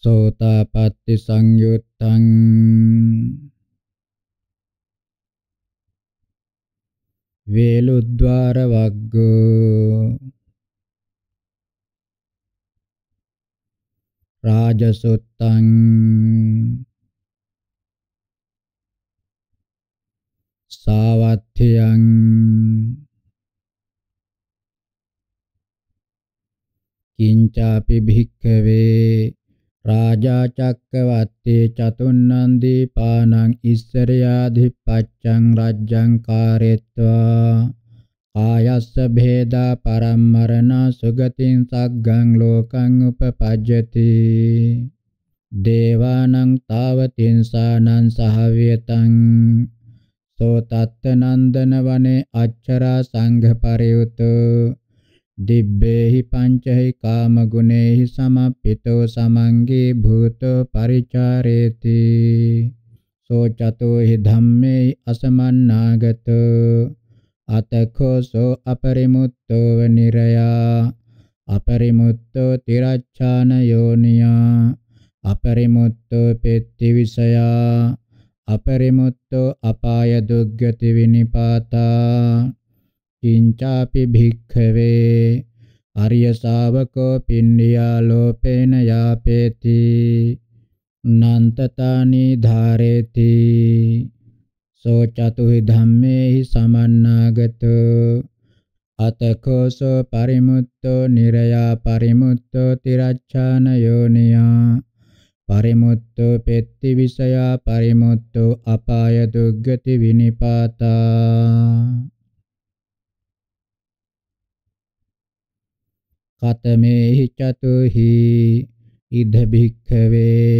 සෝතාපට්ටි සංයුත්තං වේලුද්්වාර වග්ගෝ රාජසුත්තං සාවත්ථියං කිංචාපි භික්ඛවේ රාජා චක්කවත්තේ චතුන්නන් දීපානං ඉස්සරයාධිපච්ඡං රජ්ජං කාරෙත්වා ආයස්ස භේදා පරම්මරණ සුගතින් සග්ගං ලෝකං උපපජ්ජති දේවානං තාවතින්සානං සහවියතං සෝ තත්ත නන්දන වනේ අච්චරා සංඝ පරියුතෝ දිබ්බේහි පංචහි කාම ගුණේහි සමප්පිතෝ සමංගේ භූතෝ පරිචාරේති සෝ චතෝ හි ධම්මේ අසමන්නාගතෝ අතඛෝ සෝ අපරිමුත්තෝ නිරයා අපරිමුත්තෝ තිරච්ඡාන යෝනියා අපරිමුත්තෝ පෙත්ති විසයා අපරිමුත්තෝ අපාය දුග්ගති විනිපාතා කිංචාපි භික්ඛවේ අරිය ශාවකෝ පින්ඩියා ලෝපේන යාපේති නන්තතානි ධාරේති සෝ චතුහි ධම්මේහි සමන්නාගතෝ අතකෝසෝ පරිමුත්තෝ නිරයා පරිමුත්තෝ තිරච්ඡාන යෝනියා පරිමුත්තෝ පෙත්ති විසයා පරිමුත්තෝ අපාය දුග්ගති විනිපාතා කතමේහි චතුහි ඉද භික්ඛවේ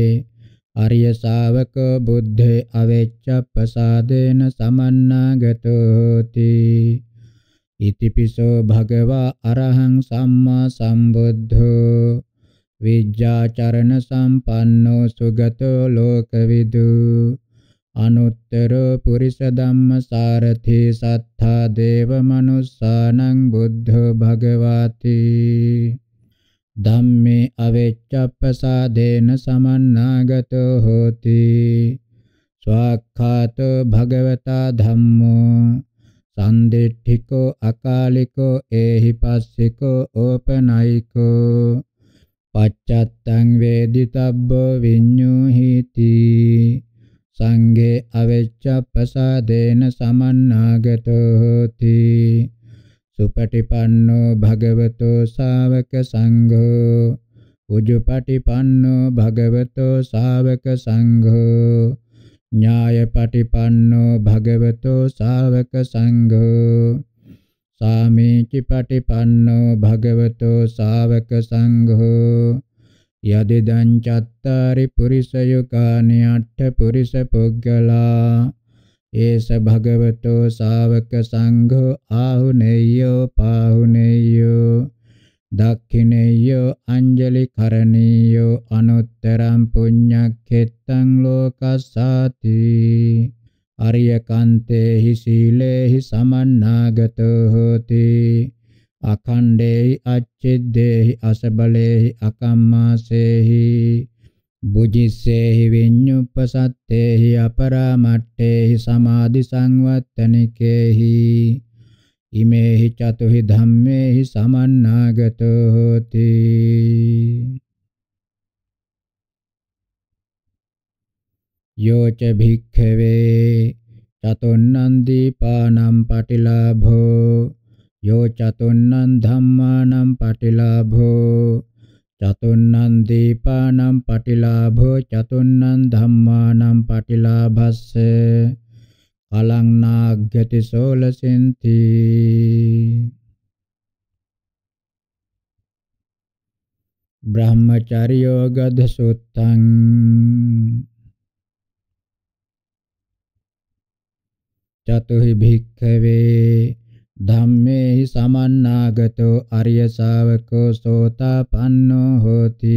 ආර්ය ශාවක බුද්ධේ අවේච්ඡප්පසාදේන සමන්නාගතෝති ඉතිපිසෝ භගවා අරහං සම්මා සම්බුද්ධෝ විජ්ජාචරණ සම්පන්නෝ සුගතෝ ලෝකවිදු අනුත්තරෝ පුරිස ධම්ම සාරථී සත්තා දේව මනුස්සානං බුද්ධ භගවාති ධම්මේ අවෙච්ඡප්පසාදේන සමන්නාගතෝ හෝති ස්වාක්ඛාතෝ භගවතා ධම්මෝ සම්දිට්ඨිකෝ අකාලිකෝ ඒහි පස්සිකෝ ඕපනයිකෝ පච්චත්තං වේදිතබ්බ විඤ්ඤුහිතී සංඝේ අවිච්ඡප්පසාදේන සමන්නාගතෝ හෝති සුපටිපන්නෝ භගවතෝ ශාවක සංඝෝ උජුපටිපන්නෝ භගවතෝ ශාවක සංඝෝ ඥායපටිපන්නෝ භගවතෝ ශාවක සංඝෝ සාමීචිපටිපන්නෝ භගවතෝ ශාවක සංඝෝ යදිදං චත්තාරි පුරිස යුගානි අට්ඨ පුරිස පුග්ගලා ඒස භගවතෝ ශාවක සංඝෝ ආහුනේයෝ පාහුනේයෝ දක්ඛිනේයෝ අංජලි කරණීයෝ අනුත්තරං පුඤ්ඤක්ඛෙත්තං ලෝකස්සාති අරියකන්තේහි සීලේහි සමන්නාගතෝ හෝති අකණ්ඩේහි අච්චෙද්දේහි අසබලේහි අකම්මාසේහි බුජිස්සේහි විඤ්ඤුප්පසත්තේහි අපරාමට්ඨේහි සමාධි සංවත්තනිකේහි ඉමේහි චතුහි ධම්මේහි සමන්නාගතෝ හෝති යෝච භික්ඛවේ චතුන්නන් දීපානම් පටිලාභෝ යෝ චතුන්නං ධම්මානං පටිලාභෝ චතුන්නං දීපානං පටිලාභෝ චතුන්නං ධම්මානං පටිලාභස්ස කලං නාග්ගති සෝලසෙන්ති බ්‍රහ්මචාරියෝ ගද සුත්තං චතුහි භික්ඛවේ ධම්මේහි සමන්නාගතෝ අරිය ශාවකෝ සෝතාපන්නෝ හෝති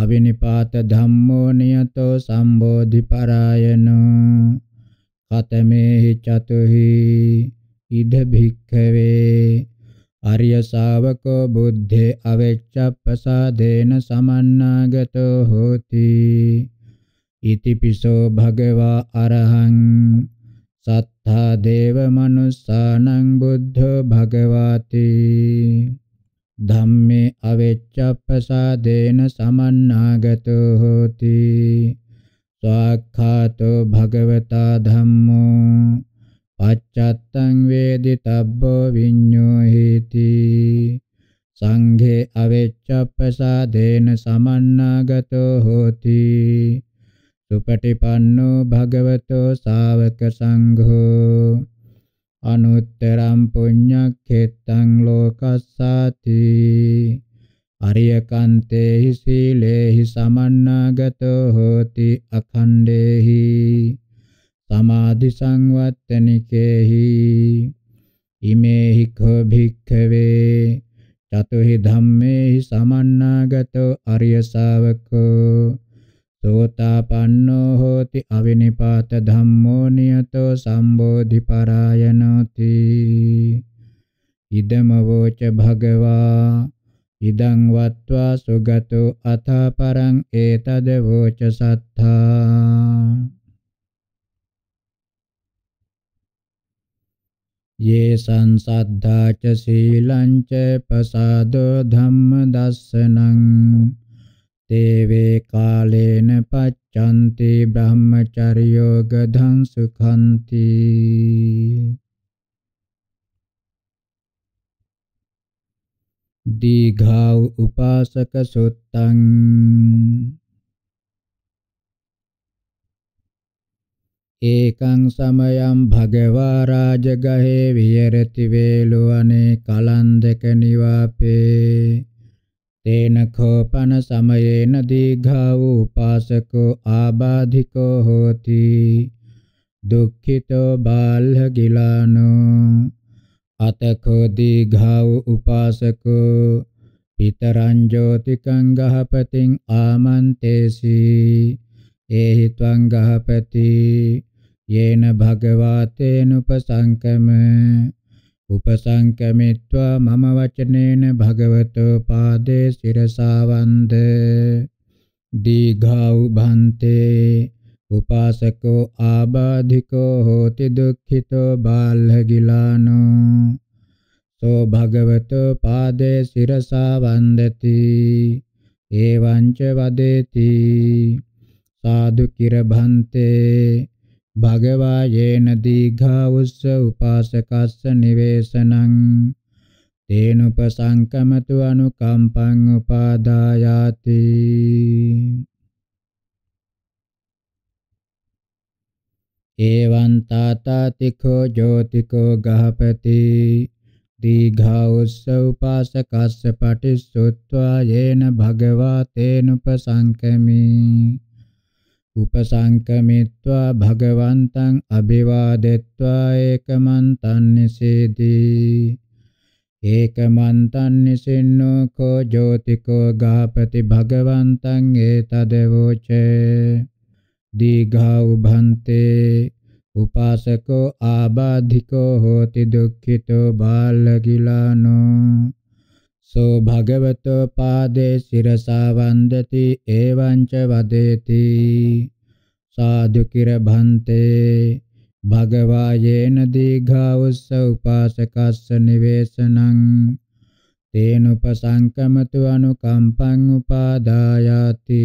අවිනිපාත ධම්මෝ නියතෝ සම්බෝධි පරායනෝ කතමේහි චතුහි ඉද භික්ඛවේ අරිය ශාවකෝ බුද්ධේ අවෙච්ඡප්පසාදේන සමන්නාගතෝ හෝති ඉතිපිසෝ භගවා අරහං සත් තථා දේව මනුස්සානං බුද්ධෝ භගවාති ධම්මේ අවෙච්ඡප්පසාදේන සමන්නාගතෝ හෝති ස්වාක්ඛාතෝ භගවතා ධම්මෝ පච්චත්තං වේදිතබ්බෝ විඤ්ඤෝ හේති සංඝේ අවෙච්ඡප්පසාදේන සමන්නාගතෝ හෝති සුපටිපන්නෝ භගවතෝ ශාවක සංඝෝ අනුත්තරම් පුඤ්ඤක්ඛෙත්තං ලෝකස්සාති අරියකන්තේහි සීලේහි සමන්නාගතෝ හෝති අඛණ්ඩේහි සමාධි සංවත්තනිකේහි ඉමේහි කෝ භික්ඛවේ චතුහි ධම්මේහි සමන්නාගතෝ අරිය ශාවකෝ සෝතාපන්නෝ හෝති අවිනිපාත ධම්මෝ නියතෝ සම්බෝධි පරායනෝති ඉදම වෝච භගවා ඉදං වත්වා සුගතෝ අථපරං ඒතද වෝච සත්තා යේ සංසද්ධා ච සීලං ච පසාදෝ ධම්ම දස්සනං තේවේ කාලේන පච්ඡන්ති බ්‍රහ්මචර්යෝ ගධං සුඛන්ති දීඝා උපාසක සුත්තං ඒකං සමයං භගවා රාජගහේ විහෙරති වේලෝ අනේ කලන්දක නිවාපේ තේන කෝපන සමයේන දීඝා උපාසකෝ ආබාධිකෝ හෝති දුක්ඛිතෝ බාල්හ ගිලානෝ අතකෝ දීඝා උපාසකෝ පිතරං ජෝතිකං ගහපතින් ආමන්තේසි ඒහි ත්වං ගහපති යේන භගවාතේනුපසංකම උපසංකමිත්වා මම වචනේන භගවතෝ පාදේ සිරසාවන්ද දීඝාඋ භන්තේ උපාසකෝ ආබාධිකෝ හෝති දුක්ඛිතෝ බාල්හගිලානෝ සෝ භගවතෝ පාදේ සිරසාවන්දති එවං ච වදේති සාදු කිර භන්තේ භගවා යේන දීඝා උස්ස උපාසකස්ස නිවේසනං තේනුපසංකමතු අනුකම්පං උපාදායාති එවං තාතාතිකෝ ජෝතිකෝ ගහපති දීඝා උස්ස උපාසකස්ස පටිසුත්වා යේන භගවා තේනුපසංකමී උපසංකමිත්වා භගවන්තං අභිවාදෙත්වා ඒකමන්තං නිසීදී ඒකමන්තං නිසින්නෝ කෝ ජෝතිකෝ ගාපති භගවන්තං ඒතදවෝච දීඝා උභන්තේ උපාසකෝ ආබාධිකෝ හෝති දුක්ඛිතෝ බාලගිලානෝ සෝ භගවතෝ පාදේ සිරසා වන්දති එවංච වදේති සාදු කිර භන්තේ භගවා යේන දීඝාවස්ස උපාසකස්ස නිවේසනං තේන උපසංකමතු අනුකම්පං උපාදායාති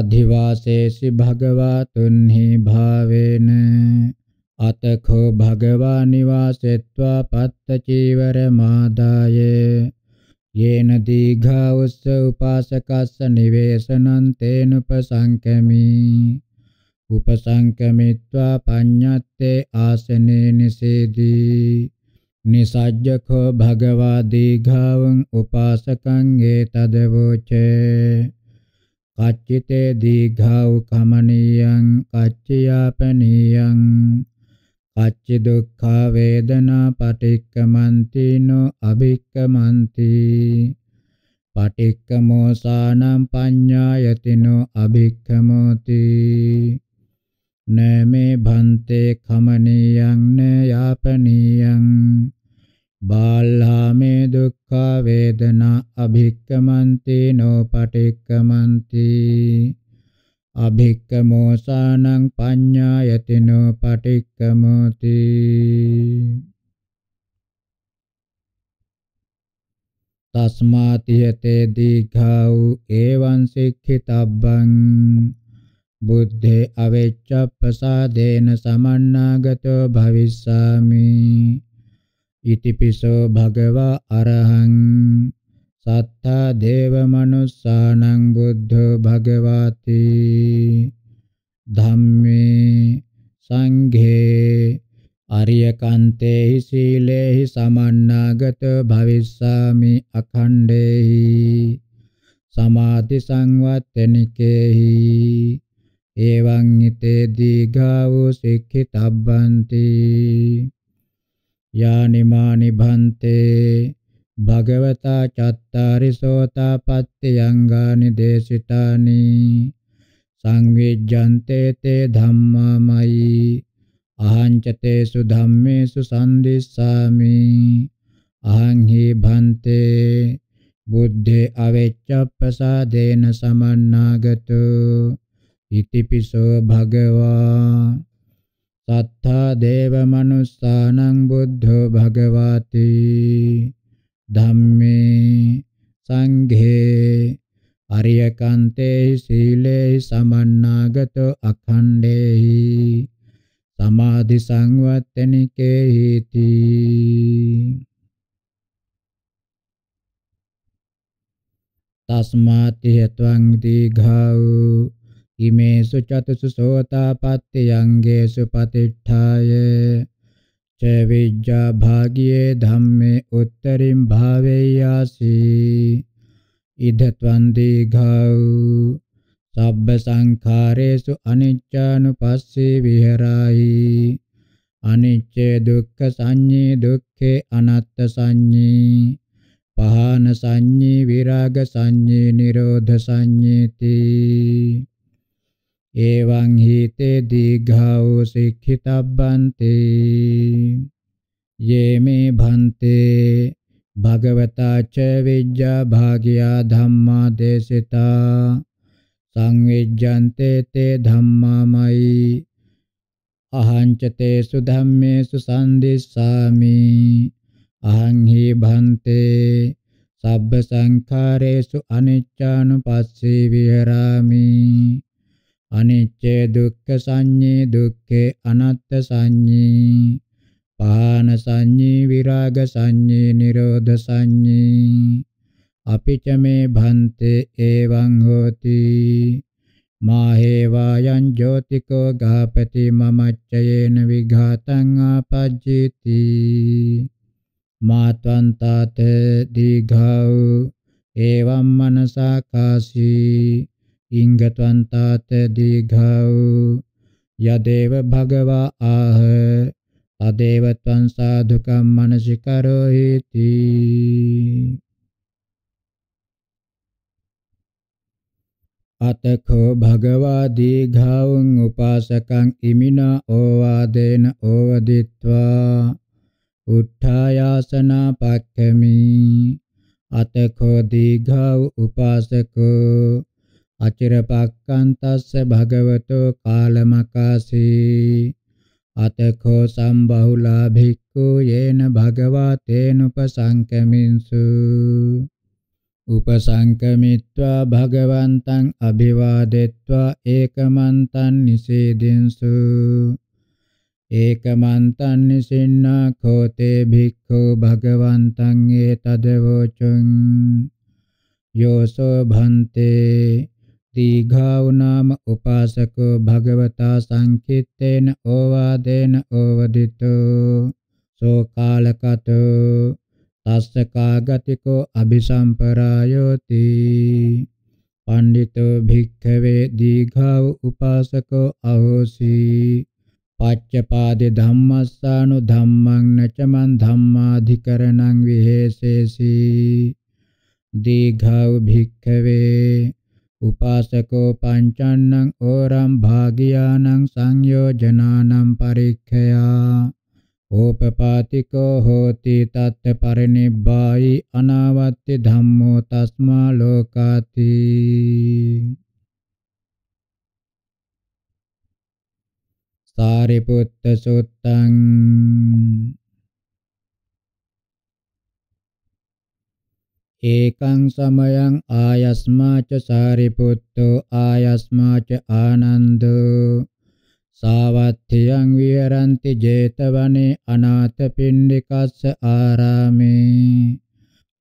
අධිවාසේසි භගවා තුන්හි භාවේන අතඛෝ භගවා නිවාසෙත්වා පත්ත චීවර මාදායේ යේන දීඝා උස්ස උපාසකස්ස නිවේසනං තේන උපසංකමි උපසංකමිත්වා පඤ්ඤත්තේ ආසනේ නිසේදී නිසජ්ජකෝ භගවා දීඝාවං උපාසකං ඒතදවෝචේ කච්චිතේ දීඝාව කමනියං කච්චයාපනියං පච්ච දුක්ඛා වේදනා පටික්කමන්ති නො අබික්කමන්ති පටික්කමෝ සානම් පඤ්ඤායතිනෝ අබික්කමෝති නමේ භන්තේ කමනියං න යාපනියං බාල්හාමේ දුක්ඛා වේදනා අභික්කමන්ති නො පටික්කමන්ති අභික්කමෝ සානං පඤ්ඤායතිනෝ පටික්කමෝති තස්මාතියතේ දීඝාව එවං සික්ඛිතබ්බං බුද්ධේ අවෙච්ඡප්පසාදේන සමන්නාගතෝ භවිස්සාමි ඉතිපිසෝ භගවා අරහං සත්තා දේව මනුස්සානං බුද්ධ භගවාති ධම්මේ සංඝේ අරියකන්තේහි සීලේහි සමන්නාගත භවිස්සාමි අඛණ්ඩේහි සමාධි සංවත්තනිකේහි එවං හිතේ දීඝාවෝ සික්ඛිතබ්බන්ති යානිමානි භන්තේ භගවතා චත්තාරිසෝතාපට්ටි යංගානි දේශිතානි සංවිජ්ජන්තේ තේ ධම්මාමයි අහං චතේසු ධම්මේසු සම්දිස්සාමි අහං හි භන්තේ බුද්ධේ අවේච්ඡප්පසාදේන සමන්නාගතෝ ඉතිපිසෝ භගවා සත්තා දේව මනුස්සානං බුද්ධෝ භගවාති ධම්මේ සංඝේ අරියකන්තේ සීලේ සමන්නාගතෝ අඛණ්ඩේහි සමාධි සංවත්තනිකේති තස්මාති හේත්වං දීඝාව ඉමේසු චතුසු සෝතාපට්ඨියං ගේසු පතිඨායේ ච විජ්ජා භාගියේ ධම්මේ උත්තරින් භාවේයාසි ඉදත්වං දීඝාව් සබ්බ සංඛාරේසු අනිච්චානුපස්සී විහෙරායි අනිච්චේ දුක්ඛ සංඤේ දුක්ඛේ අනත්ත සංඤේ පහන සංඤේ විරාග සංඤේ නිරෝධ සංඤේති එවං හීතේ දීඝාව සික්ඛිතබ්බන්ති යේමේ භන්තේ භගවතා ච විජ්ජා භාගියා ධම්මා දේසිතා සංවිජ්ජන්තේ තේ ධම්මාමයි අහං ච තේසු ධම්මේසු සම්දිස්සාමි අහං හි භන්තේ සබ්බ සංඛාරේසු අනිච්ඡානුපස්සී විහෙරාමි අනිච්චේ දුක්ඛ සංඤේ දුක්ඛේ අනාත්ත සංඤේ පාන සංඤේ විරාග සංඤේ නිරෝධ සංඤේ අපිච මේ භන්තේ එවං හෝති මාහේවායන් ජෝතිකෝ ගාපති මමච්චයේන විඝාතං ආපජ්ජති මාත්වන්තාත දීඝාව එවම් මනසාකාශී ඉංගත්වන්තාත දීඝාවු යදේව භගවා ආහ තදේව ත්වං සාධුකම් මනසිකරෝ හේති අතඛෝ භගවා දීඝාවං උපාසකං ඉමිනා ඕවාදේන ඕවදිත්වා උත්ථායාසනා පක්ඛමි අතඛෝ දීඝාව උපාසකෝ අචිරපක්කන්තස්ස භගවතෝ කාලමකාසී අතකෝ සම්බහුලා භික්ඛු යේන භගවා තේනුපසංකමින්සු උපසංකමිත්වා භගවන්තං අභිවාදෙත්වා ඒකමන්තං නිසේදෙන්සු ඒකමන්තං නිසින්නා කෝතේ භික්ඛු භගවන්තං ඒතදවෝචං යෝසෝ භන්තේ දීඝාව නාම උපාසකෝ භගවතා සංකිට්ඨේන ඕවාදේන ඕවදිතෝ සෝ කාලකතෝ තස්සකා ගතිකෝ අபிසම්පරායෝති පණ්ඩිතෝ භික්ඛවේ දීඝාව උපාසකෝ අහෝසි පච්චපාදේ ධම්මස්සානු ධම්මං නචමන් ධම්මාධිකරණං විහෙසේසි දීඝාව භික්ඛවේ උපාසකෝ පංචන්නං ඕරම් භාගියානං සංයෝජනානම් පරික්ඛයා ඕපපාතිකෝ හෝති තත්ත පරිනිබ්බායි අනාවත්ති ධම්මෝ තස්මා ලෝකාති සාරිපුත්ත සුත්තං ඒකං සමයං ආයස්මාච සාරිපුත්තෝ ආයස්මාච ආනන්දෝ සාවත්තියං විහරಂತಿ 제තවනේ අනාථ පිණ්ඩිකස්ස ආරාමේ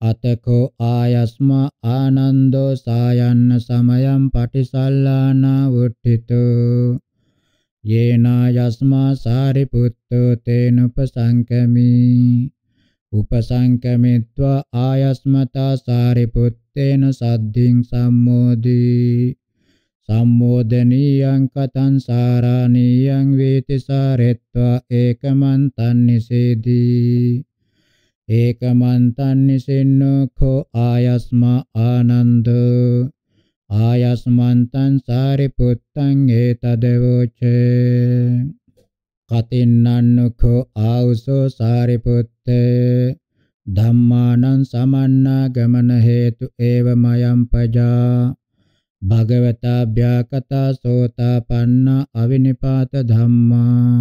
අතකෝ ආයස්මා ආනන්දෝ සායන්න සමයං පටිසල්ලානා වුට්ඨිතෝ යේනා යස්මා සාරිපුත්තෝ තේනුපසංකමී උපසංකමිත්වා ආයස්මතා සාරිපුත්තේන සද්ධින් සම්මෝදී සම්මෝදනීයං කතං සාරාණීයං වේති සාරෙත්වා ඒකමන්තං නිසේදී ඒකමන්තං නිසින්නෝ කෝ ආයස්මා ආනන්ද ආයස්මන්තං සාරිපුත්තං ඒතදවෝචේ කතින්නන්නකෝ ආවුසෝ සාරිපුත්ත ධම්මානං සමන්නාගමන හේතු ඒවමයම් පජා භගවතා භ්‍යාකතා සෝතාපන්න අවිනිපාත ධම්මා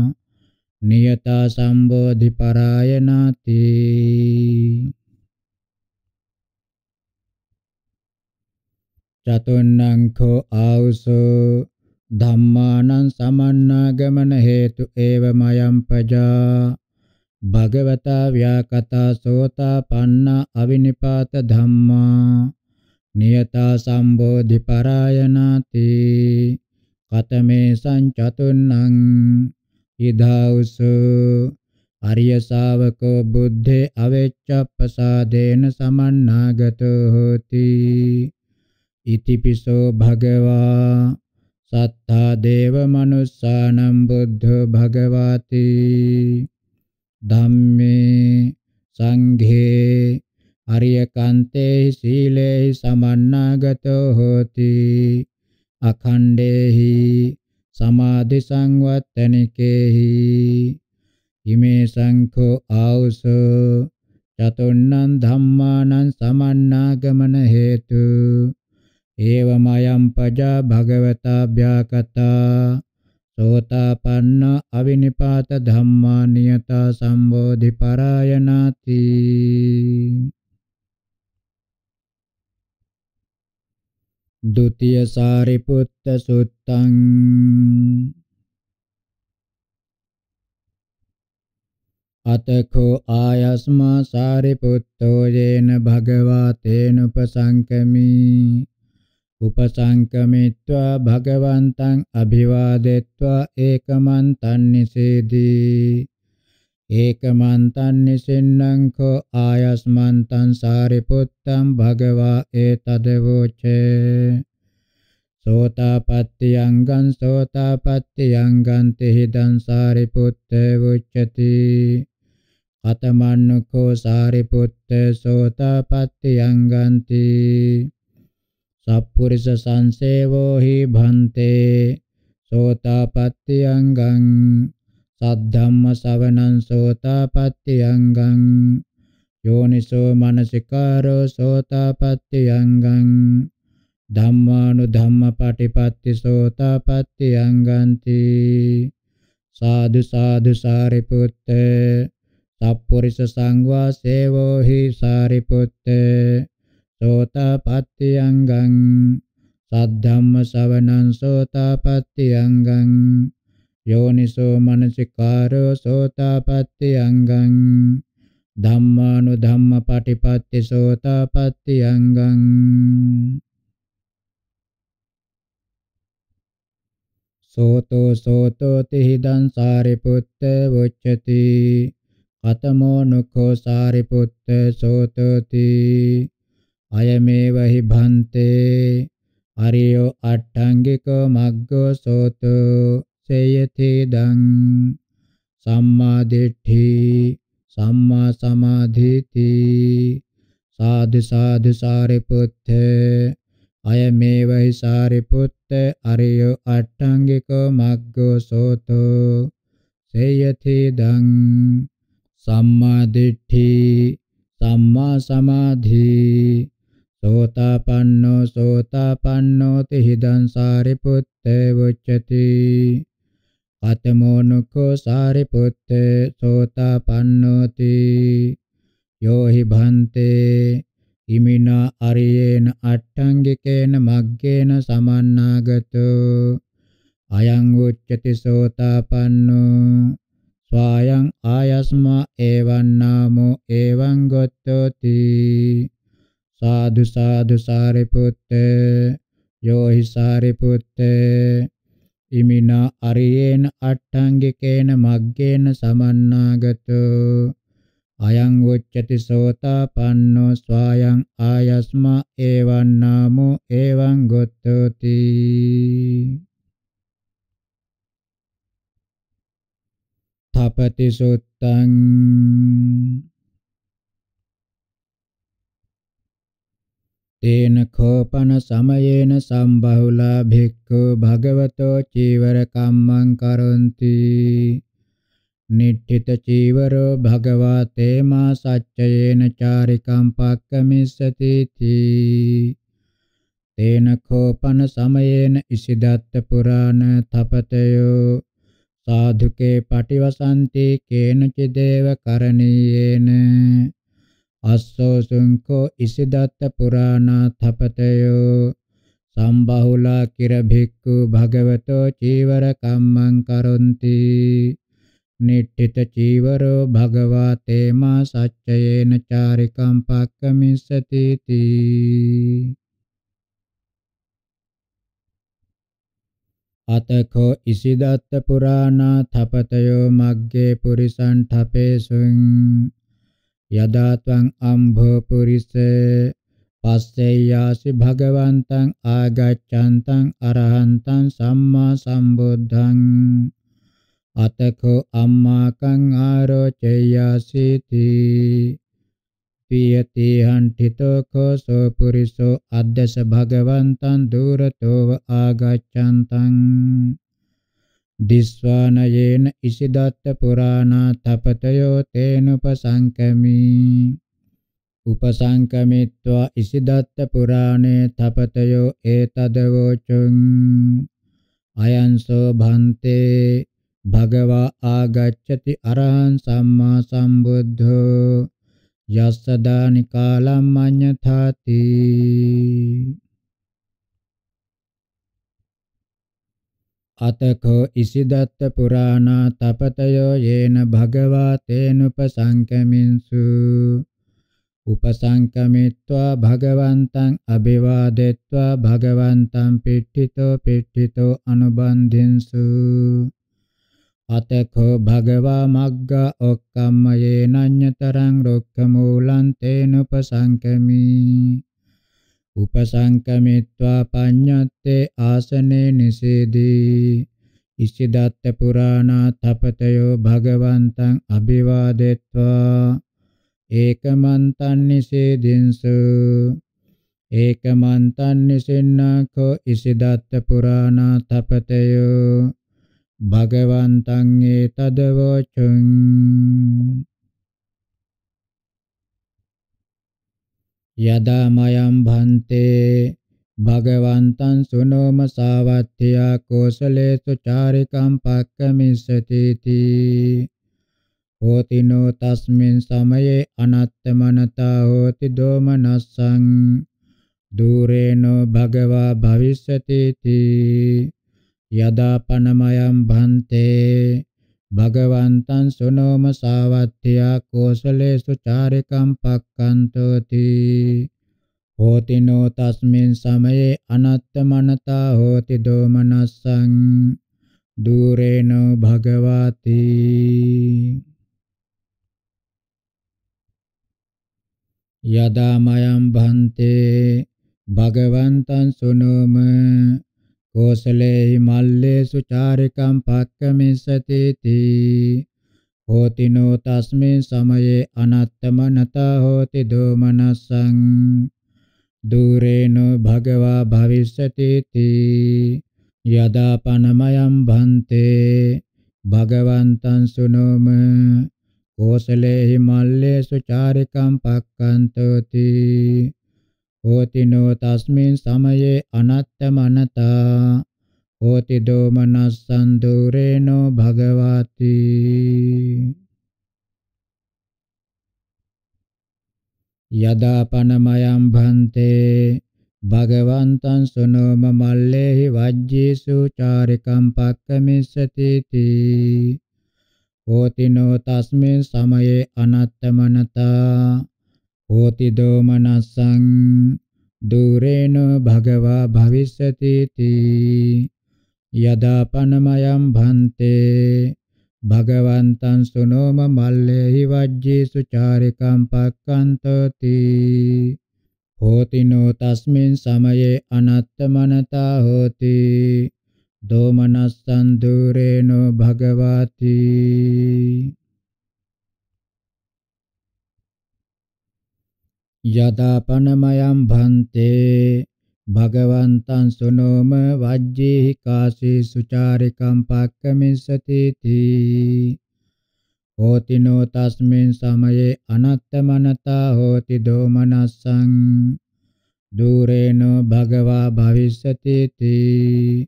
නියතා සම්බෝධි පරායනාති චතුන්නං කෝ ආවුසෝ ධම්මානං සමන්නාගමන හේතු ඒවමයම් පජා භගවතා ව්‍යාකතා සෝතාපන්න අවිනිපාත ධම්මා නියතා සම්බෝධි පරායනාති කතමේ සංචතුන්නං ඉදාවුසු අරිය ශාවකෝ බුද්ධේ අවේච්ඡප්පසාදේන සමන්නාගතෝ හෝති ඉතිපිසෝ භගවා සත්තා දේව මනුස්සානම් බුද්ධ භගවාති ධම්මේ සංඝේ අරියකන්තේ සීලේ සමන්නාගතෝ හෝති අඛණ්ඩේහි සමාධි සංවත්තනිකේහි ඉමේ සංඛෝ ආවස චතුන්නං ධම්මානං සමන්නාගමන හේතු ඒවමයම් පජා භගවතා භ්‍යාකතා සෝතාපන්න අවිනිපාත ධම්මා නියතා සම්බෝධි පරායනාති ဒ ුතිය සාරිපුත්ත සුත්තං අතකෝ ආයස්මා සාරිපුත්තෝ යේන භගවා තේනුපසංකමී උපසංකමිත්වා භගවන්තං අභිවාදෙත්වා ඒකමන්තං නිසේදී ඒකමන්තං නිසින්නං කෝ ආයස්මන්තං සාරිපුත්තං භගවා ඒතදවෝචේ සෝතාපට්ඨියංගං සෝතාපට්ඨියංගං තෙහිදං සාරිපුත්තේ වුච්චති අතමන්නුකෝ සාරිපුත්තේ සෝතාපට්ඨියංගන්ති සප්පුරිස සංසේවෝ හි භන්තේ සෝතාපට්ටි අංගං සද්ධම්ම ශවණං සෝතාපට්ටි අංගං යෝනිසෝ මනසිකාරෝ සෝතාපට්ටි අංගං ධම්මානු ධම්මපටිපත්ති සෝතාපට්ටි අංගන්ති සාදු සාදු සාරිපුත්ත සප්පුරිස සංවා සේවෝ හි සාරිපුත්ත සෝතාපට්ඨියංගං සද්ධම්ම ශ්‍රවණං සෝතාපට්ඨියංගං යෝනිසෝ මනසිකාරෝ සෝතාපට්ඨියංගං ධම්මානුධම්මපටිපත්ති සෝතාපට්ඨියංගං සෝතෝ සෝතෝ තිහිදං සාරිපුත්ත වොච්චති කතමෝ නුඛෝ සාරිපුත්ත සෝතෝති අයමේව හි භන්තේ අරියෝ අට්ඨංගිකෝ මග්ගෝ සෝතෝ සේයති දං සම්මා දිට්ඨි සම්මා සමාධිති සාදු සාදු සාරිපුත්ත අයමේව හි සාරිපුත්ත අරියෝ අට්ඨංගිකෝ මග්ගෝ සෝතෝ සේයති දං සම්මා දිට්ඨි සම්මා සමාධි සෝතාපන්නෝ සෝතාපන්නෝ තිහිදං සාරිපුත්තේ වුච්චති කතමෝනුකෝ සාරිපුත්තේ සෝතාපන්නෝති යෝහි භන්තේ ඉමිනා අරියේන අට්ඨංගිකේන මග්ගේන සමන්නාගතෝ අයං උච්චති සෝතාපන්නෝ ස්වායං ආයස්මා එවන්නාමෝ එවං ගොත්තෝති සාදු සාදු සාරිපුත්ත යෝහි සාරිපුත්ත ඉමිනා අරියේන අට්ඨංගිකේන මග්ගේන සමන්නාගතෝ අයං උච්චති සෝතාපන්නෝ ස්වායං ආයස්මා එවං නාමෝ එවං ගොත්තෝති තපති සුත්තං තේන කෝපන සමයේන සම්බහුලා භික්ඛු භගවතෝ චීවර කම්මං කරොන්ති නිට්ඨිත චීවරෝ භගවා තේමා සච්චයේන චාරිකම් පක්කමිස්සති තී තේන කෝපන සමයේන ඉසිදත්ත පුරාණ තපතයෝ සාධුකේ පටිවසන්ති කේනචි දේව කරණීයේන අස්සෝ සුංකෝ ඉසිදත්ත පුරාණා තපතයෝ සම්බහුලා කිර භික්ඛු භගවතෝ චීවර කම්මං කරොන්ති නිට්ඨිත චීවරෝ භගවා තේමා සච්චයේන චාරිකම් පක්කමිස්සති තී අතඛෝ ඉසිදත්ත පුරාණා තපතයෝ මග්ගේ පුරිසං ඨපේසුං යදා ත්වං අම්භෝ පුරිස පස්සෙය්‍යාසි භගවන්තං ආගච්ඡන්තං අරහන්තං සම්මා සම්බුද්ධං අතකෝ අම්මාකං ආරෝචය්‍යාසීති පියති හන්ඨිතෝ කෝසෝ පුරිසෝ අද්දස භගවන්තං දුරතෝව ආගච්ඡන්තං දිස්වානයේන ඉසිදත්ත පුරාණා තපතයෝ තේනුපසංකමි උපසංකමිත්වා ඉසිදත්ත පුරාණේ තපතයෝ ඒතදවෝචුං අයන්සෝ භන්තේ භගවා ආගච්ඡති අරහං සම්මා සම්බුද්ධෝ යස්සදානි කාලම් අඤ්ඤතාති අතකෝ ඉසිදත්ත පුරාණා තපතයෝ යේන භගවා තේනුපසංකමින්සු උපසංකමිත්වා භගවන්තං අභිවාදෙත්වා භගවන්තං පිට්ඨිතෝ පිට්ඨිතෝ අනුබන්ධින්සු අතකෝ භගවා මග්ග ඔක්කම්මයේනඤ්‍යතරං රොක්ඛමූලං තේනුපසංකමී උපසංකමිත්වා පඤ්ඤත්තේ ආසනේ නිසේදී ඉසිදත්ත පුරාණා තපතයෝ භගවන්තං අභිවාදෙත්වා ඒකමන්තං නිසේදින්සු ඒකමන්තං නිසින්නාකෝ ඉසිදත්ත පුරාණා තපතයෝ භගවන්තං ඒතදවචං යදා මයම් භන්තේ භගවන්තං සුනෝම සාවත්ත්‍යා කෝසලේසු චාරිකම් පක්කමිස්සති තී හෝතිනෝ තස්මින් සමයේ අනත්තමනතා හෝති දෝමනස්සං දූරේනෝ භගවා භවිස්සති තී යදා පනමයම් භන්තේ භගවන්තං සුනෝම සාවත්ත්‍යා කෝසලේසු චාරිකම් පක්කන්තෝති හෝතිනෝ තස්මින් සමයේ අනත්තමනතා හෝති දෝමනස්සං දුරේනෝ භගවාති යදා මයම් භන්තේ භගවන්තං සුනෝම කෝසලේහි මල්ලේසු චාරිකම් පක්කමිසතේති හෝතිනෝ තස්මින් සමයේ අනත්තමනතා හෝති දෝමනස්සං දුරේනෝ භගවා භවිස්සතිති යදා පනමයම් භන්තේ භගවන්තං සුනෝම කෝසලේහි මල්ලේසු චාරිකම් පක්කන්තෝති හෝතිනෝ තස්මින් සමයේ අනත්තමනතා හෝති දෝමනස්සං දුරේනෝ භගවති යදා පනමයම් භන්තේ භගවන්තං සුනෝම මල්ලේහි වජ්ජේසු චාරිකම් පක්කමිස්සති තී හෝතිනෝ තස්මින් සමයේ අනත්තමනතා hoti domanassaṃ dureno bhagava bhavissyati ti yada panamayam bhante භගවන්තං සුනෝම මල්ලේහි වජ්ජේ සුචාරිකම් පක්කන්තති හෝතිනෝ තස්මින් සමයේ අනත්තමනතා හෝති දෝමනස්සන් දුරේනෝ භගවාති යදාපනමයම් භන්තේ භගවන්තං සුනෝම වජ්ජේහි කාසේ සුචාරිකම් පක්කමිස්සති තී හෝතිනෝ තස්මින් සමයේ අනත්තමනතා හෝති දෝමනස්සං දුරේනෝ භගවා භවිස්සති තී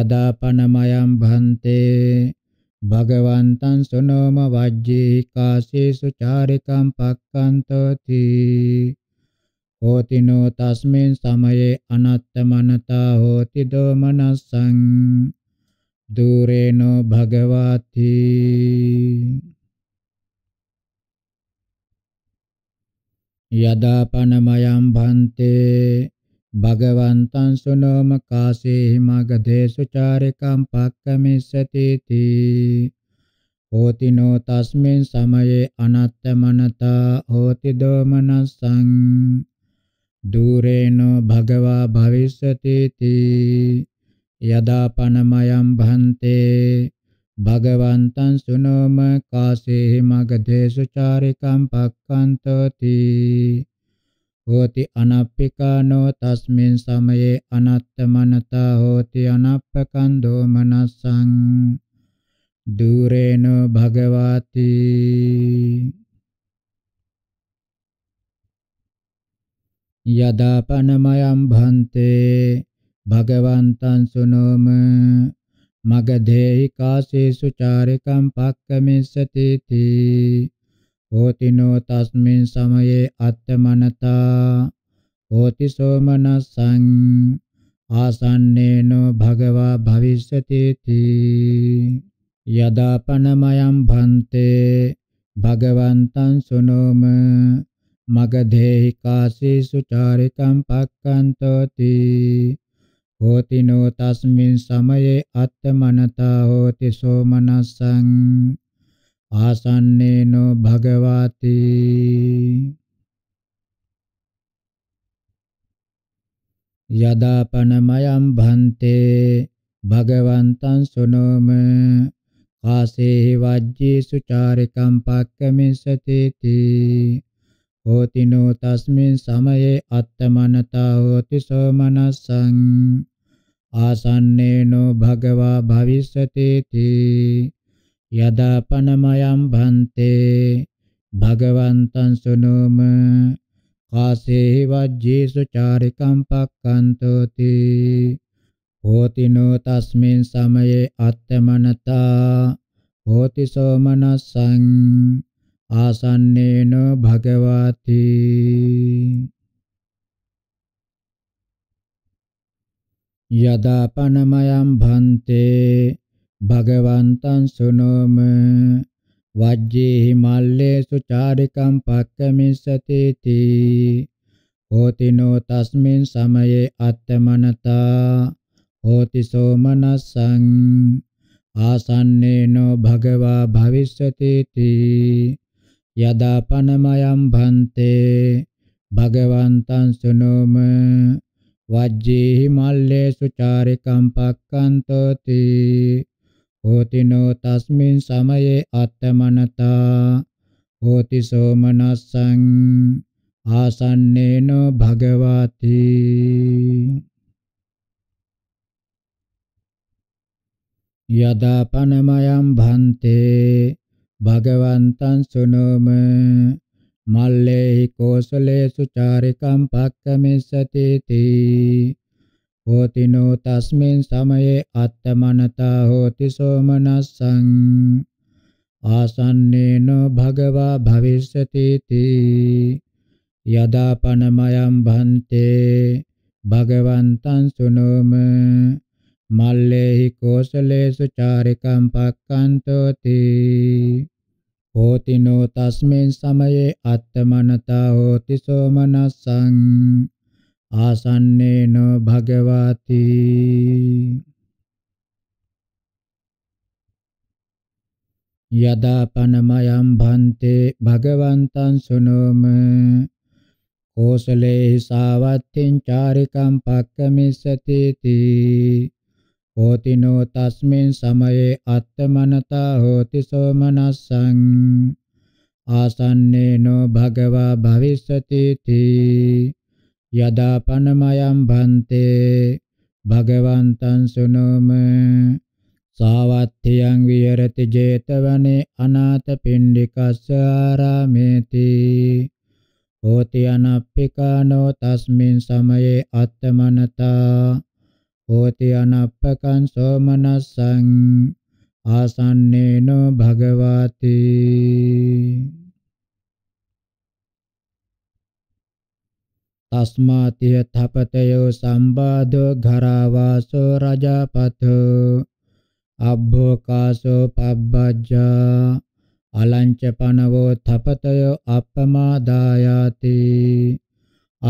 යදාපනමයම් භන්තේ භගවන්තං සුනෝම වජ්ජේ කාසේසු චාරිකම් පක්කන්තෝති හෝතිනෝ තස්මින් සමයේ අනත්තමනතා හෝති දෝමනස්සං දුරේනෝ භගවාති යදා පනමයම් භන්තේ භගවන්තං සුනෝම කාසේහි මගදේසු චාරිකම් පක්කමිස්සතිති හෝති නෝ තස්මින් සමයේ අනත්තමනතා හෝති දෝමනස්සං දුරේනෝ භගවා භවිස්සතිති යදා පනමයම් භන්තේ භගවන්තං සුනෝම කාසේහි මගදේසු චාරිකම් පක්කන්තෝති hoti anappikano tasmin samaye anattamanatta hoti anappakando manassang dureno bhagavati යදා පනමයම් භන්තේ භගවන්තං සුනෝම මගධේහි කාසේසු චාරිකම් පක්කමිස්සති තී හෝතිනෝ තස්මින් සමයේ අත්තමනතා හෝති සෝමනසං ආසන්නේනෝ භගවා භවිෂ්‍යති තී යදා පනමයම් භන්තේ භගවන්තං සුනෝම මගධේහි කාසී සුචාරිතං පක්කන්තෝති හෝතිනෝ තස්මින් සමයේ අත්තමනතා හෝති සෝමනසං ආසන්නේනෝ භගවති යදාපනමයම් භන්තේ භගවන්තං සුනෝම කාසේහි වජ්ජේ සුචාරිකම් පක්කමිසතේති හෝතිනෝ තස්මින් සමයේ අත්තමනතා හෝති සෝමනස්සං ආසන්නේනෝ භගවා භවිස්සතේති යදාපනමයම් භන්තේ භගවන්තං සුනෝම කාසේහි වජ්ජේසු චාරිකම් පක්කන්තෝති හෝතිනෝ තස්මින් සමයේ අත්තමනතා හෝති සෝමනස්සං ආසන්නේන භගවාති යදාපනමයම් භන්තේ භගවන්තං සුනෝම වජ්ජේහි මල්ලේසු චාරිකම් පක්කමිස්සතේති හෝතිනෝ තස්මින් සමයේ අත්තමනතා හෝති සෝමනස්සං ආසන්නේනෝ භගවා භවිස්සතේති යදා පනමයම් භන්තේ භගවන්තං සුනෝම වජ්ජේහි මල්ලේසු චාරිකම් පක්කන්තෝති හෝතිනෝ තස්මින් සමයේ අත්තමනතා හෝති සෝමනස්සං ආසන්නේනෝ භගවාති යදා පනමයම් භන්තේ භගවන්තං සුනෝම මල්ලේහි කෝසලේසු චාරිකම් පක්කමිස්සති තී හෝතිනෝ තස්මින් සමයේ අත්තමනතා හෝති සෝමනස්සං ආසන්නේනෝ භගවා භවිස්සති තී යදා පනමයම් භන්තේ භගවන්තං සුනෝම මල්ලේහි කෝසලේසු චාරිකම් පක්칸තෝති හෝතිනෝ තස්මින් සමයේ අත්තමනතා හෝති සෝමනස්සං ආසන්නේන භගවති යදා පනමයම් භන්තේ භගවන්තං සුනෝම කෝසලේ සාවත්තිං චාරිකම් පක්කමිස්සති තී හෝතිනෝ තස්මින් සමයේ අත්තමනතා හෝති සෝමනස්සං ආසන්නේනෝ භගවා භවිස්සති තී යදාපනමයම් භන්තේ භගවන්තං සුනෝම සාවත්තියං විහෙරති 제තවනේ අනාථ පිණ්ඩිකස්ස ආරාමේති හෝති අනප්පිකානෝ තස්මින් සමයේ අත්තමනතා හෝති අනප්පකං සෝමනස්සං ආසන්නේනෝ භගවාති අස්මාතියථපතයෝ සම්බාධෝ ඝරාවාසෝ රජපතෝ අබ්භෝකාසෝ පබ්බජ්ජා අලංචපනවෝ තපතයෝ අපමාදායාති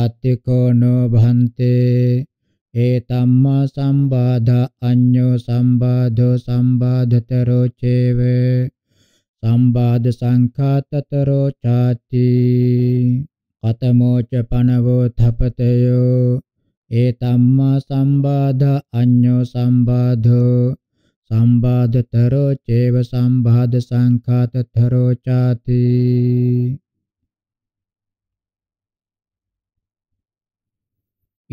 අත්තිකෝ නොභන්තේ ඒ තම්මා සම්බාධා අඤ්ඤෝ සම්බාධෝ සම්බාධතරෝ චේව සම්බාධ සංඛාතතරෝ ചാති පතමෝච පනවෝ තපතයෝ ඒ තම්මා සම්බාධ අඤ්ඤෝ සම්බාධෝ සම්බාධතරෝ චේව සම්බාධ සංඛාතතරෝ ചാති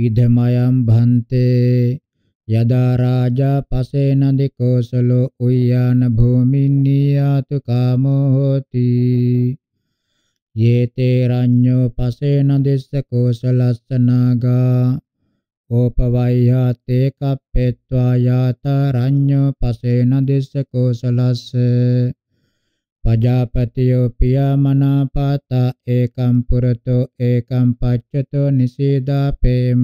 ඉදමයම් භන්තේ යදා රාජා පසේන දිකෝසලෝ උයාන භූමින් නියාතු කාමෝ හෝති යේතේ රඤ්ඤෝ පසේන දෙස්ස කෝසලස්සනාගා ඕපවයිහාතේ කප්පෙත්වා යාත රඤ්ඤෝ පසේන දෙස්ස කෝසලස්ස පජාපතියෝ පියමනාපාත ඒකම් පුරතෝ ඒකම් පච්චතෝ නිසීදා පේම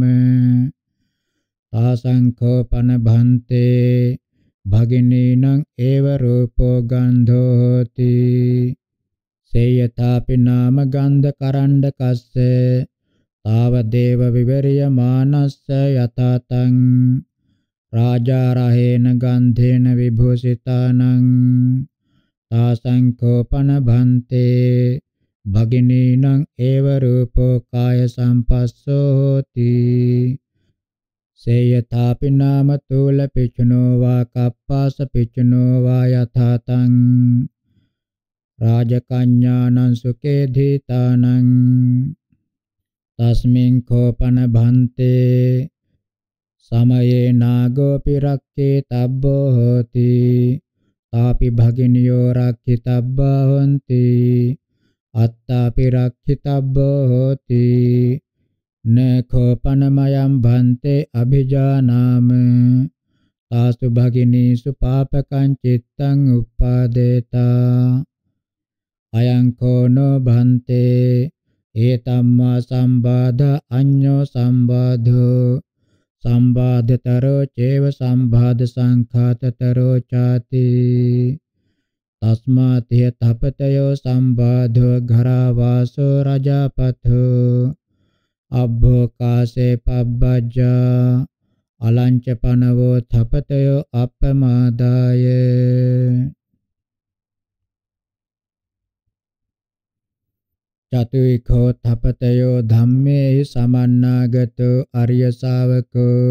ආසංඛෝපන භන්තේ භගිනීනං ඒව රූපෝ ගන්ධෝති සේයථාපි නාම ගන්ධ කරණ්ඩ කස්ස තාව දේව විවරිය මානස්ස යතතං රාජාරහේන ගන්ධේන විභූෂිතානං තාසංකෝපන භන්තේ භගිනීනං ඒව රූපෝ කාය සම්පස්සෝ හෝති සේයථාපි නාම තුල පිචුනෝ වා කප්පාස පිචුනෝ වා යතතං රාජකඤ්ඤානං සුකේ ධීතානං තස්මින් කෝපන භන්තේ සමයේ නාගෝපි රක්කේ තබ්බෝ හෝති තාපි භගිනියෝ රක්ඛිතබ්බා හොಂತಿ අත්තාපි රක්ඛිතබ්බෝ හෝති නඛෝපනමයම් භන්තේ අභිජානාම තාසු භගිනීසු පාපකං චිත්තං උප්පාදේතා අයං කෝනෝ භන්තේ ඒතම්මා සම්බාධ අඤ්ඤෝ සම්බාධෝ සම්බාධතරෝ චේව සම්බාධ සංඛාතතරෝ ചാති තස්මාතිය තපතයෝ සම්බාධෝ ඝරාවාසෝ රජාපතෝ අබ්බෝකාසේ පබ්බජ්ජා අලංච පනවෝ තපතයෝ අප්පමාදාය චතුයිඛෝ තපතයෝ ධම්මේහි සමන්නාගතෝ අරිය ශාවකෝ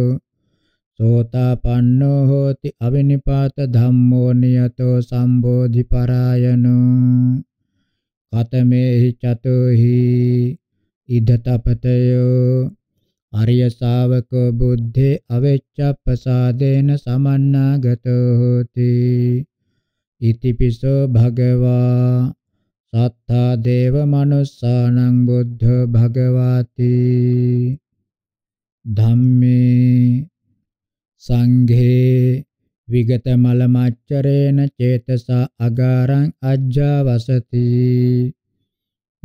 සෝතාපන්නෝ හෝති අවිනිපාත ධම්මෝ නියතෝ සම්බෝධි පරායනෝ කතමේහි චතුහි ඉද තපතයෝ අරිය ශාවකෝ බුද්ධේ අවෙච්ඡප්පසාදේන සමන්නාගතෝ හෝති ඉතිපිසෝ භගවා සත්තා දේව මනුස්සානං බුද්ධ භගවාති ධම්මේ සංඝේ විගත මල මච්චරේන චේතස අගාරං අජ්ජවසති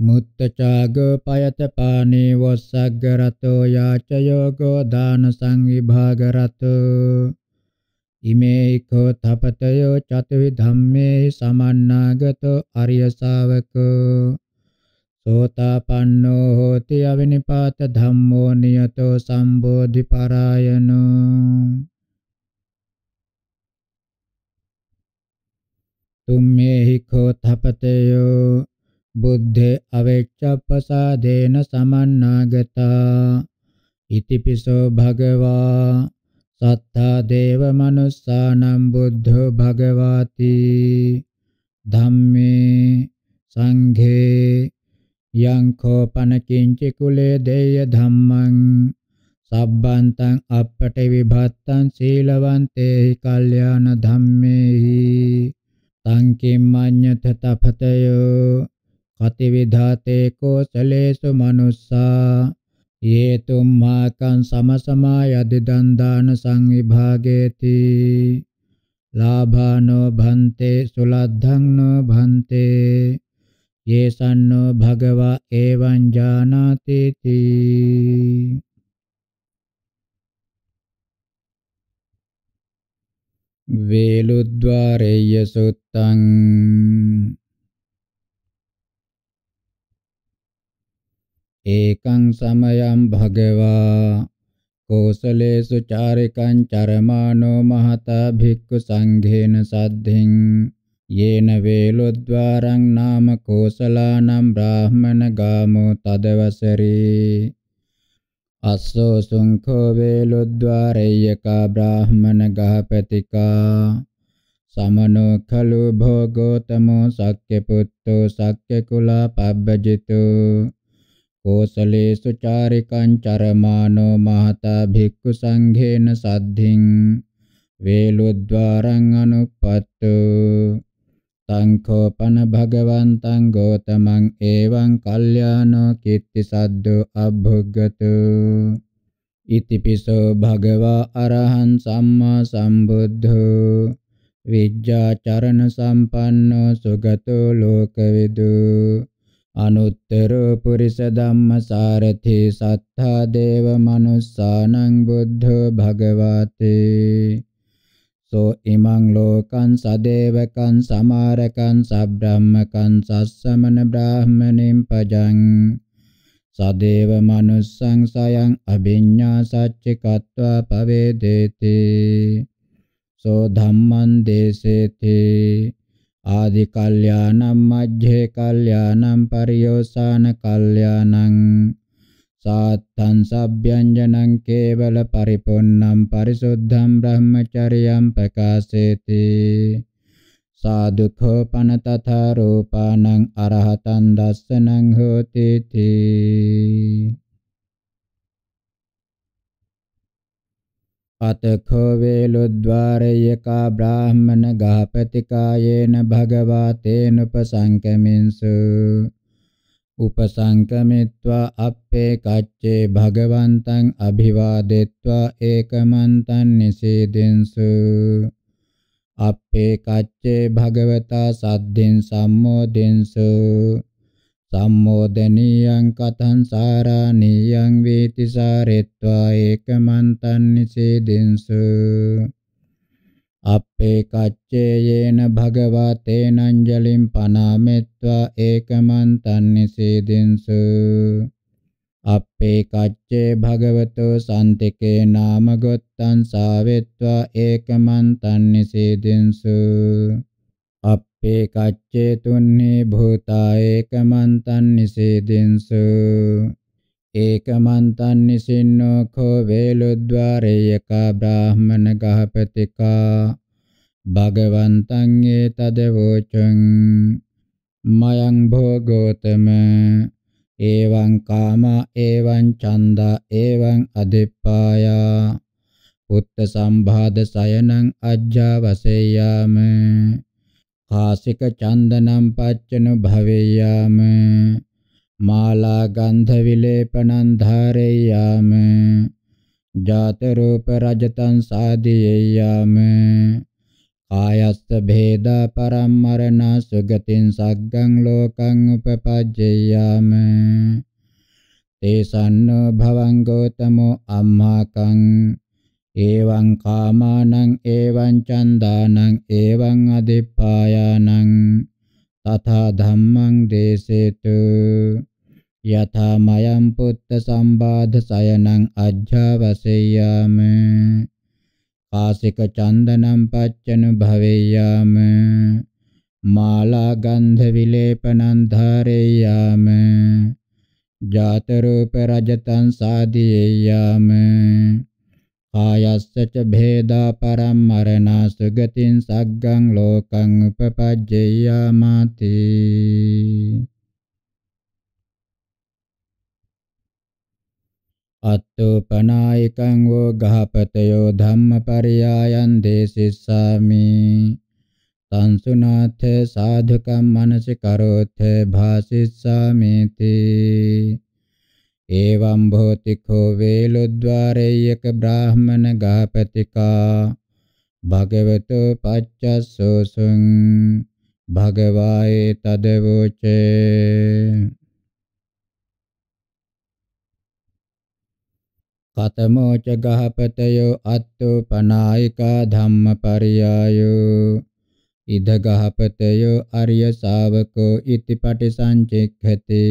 මුත්තචාග පයත පානේ වස්සග්ග රතෝ යාච යෝගෝ දාන සංවිභාග රතෝ ඉමේකෝ තපතයෝ චතුවි ධම්මේ සමන්නාගතෝ අරිය ශාවකෝ සෝතාපන්නෝ හෝති අවිනිපාත ධම්මෝ නියතෝ සම්බෝධි පරායනෝ තුම්මේහි කෝ තපතයෝ බුද්ධේ අවේච්ඡප්පසාදේන සමන්නාගතා ඉතිපිසෝ භගවා සත්තා දේව මනුස්සානම් බුද්ධ භගවාති ධම්මේ සංඝේ යං කෝපන කිංචි කුලේ දේය ධම්මං සබ්බන්තං අපට විභත්තං සීලවන්තේහි කල්යාණ ධම්මේහි තං කිම්මඤ්ඤත තපතයෝ කති විධාතේ කෝසලේසු මනුස්සා ඒතුම් මාතං සමසමායදිදං දාන සංවිභාගේති ලාභානෝ භන්තේ සුලද්ධං නෝ භන්තේ යේසන්නෝ භගවා එවං ජානාති තී වේලුද්්වාරේය සුත්තං ඒකං සමයං භගවා කෝසලේසු චාරිකං චරමානෝ මහතා භික්ඛු සංඝේන සද්ධින් යේන වේලොද්වාරං නාම කෝසලානම් බ්‍රාහමන ගාමෝ තදවසරේ අස්සෝ සුංඛෝ වේලොද්වාරේයකා බ්‍රාහමන ගහපතිකා සමනෝ khelu භෝගෝතමෝ සක්්‍ය පුත්තෝ සක්්‍ය කුලා පබ්බජිතෝ කෝසලේසු චාරිකං චරමානෝ මහතා භික්ඛු සංඝේන සද්ධින් වේලුද්්වාරං අනුපත්තු සංඛෝපන භගවන්තං ගෝතමං එවං කල්යාණෝ කීර්ති සද්දෝ අභග්ගතු ඉතිපිසෝ භගවා අරහං සම්මා සම්බුද්ධෝ විජ්ජාචරණ සම්පන්නෝ සුගතෝ ලෝකවිදු අනුත්තරෝ පුරිස ධම්මසාරති සත්තා දේව මනුස්සානං බුද්ධෝ භගවතේ සෝ ඉමං ලෝකං සදේවකං සමාරකං සබ්‍රාහ්මකං සස්සමන බ්‍රාහ්මණෙන් පජං සදේව මනුස්සං සයං අභිඤ්ඤා සච්චිකत्वा පවේදේති සෝ ධම්මං දේසේතේ ආදි කල්යාණං මජ්ජේ කල්යාණං පරියෝසాన කල්යාණං සාත්තං සබ්බ්‍යංජනං කේවල පරිපොන්නම් පරිසුද්ධම් බ්‍රහ්මචරියම් ප්‍රකාශේති සාදුඛෝ පනතථා රූපානං අරහතං දස්සනං හෝති තී අතඛෝ වේලුද්්වාරේ යකා බ්‍රාහ්මන ගාපතිකායේන භගවා තේනුපසංකමින්සු උපසංකමිත්වා අප්පේ කච්චේ භගවන්තං අභිවාදෙත්වා ඒකමන්තං නිසීදෙන්සු අප්පේ කච්චේ භගවතා සද්දෙන් සම්මෝදෙන්සු සම්මෝදනීයං කතං සාරාණීයං වේති සාරෙත්වා ඒකමන්තං නිසේදෙන්සු අපේ කච්චේ යේන භගවා තේනංජලිම් පනාමෙත්වා ඒකමන්තං නිසේදෙන්සු අපේ කච්චේ භගවතෝ සන්තිකේ නාමගොත්තං සාවෙත්වා ඒකමන්තං නිසේදෙන්සු පේකච්චේතුන්නේ භූතා ඒකමන්තං නිසීදින්සු ඒකමන්තං නිසින්නෝ කෝ වේලුද්්වාරේයක බ්‍රාහ්මන ගහපතිකා භගවන්තං ඒතදවෝචං මයං භෝගෝතම එවං කාම එවං ඡන්ද එවං අදිප්පායා උත්ත සම්භාද සයනං අජ්ජා වසෙය්‍යාම කාසික චන්දනම් පච්චනු භවෙයාම මාලා ගන්ධ විලේපනං ධාරේයාම ජාත රූප රජතං සාදීයාම කායස්ස භේදා පරම්මරණ සුගතින් සග්ගං ලෝකං උපපජ්ජයාම තේසන්න භවං ගෝතමෝ අම්මාකං එවං කාමානං එවං චන්දානං එවං අදිප්පායානං තථා ධම්මං දේසේතු යථා මයං පුත්ත සම්බාධ සයනං අජ්ජවසෙය්‍යාම කාසික චන්දනං පච්චනු භවෙය්‍යාම මාලා ගන්ධ විලේපනං ධාරෙය්‍යාම ජාත රූප රජතං සාදියේය්‍යාම ආයස්සච භේදා පරම්මරණා සුගතින් සග්ගං ලෝකං උපපජ්ජේයාමාති අත්තුපනායිකං වූ ගහපතයෝ ධම්මපරියායන් දේසිස්සාමි සංසුනාථ සාධුකම් මනසිකරෝථ භාසිස්සාමේති एवं भौतिको वेलुद्वारेयक ब्राह्मण गापतिका भगवतो पच्चसोसुं भगवाये तदवोचे कतमो च गहपतयो अत्तोपनायिका धम्मपर्यायो इद गहपतयो अर्यसावको इति पटिसञ्चिक्षते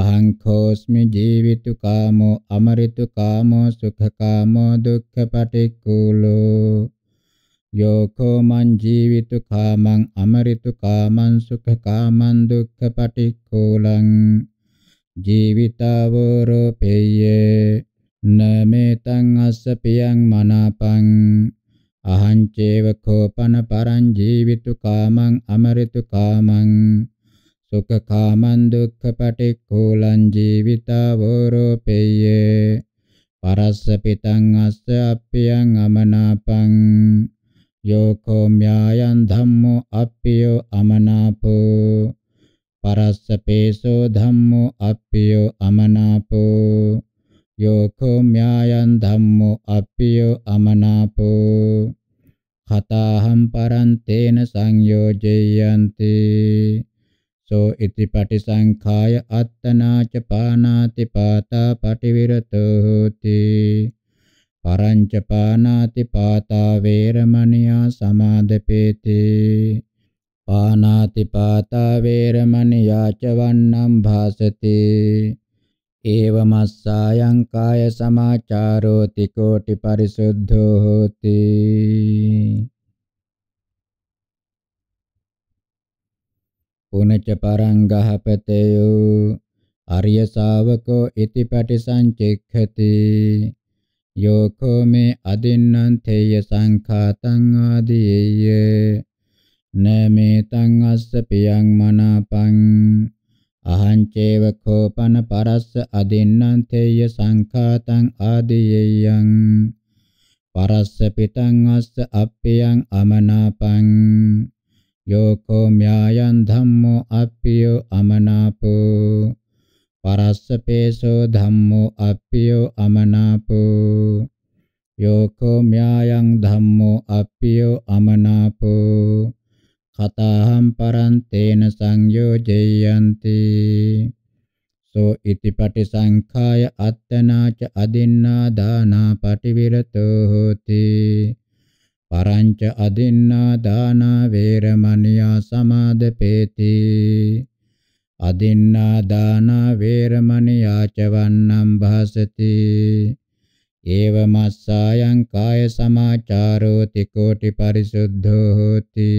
अहं खोऽस्मि जीवितु कामो अमरितु कामो सुखकामो दुःखपटिक्कुलो योखो मन् जीवितु कामं अमरितु कामं सुखकामं दुःखपटिक्कुलं ජීවිතාවෝරෝපෙය්‍යේ නමේතං අස්ස පියං මනාපං අහං චේව කෝපන පරං ජීවිතු කාමං අමරිතු කාමං සුඛකාමං දුක්ඛපටික්ඛූලං ජීවිතාවෝරෝපේය පරස්ස පිතං අස්ස අප්පියං අමනාපං යෝකෝ ම්‍යායන් ධම්මෝ අප්පියෝ අමනාපෝ පරස්ස පේසෝ ධම්මෝ අප්පියෝ අමනාපෝ යෝකෝ ම්‍යායන් ධම්මෝ අප්පියෝ අමනාපෝ කතාහම් පරන්තේන සංයෝජයන්ති සෝ ඉති පටිසංඛාය අත්තනාච පානාති පාතා පටිවිරතෝ හෝති පරංච පානාති පාතා වේරමණියා සමාදපේති පානාති පාතා වේරමණියා ච වන්නම් භාසති ඒවමස්සායං කාය සමාචාරෝති කෝටි පරිසුද්ධෝ හෝති පුනච්ච පරංගහපතයෝ ආර්ය ශාවකෝ ඉති පටිසංචෙක්ඛති යෝකෝ මේ අදින්නං තේය සංඛාතං ආදීය නමෙතං අස්ස පියං මනාපං අහං චේව කෝපන පරස්ස අදින්නං තේය සංඛාතං ආදීයං පරස්ස පිටං අස්ස අප්පියං අමනාපං යෝකෝ ම්‍යායන් ධම්මෝ අප්පියෝ අමනාපෝ පරස්සපේසෝ ධම්මෝ අප්පියෝ අමනාපෝ යෝකෝ ම්‍යායන් ධම්මෝ අප්පියෝ අමනාපෝ කතාහම් පරන්තේන සංයෝජයන්ති සෝ ඉති පටිසංඛාය අත්තනාච අදින්නා දානා පටිවිරතෝ හෝති පරංච අදින්නා දාන වේරමණියා සමාදපේති අදින්නා දාන වේරමණියා චවන්නම් භාසති ඒව මස්සායන් කාය සමාචාරෝ තිකෝටි පරිසුද්ධෝ හෝති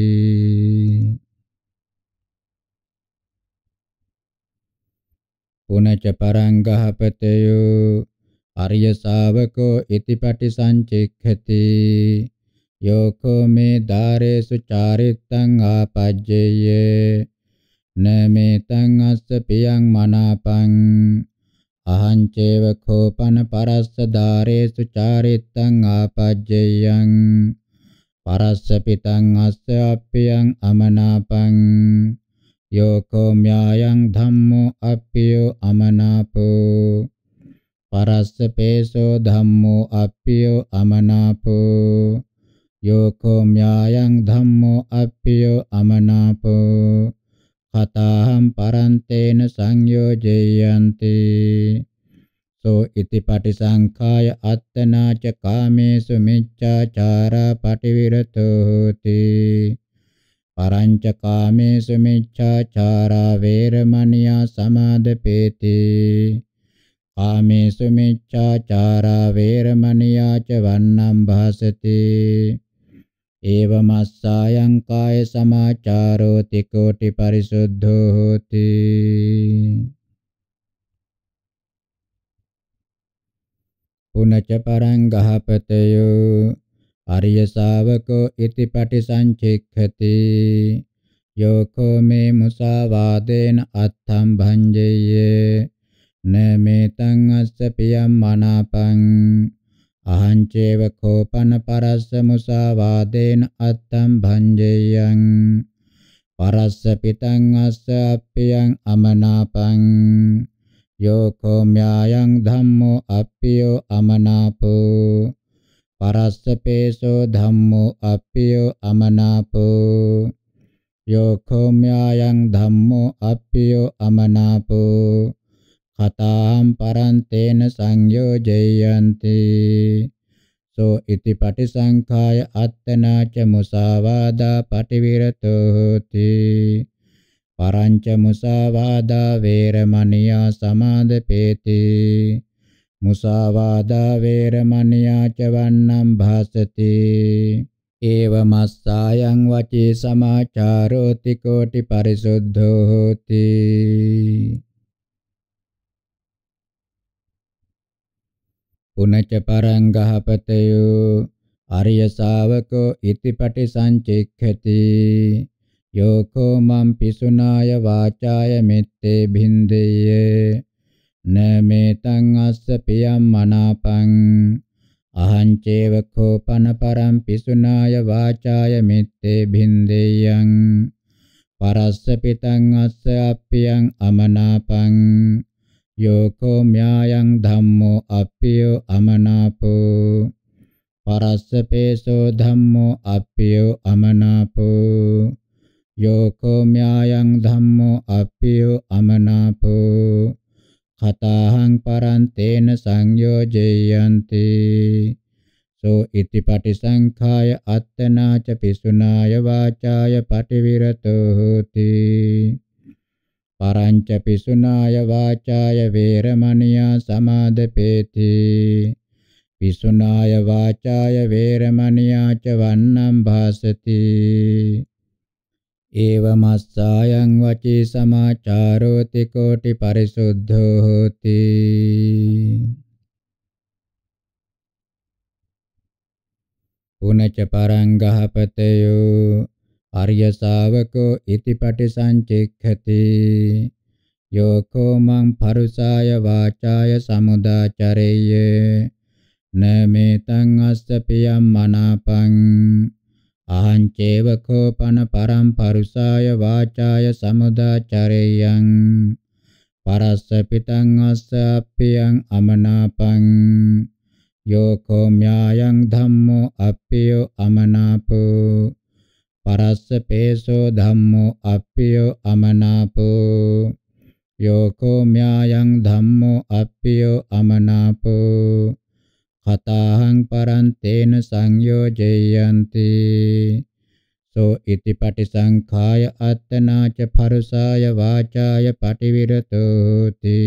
පුනච පරංගහපතයෝ අරිය ශාවකෝ ඉතිපටි සංචික්ඛති යෝකෝ මේ ධාරේසු චාරිත්තං ආපජ්ජේය නමෙතං අස්ස පියං මනාපං අහං චේව කෝපන පරස්ස ධාරේසු චාරිත්තං ආපජ්ජේයං පරස්ස පිතං අස්ස අප්පියං අමනාපං යෝකෝ ම්‍යායං ධම්මෝ අප්පියෝ අමනාපෝ පරස්ස පේසෝ ධම්මෝ අප්පියෝ අමනාපෝ යෝකෝ ම්‍යායං ධම්මෝ අප්පියෝ අමනාපෝ කතාහම් පරන්තේන සංයෝජයන්ති සෝ ඉති පටිසංඛාය අත්තනාච කාමේසු මිච්ඡාචාරා පටිවිරතෝ හෝති පරංච කාමේසු මිච්ඡාචාරා වේරමණියා සමාදපේති කාමේසු මිච්ඡාචාරා වේරමණියා ච වන්නම් භාසතේ ඒව මස්සායං කාය සමාචාරෝති කෝටි පරිසුද්ධෝ හෝති පුනච පරං ගහපතයෝ අරිය ශාවකෝ ඉති පටිසංචික්ඛති යෝකෝ මේ මුසාවාදේන අත්තම් භංජේය නමෙතං අස්ස පියම් මනාපං අහංචේව කෝපන පරස්ස මුසාවාදේන අත්තම් භංජේයං පරස්ස පිටං අස්ස අප්පියං අමනාපං යෝ කෝම්‍යායන් ධම්මෝ අප්පියෝ අමනාපෝ පරස්ස පේසෝ ධම්මෝ අප්පියෝ අමනාපෝ යෝ කෝම්‍යායන් ධම්මෝ අප්පියෝ අමනාපෝ කතාම් පරන්තේන සංයෝජයන්ති සෝ ඉති පටිසංඛාය අත්තනාච මුසාවාදා පටිවිරතෝ හෝති පරංච මුසාවාදා වේරමණියා සමාදපේති මුසාවාදා වේරමණියා ච වන්නම් භාසති ඒවමස්සායන් වචී සමාචාරෝති කෝටි පරිසුද්ධෝ හෝති පුනච පරංගහපතයෝ ආර්ය ශාවකෝ ඉති පටිසංචික්ඛති යෝකෝ මම් පිසුනාය වාචාය මෙත්තේ භින්දේය නමෙතං අස්ස පියම් මනාපං අහං චේව කෝපන පරම් පිසුනාය වාචාය මෙත්තේ භින්දේයං පරස්ස පිතං අස්ස අප්පියං අමනාපං යෝකෝ ම්‍යායං ධම්මෝ අප්පියෝ අමනාපෝ පරස්සපේසෝ ධම්මෝ අප්පියෝ අමනාපෝ යෝකෝ ම්‍යායං ධම්මෝ අප්පියෝ අමනාපෝ කතාහං පරන්තේන සංයෝජයන්ති සෝ ඉති පටිසංඛාය අත්තනාච පිසුනාය වාචාය පටිවිරතෝ හෝති පරංච පිසුනාය වාචාය වේරමණියා සමාදපේති පිසුනාය වාචාය වේරමණියා ච වන්නම් භාසති ඒවමස්සායං වචී සමාචාරෝති කෝටි පරිසුද්ධෝ හෝති පුනච පරං ගහපතයෝ arya savako iti patisancikkhati yoko mang pharusaya vacaya samudacareye na metang assa piyam manapang aham ceva khopana param pharusaya vacaya samudacareyang parassa pitang assa piyam amanapang yoko myayang dhammo appiyo amanapo පරස්ස පේසෝ ධම්මෝ අප්පියෝ අමනාපෝ යෝකෝ ම්‍යායන් ධම්මෝ අප්පියෝ අමනාපෝ කතාහං පරන්තේන සංයෝජයන්ති සෝ ඉති පටිසංඛාය අත්තනාච පරුසාය වාචාය පටිවිරතෝති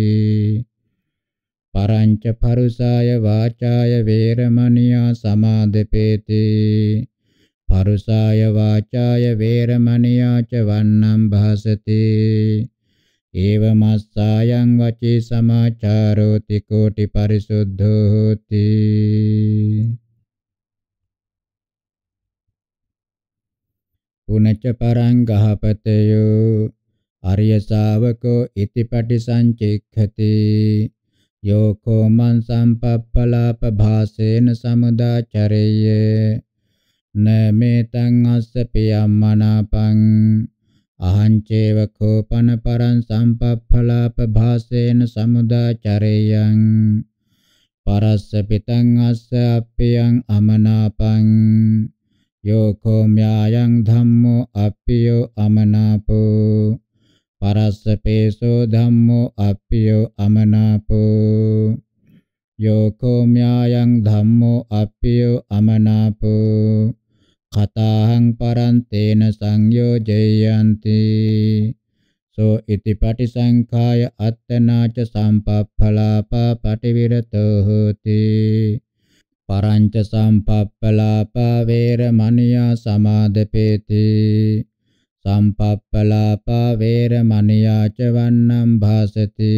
පරංච පරුසාය වාචාය වේරමණියා සමාදපේති පරුසාය වාචාය වේරමණියා ච වන්නම් භාසති ඒවමස්සායං වචී සමාචාරෝති කෝටි පරිසුද්ධෝ හෝති පුනච්ච පරං ගහපතයෝ අරිය ශාවකෝ ඉතිපටි සංචික්ඛති යෝකෝ මං සම්පප්පලාප භාසේන සමුදාචරේය නමෙතං අස්ස පියම්මනාපං අහං චේව කෝපන පරං සම්පප්ඵලාප භාසේන සමුදාචරේයං පරස්ස පිතං අස්ස අප්පියං අමනාපං යෝ කෝම්‍යායන් ධම්මෝ අප්පියෝ අමනාපෝ පරස්ස පේසෝ ධම්මෝ අප්පියෝ අමනාපෝ යෝකෝ ම්‍යායං ධම්මෝ අප්පියෝ අමනාපෝ කතාහං පරන්තේන සංයෝජයන්ති සෝ ඉති පටිසංඛාය අත්තනාච සම්පප්ඵලාපා පටිවිරතෝ හෝති පරංච සම්පප්පලාපා වේරමණියා සමාදපේති සම්පප්පලාපා වේරමණියා ච වන්නම් භාසති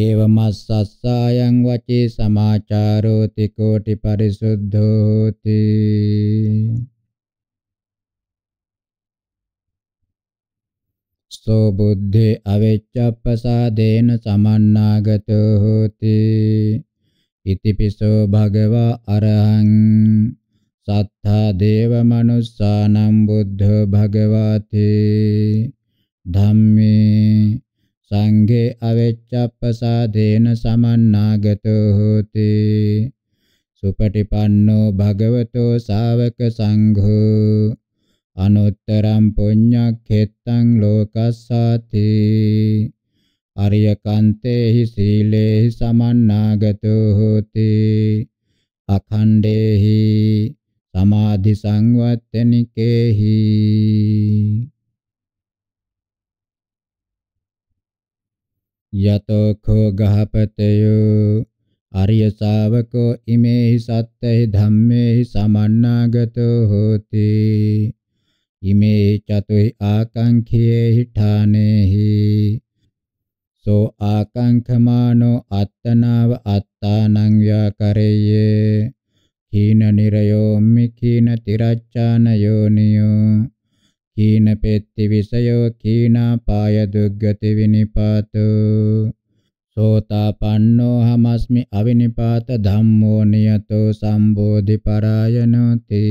ඒවමස්සස්සායං වචේ සමාචාරෝති කෝටි පරිසුද්ධෝති සෝ බුද්ධි අවෙච්ඡප්පසාදේන සමන්නාගතෝ හෝති ඉතිපිසෝ භගවා අරහං සත්තා දේව මනුස්සානම් බුද්ධ භගවාතේ ධම්මේ සංඝේ අවෙච්ඡප්පසාදේන සමන්නාගතෝ හෝති සුපටිපන්නෝ භගවතෝ ශාවක සංඝෝ අනුත්තරම් පුඤ්ඤක්ඛෙත්තං ලෝකස්සාති අරියකන්තේහි සීලේහි සමන්නාගතෝ හෝති අඛණ්ඩේහි සමාධි සංවත්තනිකේහි යතෝ කෝ ගහපතයෝ ආර්ය ශාවකෝ ඉමේහි සත්‍තේ ධම්මේහි සමන්නාගතෝ හෝති ඉමේ චතුයි ආකාංඛයේහි ඨානේහි සෝ ආකාංඛමානෝ අත්තනාව අත්තානං ව්‍යාකරේය කීන නිරයෝ මිකීන තිරච්ඡාන යෝනියෝ කීන පෙත්ති විසයෝ කීනා පාය දුග්ගති විනිපාතෝ සෝතාපන්නෝ හමස්මි අවිනිපාත ධම්මෝ නියතෝ සම්බෝධි පරායනෝති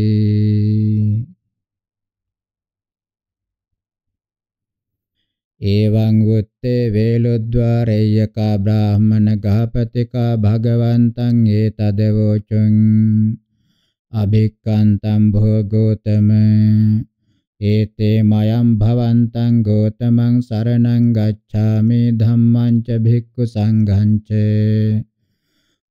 එවං වුත්තේ වේලොද්වාරේයකා බ්‍රාහමන ගහපතිකා භගවන්තං ඒතදවෝචං අභික්ඛන්තං භෝගෝතම ete mayam bhavantaṃ gotamaṃ saraṇaṃ gacchāmi dhammaṃ ca bhikkhu saṅghaṃ ca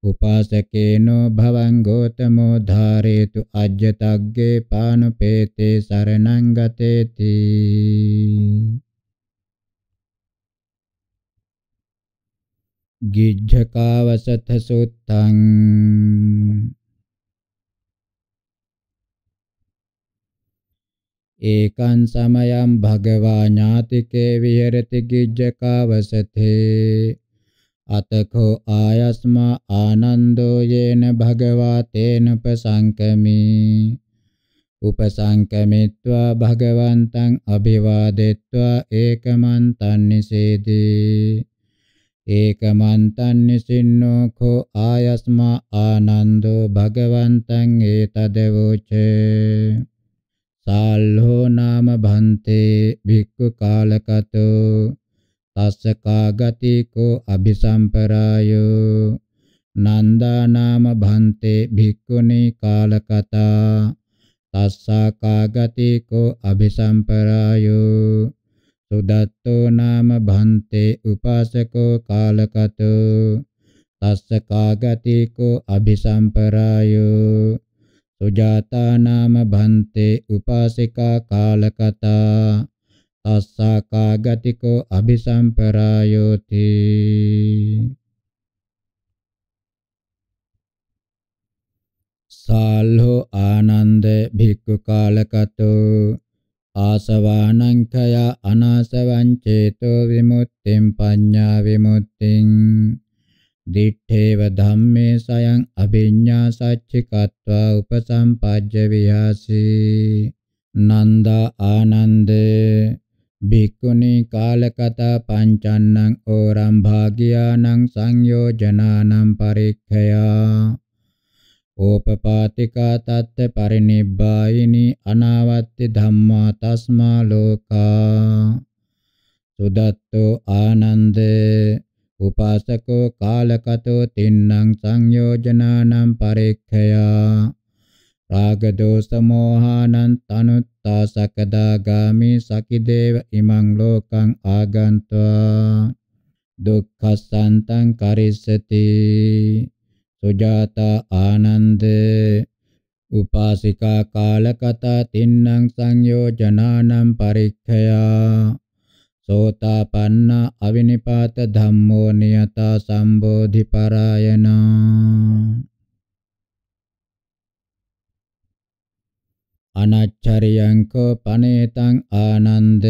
Upasakeno bhavan gotamo dharetu ajjatagge panupete saraṇaṃ gateti Gijjhakavasatha suttaṃ ඒකං සමයං භගවා ඥාතිකේ විහෙරති ගිජ්ජකාවසතේ අතකෝ ආයස්මා ආනන්දෝ යේන භගවා තේන උපසංකමී උපසංකමිත්වා භගවන්තං අභිවාදෙත්වා ඒකමන්තං නිසේදී ඒකමන්තං නිසින්නෝ කෝ ආයස්මා ආනන්දෝ භගවන්තං ඒතදවෝචේ සාල්හෝ නාම භන්තේ භික්ඛු කාලකතෝ තස්ස කාගතිකෝ අபிසම්පරායෝ නන්දා නාම භන්තේ භික්ඛුනි කාලකතා තස්සා කාගතිකෝ අபிසම්පරායෝ සුදත්තෝ නාම භන්තේ උපාසකෝ කාලකතෝ තස්ස කාගතිකෝ අபிසම්පරායෝ සුජාතා නාම භන්තේ උපාසිකා කාලකතා තස්සාකා ගතිකෝ අபிසම්පරායෝති සාල්හෝ ආනන්ද භික්ඛු කාලකතෝ ආසවානංඛය අනාසවං චේතෝ විමුක්තිං පඤ්ඤා විමුක්තිං දිත්තේව ධම්මේ සයං අභිඤ්ඤා සච්චිකत्वा උපසම්පජ්ජ විහාසි නන්දා ආනන්ද භික්ඛුනි කාලකතා පංචන්නං ඕරම් භාගියානං සංයෝජනානම් පරික්ඛයා ඕපපාතිකා තත්ත පරිනිබ්බායිනි අනාවත්ති ධම්මා තස්මා ලෝකා සුදත්තෝ ආනන්දේ උපාසකෝ කාලකතෝ තින්නම් සංයෝජනානම් පරික්ඛයා රාග දෝෂ මොහානං තනුත්තා සකදාගාමි සකිදේව ඉමං ලෝකං ආගන්त्वा දුක්ඛසන්තං කරිස්සති සුජාතා ආනන්ද උපාසිකා කාලකතා තින්නම් සංයෝජනානම් පරික්ඛයා සෝතාපන්න අවිනිපාත ධම්මෝ නියතා සම්බෝධි පරායනා අනච්චරියංකෝ පනේතං ආනන්ද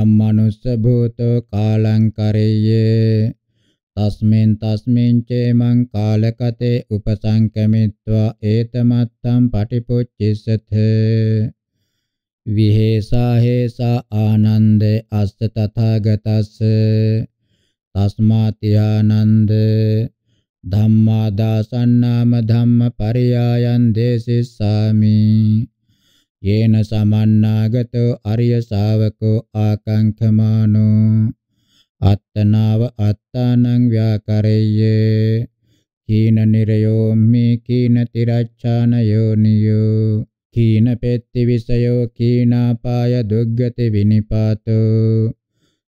යම් මනුස්ස භූතෝ කාලං කරෙය්‍ය තස්මෙන් තස්මින් චේමං කාලකතේ උපසංකමිත්වා ඒතමත්තම් පටිපොච්චිසතේ විහෙසා හේසා ආනන්ද අස්ස තථාගතස්ස තස්මාති ආනන්ද ධම්මා දාසන්නාම ධම්ම පරියායන් දේසිස්සාමි යේන සමන්නාගතෝ අරිය ශාවකෝ ආකාංකමානෝ අත්තනාව අත්තානං ව්‍යාකරෙය්‍ය කීන නිරයෝම්මි කීන තිරච්ඡාන යෝනියෝ කීන පෙත්ති විසයෝ කීනාපාය දුග්ගති විනිපාතෝ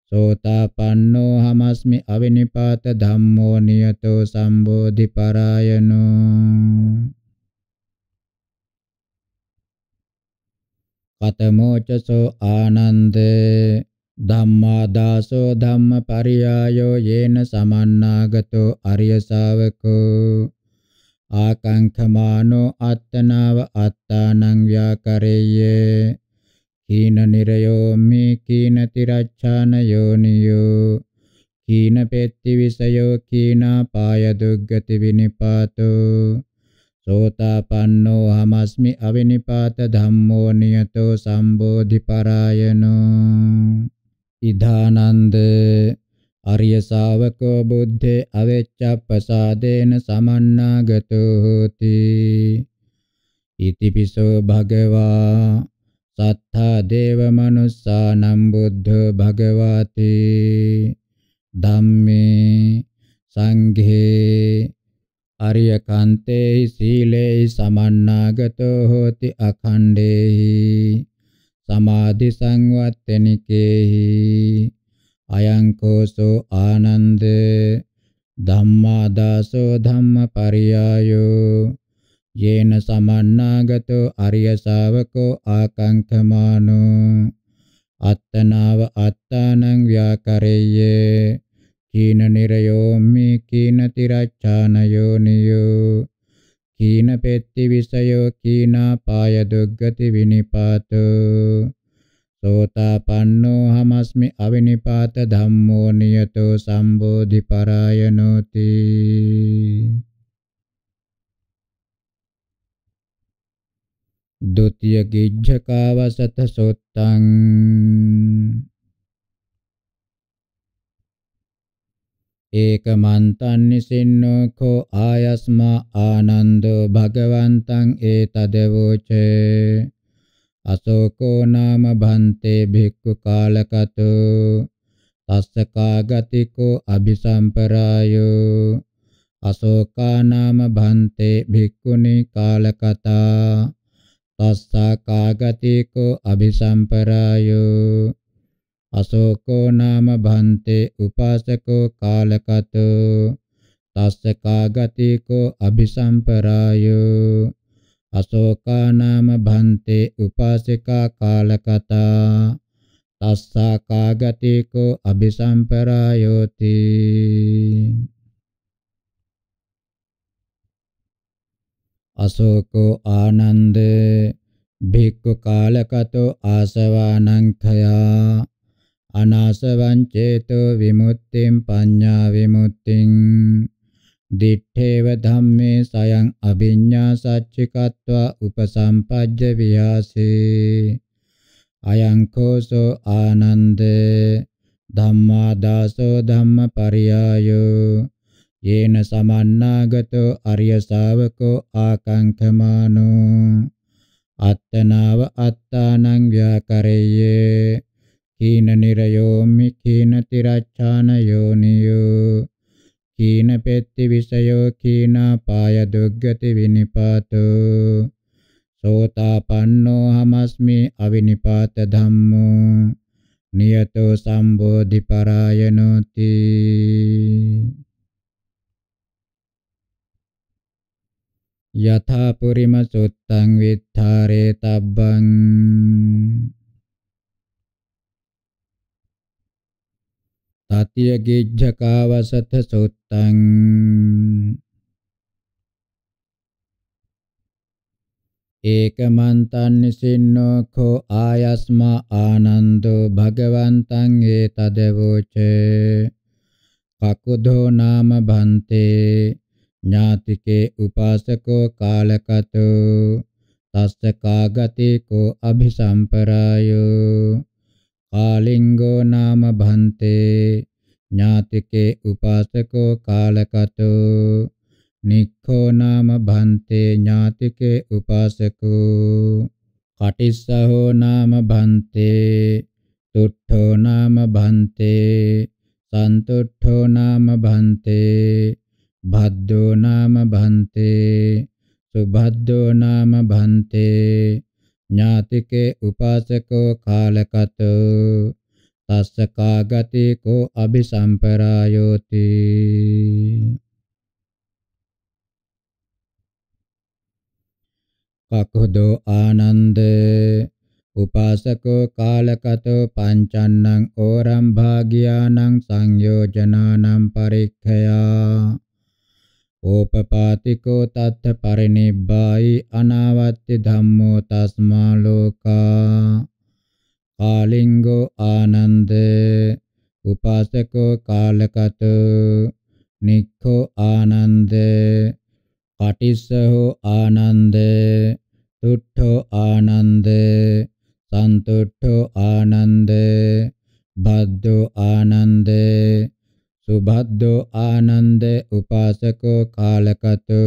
සෝතාපන්නෝ හමස්මි අවිනිපාත ධම්මෝ නියතෝ සම්බෝධි පරායනෝ කතමෝචසෝ ආනන්ද ධම්මා දාසෝ ධම්මපරියායෝ යේන සමන්නාගතෝ අරිය ශාවකෝ ආකාංඛමානෝ අත්තනාව අත්තානං ව්‍යාකරෙය්‍ය කීන නිරයෝ මේ කීන තිරච්ඡාන යෝනියෝ කීන පෙත්ති විසයෝ කීනා පාය දුග්ගති විනිපාතෝ සෝතාපන්නෝ හමස්මි අවිනිපාත ධම්මෝ නියතෝ සම්බෝධි පරායනෝ ඉදානන්ද අරිය ශාවකෝ බුද්ධේ අවෙච්ඡප්පසාදේන සමන්නාගතෝ හෝති ඉතිපිසෝ භගවා සත්තා දේව මනුස්සානම් බුද්ධ භගවාති ධම්මේ සංඝේ අරිය කාන්තේ සීලේ සමන්නාගතෝ හෝති අඛණ්ඩේහි සමාධි සංවත්තනිකේහි අයංකෝසෝ ආනන්ද ධම්මාදාසෝ ධම්මපරියායෝ යේන සමන්නාගතෝ අරිය ශාවකෝ ආකංකමානෝ අත්තනාව අත්තානං ව්‍යාකරෙය්‍ය කීන නිරයෝමි කීන තිරච්ඡාන යෝනියෝ කීන පෙත්ති විසයෝ කීනා පාය දුග්ගති විනිපාතෝ සෝතාපන්නෝ හමස්මි අවිනිපාත ධම්මෝ නියතෝ සම්බෝධි පරායනෝති ද්විතිය ගිජ්ජකාවසත සොත්තං ඒකමන්තං නිසින්නෝ කෝ ආයස්මා ආනන්දෝ භගවන්තං ඒතදවෝචේ අශෝකෝ නාම භන්තේ භික්ඛු කාලකතෝ තස්ස කාගතිකෝ අபிසම්පරායෝ අශෝකා නාම භන්තේ භික්ඛුනි කාලකතා තස්සා කාගතිකෝ අபிසම්පරායෝ අශෝකෝ නාම භන්තේ උපාසකෝ කාලකතෝ තස්ස කාගතිකෝ අபிසම්පරායෝ අශෝකා නාම භන්තේ උපාසිකා කාලකතා තස්සා කාගතිකෝ අபிසම්පරායෝති අශෝකෝ ආනන්ද භික්ඛු කාලකතෝ ආසවානං khයා අනාසවං චේතෝ විමුක්තිං පඤ්ඤා විමුක්තිං දිත්තේව ධම්මේ සයං අභිඤ්ඤා සච්චිකत्वा උපසම්පජ්ජ විහාසේ අයං කෝසෝ ආනන්ද ධම්මා දාසෝ ධම්මපරියායෝ යේන සමන්නාගතෝ අරිය ශාවකෝ ආකාංකමානෝ අත්තනාව අත්තානං ව්‍යාකරෙය්‍ය කීන නිරයෝමි කීන තිරච්ඡාන යෝනියෝ කීන පෙත්ති විසයෝ කීනා පාය දුග්ගති විනිපාතෝ සෝතාපන්නෝ හමස්මි අවිනිපාත ධම්මෝ නියතෝ සම්බෝධි පරායනෝති යථා පුරිම සුත්තං විත්තරේ තබ්බං තතිය ගිජ්ජකාවසත සුත්තං ඒකමන්තං නිසින්නෝ කෝ ආයස්මා ආනන්දෝ භගවන්තං ඒතදවෝචේ කකුදෝ නාම භන්තේ ඥාතිකේ උපාසකෝ කාලකතෝ තස්ස කාගතිකෝ අභිසම්පරායෝ ආලිංගෝ නාම භන්තේ ඥාතිකේ උපාසකෝ කාලකතෝ නික්ඛෝ නාම භන්තේ ඥාතිකේ උපාසකෝ කටිස්සහෝ නාම භන්තේ තුට්ඨෝ නාම භන්තේ සන්තුට්ඨෝ නාම භන්තේ භද්දෝ නාම භන්තේ සුභද්දෝ නාම භන්තේ ඥාතිකේ උපාසකෝ කාලකතෝ තස්ස කාගතිකෝ අபிසම්පරායෝති කකහදෝ ආනන්ද උපාසකෝ කාලකතෝ පංචන්නං ඕරම් භාගියානං සංයෝජනානම් පරික්ඛයා ඕපපාතිකෝ තත්ත පරිනිබ්බායි අනාවත්ති ධම්මෝ තස්මා ලෝකා කාලිංගෝ ආනන්ද උපාසකෝ කාලකතෝ නික්ඛෝ ආනන්ද පටිස්සහෝ ආනන්ද තුට්ඨෝ ආනන්ද සන්තුට්ඨෝ ආනන්ද බද්දෝ ආනන්ද සුබද්දෝ ආනන්ද උපාසකෝ කාලකතු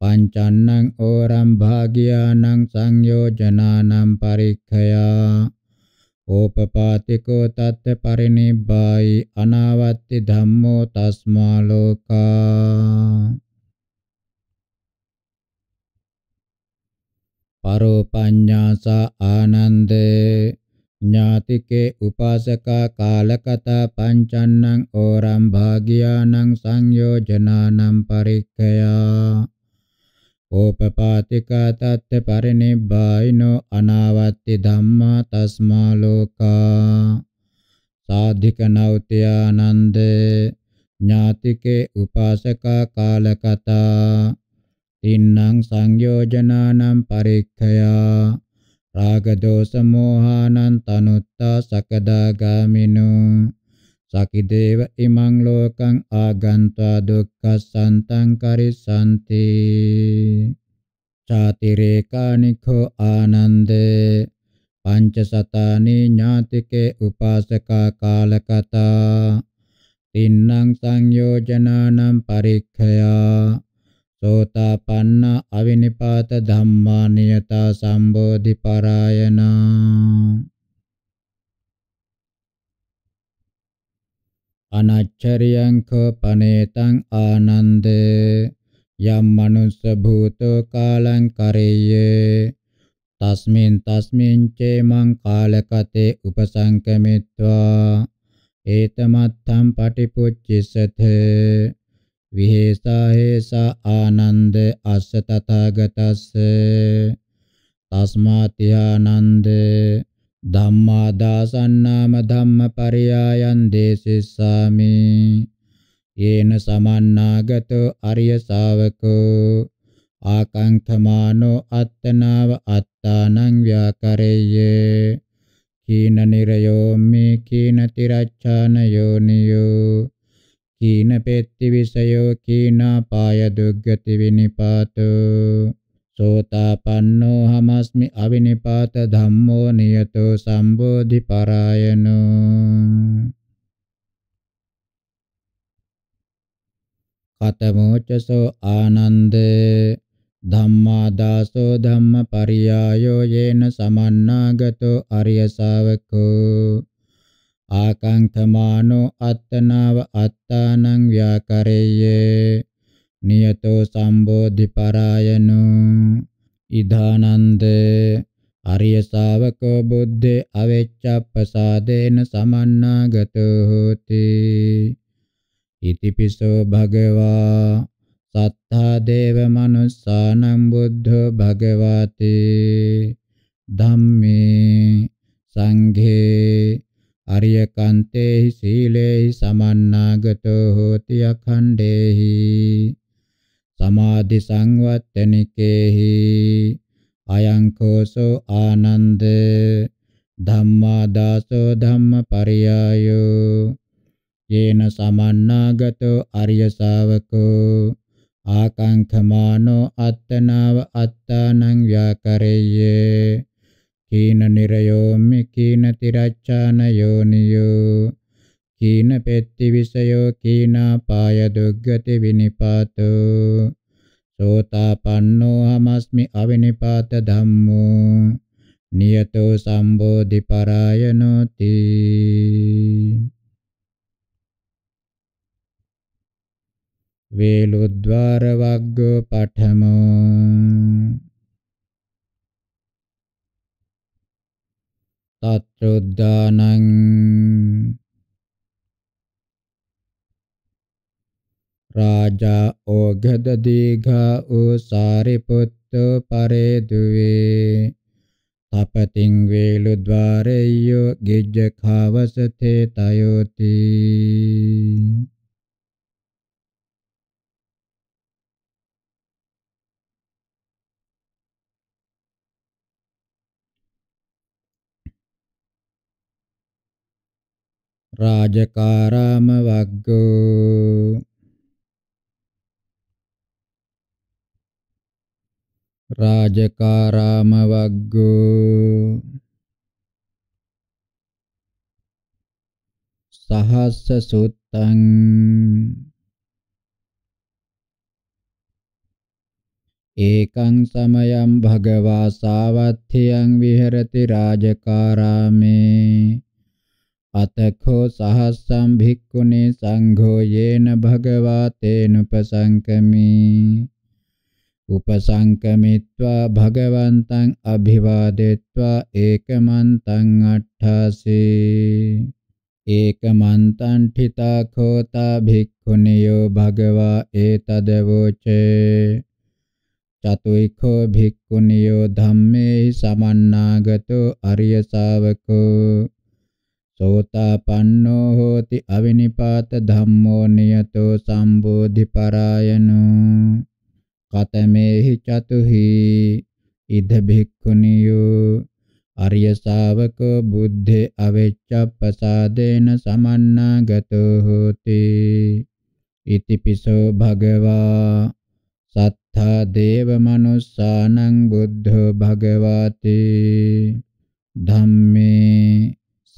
පංචන්නං ඕරම් භාගියානං සංයෝජනානම් පරික්ඛයා ඕපපාතිකෝ තත් පරිනිබ්බායි අනාවත්ති ධම්මෝ තස්මා ලෝකා පරෝපඤ්ඤාසා ආනන්දේ ඥාතිකේ උපාසකා කාලකතා පංචන්නං ඕරම් භාගියානං සංයෝජනානම් පරික්ඛයා ඕපපාතිකා තත්ත පරිනිබ්බායිනෝ අනාවත්ති ධම්මා තස්මා ලෝකා සාධික නෞත්‍යානන්ද ඥාතිකේ උපාසකා කාලකතා තින්නම් සංයෝජනානම් පරික්ඛයා රාග දෝෂ මෝහානං තනුත්තා සකදාගාමිනෝ සකිදේව ඉමං ලෝකං ආගන්්වා දුක්ඛසන්තං කරිසන්ති චාතිරේකානිඛෝ ආනන්ද පංචසතානි ඥාතිකේ උපාසකා කාලකතා තින්නම් සංයෝජනානම් පරික්ඛයා සෝතාපන්න අවිනිපාත ධම්මා නියතා සම්බෝධි පරායනා අනච්චරියං කපනේතං ආනන්ද යම් මනුස්ස භූතෝ කාලං කරෙය්‍ය තස්මින් තස්මින් චේමං කාලකතේ උපසංකමිත්වා ඒතමත්තම් පටිපුච්චිසතේ විහෙසා හේසා ආනන්ද අස්ස තථාගතස්ස තස්මාති ආනන්ද ධම්මා දාසන්නාම ධම්මපරයායන් දේසිස්සාමි යේන සමන්නාගතෝ අරිය ශාවකෝ ආකාංඨමානෝ අත්තනාව අත්තානං ව්‍යාකරෙය්‍ය කීන නිරයෝ මේ කීන තිරච්ඡාන යෝනියෝ කීන පෙත්ති විසයෝ කීන පාය දුග්ගති විනිපාතෝ සෝතාපන්නෝ හමස්මි අවිනිපාත ධම්මෝ නියතෝ සම්බෝධි පරායනෝ කතමෝචසෝ ආනන්ද ධම්මා දාසෝ ධම්ම පරියායෝ යේන සමන්නාගතෝ අරිය ශාවකෝ ආකාංතමානෝ අත්තනාව අත්තානං ව්‍යාකරේය නියතෝ සම්බෝධි පරායනෝ ඉදානන්ද අරිය ශාවකෝ බුද්දේ අවෙච්ඡප්පසාදේන සමන්නාගතෝ හෝති ඉතිපිසෝ භගවා සත්තා දේව මනුස්සානම් බුද්ධෝ භගවාති ධම්මේ සංඝේ අරියකන්තේහි සීලේහි සමන්නාගතෝ හෝති අඛණ්ඩේහි සමාධි සංවත්තනිකේහි අයං කෝසෝ ආනන්ද ධම්මා දාසෝ ධම්ම පරියායෝ යේන සමන්නාගතෝ අරිය ශාවකෝ ආකාංඛමානෝ අත්තනාව අත්තානං ව්‍යාකරෙය්‍යේ කීන නිරයෝමි කීන තිරච්ඡාන යෝනියෝ කීන පෙත්ති විසයෝ කීනා පාය දුග්ගති විනිපාතෝ සෝතාපන්නෝ හමස්මි අවිනිපාත ධම්මෝ නියතෝ සම්බෝධි පරායනෝති වේලුද්වාර වග්ගෝ පඨමෝ තත්‍රොද්ධානං රාජා ඕඝද දීඝා උසාරිපුත්ත පරේදුවේ තපතින් වේලු ద్వාරයෝ ගිජ්ජ කවසතේ තයෝති රාජකාරාම වග්ගෝ රාජකාරාම වග්ගෝ සහස්ස සුත්තං ඒකං සමයං භගවා සාවත්ථියං විහෙරති රාජකාරාමේ අතඛෝ සහස්සම් භික්ඛුනේ සංඝෝ යේන භගවා තේනුපසංකමී උපසංකමිත්වා භගවන්තං අභිවාදෙත්වා ඒකමන්තං අට්ඨාසේ ඒකමන්තං ඨිතා khota භික්ඛුනියෝ භගවා ඒතදවෝචේ චතුයිඛෝ භික්ඛුනියෝ ධම්මේ සමන්නාගතෝ අරිය ශාවකෝ සෝතාපන්නෝ හෝති අවිනිපාත ධම්මෝ නියතෝ සම්බෝධි පරායනෝ කතමේහි චතුහි ඉද භික්ඛුනියෝ අරිය ශාවකෝ බුද්ධේ අවෙච්ඡප්පසාදේන සමන්නාගතෝ හෝති ඉතිපිසෝ භගවා සත්තා දේව මනුස්සානං බුද්ධෝ භගවාති ධම්මේ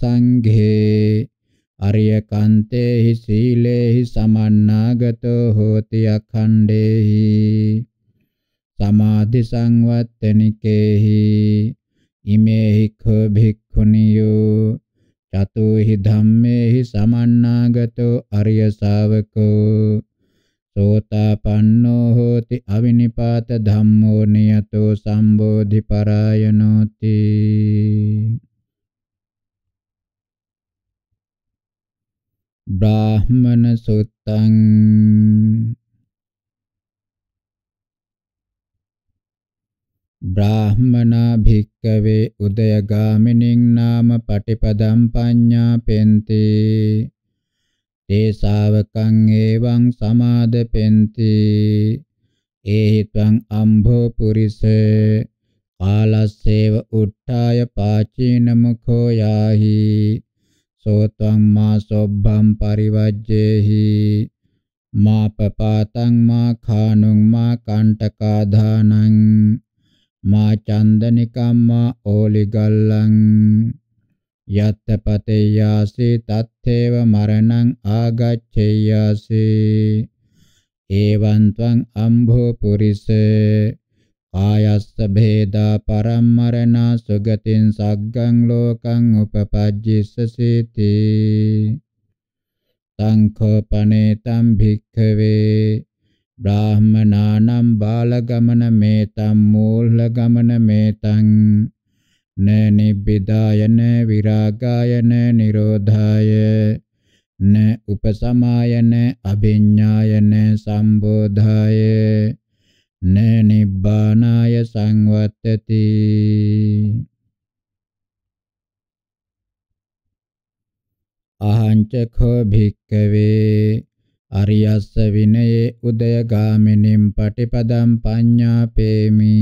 සංඝේ අරිය කන්තේහි සීලේහි සමන්නාගතෝ හෝති අඛණ්ඩේහි සමාධි සංවත්තනිකේහි ඉමේහි කෝ භික්ඛුනියෝ චතුහි ධම්මේහි සමන්නාගතෝ අරිය ශාවකෝ සෝතාපන්නෝ හෝති අවිනිපාත ධම්මෝ නියතෝ සම්බෝධි පරායනෝති බ්‍රාහ්මන සුත්තං බ්‍රාහ්මනා භික්කවේ උදයගාමිනින් නාම පටිපදම් පඤ්ඤා පෙන්ති තේ ශාවකං එවං සමාද පෙන්ති ඒහි ත්වං අම්භෝ පුරිස කාලස්සේව උට්ඨාය පාචීන මුඛෝ යාහි සෝත්වං මා සොබ්බම් පරිවජ්ජේහි මා පපාතං මා ඛානුං මා කණ්ඨකාධානං මා චන්දනිකම් මා ඕලිගල්ලං යත්තපතේයාසි තත්තේව මරණං ආගච්ඡේයාසි එවන්තං අම්භෝ පුරිසේ ආයස්ස භේදා පරම්මරණා සුගතින් සග්ගං ලෝකං උපපජ්ජිස්සසීති සංඛපනේතම් භික්ඛවේ බ්‍රාහ්මනානම් බාලගමන මේතම් මූල ගමන මේතං න නිබ්බිදායන විරාගායන නිරෝධාය න උපසමායන අභිඤ්ඤායන සම්බෝධාය න නිබ්බානාය සංවත්තති අහංච කෝ භික්කවේ අරියස්ස විනයේ උදයගාමිනින් පටිපදම් පඤ්ඤාපේමි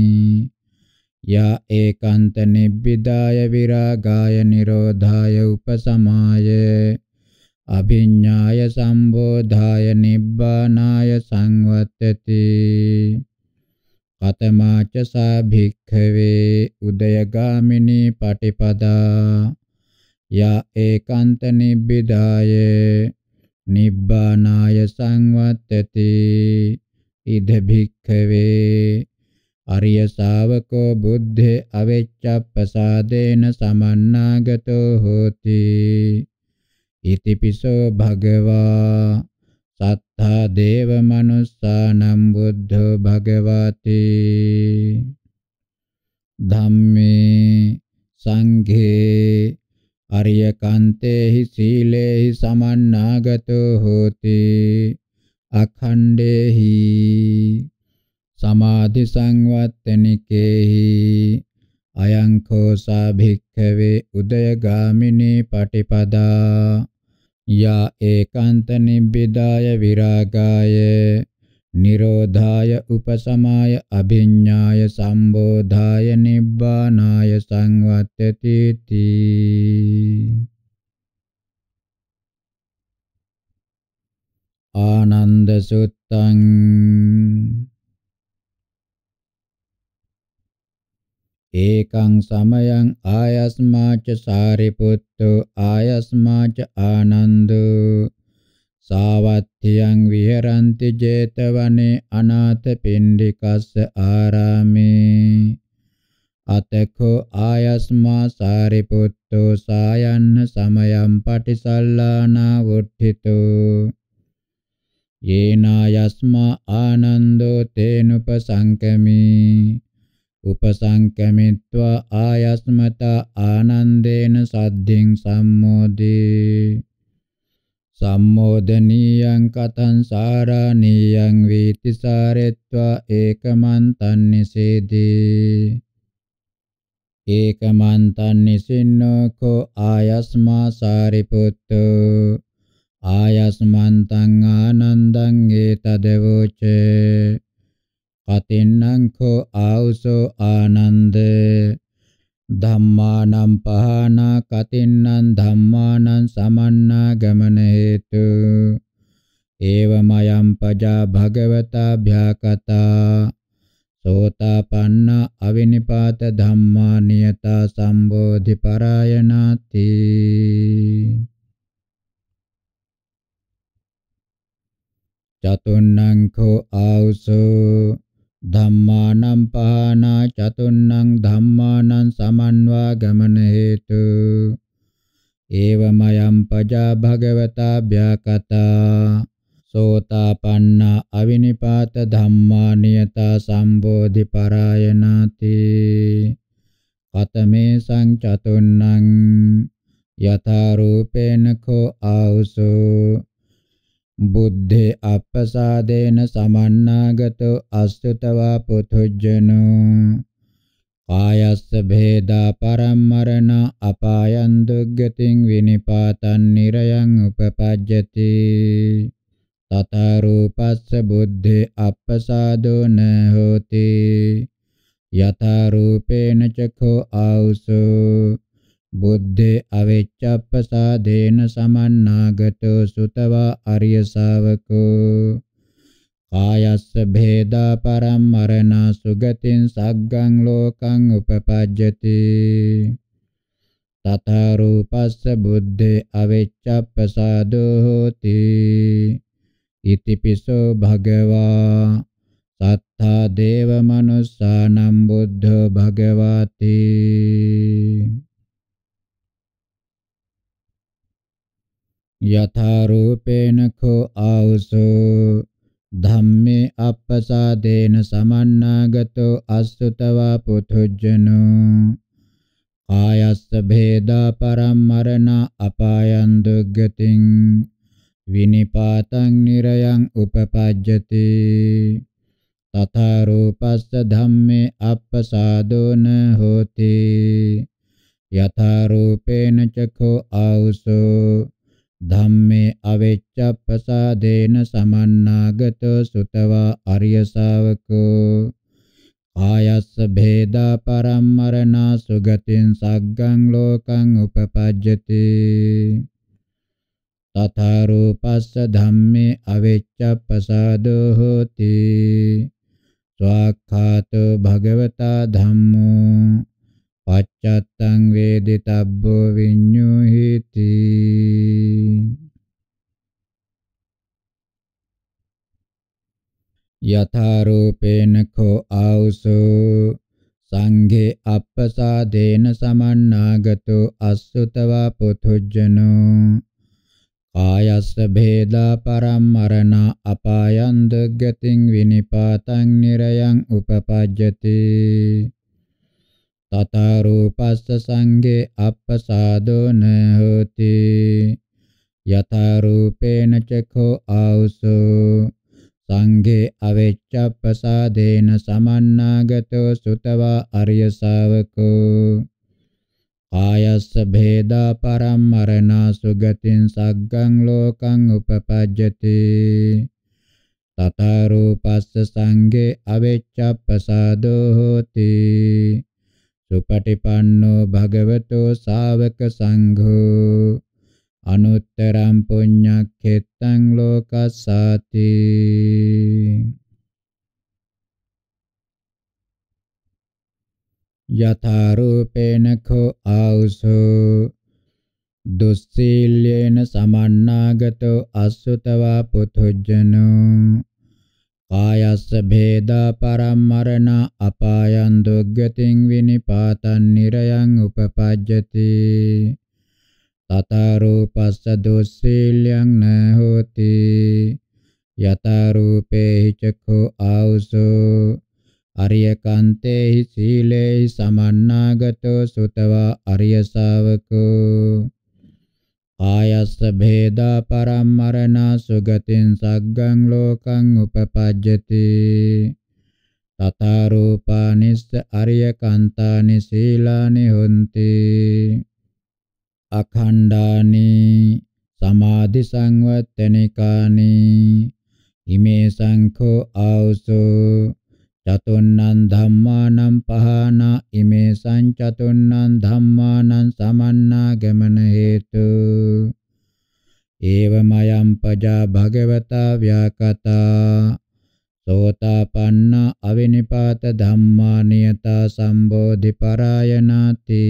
යා ඒකාන්ත නිබ්බිදාය විරාගාය නිරෝධාය උපසමාය අභිඤ්ඤාය සම්බෝධාය නිබ්බානාය සංවත්තති කතමාච සා භික්ඛවේ උදයගාමිනී පටිපදා යා ඒකාන්ත නිබ්බිදාය නිබ්බානාය සංවත්තති ඉද භික්ඛවේ අරිය ශාවකෝ බුද්ධේ අවෙච්ඡප්පසාදේන සමන්නාගතෝ හෝති ඉතිපිසෝ භගවා තත්ථා දේව මනුස්සානම් බුද්ධෝ භගවති ධම්මේ සංඝේ අරියකන්තේහි සීලේහි සමන්නාගතෝ හෝති අඛණ්ඩේහි සමාධි සංවත්තනිකේහි අයං කෝසා භික්ඛවේ උදයගාමිනී පටිපදා या एकांत निबिदाय विरागाय निरोधाय उपशमाय अभिज्ञाय संबोधाय निब्बानाय संवत्तेति ආනන්ද සුත්තං ඒකං සමයං ආයස්මාච සාරිපුත්තු ආයස්මාච ආනන්දු සාවත්තියං විහෙරಂತಿ 제තවනේ අනාථ පින්ඩිකස්ස ආරාමේ අතකෝ ආයස්මා සාරිපුත්තු සායන්න සමයං පටිසල්ලානා වුට්ඨිතෝ යේනායස්මා ආනන්දෝ තේනුපසංකමී උපසංකමිත්වා ආයස්මතා ආනන්දේන සද්ධින් සම්මෝදේ සම්මෝදනීයං කතං සාරාණීයං වීති සාරෙත්වා ඒකමන්තං නිසේදී ඒකමන්තං නිසින්නෝ කෝ ආයස්මා සාරිපුත්තෝ ආයස්මන්තං ආනන්දං ඒතදවෝචේ කතෙන්නං කෝ ආවුසෝ ආනන්ද ධම්මානම් පහනා කතෙන්නං ධම්මානම් සමන්නා ගමන හේතු ඒවමයම් පජා භගවතා භ්‍යාකතා සෝතාපන්න අවිනිපාත ධම්මා නියතා සම්බෝධි පරායනාති චතුන්නං කෝ ආවුසෝ ධම්මානම් පහනා චතුන්නං ධම්මානං සමන්වා ගමන හේතු ඒවමයම් පජා භගවතා භ්‍යාකතා සෝතාපන්න අවිනිපාත ධම්මා නියතා සම්බෝධි පරායනාති කතමේ සංචතුන්නං යථා රූපේන කෝ ආවසෝ බුද්ධේ අප්පසාදේන සමන්නාගතෝ අස්සතවා පුතුජ්ජනෝ කායස්ස භේදා පරම්මරණ අපායන් දුග්ගතින් විනිපාතං නිරයන් උපපජ්ජති තථා රූපස්ස බුද්ධේ අප්පසාදෝ නහෝති යථා රූපේන චඛෝ ආවුසෝ බුද්ධේ අවිච්ඡප්පසාදේන සමන්නාගතෝ සුතවා අරිය ශාවකෝ කායස්ස භේදා පරම්මරණ සුගතින් සග්ගං ලෝකං උපපජ්ජති තථා රූපස්ස බුද්ධේ අවිච්ඡප්පසාදෝ හෝති ඉතිපිසෝ භගවා සත්තා දේව මනුස්සානම් බුද්ධ භගවතී යථා රූපේන කෝ ආවසෝ ධම්මේ අප්පසාදේන සමන්නාගතෝ අසුතවා පුතුජ්ජනෝ ආයස්ස භේදා පරම්මරණ අපායන් දුග්ගතින් විනිපාතං නිරයන් උපපජ්ජති තථා රූපස්ස ධම්මේ අප්පසාදෝන හෝති යථා රූපේන චකෝ ආවසෝ ධම්මේ අවේච්ඡප්පසාදේන සමන්නාගතෝ සුතවා අරිය ශාවකෝ ආයස්ස භේදා පරම්මරණා සුගතින් සග්ගං ලෝකං උපපජ්ජති තථා රූපස්ස ධම්මේ අවේච්ඡප්පසාදෝ හෝති ස්වාක්ඛාතෝ භගවතා ධම්මෝ පච්චත්තං වේදිතබ්බෝ විඤ්ඤෝ හේති යථා රූපේන කෝ ආවුසෝ සංඝේ අප්පසාදේන සමන්නාගතෝ අස්සුතවා පුතුජ්ජනෝ කායස්ස භේදා පරම්මරණ අපායන් දුග්ගතින් විනිපාතං නිරයන් උපපජ්ජති තථා රූපස්ස සංගේ අප්පසාදෝ න හෝති යථා රූපේන චඛෝ ආවසෝ සංඝේ අවෙච්ඡප්පසාදේන සමන්නාගතෝ සුතවා අරිය ශාවකෝ ආයස්ස භේදා පරම්මරණා සුගතින් සග්ගං ලෝකං උපපජ්ජති තථා රූපස්ස සංඝේ අවෙච්ඡප්පසාදෝ හෝති සුපටිපන්නෝ භගවතෝ ශාවක සංඝෝ අනුත්තරම් පුඤ්ඤක්ඛෙත්තං ලෝකස්සාති යථා රූපේන කෝ ආවුසෝ දුස්සීල්‍යේන සමන්නාගතෝ අසුතවා පුතුජනෝ කායස්ස භේදා පරම්මරණ අපායන් දුග්ගතින් විනිපාතං නිරයන් උපපජ්ජති තථා රූපස්ස දුස්සීල්‍යං න හෝති යතා රූපේහි චක්ඛෝ ආවසෝ අරිය කාන්තේහි සීලේහි සමන්නාගතෝ සුතවා අරිය ශාවකෝ ආයස්ස භේදා පරම්මරණා සුගතින් සග්ගං ලෝකං උපපජ්ජති තථා රූපානිස්ස අරිය කාන්තානි සීලානි හොಂತಿ අඛණ්ඩානි සමාධි සංවත්තනිකානි ඉමේ සංඛෝ ආවසෝ චතුන්නං ධම්මානං පහනා ඉමේ සංචතුන්නං ධම්මානං සමන්නා ගමන හේතු ඒවමයම් පජා භගවතා ව්‍යාකතා සෝතාපන්න අවිනිපාත ධම්මා නියතා සම්බෝධි පරායනාති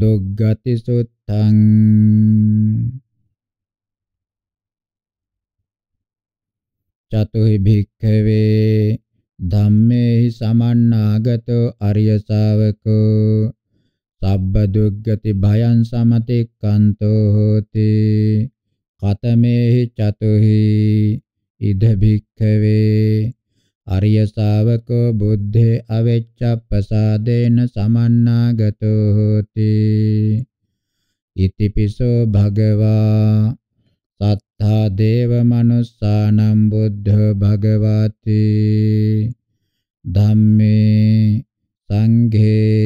දුක්ගති සුත්තං චතුහි භික්ඛවේ ධම්මේහි සමන්නාගතෝ අරිය ශාවකෝ සබ්බ දුක්ගති භයං සමතික්ඛන්තෝ හෝති කතමේහි චතුහි ඉද භික්ඛවේ අරිය ශාවකෝ බුද්ධේ අවෙච්ඡප්පසාදේන සමන්නාගතෝ හෝති ඉතිපිසෝ භගවා සත්තා දේව මනුස්සානම් බුද්ධ භගවති ධම්මේ සංඝේ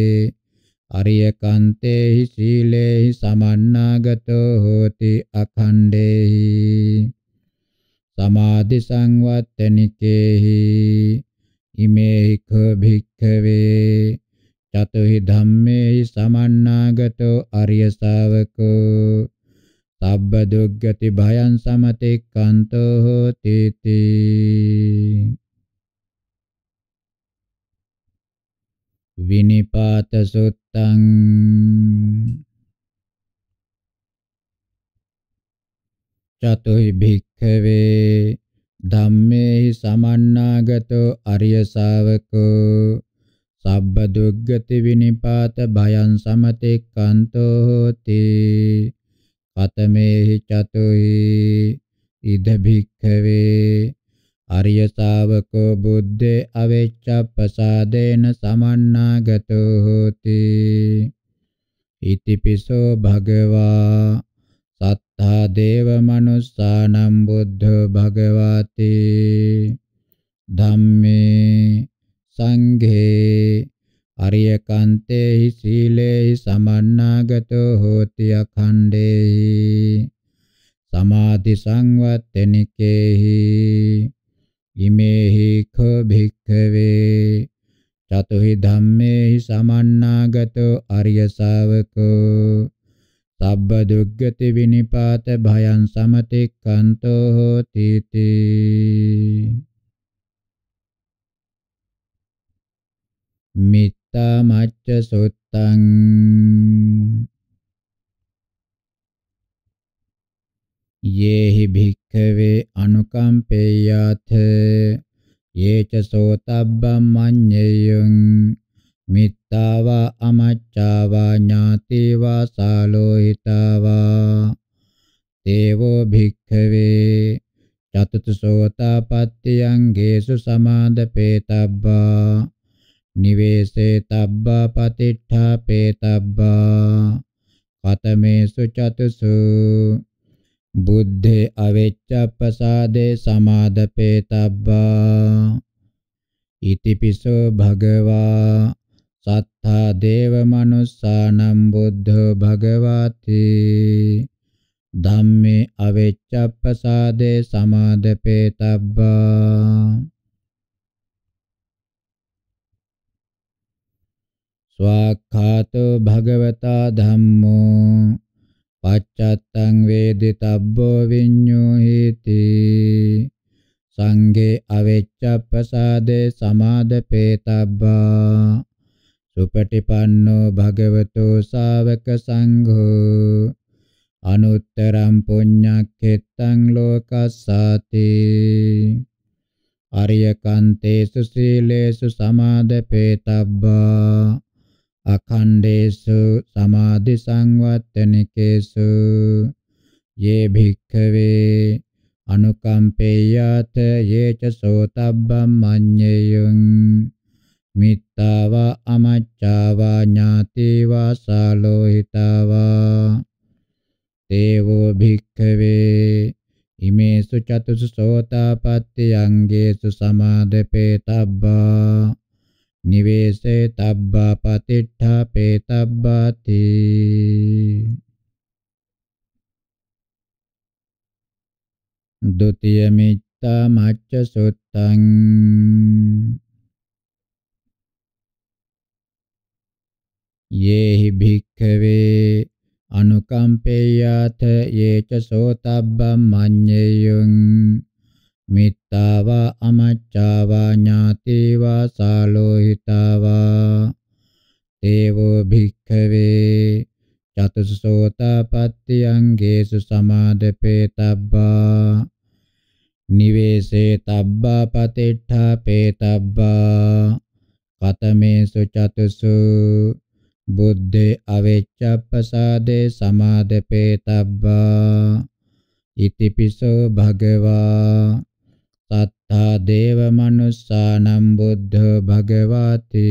අරියකන්තේහි සීලේහි සමන්නාගතෝ හෝති අඛණ්ඩේහි සමාධි සංවත්තනිකේහි ඉමේහි කෝ භික්ඛවේ චතුහි ධම්මේහි සමන්නාගතෝ අරිය ශාවකෝ sabba duggati bhayan samatikkanto hoti ti vinipata suttaṃ catuhi bhikkhave Dhammehi samannāgato arya sāvako sabba duggati vinipata bhayan samatikkanto hoti පතමේහි චතුහි ඉද භික්ඛවේ ආර්ය ශාවකෝ බුද්දේ අවේච්ඡප්පසාදේන සමන්නාගතෝ හෝති ඉතිපිසෝ භගවා සත්තා දේව මනුස්සානම් බුද්ධ භගවාති ධම්මේ සංඝේ අරියකන්තේහි සීලේහි සමන්නාගතෝ හෝති අඛණ්ඩේහි සමාධි සංවත්තනිකේහි ඉමේහි කෝ භික්ඛවේ චතුහි ධම්මේහි සමන්නාගතෝ අරිය ශාවකෝ සබ්බ දුග්ගති විනිපාත භයං සමතික්ඛන්තෝ හෝති තී macca suttaṃ yehi bhikkave anukampeyath yeca sotabbam manyeyun mittava amaccava ñātiva sālohitava tevo bhikkave catutu sotapattiyang gesu samadapetabba නිවේසේ තබ්බා පතිට්ඨාපේ තබ්බා කතමේසු චතුසු බුද්ධේ අවෙච්ඡප්පසාදේ සමාදපේ තබ්බා ඉතිපිසෝ භගවා සත්තා දේව මනුස්සානම් බුද්ධෝ භගවාති ධම්මේ අවෙච්ඡප්පසාදේ සමාදපේ තබ්බා ස්වාක්ඛාතෝ භගවතා ධම්මෝ පච්චත්තං වේදිතබ්බෝ විඤ්ඤෝ හේති සංඝේ අවෙච්ඡප්පසාදේ සමාදපේතබ්බා සුපටිපන්නෝ භගවතෝ ශාවක සංඝෝ අනුත්තරම් පුඤ්ඤක්ඛෙත්තං ලෝකස්සාති අරියකන්තේසු සීලේසු සමාදපේතබ්බා අඛණ්ඩේසු සමාධි සංවත්තනිකේසු යේ භික්ඛවේ අනුකම්පේයත යේච සෝතබ්බම් මඤ්ඤේයං මිත්තාවා අමච්චාවා ඥාතිවා සාලෝහිතාවා තේවෝ භික්ඛවේ ඉමේසු චතුසු සෝතාපට්ඨියං ගේසු සමාදපේතබ්බා නිවේසේ තබ්බා පතිට්ඨා පේතබ්බාති දුතිය මිත්තා මච්ච සුත්තං යේහි භික්ඛවේ අනුකම්පේයාත යේච සෝතබ්බම් මඤ්ඤේයං මිත්තාවා අමච්චාවා ඥාතේවා සාලෝහිතාවා තේවෝ භික්ඛවේ චතුසෝතපත්තියංගේසු සමාදපේතබ්බා නිවේසේ තබ්බා පතිට්ඨා පේතබ්බා කතමේසු චතුසු බුද්ධේ අවෙච්ඡප්පසාදේ සමාදපේතබ්බා ඉතිපිසෝ භගවා සත්තා දේව මනුස්සානම් බුද්ධ භගවති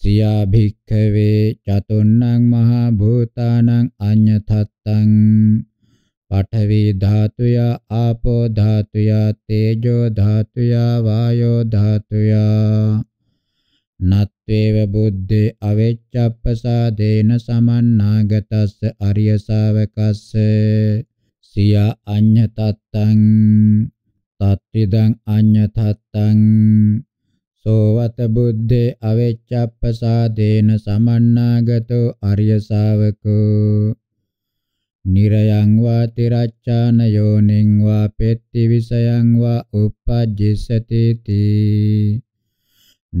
සියා භික්ඛවේ චතුන්නං මහා භූතානං අඤ්ඤතත්තං පඨවි ධාතුය ආපෝ ධාතුය තේජෝ ධාතුය වායෝ ධාතුය නත්වේව බුද්ධේ අවෙච්ඡප්පසාදේන සමන්නාගතස්ස අරිය ශාවකස්ස සියා අඤ්ඤතත්තං තත්තිදං අඤ්ඤතත්තං සෝවත බුද්දේ අවේච්ඡප්පසාදේන සමන්නාගතෝ අරිය ශාවකෝ නිරයං වා තිරච්ඡාන යෝනිං වා පෙtti විසයං වා uppajjissati ti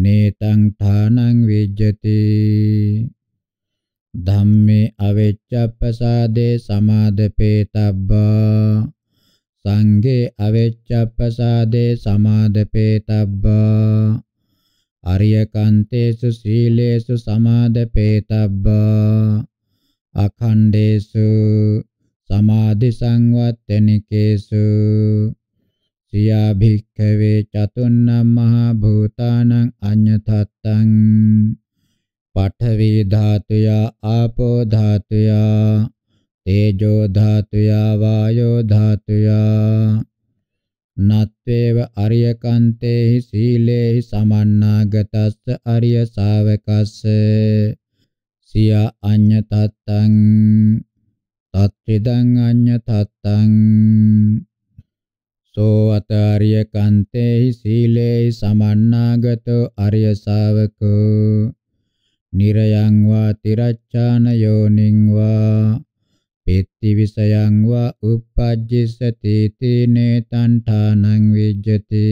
නේතං ථානං විජ්ජති ධම්මේ අවේච්ඡප්පසාදේ සමාදපේතබ්බා සංඝේ අවෙච්ඡප්පසාදේ සමාදපේතබ්බා අරියකන්තේසු සීලේසු සමාදපේතබ්බා අඛණ්ඩේසු සමාධි සංවත්තනිකේසු සියා භික්ඛවේ චතුන්නම් මහා භූතානං අඤ්ඤතත්තං පඨවි ධාතුයා ආපෝ ධාතුයා තේජෝ ධාතුයා වායෝ ධාතුයා නත්වේව අරිය කන්තේහි සීලේහි සමන්නාගතස්ස අරිය ශාවකස්ස සියා අඤ්ඤ තත්තං තත්ත්‍රිදං අඤ්ඤ තත්තං සෝ අතාරිය කන්තේහි සීලේහි සමන්නාගතෝ අරිය ශාවකෝ නිරයං වා තිරච්ඡාන යෝනිං වා පෙtti විසයං වා uppajjissati tine tanṭhānaṃ vijjati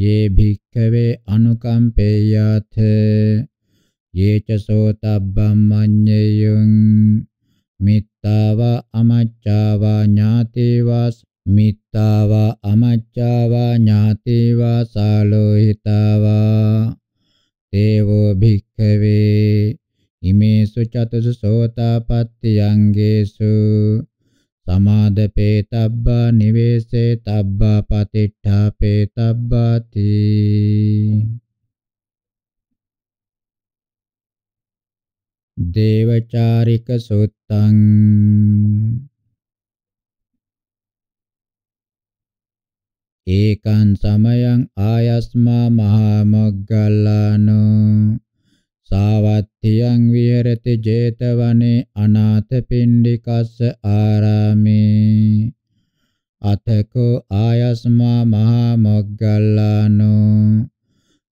ये भिक्खवे अनुकंपेयाथ ये च सोतब्बं मඤ්ඤयुං මිත්තාව අමච්චාව ඥාතිවාස් මිත්තාව අමච්චාව ඥාතිවා සාලෝහිතාව තේවෝ භික්ඛවේ ඉමේසු චතුසු සෝතාපට්ඨියංගේසු සමාදපේතබ්බා නිවේසේතබ්බා පතිට්ඨාපේතබ්බාති දේවචාරික සුත්තං ඒකං සමයං ආයස්මා මහා මොග්ගල්ලානෝ සාවත්තියං විහෙරති 제තවනේ අනාථ පිණ්ඩිකස්ස ආරාමේ අතකෝ ආයස්මා මහා මොග්ගල්ලානෝ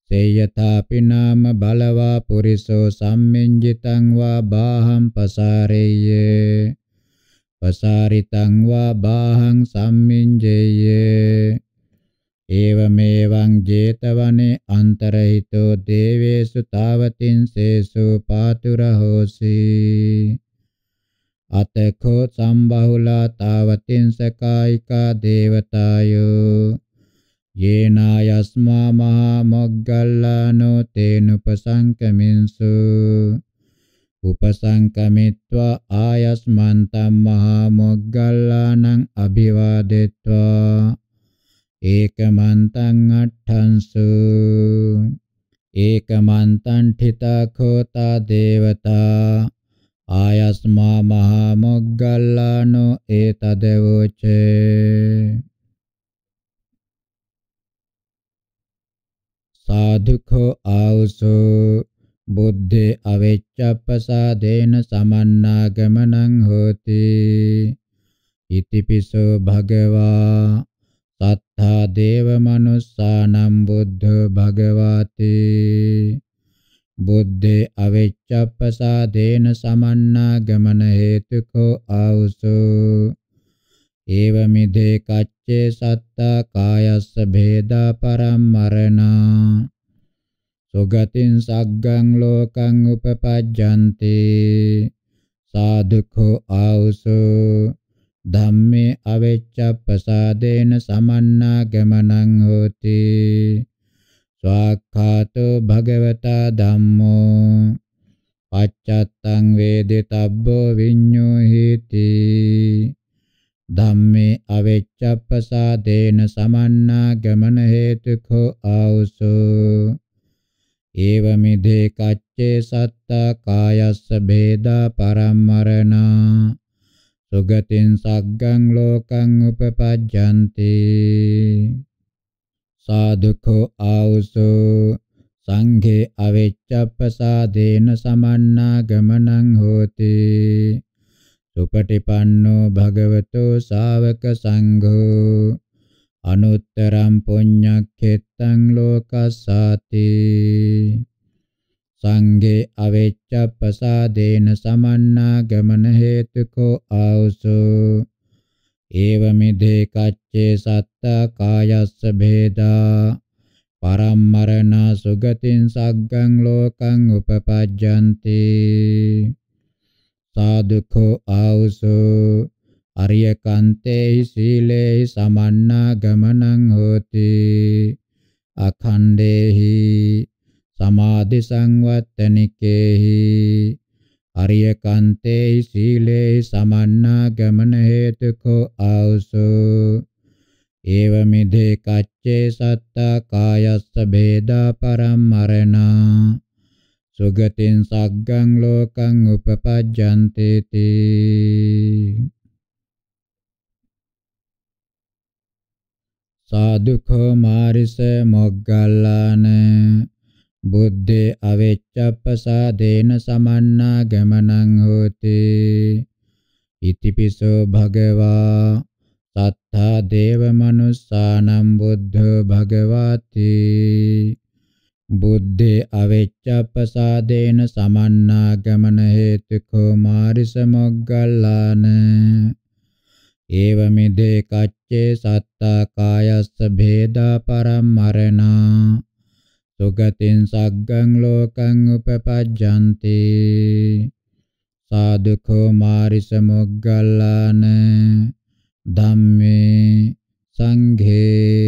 සේයථාපි නාම බලවා පුරිසෝ සම්මෙන්ජිතං වා බාහං පසාරෙය්‍ය පසාරිතං වා බාහං සම්මින්ජෙය්‍ය ඒවමේවං 제තවනේ අන්තරහිතෝ දේවේසු තාවතින් සේසු පාතුරහෝසි අතකෝ සම්බහුලා තාවතින් සකායිකා දේවතායෝ යේනා යස්මා මහා මොග්ගල්ලානෝ තේනුපසංකමින්සු උපසංකමිත්වා ආයස්මන්තම් මහා මොග්ගල්ලානං අභිවාදෙත්වා एकमन्तं अट्ठंसु एकमन्तं ठितखोता देवता आयस्मा महामुग्गल्लानु एतदेवोचे साधुखो आउसो बुद्धे अवेच्चपसादेन समन्नागमनं होति इति पिसो भगवा තථා දේව මනුස්සානම් බුද්ධ භගවාති බුද්ධේ අවිච්ඡප්පසාදේන සමන්නා ගමන හේතුකෝ ආවුසෝ ඒවමිදේ කච්චේ සත්තා කායස්ස භේදා පරම්මරණා සුගතින් සග්ගං ලෝකං උපපජ්ජන්ති සාදුකෝ ආවුසෝ ධම්මේ අවෙච්ඡප්පසාදේන සමන්නා ගමනං හෝති ස්වාක්ඛාතෝ භගවතා ධම්මෝ පච්චත්තං වේදිතබ්බෝ විඤ්ඤෝ හේති ධම්මේ අවෙච්ඡප්පසාදේන සමන්නා ගමන හේතුකෝ ආවසෝ ඒවමිදේ කච්චේ සත්තා කායස්ස බේදා පරම්මරණා සුගතින් සග්ගං ලෝකං උපපජ්ජන්ති සාදුකෝ ආවසෝ සංඝේ අවිච්ඡප්පසාදේන සමන්නා ගමනං හෝති සුපටිපන්නෝ භගවතෝ ශාවක සංඝෝ අනුත්තරම් පුඤ්ඤක්ඛෙත්තං ලෝකස්සාති සංඝේ අවේච්ඡ පසාදේන සමන්නා ගමන හේතුකෝ ආවසෝ ඒවමිදේ කච්චේ සත්තා කායස්ස භේදා පරම්මරණ සුගතින් සග්ගං ලෝකං උපපජ්ජන්ති සාදුකෝ ආවසෝ අරිය කන්තේ සීලේ සමන්නා ගමනං හෝති අඛණ්ඩේහි සමාධි සංවත්තනිකේහි අරියකන්තේ සීලේ සමන්නා ගමන හේතුකෝ ආවසෝ ඒව මිදේ කච්චේ සත්තා කායස්ස ભેදා පරම්මරණා සුගතින් සග්ගං ලෝකං උපපජ්ජන්තේති සාදුඛෝ මාරිස මොග්ගල්ලාන බුද්ධේ අවේච්ඡප්පසාදේන සමන්නා ගමනං හෝති ඉතිපිසෝ භගවා සත්තා දේව මනුස්සානම් බුද්ධ භගවාති බුද්ධේ අවේච්ඡප්පසාදේන සමන්නා ගමන හේතුකෝ මාරිස මොග්ගල්ලාන ඒවමිදේ කච්චේ සත්තා කායස්ස භේදා පරම්මරණා සුගතින් සග්ගං ලෝකං උපපජ්ජන්ති සාදුකෝ මාරිස මොග්ගල්ලාන ධම්මේ සංඝේ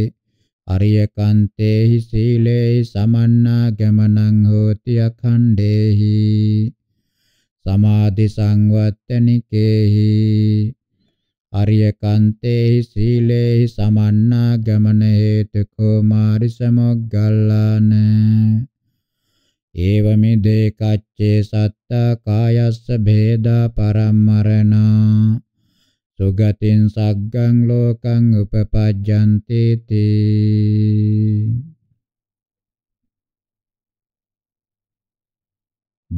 අරියකන්තේහි සීලේහි සමන්නා ගමනං හෝති අඛණ්ඩේහි සමාධි සංවත්තනිකේහි අරියකන්තේ සීලේ සමන්නා ගමන හේතුකෝ මාරි සමොග්ගල්ලාන ඒවමි දේකච්චේ සත්තා කායස්ස භේදා පරම්මරණා සුගතින් සග්ගං ලෝකං උපපජ්ජන්ති තී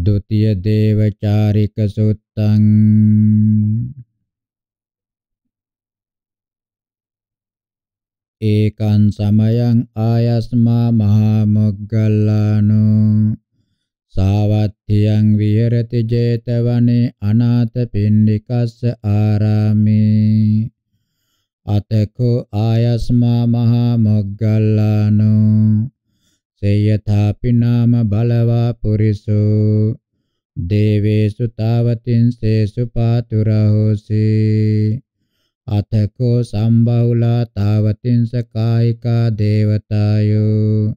ဒုတိယ දේවචාරික සුත්තං ඒකං සමයං ආයස්මා මහා මොග්ගල්ලානෝ සාවත්තියං විහෙරති 제තවනේ අනාථ පින්ඩිකස්ස ආරාමේ අතකෝ ආයස්මා මහා මොග්ගල්ලානෝ සේයථාපි නාම බලවා පුරිසෝ දේවේසු තාවතින් සේසු පාතුරහෝසී අතකෝ සම්බහුලා තාවතින්ස කායිකා දේවතායෝ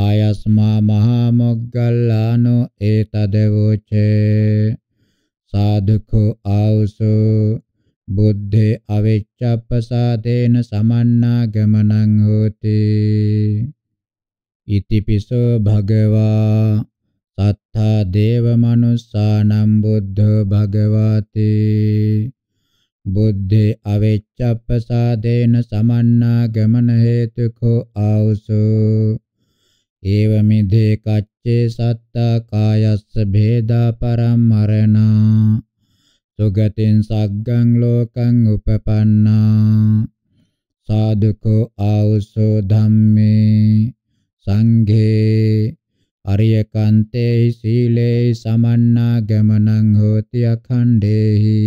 ආයස්මා මහා මොග්ගල්ලානෝ ඒතදවෝචේ සාදුකෝ ආවුසෝ බුද්ධේ අවිච්ඡප්පසාදේන සමන්නා ගමනං හෝති ඉතිපිසෝ භගවා සත්තා දේව මනුස්සානම් බුද්ධ භගවාතේ බුද්ධි අවිච්ඡප්පසාදේන සමන්නා ගමන හේතුකෝ ආවසෝ ඒවමිදේ කච්චේ සත්තා කායස්ස භේදා පරම්මරණා සුගතින් සග්ගං ලෝකං උපපන්නා සාදුකෝ ආවසෝ ධම්මේ සංඝේ අරියකන්තේ සීලේ සමන්නා ගමනං හෝති අඛණ්ඩේහි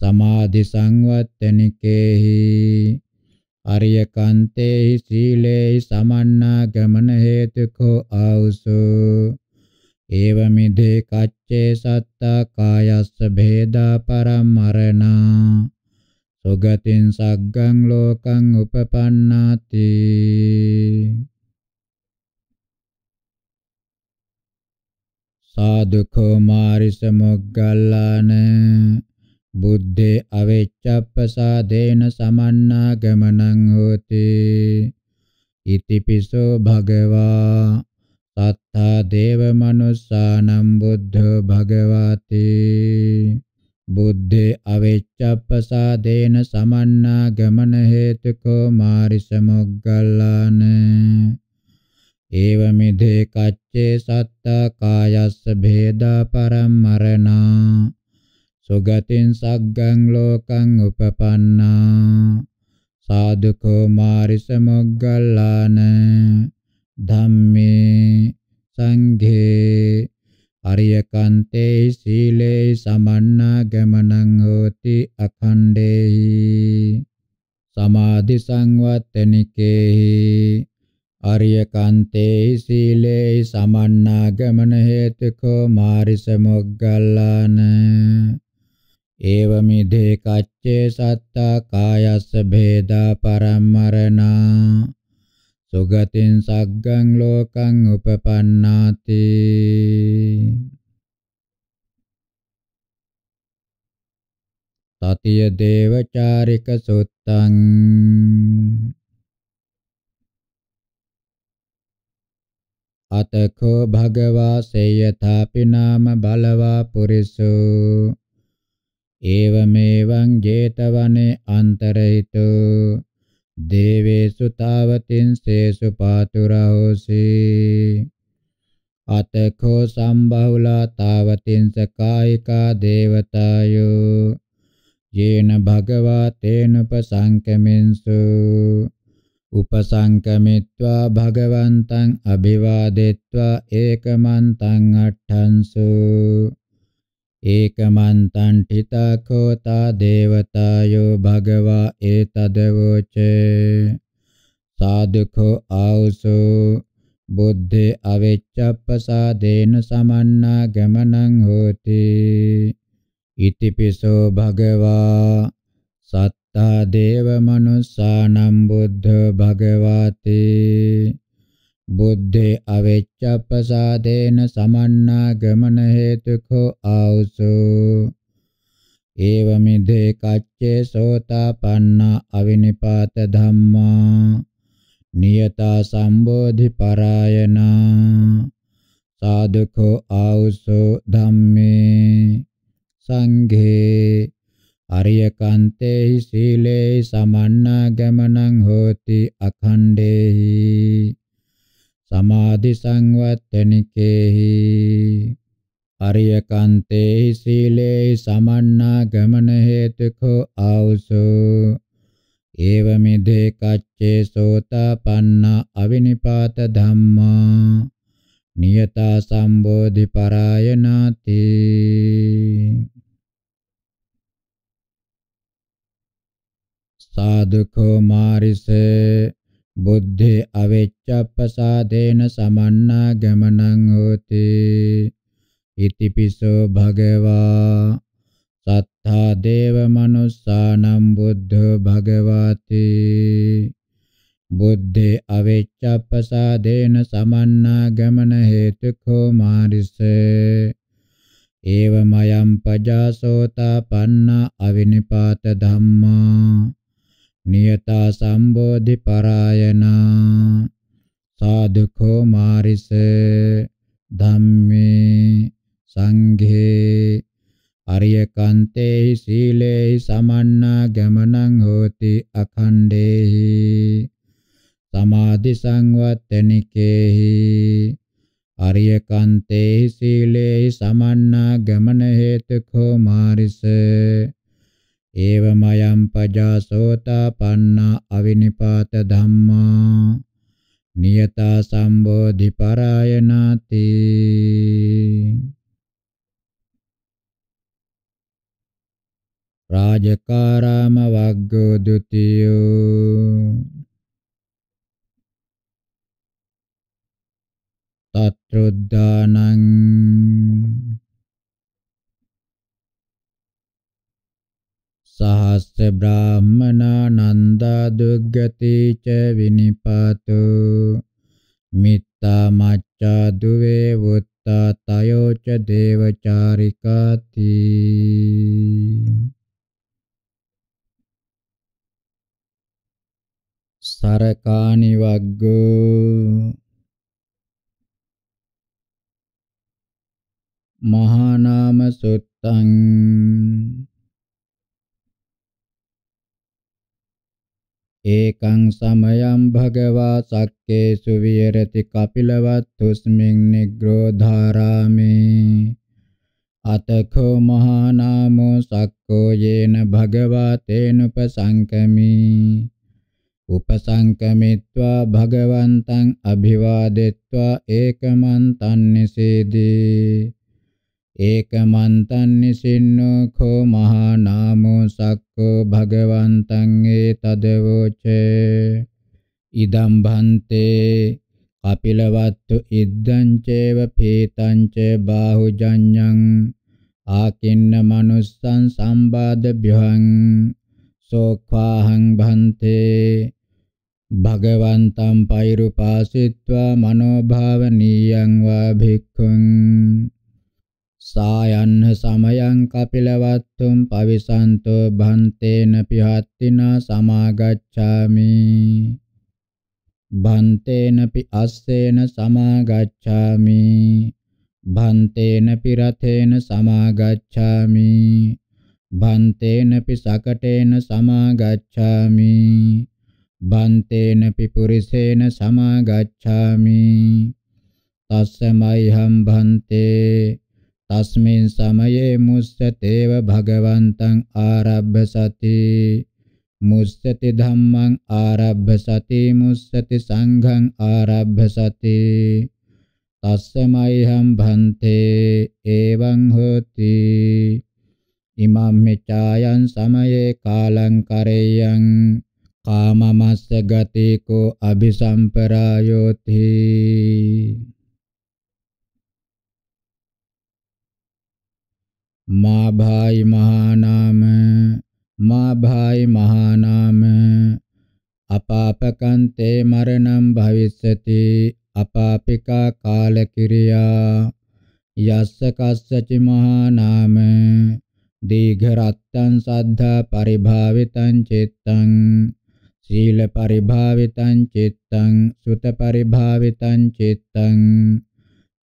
සමාධි සංවත්තනිකේහි අරියකන්තේහි සීලේහි සමන්නාගමන හේතුකෝ ආවුසෝ ඒවමිදේ කච්චේ සත්තා කායස්ස භේදා පරමරණා සුගතින් සග්ගං ලෝකං උපපන්නාති සාදුකෝ මාරිස මොග්ගල්ලාන බුද්ධේ අවෙච්ඡප්පසාදේන සමන්නා ගමනං හෝති ඉතිපිසෝ භගවා සත්තා දේව මනුස්සානම් බුද්ධ භගවාති බුද්ධේ අවෙච්ඡප්පසාදේන සමන්නා ගමන හේතුකෝ මාරිසමොග්ගල්ලාන ඒවමිදේ කච්චේ සත්තා කායස්ස භේදා පරම්මරණා සුගතින් සග්ගං ලෝකං උපපන්නා සාදු කුමාරිස මොග්ගල්ලාන ධම්මේ සංඝේ අරියකන්තේ සීලේ සමන්නාගමනං හෝති අඛණ්ඩේහි සමාධි සංවත්තනිකේහි අරියකන්තේ සීලේ සමන්නාගමන හේතුකෝ මාරිස මොග්ගල්ලාන ඒවමිදේ කච්චේ සත්තා කායස්ස භේදා පරම්මරණා සුගතින් සග්ගං ලෝකං උපපන්නාති තතිය දේවචාරික සුත්තං අතකෝ භගවා සේයථාපි නාම බලවා පුරිසෝ एवमेवं जेतवने अन्तरहितो देवेषु तावतिं सेषु पातु रहोसि अतखो सम्बहुला तावतिं स कायिका देवतायो येन भगवा तेनुपसङ्कमिंसु उपसङ्कमित्वा भगवन्तम् अभिवादित्वा एकमन्तम् अट्ठंसु ඒකමන්තං ඨිතකෝතා දේවතායෝ භගවා ඒතදවෝච සාදුකෝ ආවසෝ බුද්ධේ අවිච්ඡප්පසාදේන සමන්නා ගමනං හෝති ඉතිපිසෝ භගවා සත්තා දේව මනුස්සානම් බුද්ධ භගවාතේ බුද්ධේ අවෙච්ඡප්පසාදේන සමන්නා ගමන හේතුකෝ ආවසෝ ඒවමිදේ කච්චේ සෝතාපන්නා අවිනිපාත ධම්මා නියතා සම්බෝධි පරායනා සාදුකෝ ආවසෝ ධම්මේ සංඝේ අරියකන්තේහි සීලේහි සමන්නා ගමනං හෝති අඛණ්ඩේහි සමාධි සංවත්තනිකේහි අරියකන්තේ සීලේ සමන්නා ගමන හේතුකෝ ආවසෝ ඒවමිදේ කච්චේ සෝතපන්න අවිනිපාත ධම්මා නියතා සම්බෝධි පරායනාති සාදුකෝ මාරිසේ බුද්ධි අවිච්ඡප්පසාදේන සමන්නා ගමනං හෝති ඉතිපිසෝ භගවා සත්තා දේව මනුස්සානම් බුද්ධ භගවාති බුද්ධි අවිච්ඡප්පසාදේන සමන්නා ගමන හේතුකෝ මාරිසේ ඒවමයම් පජාසෝතා පන්න අවිනිපාත ධම්මා නියතා සම්බෝධි පරායනා සාදුකෝ මාරිස ධම්මේ සංඝේ අරියකන්තේහි සීලේහි සමන්නා ගමනං හෝති අඛණ්ඩේහි සමාධි සංවත්තනිකේහි අරියකන්තේහි සීලේහි සමන්නා ගමන හේතුකෝ මාරිස ඒවමයම් පජා සෝතාපන්නා අවිනිපාත ධම්මා නියතා සම්බෝධි පරායනාති රාජකාරාම වග්ගෝ ဒ ුතියෝ තත්රුද්ධානං සහස්ස බ්‍රාහ්මනා නන්දා දුග්ගති ච විනිපාතු මිත්තා මච්ඡා දුවේ වුත්තා තයෝ ච දේවචාරිකාති සරකානි වග්ගෝ මහානාම සුත්තං ඒකං සමයං භගවා සක්කේසු විහෙරති කපිලවත්තුස්මින් නිග්‍රෝධාරාමේ අතඛෝ මහා නාමෝ සක්කෝ යේන භගවා තේනුපසංකමි උපසංකමිත්වා භගවන්තං අභිවාදෙත්වා ඒකමන් තන්නසේදී ඒකමන්තන්නිසින්නෝ කෝ මහා නාමෝ සක්කෝ භගවන්තං ඒ තදවෝච ඉදම් භන්තේ කපිලවත්තු ඉද්දං චේව පීතං ච බාහුජඤ්ඤං ආකින්න මනුස්සං සම්බාද භ්‍යං සෝඛාහං භන්තේ භගවන්තං පෛරුපාසිත්වා මනෝභාවනීයං වා භික්ඛුං සායන්න සමයං කපිලවත්තුම් පවිසන්තෝ භන්තේන පිහත්තිනා සමාගච්ඡාමි භන්තේනපි අස්සේන සමාගච්ඡාමි භන්තේනපි රථේන සමාගච්ඡාමි භන්තේනපි සකටේන සමාගච්ඡාමි භන්තේනපි පුරිසේන සමාගච්ඡාමි තස්සමයිහම් භන්තේ තස්මින් සමයේ මුස්සතේව භගවන්තං ආරබ්බ සති මුස්සති ධම්මං ආරබ්බ සති මුස්සති සංඝං ආරබ්බ සති තස්සමයිහම් භන්තේ එවං හොති ඉමම් මෙචායන් සමයේ කාලං කරේයං කාමමස්ස ගතිකෝ අபிසම්පරායෝති මා භායි මහා නාම මා භායි මහා නාම අපාපකන්තේ මරණම් භවිස්සති අපාපිකා කාල කිරියා යස්ස කස්සචි මහා නාම දීඝ රත්තං සද්ධා පරිභාවිතං චිත්තං සීල පරිභාවිතං චිත්තං සුත පරිභාවිතං චිත්තං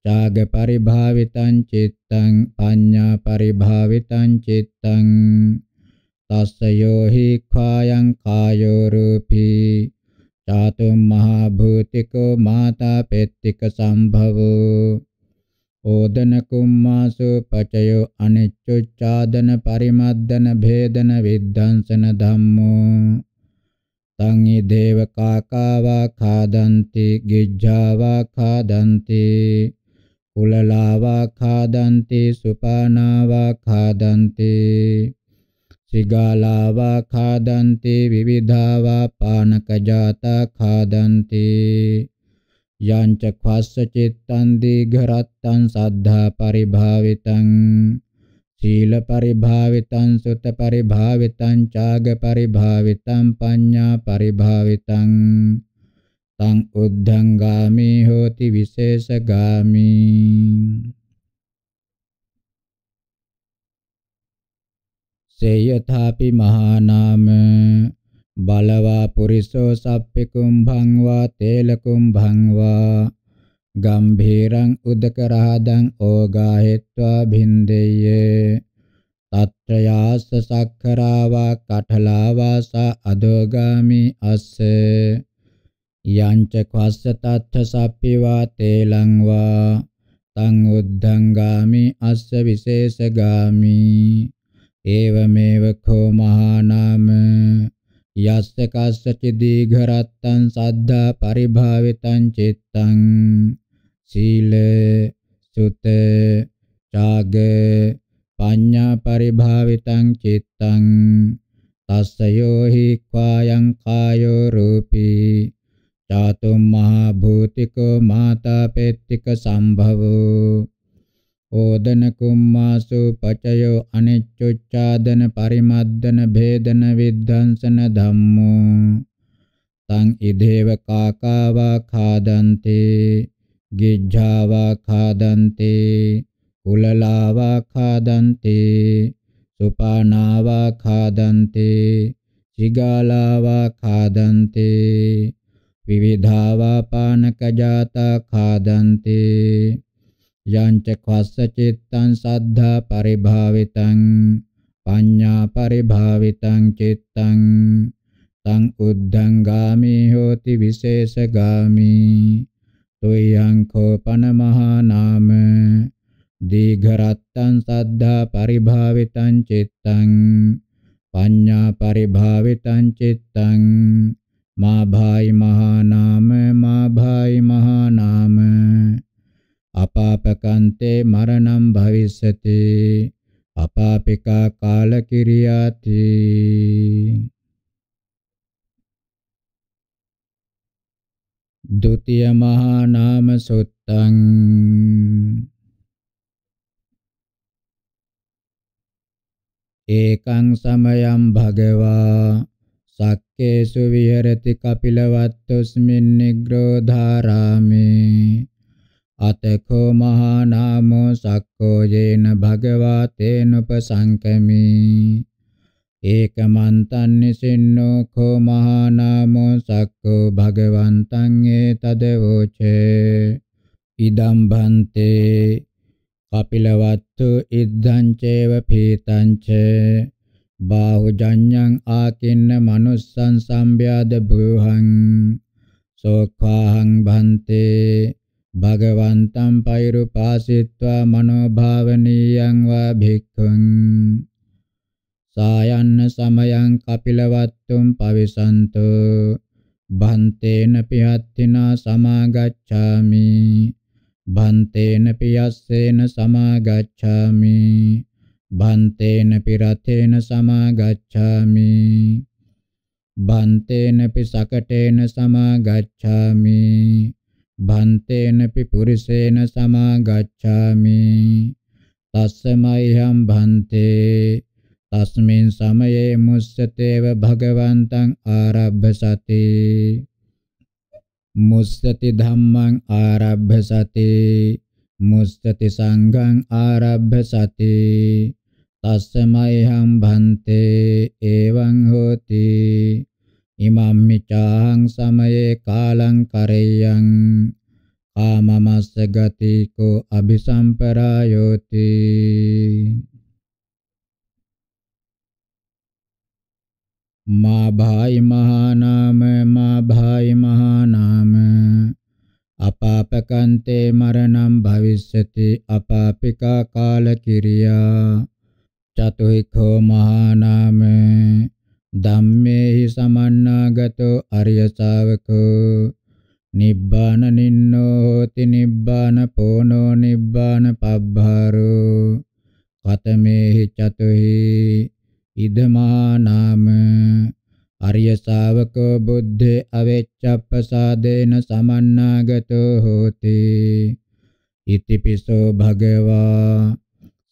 චාග පරිභාවිතං චිත්තං පඤ්ඤා පරිභාවිතං චිත්තං තස්සයෝ හි ඛායං කායෝ රූපී චාතුම් මහා භූතිකෝ මාතා පෙත්තික සම්භවෝ ඕදන කුම්මාසු පචයෝ අනිච්චුච්ඡාදන පරිමද්දන භේදන විද්ධාංසන ධම්මෝ තං ඊ දේව කාකාවා ખાදන්ති ගිජ්ජාවා ખાදන්ති කුලලාවා ඛාදන්ති සුපානාවා ඛාදන්ති සිගාලාවා ඛාදන්ති විවිධාවා පානකජාතා ඛාදන්ති යංච ඛස්ස චිත්තං දීඝරත්තං සද්ධා පරිභාවිතං සීල පරිභාවිතං සුත පරිභාවිතං ඡාග පරිභාවිතං පඤ්ඤා පරිභාවිතං තං උද්ධං ගාමී හෝති විශේෂ ගාමී සේයථාපි මහානාම බලවා පුරිසෝ සප්පි කුම්භං වා තේල කුම්භං වා ගම්භීරං උදකරහදං ඕගාහෙත්වා භින්දෙය්‍ය තත්ත්‍යාස්ස සක්කරාවා කඨලාවාසා අදෝගාමි අස්සේ යංච ඛස්ස තත්ථ සප්පිවා තේලං වා තං උද්ධං ගාමි අස්ස විශේෂ ගාමි ඒවමේව කෝ මහානාම යස්ස කස්ස ච දීඝරත්තං සද්ධා පරිභාවිතං චිත්තං සීල සුත චාග පඤ්ඤා පරිභාවිතං චිත්තං තස්සයෝ හි ක්වායං කායෝ රූපී චාතුම් මහා භූතිකෝ මාතා පෙත්තික සම්භවෝ ඕදන කුම්මාසු පචයෝ අනිච්චොච්ඡාදන පරිමද්දන භේදන විද්ධාංසන ධම්මෝ තං ඉදේව කාකාවා ખાදන්තේ ගිජ්ජාවා ખાදන්තේ කුලලාවා ખાදන්තේ සුපානාවා ખાදන්තේ සිගාලාවා ખાදන්තේ විවිධාවා පානකජාතා ખાදන්තේ යංච ඛස්ස චිත්තං සද්ධා පරිභාවිතං පඤ්ඤා පරිභාවිතං චිත්තං තං උද්ධං ගාමී හෝති විශේෂ ගාමී තුයං කෝපන මහා නාම දීඝරත්තං සද්ධා පරිභාවිතං චිත්තං පඤ්ඤා පරිභාවිතං චිත්තං මා භායි මහා නාම මා භායි මහා නාම අපාපකන්තේ මරණම් භවිස්සති අපාපිකා කාල කිරියාති දුතිය මහා නාම සුත්තං ඒකං සමයං භගවා සක් කේසු විහෙරති කපිලවත්තුස්මින් නිග්‍රෝධාරාමේ අතකෝ මහා නාමෝ සක්කෝ යේන භගවා තේනුපසංකමී ඒකමන්තං නිසින්නෝ කෝ මහා නාමෝ සක්කෝ භගවන්තං ඒතදවෝචේ ඉදම් භන්තේ කපිලවත්තු ඉද්ධං චේව පීතං චේ බාහුජඤ්ඤං ආකින්න manussං සම්බ්‍යාද බ්‍රහං සෝඛාහං භන්තේ භගවන්තං පෛරුපාසිත්වා මනෝභාවනීයං වා භික්ඛුං සායන්න සමයං කපිලවත්තුම් පවිසන්තෝ භන්තේන පියත්තිනා සමාගච්ඡාමි භන්තේන පියස්සේන සමාගච්ඡාමි බන්තේන පිරතේන සමාගච්ඡාමි බන්තේන පිසකටේන සමාගච්ඡාමි බන්තේන පිපුරිසේන සමාගච්ඡාමි තස්සමයිහම් බන්තේ තස්මින් සමයේ මුස්සතේව භගවන්තං ආරබ්බ සති මුස්සති ධම්මං ආරබ්බ සති මුස්සති සංඝං ආරබ්බ සති තස්සමයිහං භන්තේ එවං හෝති ඉමම් මිචාං සමයේ කාලං කරෙය්‍යං ආමමස්ස ගතිකෝ අபிසම්පරායෝති මා භායි මහා නාම මා භායි මහා නාම අපාපකන්තේ මරණම් භවිස්සති අපාපිකා කාල කිරියා චතුහිඛෝ මහානාම ධම්මේහි සමන්නාගතෝ අරිය ශාවකෝ නිබ්බාන නින්නෝ හෝති නිබ්බාන පෝනෝ නිබ්බාන පබ්බාරෝ කතමේහි චතුහි ඉදමා නාම අරිය ශාවකෝ බුද්ධේ අවෙච්ඡප්පසාදේන සමන්නාගතෝ හෝති ඉතිපිසෝ භගවා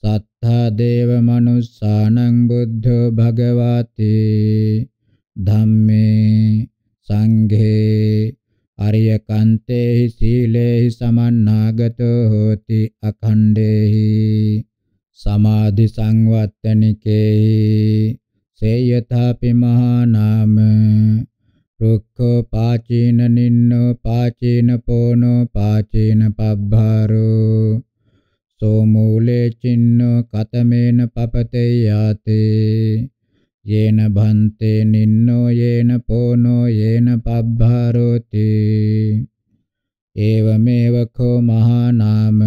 සත්තා දේව මනුස්සානං බුද්ධෝ භගවාති ධම්මේ සංඝේ අරිය කන්තේහි සීලේහි සමන්නාගතෝ හෝති අඛණ්ඩේහි සමාධි සංවත්තනිකේහි සේයථාපි මහා නාම රුක්ඛෝ පාචීන නින්නෝ පාචීන පොනෝ පාචීන පබ්බාරෝ සෝ මූලේ චින්නෝ කතමේන පපතේ යාතේ යේන භන්තේ නින්නෝ යේන පොනෝ යේන පබ්බාරෝති ඒවමේවකෝ මහා නාම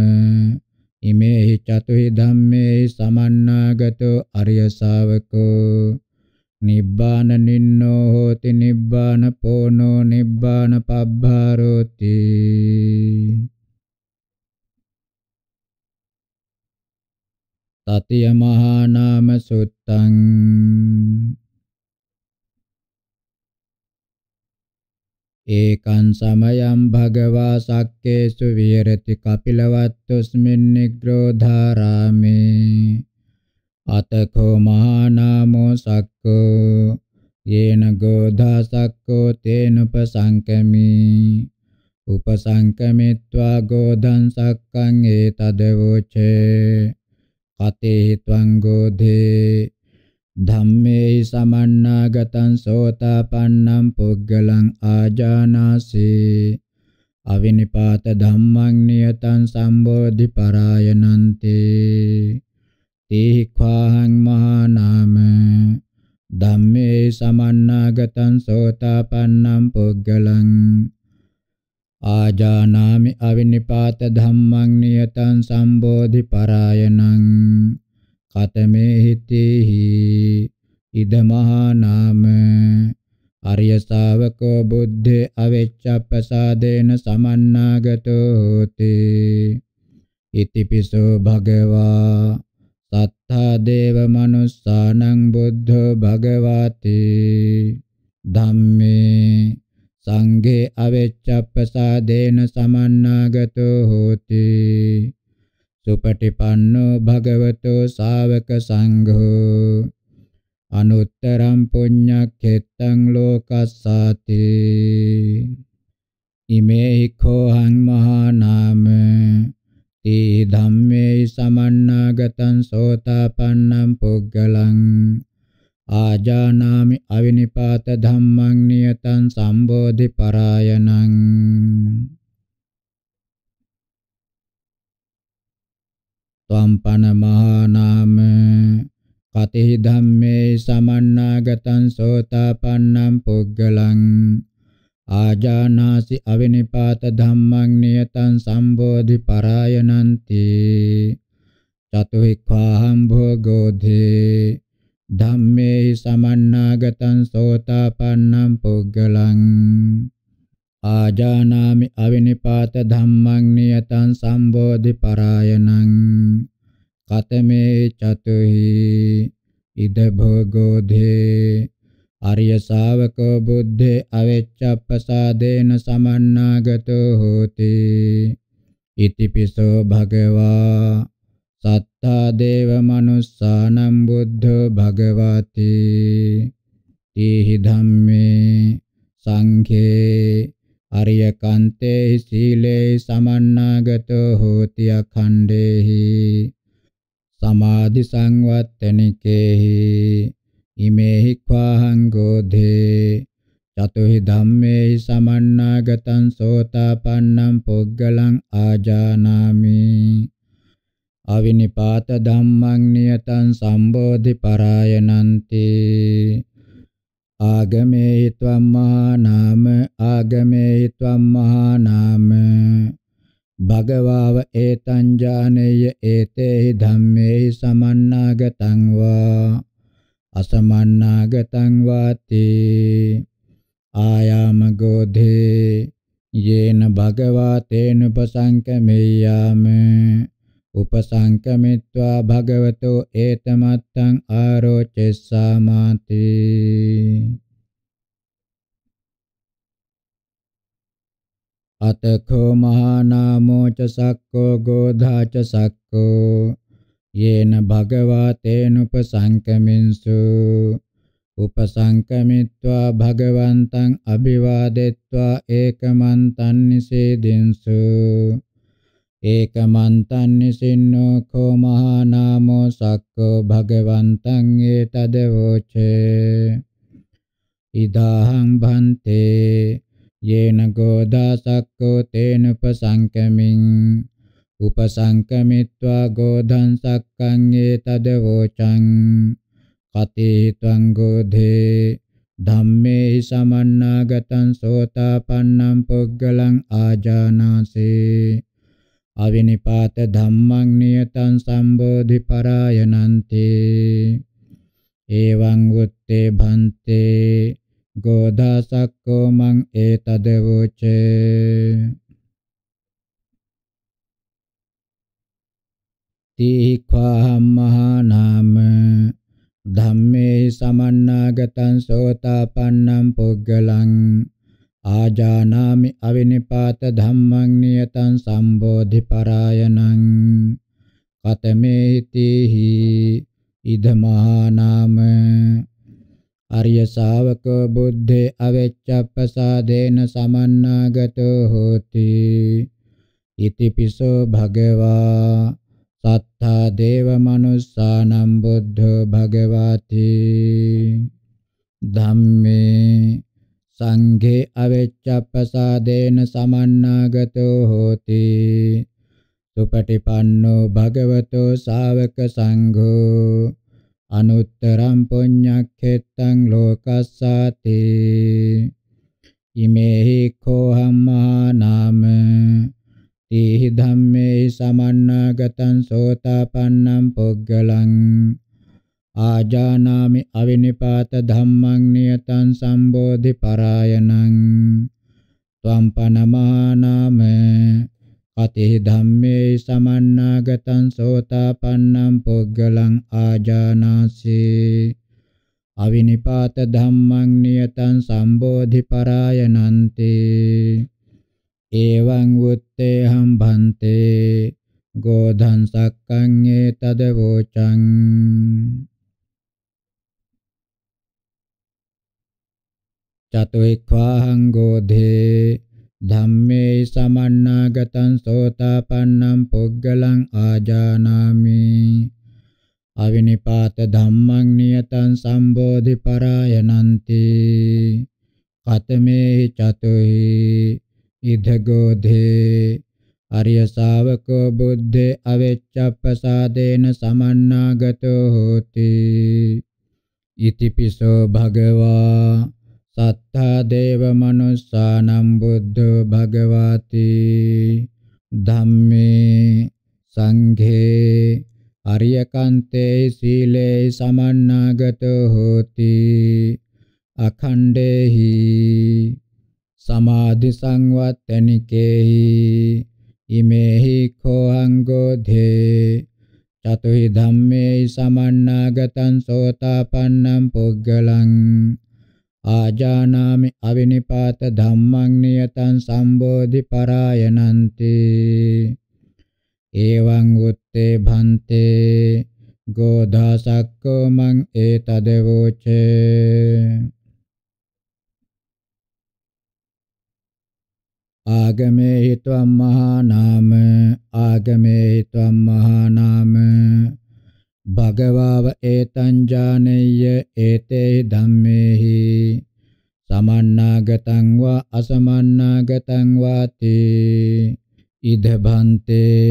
ඉමේහි චතුහි ධම්මේහි සමන්නාගතෝ අරිය ශාවකෝ නිබ්බාන නින්නෝ හෝති නිබ්බාන පෝනෝ නිබ්බාන පබ්බාරෝති තතිය මහා නාම සුත්තං ඒකං සමයං භගවා සක්කේසු විහෙරති කපිලවත්තුස්මින් නිග්‍රෝධාරාමේ අතකෝ මහානාමෝ සක්කෝ යේන ගෝධා සක්කෝ තේන උපසංකමි උපසංකමිත්වා ගෝධං සක්කං ඒතදවෝචේ කතේ ත්වං ගෝධේ ධම්මේ සමන්නාගතං සෝතාපන්නං පුග්ගලං ආජානාසී අවිනිපාත ධම්මං නියතං සම්බෝධි පරායනන්ති තේහිඛාහං මහානාම ධම්මේ සමන්නාගතං සෝතාපන්නං පුග්ගලං ආජානාමි අවිනිපාත ධම්මං නියතං සම්බෝධි පරායනං කතමේ හිතේහි ඉදමහා නාම ආර්ය ශාවකෝ බුද්ධ අවෙච්ඡප්පසාදේන සමන්නාගතෝ හෝතේ ඉතිපිසෝ භගවා සත්තා දේව මනුස්සානං බුද්ධෝ භගවාති ධම්මේ සංඝේ අවෙච්ඡප්පසාදේන සමන්නාගතෝ හෝතේ සුපටිපන්නෝ භගවතෝ ශාවක සංඝෝ අනුත්තරම් පුඤ්ඤක්ඛෙත්තං ලෝකස්සාති ඉමේහි කෝහං මහා නාම තී ධම්මේ සමන්නාගතං සෝතාපන්නං පුග්ගලං ආජානාමි අවිනිපාත ධම්මං නියතං සම්බෝධි පරායනං ත්වම්පන මහානාම කතෙහි ධම්මේ සමන්නාගතං සෝතාපන්නං පුග්ගලං ආජානාසි අවිනිපාත ධම්මං නියතං සම්බෝධි පරායනන්ති චතුහික්ඛාහං භෝගෝධේ ධම්මේ සමන්නාගතං සෝතාපන්නං පුග්ගලං ආජානාමි අවිනිපාත ධම්මං නියතං සම්බෝධි පරායණං කතමේ චතුහි ඉද භෝගෝධේ ආර්ය ශාවකෝ බුද්ධේ අවෙච්ඡප්පසාදේන සමන්නාගතෝ හෝති ඉතිපිසෝ භගවා සත්තා දේව මනුස්සානම් බුද්ධෝ භගවති තීහි ධම්මේ සංඛේ අරිය කන්තේ සීලේ සමන්නාගතෝ හෝති අඛණ්ඩේහි සමාධි සංවත්තනිකේහි ඉමේහි ක්වාහං ගෝධේ චතුහි ධම්මේහි සමන්නාගතං සෝතාපන්නම් පුග්ගලං ආජානාමි අවිනිපාත ධම්මං නියතං සම්බෝධි පරායනන්ති ආගමේ ත්වම් මහා නාම ආගමේ ත්වම් මහා නාම භගවව ඒතං ඥානෙය ඒතේ ධම්මේ සමන්නාගතං වා අසමන්නාගතං වාති ආයාම ගෝධේ යේන භගවා තේන උපසංකමෙය්‍යාම උපසංකමිත්වා භගවතෝ ඒතමත්තං ආරෝචෙස්සාමාති අතකෝ මහානාමෝ ච සක්කෝ ගෝධා ච සක්කෝ යේන භගවා තේනුපසංකමින්සු උපසංකමිත්වා භගවන්තං අභිවාදෙත්වා ඒකමන්තං නිසේදින්සු ඒකමන්තන්නේ සින්නෝ කෝ මහා නාමෝ සක්කෝ භගවන්තං ඒතදවෝචේ ඉදාහං භන්තේ යේන ගෝදා සක්කෝ තේන උපසංකමින් උපසංකමිත්වා ගෝධං සක්කං ඒතදවෝචං කතේ ත්වං ගෝධේ ධම්මේ සමන්නාගතං සෝතාපන්නං පුග්ගලං ආජානාසේ අවිනිපාත ධම්මං නියතං සම්බෝධි පරායනන්ති එවං උත්තේ භන්තේ ගෝදාසක්කෝ මං ඒතද වූචේ තීඛාහම් මහානාම ධම්මේ සමන්නාගතං සෝතාපන්නං පුග්ගලං ආජානාමි අවිනිපාත ධම්මං නියතං සම්බෝධි පරායනං කතමේතිහි ඉදමහානාම අරිය ශාවක බුද්ධේ අවෙච්ඡප්පසාදේන සමන්නාගතෝ හෝති ඉතිපිසෝ භගවා සත්තා දේව මනුස්සානම් බුද්ධ භගවාති ධම්මේ සංඝේ අවිච්ඡප්පසාදේන සමන්නාගතෝ හෝති සුපටිපන්නෝ භගවතෝ ශාවක සංඝෝ අනුත්තරං පුඤ්ඤක්ඛෙත්තං ලෝකස්සාති ඉමේහි කෝහම්මා නාම තේහි ධම්මේ සමන්නාගතං සෝතාපන්නං පුග්ගලං ආජානාමි අවිනිපාත ධම්මං නියතං සම්බෝධි පරායනං ත්වම්පනමානාම කතේ ධම්මේ සමන්නාගතං සෝතාපන්නං පුග්ගලං ආජානාසි අවිනිපාත ධම්මං නියතං සම්බෝධි පරායනන්ති එවං උත්තේහම් භන්තේ ගෝධං සක්කං ඒතද වෝචං චතුයික්ඛාහං ගෝධේ ධම්මේ සමන්නාගතං සෝතාපන්නං පුග්ගලං ආජානාමි අවිනිපාත ධම්මං නියතං සම්බෝධි පරායනන්ති කතමේ චතුහි ඉදගෝධේ අරිය ශාවකෝ බුද්ධේ අවෙච්ඡප්පසාදේන සමන්නාගතෝ හෝති ඉතිපිසෝ භගවා තත්තා දේව මනුස්සානම් බුද්ධ භගවාති ධම්මේ සංඝේ අරියකන්තේ සීලේ සමන්නාගතෝ හෝති අඛණ්ඩේහි සමාධි සංවත්තනිකේහි ඉමේහි කෝංගෝ ධේ චතුහි ධම්මේ සමන්නාගතං සෝතාපන්නං පුග්ගලං ආජානාමි අවිනිපාත ධම්මං නියතං සම්බෝධි පරායනන්ති එවං උත්තේ භන්තේ ගෝධාසක්කෝ මං ඒතදවෝච ආගමේ හිතවම් මහා නාම ආගමේ හිතවම් මහා නාම භගවාව ඒතං ජානෙය්‍ය ඒතේ ධම්මේහි සමන්නාගතං වා අසමන්නාගතං වාති ඉද භන්තේ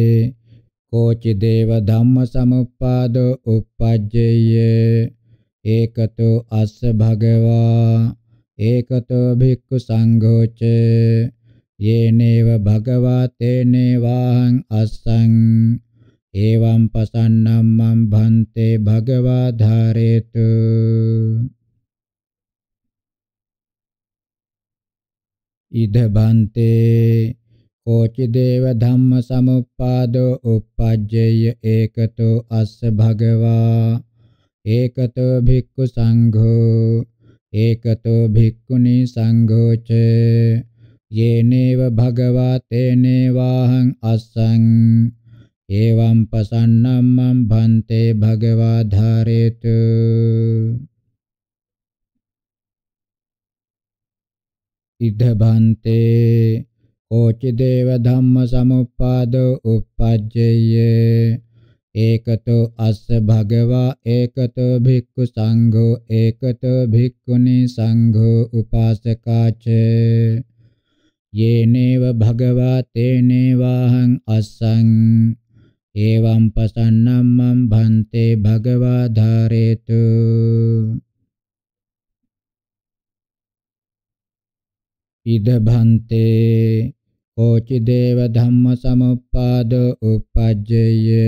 කෝචි දේව ධම්ම සමුප්පාදෝ uppajjeyye ඒකතෝ අස්ස භගවා ඒකතෝ භික්ඛු සංඝෝච යේනේව භගවා තේනේ වාහං අස්සං එවං පසන්නම්මං භන්තේ භගවා ධාරේතු ඉද භන්තේ කෝචි දේව ධම්ම සමුප්පාදෝ uppajjey ඒකතෝ අස්ස භගවා ඒකතෝ භික්ඛු සංඝෝ ඒකතෝ භික්ඛුනි සංඝෝ ච යේනේව භගවා තේනේවාහං අස්සං එවං පසන්නම්මං භන්තේ භගවා ධාරේතු ඉද භන්තේ කෝචි දේව ධම්ම සමුප්පාදෝ uppajjeye ඒකතෝ අස්ස භගවා ඒකතෝ භික්ඛු සංඝෝ ඒකතෝ භික්ඛුනි සංඝෝ උපාසකාචේ යේනේව භගවා තේනේවාහං අස්සං एवं प्रसन्नं मम भन्ते भगवा धारेतु ඉද භන්තේ කෝචි දේව ධම්ම සමුප්පාද උපජ්ජය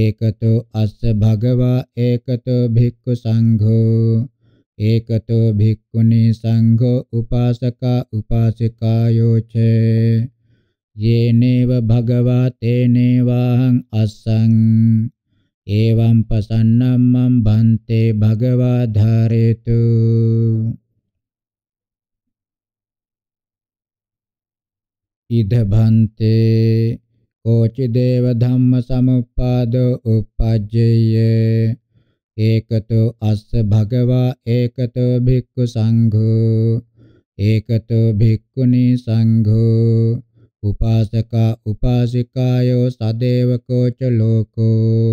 ඒකතෝ අස්ස භගවා ඒකතෝ භික්ඛු සංඝෝ ඒකතෝ භික්ඛුනි සංඝෝ උපාසකා උපාසිකායෝ චේ යේනේව භගවා තේනේවාහං අස්සං එවං පසන්නම්මං බන්තේ භගවා ධාරේතු ඉද භන්තේ කෝචි දේව ධම්ම සමුප්පාදෝ uppajjeye ඒකතෝ අස්ස භගවා ඒකතෝ භික්ඛු සංඝෝ ඒකතෝ භික්ඛුනි සංඝෝ උපාසකා උපාසිකායෝ සදේවකෝ ච ලෝකෝ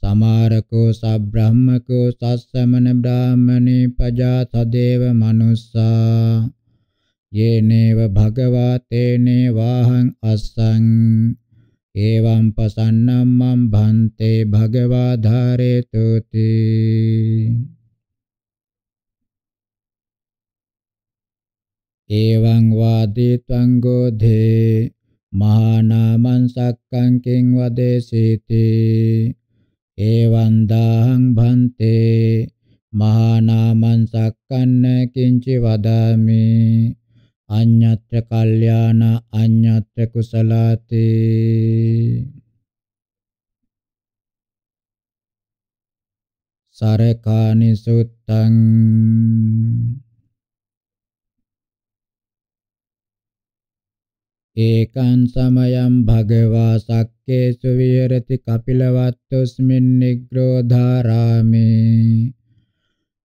සමාරකෝ සබ්‍රාහ්මකෝ සස්සමන බ්‍රාහමනේ පජා සදේව මනුස්සා යේනේව භගවා තේනේ වාහං අස්සං එවං පසන්නම්මං භන්තේ භගවා ධාරේතුති එවං වාදී ත්වං ගෝධේ මහානාමං සක්කං කිං වදේසීති එවං දාහං භන්තේ මහානාමං සක්කන්න කිංචි වදාමි අඤ්ඤත්‍ය කල්යාණ අඤ්ඤත්‍ය කුසලාති සරකානි සුත්තං ඒකං සමයං භගවා සක්කේසු විහෙරති කපිලවත්තුස්මින් නිග්‍රෝධාරාමේ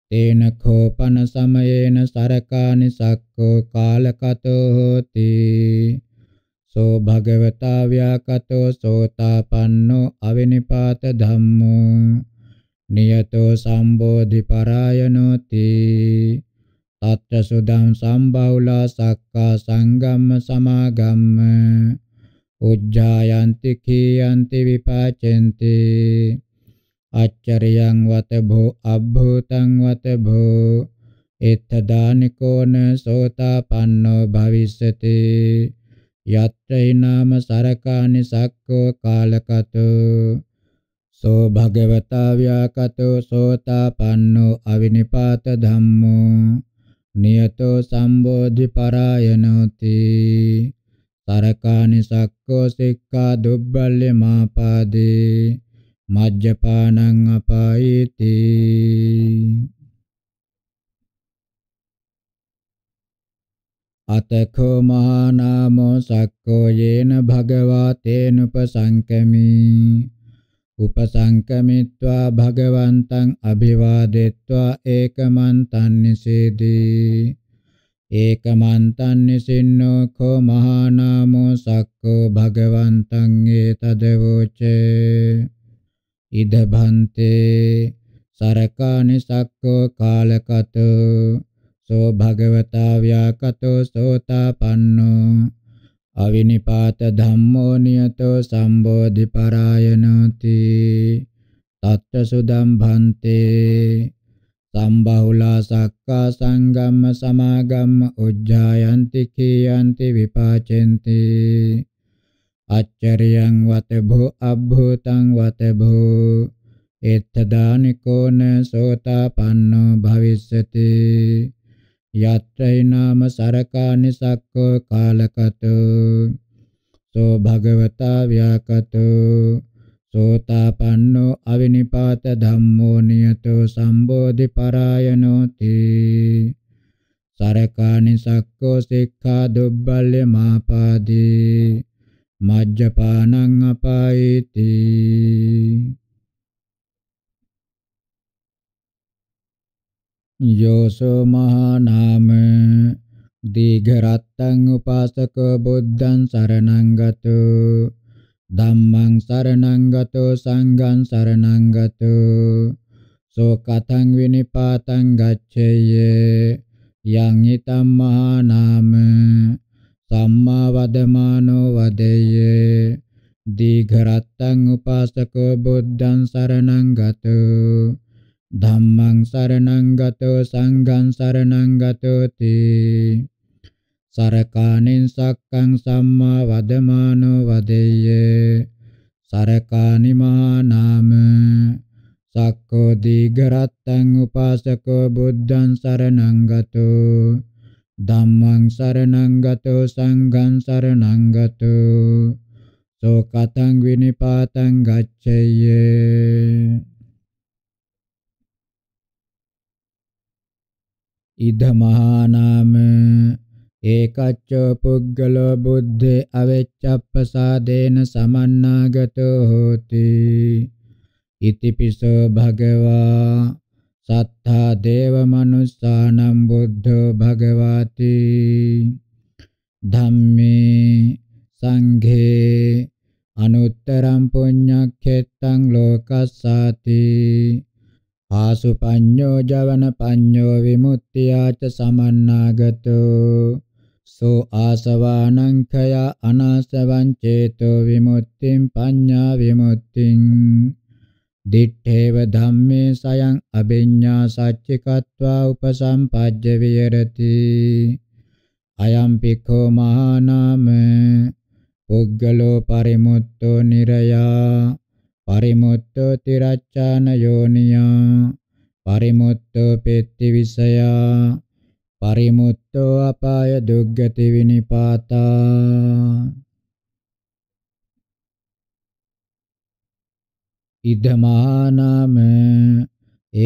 තේන කෝපන සමයේන සරකානි සක්කෝ කාලකතෝ හෝති සෝ භගවතා ව්‍යාකතෝ සෝතාපන්නෝ අවිනිපාත ධම්මෝ නියතෝ සම්බෝධි පරායනෝති තත්ත සුදං සම්බවුලා සක්කා සංගම්ම සමාගම්ම උජ්ජායන්ති කීයන්ති විපාචෙන්ති අච්චරියං වත භෝ අබ්භූතං වත භෝ එත්තදානිකෝන සෝතාපන්නෝ භවිස්සති යත්‍රි නාම සරකානි සක්කෝ කාලකතෝ සෝ භගවතා ව්‍යාකතෝ සෝතාපන්නෝ අවිනිපාත ධම්මෝ නියතෝ සම්බෝධි පරායනෝති සරකානි සක්කෝ සික්ඛා දුබ්බල්ලි මාපාදේ මජ්ජපානං අපායිති අතකෝ මහා නාමෝ සක්කෝ යේන භගවා තේනුපසංකමී උපසංකමිත්වා භගවන්තං අභිවාදෙත්වා ඒකමන්තං නිසීදී ඒකමන්තං නිසින්නෝ කෝ මහානාමෝ සක්කෝ භගවන්තං ඒතදවෝච ඉදභන්තේ සරකානි සක්කෝ කාලකතෝ සෝ භගවතා ව්‍යාකතෝ සෝතාපන්නෝ අවිනිපාත ධම්මෝ නියතෝ සම්බෝධි පරායනෝති තත්ත සුදම් භන්තේ සම්බහුලා සක්කා සංගම්ම සමාගම්ම උජ්ජායන්ති කීයන්ති විපාචෙන්ති අච්චරියං වතබෝ අබ්බූතං වතබෝ එත්තදානිකෝන සෝතාපන්නෝ භවිස්සති යත්‍රේ නාම සරකා නිසක්කෝ කාලකතෝ සෝ භගවතා ව්‍යාකතෝ සෝතාපන්නෝ අවිනිපාත ධම්මෝ නියතෝ සම්බෝධි පරායනෝති සරකා නිසක්කෝ සික්ඛා දුබ්බල්ය මාපාදී මජ්ජපානං අපායිති යෝසෝ මහා නාම දීඝරත්තං උපාසක බුද්ධං සරණං ගතෝ ධම්මං සරණං ගතෝ සංඝං සරණං ගතෝ සෝකතං විනිපාතං ගච්ඡේය යං හිතං මහා නාම සම්මා වදමානෝ වදේය දීඝරත්තං උපාසක බුද්ධං සරණං ගතෝ Dhammang saranang gato sanggang saranang gatoti Sarakanin sakkang samma vadamano vadeye Sarakani mahanama Sakko digarattang upasako buddhan saranang gato Dhammang saranang gato sanggang saranang gato Sokatang vinipatang gaccheye ඉද මහානාම ඒකච්ච පුග්ගල බුද්ධේ අවෙච්ඡප්පසාදේන සමන්නාගතෝ හෝති ඉතිපිසෝ භගවා සත්තා දේව මනුස්සානම් බුද්ධෝ භගවාති ධම්මේ සංඝේ අනුත්තරම් පුඤ්ඤක්ඛෙත්තං ලෝකස්සාති ආසුපඤ්ඤෝ ජවන පඤ්ඤෝ විමුක්තියාච සමන්නාගතෝ සෝ ආසවානං khය අනාසවං චේතෝ විමුක්තිං පඤ්ඤා විමුක්තිං දිත්තේව ධම්මේ සයං අබිඤ්ඤා සච්චිකत्वा උපසම්පජ්ජ විහෙරති අයම් පිඛෝ මහානාම පුද්ගලෝ පරිමුත්තෝ නිරයා පරිමුත්තෝ තිරච්ඡාන යෝනියා පරිමුත්තෝ පෙත්ති විසයා පරිමුත්තෝ අපාය දුග්ගති විනිපාතා ඉදමානම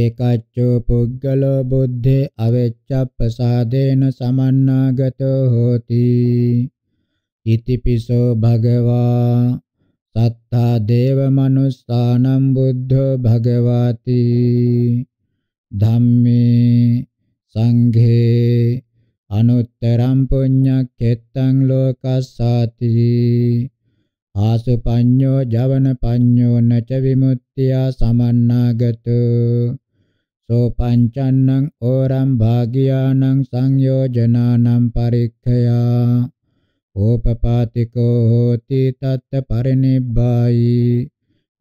ඒකච්චෝ පුද්ගලෝ බුද්ධේ අවෙච්ඡප්පසාදේන සමන්නාගතෝ හෝති ඉතිපිසෝ භගවා සත්තා දේව මනුස්සානම් බුද්ධ භගවාති ධම්මේ සංඝේ අනුත්තරම් පුඤ්ඤක්ඛෙත්තං ලෝකස්සාති ආසුපඤ්ඤෝ ජවන පඤ්ඤෝ නච විමුක්තිය සමන්නාගතෝ සෝ පංචන්නං ඕරම් භාගියානං සංයෝජනානම් පරික්ඛයා ඕපපාතිකෝ හෝති තත්ත පරිනිබ්බායි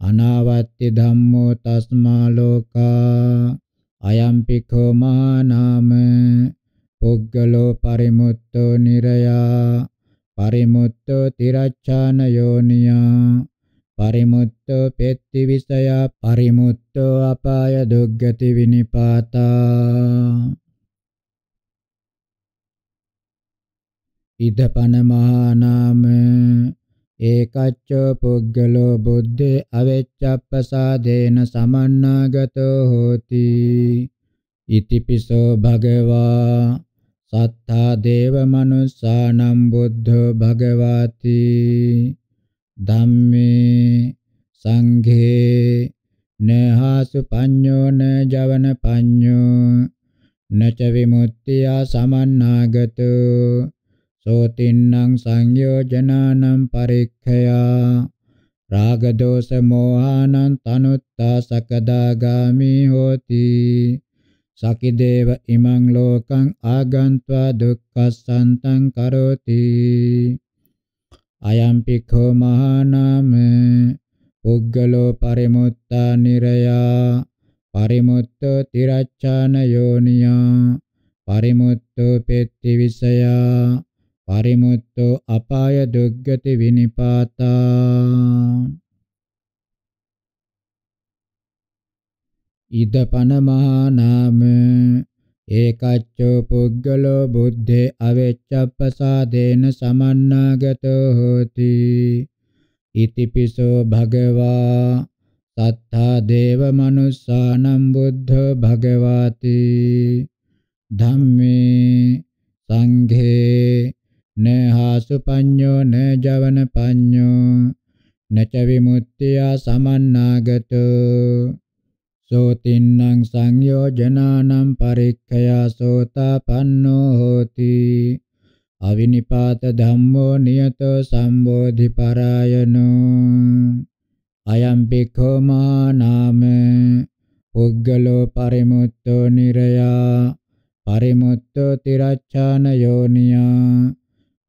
අනාවත්ති ධම්මෝ තස්මා ලෝකා අයම්පි කෝමා නාම පුග්ගලෝ පරිමුත්තෝ නිරයා පරිමුත්තෝ තිරච්ඡාන යෝනියා පරිමුත්තෝ පෙත්ති විසයා පරිමුත්තෝ අපාය දුග්ගති විනිපාතා ඉදපන මහා නාම ඒකච්ච පුද්ගලෝ බුද්ධේ අවෙච්ඡප්පසාදේන සමන්නාගතෝ හෝති ඉතිපිසෝ භගවා සත්තා දේව මනුස්සානම් බුද්ධෝ භගවාති ධම්මේ සංඝේ නහාසු පඤ්ඤෝ න ජවන පඤ්ඤෝ නච විමුක්තිය සමන්නාගතෝ සෝතින්නම් සංයෝජනානම් පරික්ඛයා රාග දෝෂ මොහානං තනුත්තා සකදාගාමි හෝති සකිදේව ඉමං ලෝකං ආගන්त्वा දුක්ඛසන්තං කරෝති අයම්පි කෝ මහානාම පුග්ගලෝ පරිමුත්තා නිරයා පරිමුත්තෝ තිරච්ඡාන යෝනියා පරිමුත්තෝ පෙත්ති විසයා පරිමුත්තෝ අපාය දුග්ගති විනිපාතා ඉදපනමානාම ඒකච්චෝ පුද්ගලෝ බුද්ධේ අවෙච්ඡප්පසාදේන සමන්නාගතෝ හෝති ඉතිපිසෝ භගවා සත්තා දේව මනුස්සානම් බුද්ධ භගවාති ධම්මේ සංඝේ න හාසු පඤ්ඤෝ න ජවන පඤ්ඤෝ නච විමුක්තිය සමන්නාගතෝ සෝතින්නම් සංයෝජනානම් පරික්ඛයා සෝතාපන්නෝ හෝති අවිනිපාත ධම්මෝ නියතෝ සම්බෝධි පරායනෝ අයම් පිඛෝ මානාම පුග්ගලෝ පරිමුත්තෝ නිරයා පරිමුත්තෝ තිරච්ඡාන යෝනියා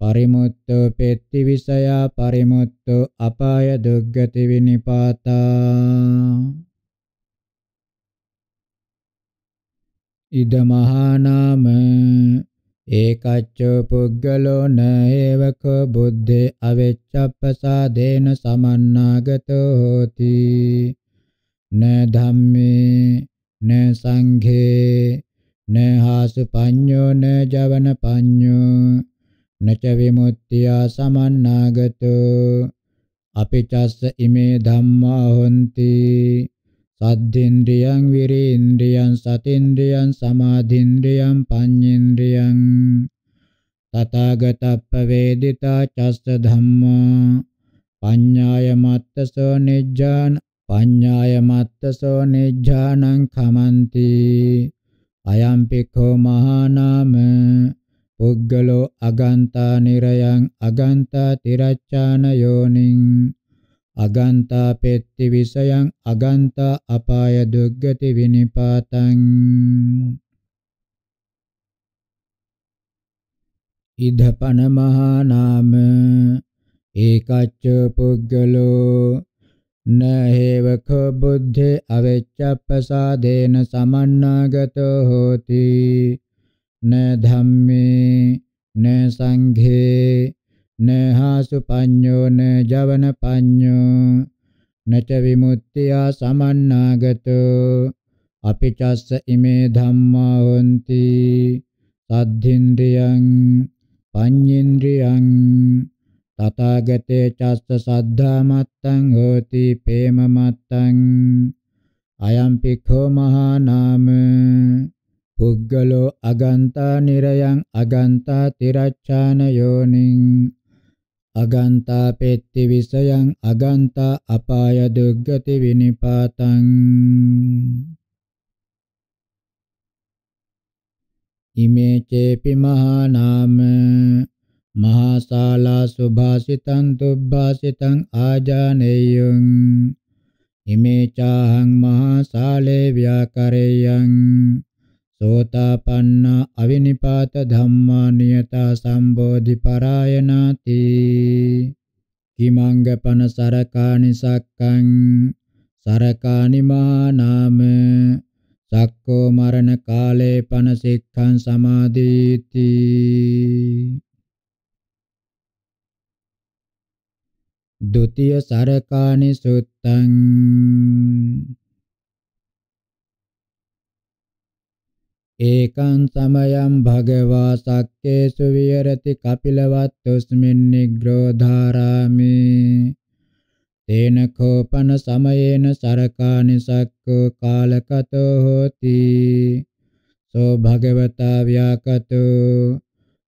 පරිමුත්තෝ පෙත්ති විසයා පරිමුත්තෝ අපාය දුග්ගති විනිපාතා ඉද මහානාම ඒකච්චෝ පුද්ගලෝ නේවක බුද්දේ අවෙච්ඡප්පසාදේන සමන්නාගතෝ හෝති න ධම්මේ න සංඝේ න හාසු පඤ්ඤෝ න ජවන පඤ්ඤෝ නච විමුක්තිය සමන්නාගතෝ අපිචස්ස ඉමේ ධම්මා හොಂತಿ සද්ධින්ද්‍රියං විරේන්ද්‍රියං සතින්ද්‍රියං සමාධින්ද්‍රියං පඤ්ඤේන්ද්‍රියං තථාගතප්ප වේදිතා චස්ස ධම්මා පඤ්ඤාය මත්තසෝ නිජ්ජාන පඤ්ඤාය මත්තසෝ නිජ්ජානං ඛමන්ති අයම්පිඛෝ මහානාම පුද්ගලෝ අගන්තා නිරයං අගන්තා තිරච්ඡාන යෝනිං අගන්තා පෙත්ති විසයන් අගන්තා අපාය දුග්ගති විනිපාතං ඉදපන මහා නාම ඒකච්ච පුද්ගලෝ න හේවක බුද්ධ අවච්ඡප්පසාදේන සමන්නාගතෝ හෝති න ධම්මේ න සංඝේ න හාසුපඤ්ඤෝ න ජවනපඤ්ඤෝ නච විමුක්තිය සමන්නාගතෝ අපි චස්ස ඉමේ ධම්මා හොಂತಿ සද්ධින්ද්‍රියං පඤ්ඤේන්ද්‍රියං තථාගතේ චස්ස සද්ධා මත්තං හෝති ප්‍රේම මත්තං අයම් පිඛෝ මහා නාම පුග්ගලෝ අගන්තා නිරයං අගන්තා තිරච්ඡාන යෝනිං අගන්තා පෙත්ති විසයං අගන්තා අපාය දුග්ගති විනිපාතං ඉමේ චේපි මහා නාම මහා ශාලා සුභාසිතං දුබ්බාසිතං ආජානේයං ඉමේ චාහං මහා ශාලේ ව්‍යාකරේයං සෝතාපන්න අවිනිපාත ධම්මා නියතා සම්බෝධි පරායනාති කිමංගපන සරකානි සක්කං සරකානි මා නාම සක්කෝ මරණ කාලේ පන සික්ඛං සමාදීති ද්විතීය සරකානි සුත්තං ඒකං සමයං භගවා සක්කේසු විහෙරති කපිලවත්තුස්මින් නිග්‍රෝධාරාමි තේන කෝපන සමයේන සරකානි සක්කෝ කාලකතෝ හෝති සෝ භගවතා ව්‍යාකතෝ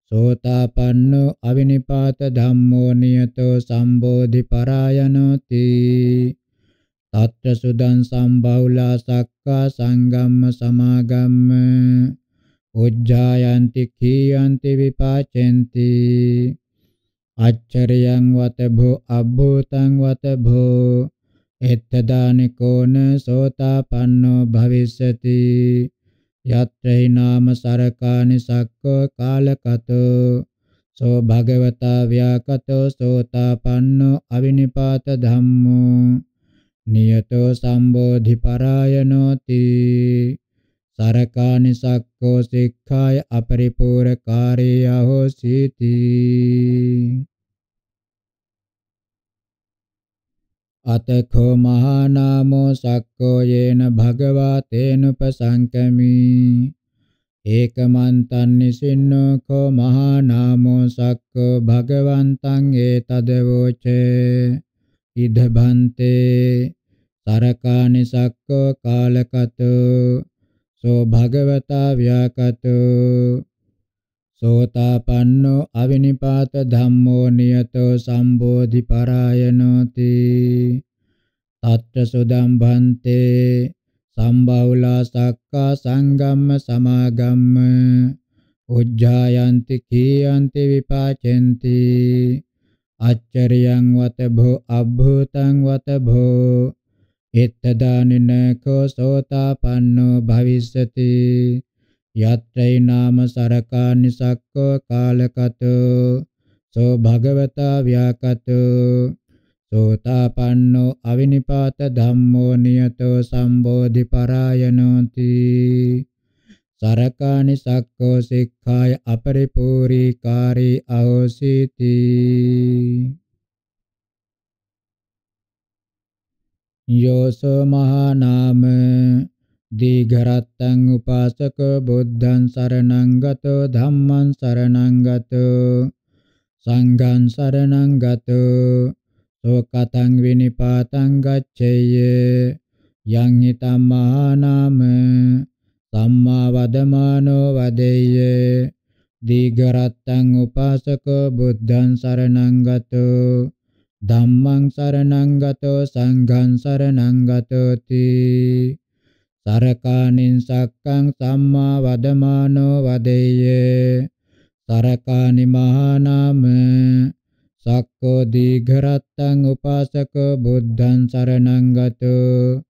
සෝතාපන්නෝ අවිනිපාත ධම්මෝ නියතෝ සම්බෝධි පරායනෝති తత్ర సుదం సంబౌలా సక్కా సంగమ్మ సమాగమ్మ උජ්ජායන්ති කීයන්ති විපාචෙන්ති අච්චරියං වත භෝ අබ්බූතං වත භෝ එත්තදානිකෝන සෝතාපන්නෝ භවිස්සති යත්‍රි නාම සරකානි සක්කෝ කාලකතෝ සෝ භගවතා ව්‍යාකතෝ සෝතාපන්නෝ අවිනිපාත ධම්මෝ නියතෝ සම්බෝධි පරායනෝති සරකානි සක්කෝ සික්ඛාය අපරිපූර්ණකාරී යහෝසීති අතඛෝ මහානාමෝ සක්කෝ යේන භගවා තේනුපසංකමි ඒකමන්තං නිසින්නෝ කෝ මහානාමෝ සක්කෝ භගවන්තං ඒතදවෝචේ ඉද භන්තේ සරකානි සක්කෝ කාලකතෝ සෝ භගවතා ව්‍යාකතෝ සෝතාපන්නෝ අවිනිපාත ධම්මෝ නියතෝ සම්බෝධි පරායනෝති තත්ත සුදම් භන්තේ සම්බවුලා සක්කා සංගම්ම සමාගම්ම උජ්ජායන්ති කීයන්ති විපාචෙන්ති අච්චරියං වත භෝ අභූතං වත භෝ එත්තදානින කෝසෝතාපන්නෝ භවිස්සති යත්‍රේ නාම සරකා නිසක්කෝ කාලකතෝ සෝ භගවතා ව්‍යාකතෝ සෝතාපන්නෝ අවිනිපාත ධම්මෝ නියතෝ සම්බෝධි පරායනෝති සරකානි සක්කෝ සික්ඛාය අපරිපූර්ණීකාරී අහෝසීති යෝසෝ මහා නාම දීඝරත්තං උපාසක බුද්ධං සරණං ගතෝ ධම්මං සරණං ගතෝ සංඝං සරණං ගතෝ සෝකතං විනිපාතං ගච්ඡේය යං හිතම් මහා නාම සම්මා වදමානෝ වදෙය්‍ය දීඝරත්තං උපාසකෝ බුද්ධං සරණං ගතෝ ධම්මං සරණං ගතෝ සංඝං සරණං ගතෝති සරකාණින් සක්කං සම්මා වදමානෝ වදෙය්‍ය සරකාණි මහානාම සක්කෝ දීඝරත්තං උපාසකෝ බුද්ධං සරණං ගතෝ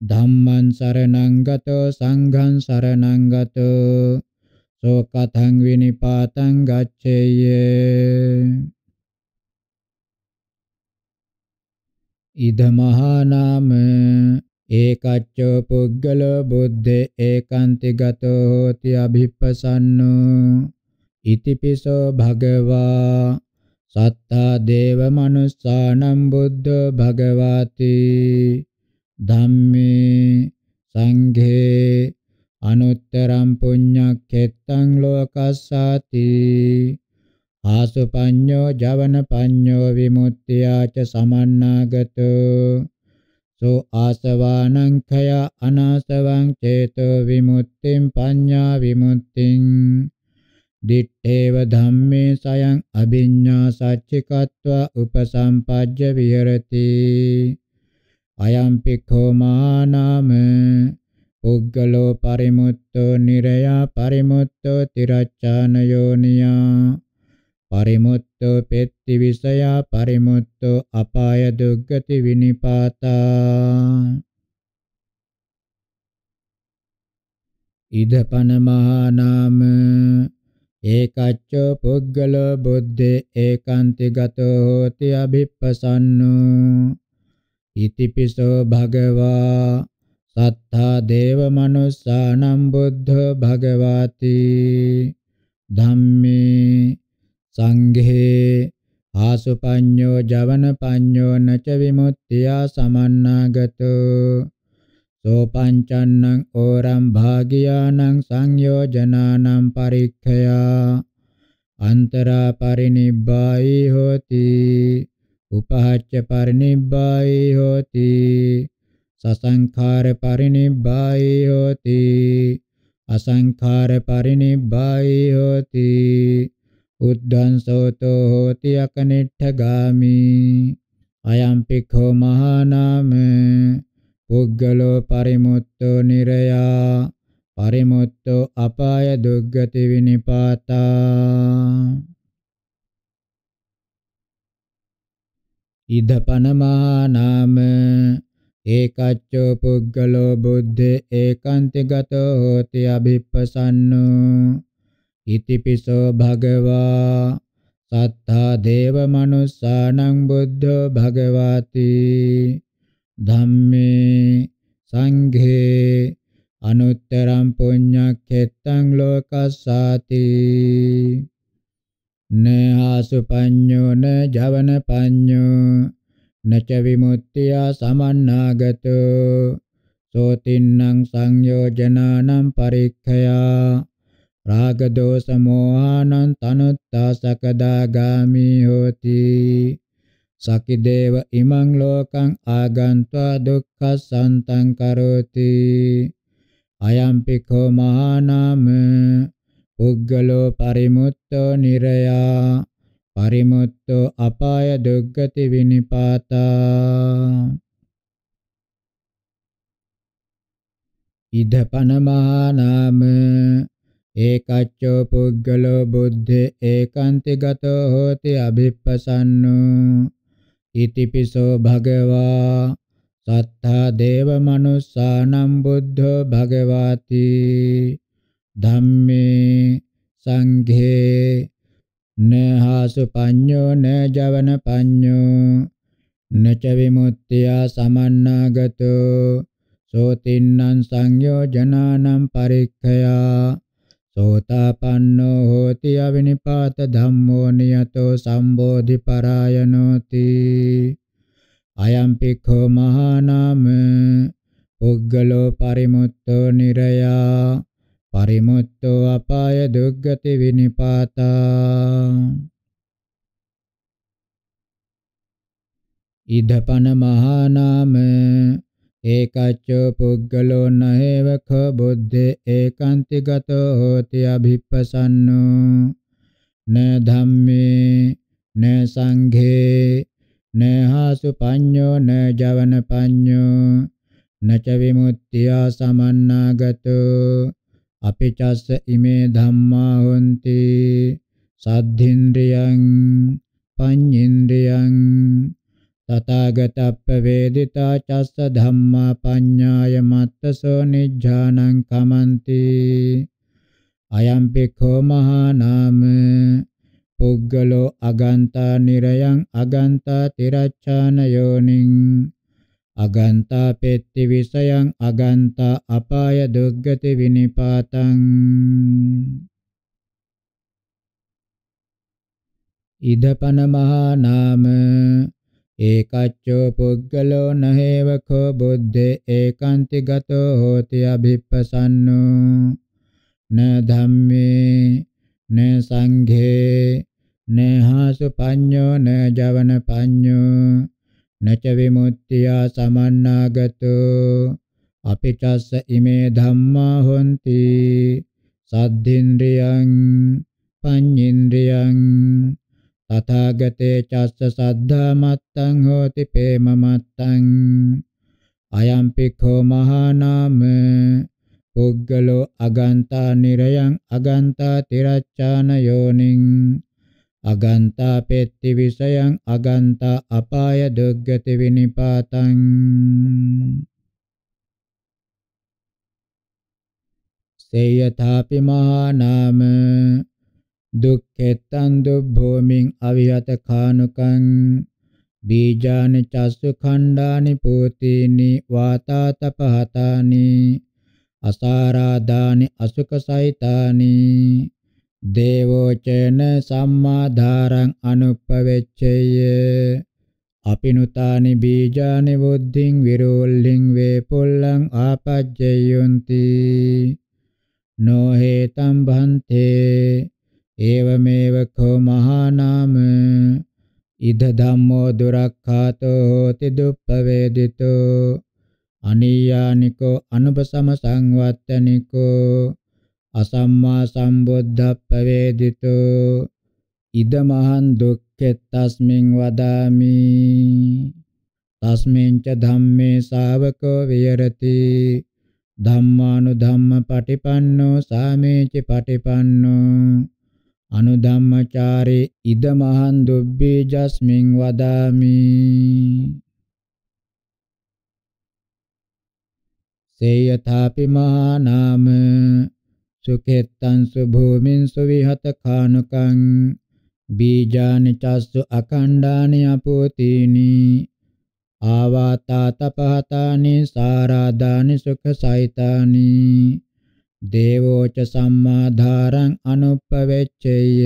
Dhamman sarenang gato, sanghan sarenang gato, sokathang vinipatang gaccheye. Idamaha nama ekaccho puggalo buddhe ekanti gato hoti abhippasanno itipiso bhagava sattha deva manussanam buddho bhagavati ධම්මේ සංඝේ අනුත්තරම් පුඤ්ඤක්ඛෙත්තං ලෝකස්සාති ආසුපඤ්ඤෝ ජවන පඤ්ඤෝ විමුක්තියාච සමන්නාගතෝ සෝ ආසවානං khය අනාසවං චේතෝ විමුක්තිං පඤ්ඤා විමුක්තිං දිත්තේව ධම්මේ සයං අභිඤ්ඤා සච්චිකත්වා උපසම්පජ්ජ විහෙරති අයම්පික්ඛෝ මානාම පුද්ගලෝ පරිමුත්තෝ නිරයා පරිමුත්තෝ තිරච්ඡාන යෝනියා පරිමුත්තෝ පෙත්ති විසයා පරිමුත්තෝ අපාය දුක්ගති විනිපාතා ඉදපන මහානාම ඒකච්චෝ පුද්ගලෝ බුද්ධේ ඒකාන්ති ගතෝ හෝති අභිප්පසන්නෝ ඉතිපිසෝ භගවා සත්තා දේව මනුස්සානම් බුද්ධ භගවාති ධම්මේ සංඝේ ආසුපඤ්ඤෝ ජවන පඤ්ඤෝ නච විමුක්තියා සමන්නාගතෝ සෝපංචන්නං ඕරම් භාගියානං සංයෝජනානම් පරික්ඛයා අන්තරා පරිනිබ්බායි හෝති උපහච්ච පරිනිබ්බායි හෝති සසංඛාර පරිනිබ්බායි හෝති අසංඛාර පරිනිබ්බායි හෝති උද්ධං සෝතෝ හෝති අකනිට්ඨගාමි අයම් පිඛෝ මහානාම පුග්ගලෝ පරිමුත්තෝ නිරයා පරිමුත්තෝ අපාය දුග්ගති විනිපාතා ඉද පනමානාම ඒකච්චෝ පුද්ගලෝ බුද්ධ ඒකාන්තගතෝ හෝති අභිප්පසන්නෝ ඉතිපිසෝ භගවා සත්තා දේව මනුස්සානං බුද්ධෝ භගවාති ධම්මේ සංඝේ අනුත්තරම් පුඤ්ඤක්ඛෙත්තං ලෝකස්සාති න ආසු පඤ්ඤෝ න ජවන පඤ්ඤෝ නච විමුක්තිය සමන්නාගතෝ සෝතින්නම් සංයෝජනානම් පරික්ඛයා රාග දෝෂ මොහානං තනුත්තා සකදාගාමි හෝති සකිදේව ඉමං ලෝකං ආගන්त्वा දුක්ඛ සන්තං කරෝති අයම්පිකෝ මහානාම උග්ගලෝ පරිමුත්තෝ නිරයා පරිමුත්තෝ අපාය දුග්ගති විනිපාතා ඉදපනමානාම ඒකච්චෝ පුග්ගලෝ බුද්ධ ඒකාන්තිගතෝ හෝති අභිප්පසන්නෝ ඉතිපිසෝ භගවා සත්තා දේව මනුස්සානම් බුද්ධෝ භගවාති ධම්මේ සංඝේ නහස පඤ්ඤෝ න ජවන පඤ්ඤෝ නච විමුක්තිය සමන්නාගතෝ සෝතින්නම් සංයෝජනානම් පරික්ඛයා සෝතාපන්නෝ හෝති අවිනිපාත ධම්මෝ නියතෝ සම්බෝධි පරායනෝති අයම් පික්ඛෝ මහානාම පුද්ගලෝ පරිමුත්තෝ නිරයා පරිමුත්තෝ අපාය දුක්ගති විනිපාතා ඉදපන මහානාම ඒකච්චෝ පුද්ගලෝ නහේව ඛ බුද්දේ ඒකාන්තිගතෝ හෝති අභිප්පසන්නෝ න ධම්මේ න සංඝේ න හාසු පඤ්ඤෝ න ජවන පඤ්ඤෝ නච විමුක්තිය සමන්නාගතෝ අපේචස්ස ඉමේ ධම්මා හොන්ති සද්ධින්ද්‍රියං පඤ්ඤින්ද්‍රියං තථාගතප්ප වේදිතා චස්ස ධම්මා පඤ්ඤාය මත්තසෝ නිජ්ජානං කමන්ති අයම්පි කෝ මහා නාම පුග්ගලෝ අගන්තා නිරයං අගන්තා තිරච්ඡාන යෝනිං aganta petti visayang aganta apaya duggati vinipatang ඉදපන මහා නාම ඒකච්චෝ පුද්ගලෝ නහේව කෝ බුද්දේ ඒකාන්ති ගතෝ හෝති අභිප්පසන්නෝ න ධම්මේ න සංඝේ නහාසු පඤ්ඤෝ න ජවන පඤ්ඤෝ නච විමුක්තියා සමන්නාගතෝ අපිටස්ස ඉමේ ධම්මා හොಂತಿ සද්ධින්ද්‍රියං පඤ්ඤින්ද්‍රියං තථාගතේ චස්ස සද්ධා මත්තං හෝති පේම මත්තං අයම්පි කෝ මහානාම පුද්ගලෝ අගන්තා නිරයං අගන්තා තිරච්ඡාන යෝනිං අගන්තා පෙත්ති විසයං අගන්තා අපාය දුග්ගති විනිපාතං සේයථාපි මහා නාම දුක්ඛෙත්තං දුභෝමින් අවිහත කානුකං බීජානි චස්සු ඛණ්ඩානි පෝතීනි වාතා තපහතානි අසාරාදානි අසුක සහිතානි දේවෝචන සම්මාධාරං අනුප්පවෙච්චය අපිනුතානි බීජානි බුද්ධින් විරෝල්ලින් වේ පොල්ලං ආපජ්ජයොන්ති නොහෙතම් භන්තේ ඒවමේව කෝ මහානාම ඉද ධම්මෝ දුරක්ඛාතෝ හෝති දුප්පවේදිතෝ අනියානිකෝ අනුපසම සංවත්තනිකෝ අසම්මා සම්බුද්ධප්පවේදිතු ඉදමහං දුක්ඛෙත්තස්මින් වදාමි තස්මින් ච ධම්මේ ශාවකෝ විහෙරති ධම්මානුධම්ම පටිපන්නෝ සාමේචි පටිපන්නෝ අනුධම්මචාරේ ඉදමහං දුබ්බීජස්මින් වදාමි සේයථාපි මහා නාම සුකෙත්තංසු භූමින්සු විහත කානකං බීජානි චස්සු අඛණ්ඩානි අපෝතිනි ආවාතා තපහතානි සාරාදානි සුඛසයිතානි දේවෝච සම්මාධාරං අනුප්පවෙච්චේය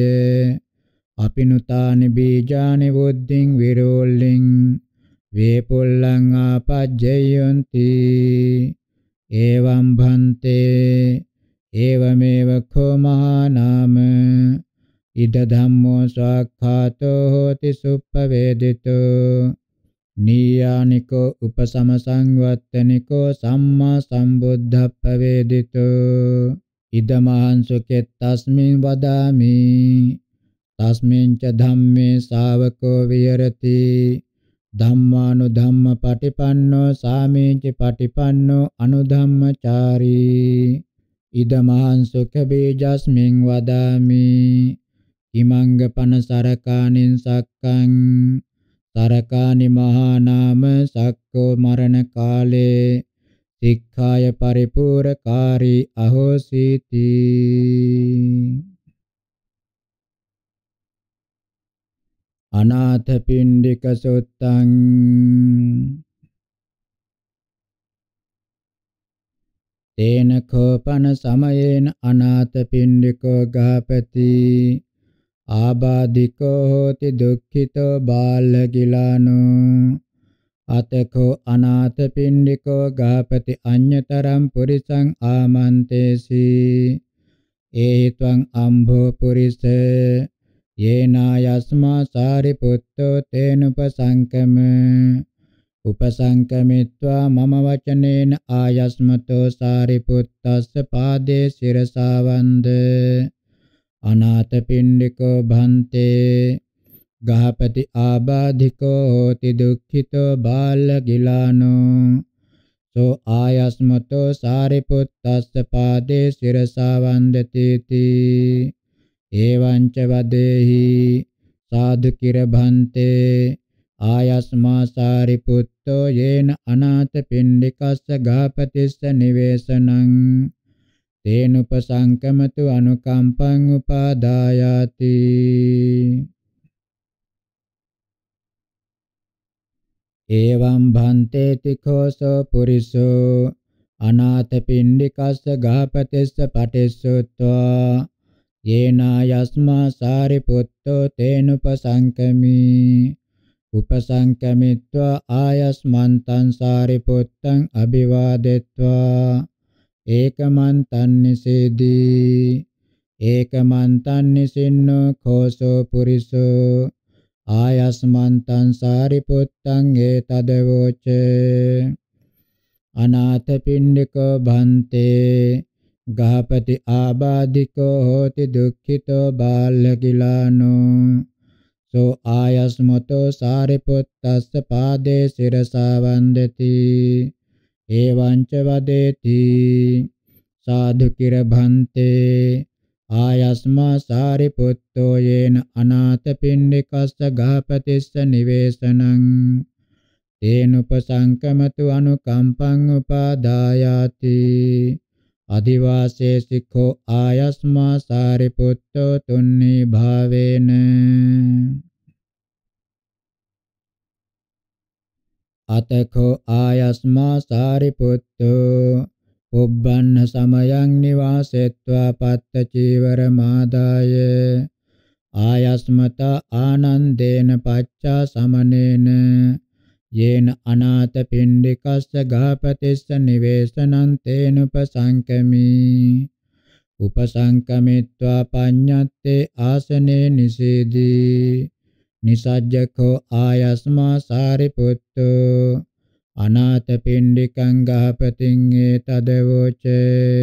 අපිනුතානි බීජානි බුද්ධින් විරෝල්ලින් වේපොල්ලං ආපජ්ජයොන්ති එවම් භන්තේ एवमेव खो महानाम इद धम्मो स्वाख्यातो होति सुपवेदितो नियानिको उपसमसंवत्तनिको सम्मा सम्बुद्ध पवेदितो इदमहं सुखेत्तस्मिन् वदामि तस्मिन् च धम्मे ශාවකෝ විහෙරති ධම්මානුධම්ම පටිපන්නෝ සාමීච පටිපන්නෝ අනුධම්මචාරී ඉදමහං සුඛ බීජස්මින් වදාමි ඉමංග පන සරකානින් සක්කං සරකානි මහා නාම සක්කෝ මරණ කාලේ සික්ඛාය පරිපූර්ණකාරී අහෝසීති අනාථ පින්ඩික සුත්තං තේන කෝපන සමයේන අනාථ පින්ඩිකෝ ගහපති ආබාධිකෝ හෝති දුක්ඛිතෝ බාල ගිලානෝ අතකෝ අනාථ පින්ඩිකෝ ගහපති අඤ්‍යතරම් පුරිසං ආමන්තේසි ඒත්වං අම්භෝ පුරිස යේනා යස්මා සාරිපුත්තෝ තේනුපසංකම උපසංකමිත්වා මම වචනේන ආයස්මතෝ සාරිපුත්තස්ස පාදේ සිරසාවන්ද අනාථපිණ්ඩිකෝ භන්තේ ගහපති ආබාධිකෝ හෝති දුක්ඛිතෝ බාලගිලානෝ සෝ ආයස්මතෝ සාරිපුත්තස්ස පාදේ සිරසාවන්දතේති එවං ච වදේහි සාදු කිර භන්තේ ආයස්මා සාරිපුත් යුක්තෝ යේන අනාථ පින්ඩිකස්ස ගාපතිස්ස නිවේසනං තේනුපසංකමතු අනුකම්පං උපාදායාති එවං භන්තේ තිඛෝසෝ පුරිසෝ අනාථ පින්ඩිකස්ස ගාපතිස්ස පටිසුත්වා යේනා යස්මා සාරිපුත්තෝ තේනුපසංකමී උපසංකමිත්වා ආයස්මන්තං සාරිපුත්තං අභිවාදෙත්වා ඒකමන්තං නිසේදී ඒකමන්තං නිසින්නෝ කෝසෝ පුරිසෝ ආයස්මන්තං සාරිපුත්තං ඒතදවෝච අනාථ පිණ්ඩිකෝ භන්තේ ගහපති ආබාධිකෝ හෝති දුක්ඛිතෝ බාල්‍ය කිලානෝ සෝ ආයස්මතෝ සාරිපුත්තස්ස පාදේ සිරසා වන්දති එවං ච වදේති සාදු කිර භන්තේ ආයස්මා සාරිපුත්තෝ යේන අනාථ පින්ඩිකස්ස ගාපතිස්ස නිවේසනං තේනුපසංකමතු අනුකම්පං උපාදායාති අදිවාසේසිකෝ ආයස්මා සාරිපුත්තෝ තුන්නී භාවේන අතකෝ ආයස්මා සාරිපුත්තෝ උබ්බන්න සමයං නිවාසෙත්වා පත්ත චීවර මාදාය ආයස්මත ආනන්දේන පච්චා සමනේන යේන අනාථ පින්ඩිකස්ස ගාපතිස්ස නිවේසනං තේන උපසංකමි උපසංකමිත්වා පඤ්ඤත්තේ ආසනේ නිසීදී නිසජ්ජකෝ ආයස්මා සාරිපුත්තෝ අනාථ පින්ඩිකං ගාපතින් ඒතදවෝචේ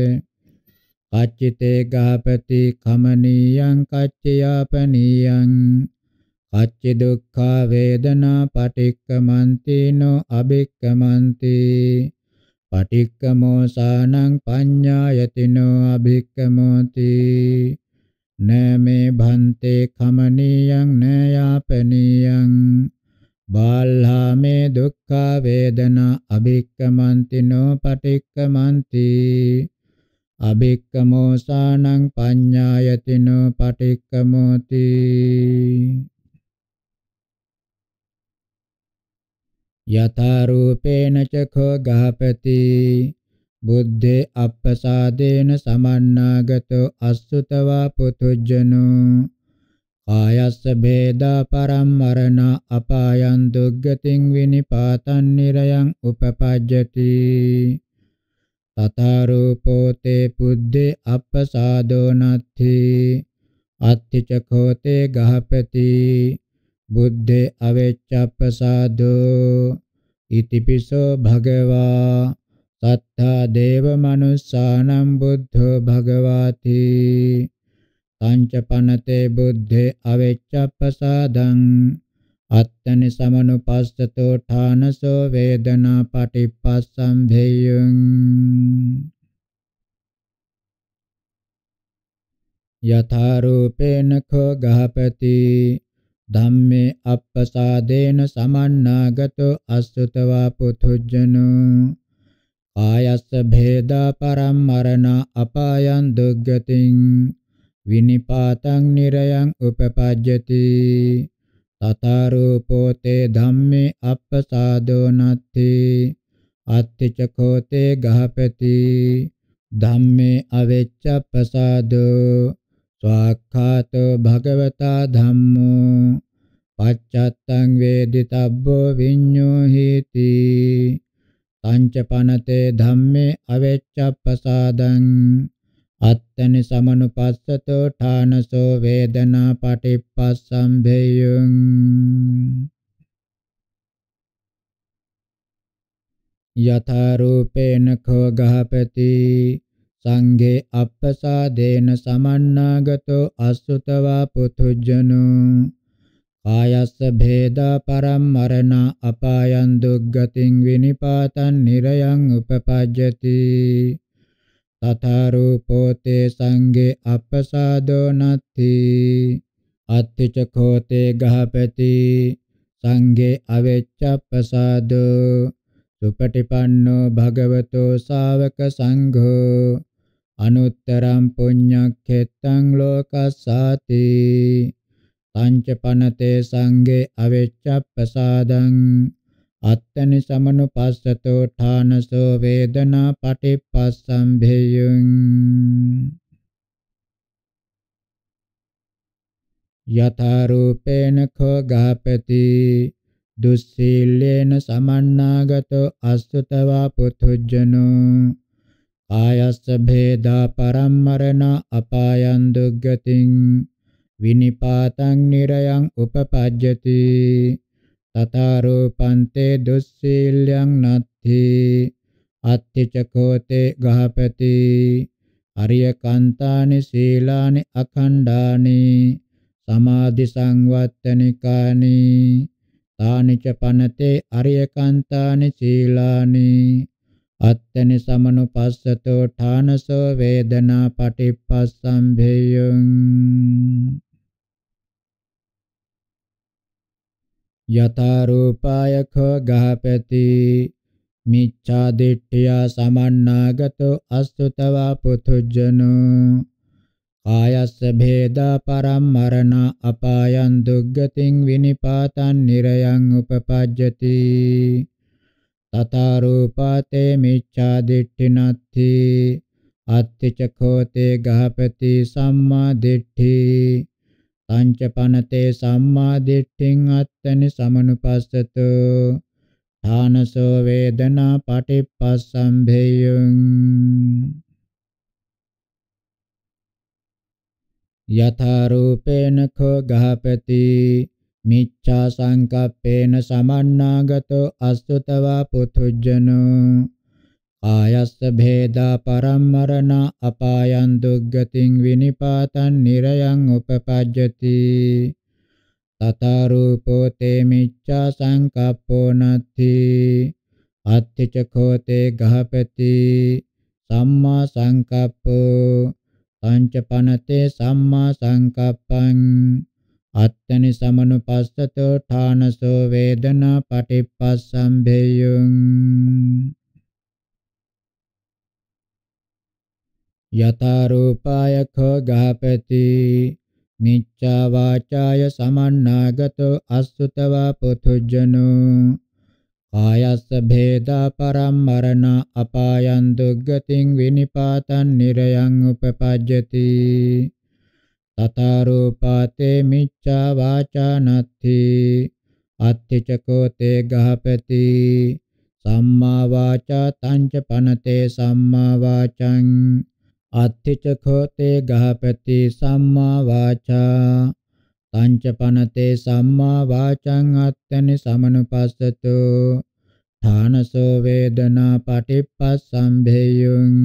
කච්චිතේ ගාපති කමනීයං කච්චයාපනීයං කච්චි දුක්ඛා වේදනා පටික්කමන්තිනෝ අබික්කමන්ති පටික්කමෝ සානං පඤ්ඤායතිනෝ අබික්කමෝති නමේ භන්තේ කමනියං නයාපනියං බාල්හා මේ දුක්ඛා වේදනා අබික්කමන්තිනෝ පටික්කමන්ති අබික්කමෝ සානං පඤ්ඤායතිනෝ පටික්කමෝති යතාරූපේන චඛෝ ගාපති බුද්ධේ අප්පසාදේන සමන්නාගතෝ අස්සුතවා පුතුජනෝ කායස්ස බේදා පරම්මරණ අපායන් දුග්ගතින් විනිපාතන් නිරයන් උපපජ්ජති තතරූපෝ තේ පුද්දේ අප්පසාදෝ නත්ථි අත්තිච කෝතේ ගහපති බුද්ධේ අවේච්ඡප්පසාදෝ ඉතිපිසෝ භගවා සත්තා දේව මනුස්සානම් බුද්ධෝ භගවාති තංච පනතේ බුද්ධේ අවේච්ඡප්පසාදං අත්තනි සමනුපස්සතෝ ඨානසෝ වේදනා පටිපස්සම්භේයං යථා රූපේන කෝ ගහපති ධම්මේ අප්පසාදේන සමන්නාගතෝ අසුතවා පුතුජනෝ කායස්ස භේදා පරම්මරණ අපායන් දුග්ගතින් විනිපාතං නිරයං උපපජ්ජති තතරූපෝ තේ ධම්මේ අප්පසාදෝ නත්ති අත්තිචකෝ තේ ගහපති ධම්මේ අවෙච්ඡප්පසාදෝ ස්වාක්ඛාතෝ භගවතා ධම්මෝ පච්චත්තං වේදිතබ්බෝ විඤ්ඤෝ හේති තංච පනතේ ධම්මේ අවෙච්ඡප්පසාදං අත්තනි සමනුපස්සතෝ ඨානසෝ වේදනා පටිප්පස්සම්භේයං යථා රූපේන කෝ ගහපති සංඝේ අප්පසාදේන සමන්නාගතෝ අසුතවා පුතුජනෝ කායස්ස භේදා පරම්මරණ අපායන් දුග්ගතින් විනිපාතං නිරයං උපපජ්ජති තතරූපෝතේ සංගේ අපසාදෝ නත්ති අත්තිචකෝතේ ගහපති සංගේ අවෙච්ඡප්පසාදෝ සුපටිපන්නෝ භගවතෝ ශාවක සංඝෝ අනුත්තරං පුඤ්ඤක්ඛෙත්තං ලෝකස්සාති තංච පනතේ සංගේ අවෙච්ඡප්පසාදං අත්තනි සමනුපස්සතෝ ඨානසෝ වේදනා පටිපස්සම්භේයං යථා රූපේන කෝ ගාපති දුස්සීලේන සමන්නාගතෝ අසුතවා පුතුජනෝ ආයස්ස භේදා පරම්මරණ අපායන් දුග්ගතින් විනිපාතං නිරයං උපපජ්ජති තතරූපන්තේ දුස්සීල්‍යං නත්ථි අත්තිචකෝතේ ගහපති අරිය කාන්තානි සීලානි අඛණ්ඩානි සමාධි සංවත්තනිකානි තානිච පනතේ අරිය කාන්තානි සීලානි අත්තනි සමනුපස්සතෝ ඨානසෝ වේදනා පටිපස්සම්භේයං යතා රූපාය කෝ ගහපති මිච්ඡා දිට්ඨියා සමන්නාගතෝ අස්තුතවා පුතුජනෝ කායස්ස භේදා පරම්මරණ අපායන් දුග්ගතින් විනිපාතන් නිරයන් උපපජ්ජති තථා රූපාතේ මිච්ඡා දිට්ඨිනත්ථි අත්ති චඛෝතේ ගහපති සම්මා දිට්ඨි තංච පනතේ සම්මා දිට්ඨින් අත්තනි සමනුපස්සතු ධානසෝ වේදනා පටිපස්සම්භේයං යථා රූපේන කෝ ගහපති මිච්ඡා සංකප්පේන සමන්නාගතෝ අසුතවා පුතුජ්ජනෝ ආයස්ස භේදා පරම්මරණ අපායන් දුග්ගතින් විනිපාතං නිරයන් උපපජ්ජති තතරූපෝ තේ මිච්ඡා සංකප්පෝ නත්ති අත්‍යචකෝ තේ ගහපති සම්මා සංකප්පෝ පංචපනතේ සම්මා සංකප්පං අත්තනි සමනුපස්සතෝ ඨානසෝ වේදනා පටිපස්සම්භේයං යතා රූපාය කෝ ගහපති මිච්ඡා වාචාය සමන්නාගතෝ අසුතවා පුතුජනෝ කායස්ස භේදා පරම්මරණ අපායන් දුග්ගතින් විනිපාතන් නිරයන් උපපජ්ජති තතරූපාතේ මිච්ඡා වාචා නත්ථි අත්ථිචකෝ තේ ගහපති සම්මා වාචා තංච පනතේ සම්මා වාචං අත්ථිචකෝ තේ ගහපති සම්මා වාචා තංච පනතේ සම්මා වාචං අත්තනි සමනුපස්සතු ථානසෝ වේදනා පටිප්පස්සම්භේයං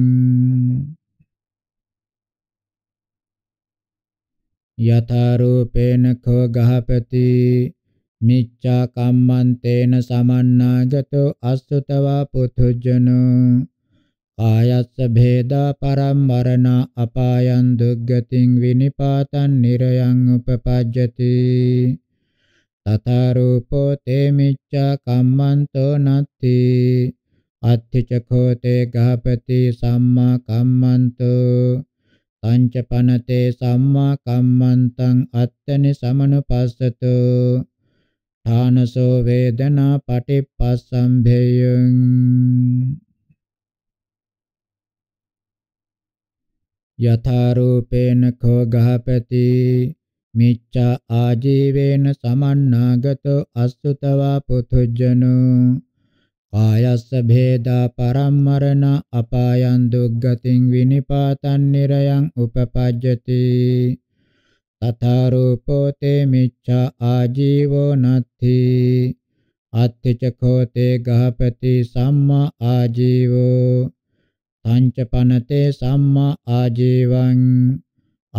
යතරූපේන කෝ ගහපති මිච්ඡා කම්මන්තේන සමන්නාගතෝ අසුතවා පුතුජනෝ ආයස්ස භේදා පරම්වරණ අපායන් දුග්ගතින් විනිපාතං නිරයන් උපපජ්ජති තතරූපෝ තේ මිච්ඡා කම්මන්තෝ නත්ති අත්ථිචකෝ තේ ගහපති සම්මා කම්මන්තෝ අංචපනතේ සම්මා කම්මන්තං අත්තනි සමනුපස්සතු ථානසෝ වේදනා පටිපස්සම්භේයං යථා රූපේන කෝ ගහපති මිච්ඡා ආජීවේන සමන්නාගතෝ අසුතවා පුතුජනෝ ආයස්ස භේදා පරම්මරණ අපායන් දුග්ගතින් විනිපාතං නිරයන් උපපජ්ජති තථා රූපෝ තේ මිච්ඡා ආජීවෝ නත්ථි අත්ථචකෝ තේ ගහපති සම්මා ආජීවෝ සංචපනතේ සම්මා ආජීවං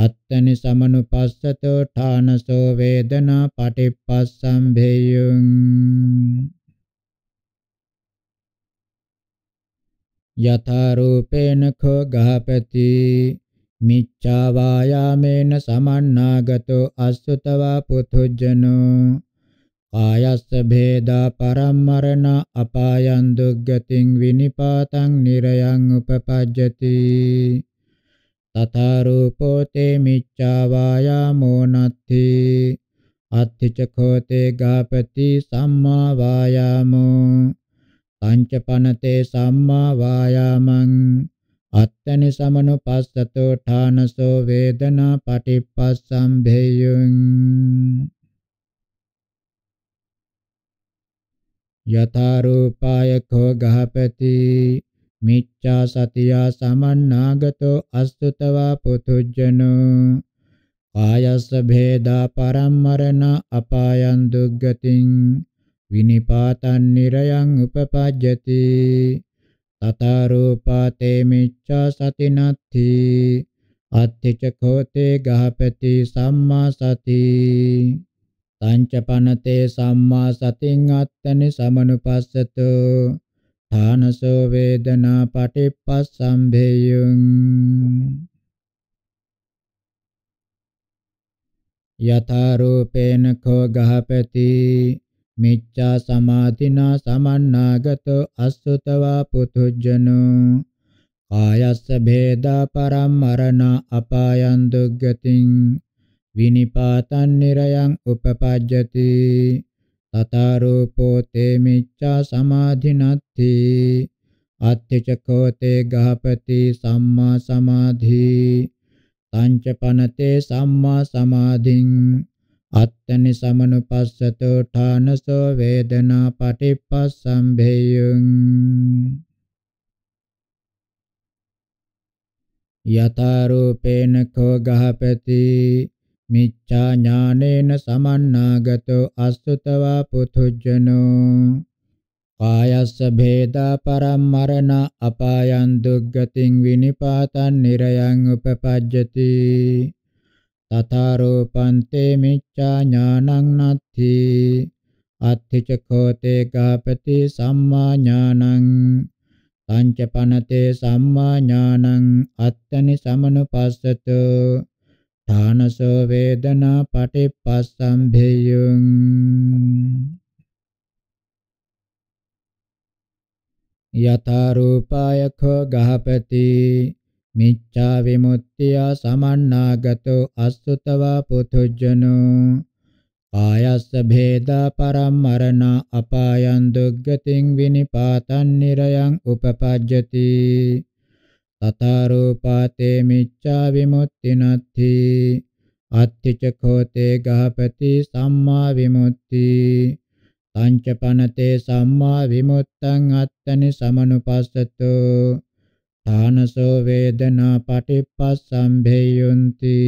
අත්තනි සමනුපස්සතෝ ඨානසෝ වේදනා පටිප්පස්සම්භේයං යථා රූපේන ඛගහපති මිච්ඡා වායාමේන සමන්නාගතෝ අසුතවා පුතුජනෝ කායස්ස භේදා පරම්මරණ අපායන් දුග්ගතින් විනිපාතං නිරයන් උපපජ්ජති තථා රූපෝ තේ මිච්ඡා වායාමෝ නත්ති අත්ථිච කෝතේ ගාපති සම්මා වායාමෝ පංචපනතේ සම්මා වායාමං අත්තනි සමනුපස්සතෝ ඨානසෝ වේදනා පටිපස්සම්භේයං යථා රූපාය කෝ ගහපති මිච්ඡා සතියා සමන්නාගතෝ අස්තුතවා පුතුජ්ජනෝ කායස්ස භේදා පරම්මරණ අපායන් දුග්ගතින් විනිපාතං නිරයං උපපජ්ජති තතරූපතේ මිච්ඡා සතිනත්ථි අත්තිච කෝතේ ගහපති සම්මා සති තංචපනතේ සම්මා සතින් අත්තනි සමනුපස්සතු ථානසෝ වේදනා පටිපස්සම්භේයං යථා රූපේන කෝ ගහපති මිච්ඡා සමාධිනා සමන්නාගතෝ අසුතවා පුතුජනෝ කායස්ස භේදා පරම්මරණ අපායන් දුග්ගතින් විනිපාතං නිරයන් උපපජ්ජති තතරූපෝ තේ මිච්ඡා සමාධිනත්ති අත්‍යචකෝ තේ ගහපති සම්මා සමාධි තංච පනතේ සම්මා සමාධින් අත්තනි සමනුපස්සතෝ ඨානසෝ වේදනා පටිපස්සම්භේයං යතරූපේන කෝ ගහපති මිච්ඡා ඥානේන සමන්නාගතෝ අසුතවා පුතුජනෝ කායස්ස භේදා පරම්මරණ අපායන් දුක්ගතින් විනිපාතන් නිරයන් උපපජ්ජති තතරූපන්තේ මිච්ඡා ඥානං නත්ථි අත්ථිචකෝතේ ගාපති සම්මා ඥානං පංචපනතේ සම්මා ඥානං අත්තනි සමනුපස්සතු ධානසෝ වේදනා පටිපස්සම්භේයං යතා රූපායඛ ගහපති මිච්ඡා විමුක්තිය සමන්නාගතෝ අසුතවා පුතුජනෝ කායස්ස භේදා පරම්මරණ අපායන් දුග්ගතින් විනිපාතං නිරයන් උපපජ්ජති තතරූපාතේ මිච්ඡා විමුක්තිනත්ථි අත්තිචකෝතේ ගහපති සම්මා විමුක්ති තංච පනතේ සම්මා විමුත්තං අත්තනි සමනුපස්සතෝ තානසෝ වේදනා පටිපස්සම්භේයොන්ති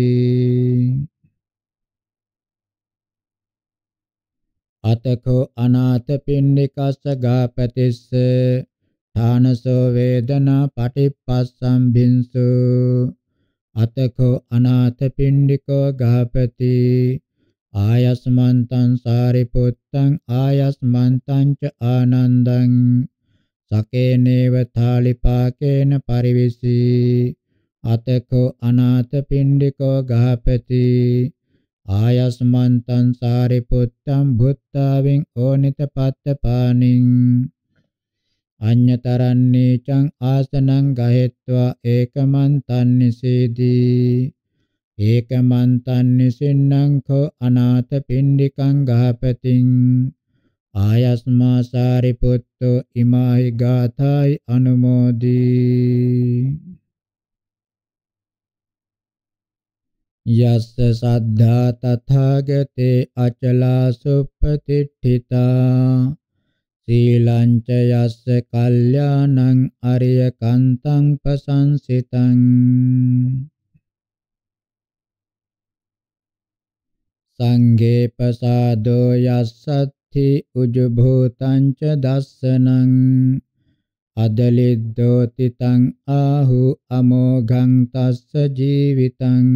අතකෝ අනාථ පින්නිකස්ස ගාපතිස්ස තානසෝ වේදනා පටිපස්සම්භින්සු අතකෝ අනාථ පින්නිකෝ ගාපති ආයස්මන්තං සාරිපුත්තං ආයස්මන්තං ච ආනන්දං සකේනේව තාලිපාකේන පරිවිසි අතකෝ අනාථ පිණ්ඩිකෝ ගහපති ආයස්මන්තං සාරිපුත්තං බුත්තාවෙන් ඕනිත පත්තපාණින් අඤ්‍යතරන්නේ චං ආසනං ගහෙත්වා ඒකමන්තං නිසීදී ඒකමන්තං නිසින්නං කෝ අනාථ පිණ්ඩිකං ගහපතින් ආයස්මා සාරිපුත් සුනීතෝ ඉමාහි ගාථායි අනුමෝදී යස්ස සද්ධා තථාගතේ අචලා සුප්පතිට්ඨිතා සීලංච යස්ස කල්යාණං අරිය කන්තං පසංසිතං සංඝේ පසාදෝ යස්සත් අත්ථි උජු භූතං ච දස්සනං අදලිද්දෝති තං ආහු අමෝඝං තස්ස ජීවිතං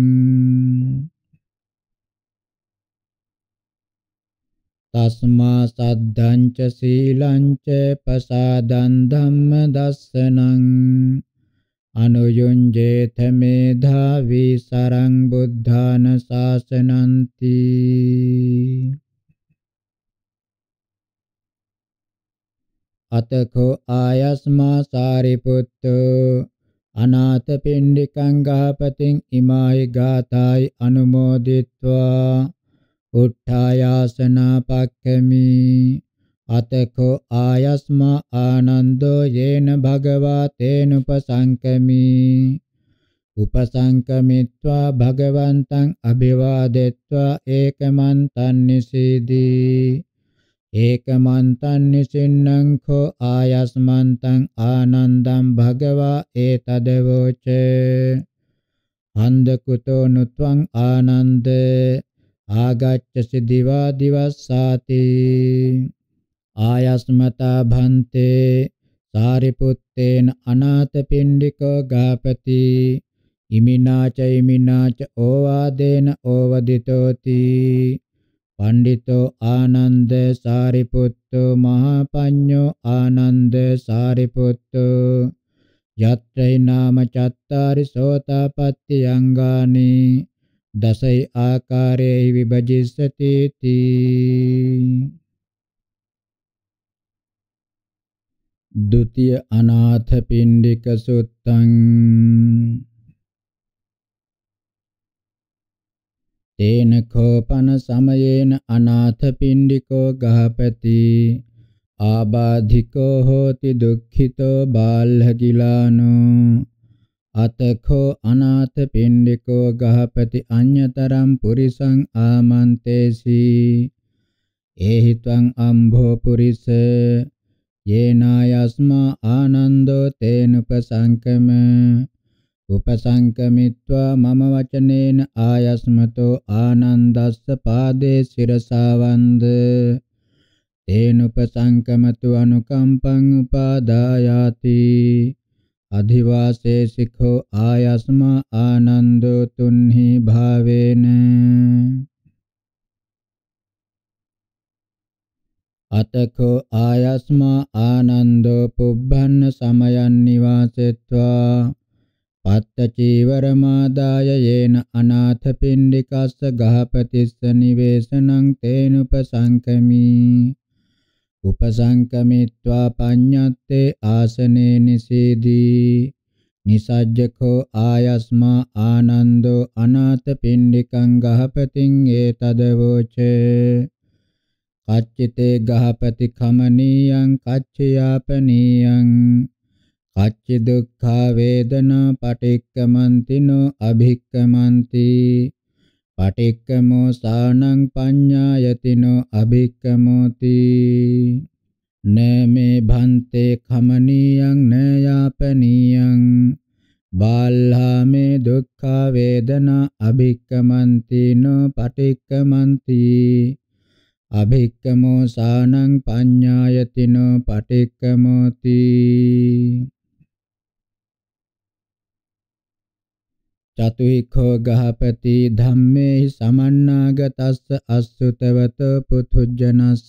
තස්මා සද්ධං ච සීලං ච පසාදං ධම්ම දස්සනං අනුයුංජේත මේධාවි සරං බුද්ධාන සාසනන්ති අතකෝ ආයස්මා සාරිපුත්තෝ අනාථ පින්ඩිකං ගාපතින් ඉමායි ගාතයි අනුමෝදිත්වා උට්ඨායාසනා පක්ඛමි අතකෝ ආයස්මා ආනන්දෝ යේන භගවා තේනුපසංකමි උපසංකමිත්වා භගවන්තං අභිවාදෙත්වා ඒකමන්තං නිසීදී ඒකමන්තං නිසින්නං කෝ ආයස්මන්තං ආනන්දං භගවා ඒතදවෝච අන්දකුතෝ නුත්වං ආනන්ද ආගච්ඡසි දිවා දිවස්සාති ආයස්මතා භන්තේ සාරිපුත්තේන අනාථපිණ්ඩිකෝ ගාපති ඉමිනාච ඉමිනාච ඕවාදේන ඕවදිතෝති පණ්ඩිතෝ ආනන්ද සාරිපුත්තෝ මහා පඤ්ඤෝ ආනන්ද සාරිපුත්තෝ යත්‍රේ නාම චත්තාරි සෝතාපට්ටි යංගානි දසයි ආකාරයේ විභජිස්සති තී ဒ ුතිය අනාථ පින්ඩික සුත්තං තේන කෝපන සමයේන අනාථ පින්ඩිකෝ ගහපති ආබාධිකෝ හෝති දුක්ඛිතෝ බාල්හකිලානෝ අතඛෝ අනාථ පින්ඩිකෝ ගහපති අඤ්‍යතරම් පුරිසං ආමන්තේසි ඒහි ත්වං අම්භෝ පුරිස යේනායස්මා ආනන්දෝ තේනුපසංකම උපසංකමිත්වා මම වචනේන ආයස්මතෝ ආනන්දස්ස පාදේ සිරසාවන්ද තේන උපසංකමතු අනුකම්පං උපාදායාති අධිවාසේසිකෝ ආයස්මා ආනන්දෝ තුන්හි භාවේන අතකෝ ආයස්මා ආනන්දෝ පුබ්බන්න සමයන් නිවාසෙත්වා පත්තචීවරමාදාය යේන අනාථපිණ්ඩිකස්ස ගහපතිස්ස නිවේසනං තේනුපසංකමි උපසංකමිත්වා පඤ්ඤත්තේ ආසනේ නිසීදී නිසජ්ජකෝ ආයස්මා ආනන්දෝ අනාථපිණ්ඩිකං ගහපතින් ඒතදවෝචේ කච්චිතේ ගහපති කමනීයං කච්චයාපනීයං කච්චි දුක්ඛා වේදනා පටික්කමන්තිනෝ අභික්කමන්ති පටික්කමෝ සානං පඤ්ඤායතිනෝ අභික්කමෝති නමේ භන්තේ කමනියං නයාපනියං බාල්හාමේ දුක්ඛා වේදනා අභික්කමන්තිනෝ පටික්කමන්ති අභික්කමෝ සානං පඤ්ඤායතිනෝ පටික්කමෝති චතුයිඛෝ ගහපති ධම්මේහි සමන්නාගතස්ස අසුතවත පුතුජනස්ස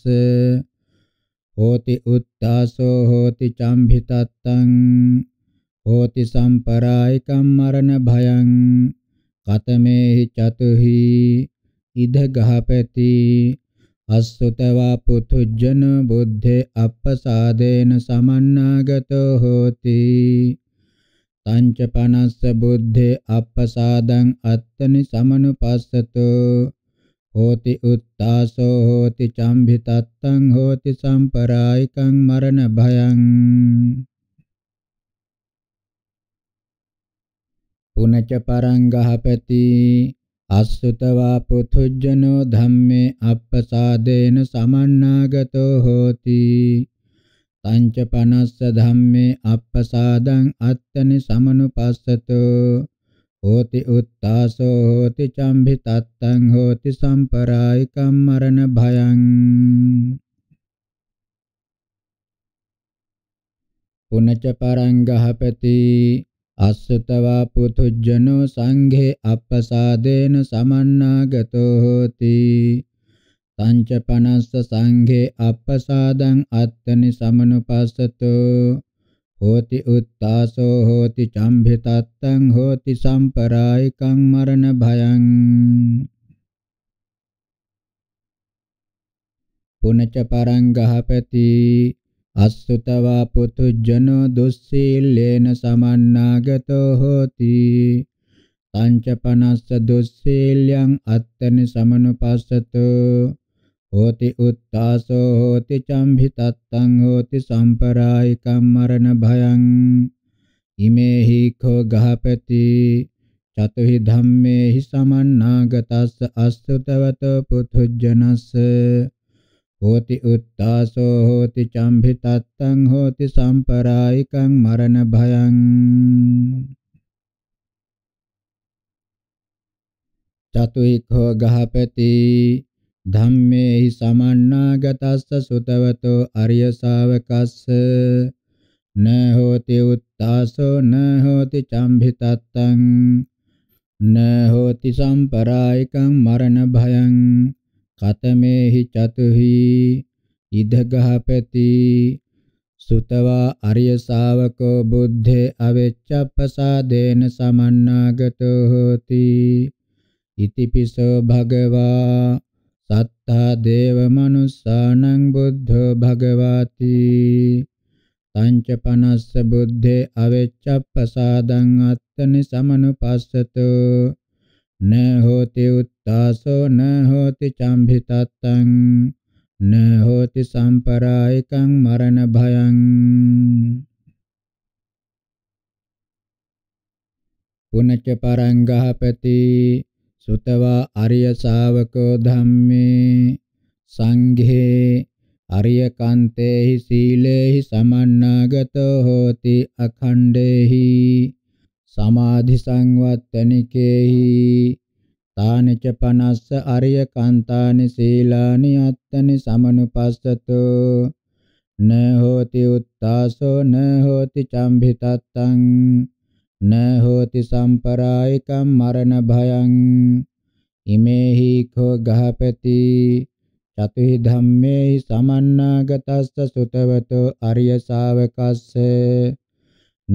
හෝති උත්තාසෝ හෝති චම්භිතත්තං හෝති සම්පරායිකම් මරණ භයං කතමේහි චතුහි ඉද ගහපති අස්සුතවා පුතුජන බුද්ධේ අප්පසාදේන සමන්නාගතෝ හෝති තංච පනස්ස බුද්ධේ අප්පසාදං අත්තනි සමනුපස්සතෝ හෝති උත්තාසෝ හෝති චම්භිතත්තං හෝති සම්පරායිකං මරණ භයං පුනච පරංගහපති අස්සුතවා පුතුජ්ජනෝ ධම්මේ අප්පසාදේන සමන්නාගතෝ හෝති තංච පනස්ස ධම්මේ අප්පසාදං අත්තනි සමනුපස්සතු හෝති උත්තාසෝ හෝති චම්භිතත්තං හෝති සම්පරායිකම් මරණ භයං පුනච පරංගහපති අස්සතවා පුතුජ්ජනෝ සංඝේ අප්පසාදේන සමන්නාගතෝ හෝති සංච පනස්ස සංඝේ අප්පසාදං අත්තනි සමනුපස්සතු හෝති උත්තාසෝ හෝති චම්භිතත්තං හෝති සම්පරායිකං මරණ භයං පුනච පරං ගහපති අස්සුතවා පුතුජනෝ දුස්සීලේන සමන්නාගතෝ හෝති සංච පනස්ස දුස්සීල්‍යං අත්තනි සමනුපස්සතු hoti uttaso hoti cambhitattang hoti samparaikam marana bhayang imehi kho gahapati චතුහි ධම්මේහි සමන්නාගතස්ස අස්සුතවතෝ පුතුජනස්ස හෝති උත්තාසෝ හෝති චම්භිතත්තං හෝති සම්පරායිකං මරණ භයං චතුයිඛෝ ගහපති ධම්මේහි සමන්නාගතස්ස සුතවතෝ අරිය ශාවකස්ස න හෝති උත්තාසෝ න හෝති චම්භිතත්තං න හෝති සම්පරායිකං මරණ භයං කතමේහි චතුහි ඉදගහපති සුතවා අරිය ශාවකෝ බුද්ධේ අවෙච්ඡප්පසාදේන සමන්නාගතෝ හෝති ඉතිපිසෝ භගවා සත්තා දේව මනුස්සානං බුද්ධෝ භගවාති තංච පනස්ස බුද්ධේ අවෙච්ඡප්පසාදං අත්තනි සමනුපස්සතු න හෝති උත්තාසෝ න හෝති චම්භිතත්තං න හෝති සම්පරායිකං මරණ භයං පුනච්ච පරංගහපති සුතවා අරිය ශාවකෝ ධම්මේ සංඝේ අරිය කාන්තේහි සීලේහි සමන්නාගතෝ හෝති අඛණ්ඩේහි සමාධි සංවත්තනිකේහි තානිච පනස්ස අරිය කාන්තානි සීලානි අත්තනි සමනුපස්සතෝ නහෝති උත්තාසෝ නහෝති චම්භිතත්තං න හෝති සම්පරායිකම් මරණ භයං ඉමේහි කෝ ගහපති චතුහි ධම්මේහි සමන්නාගතස්ස සුතවතෝ අරිය ශාවකස්ස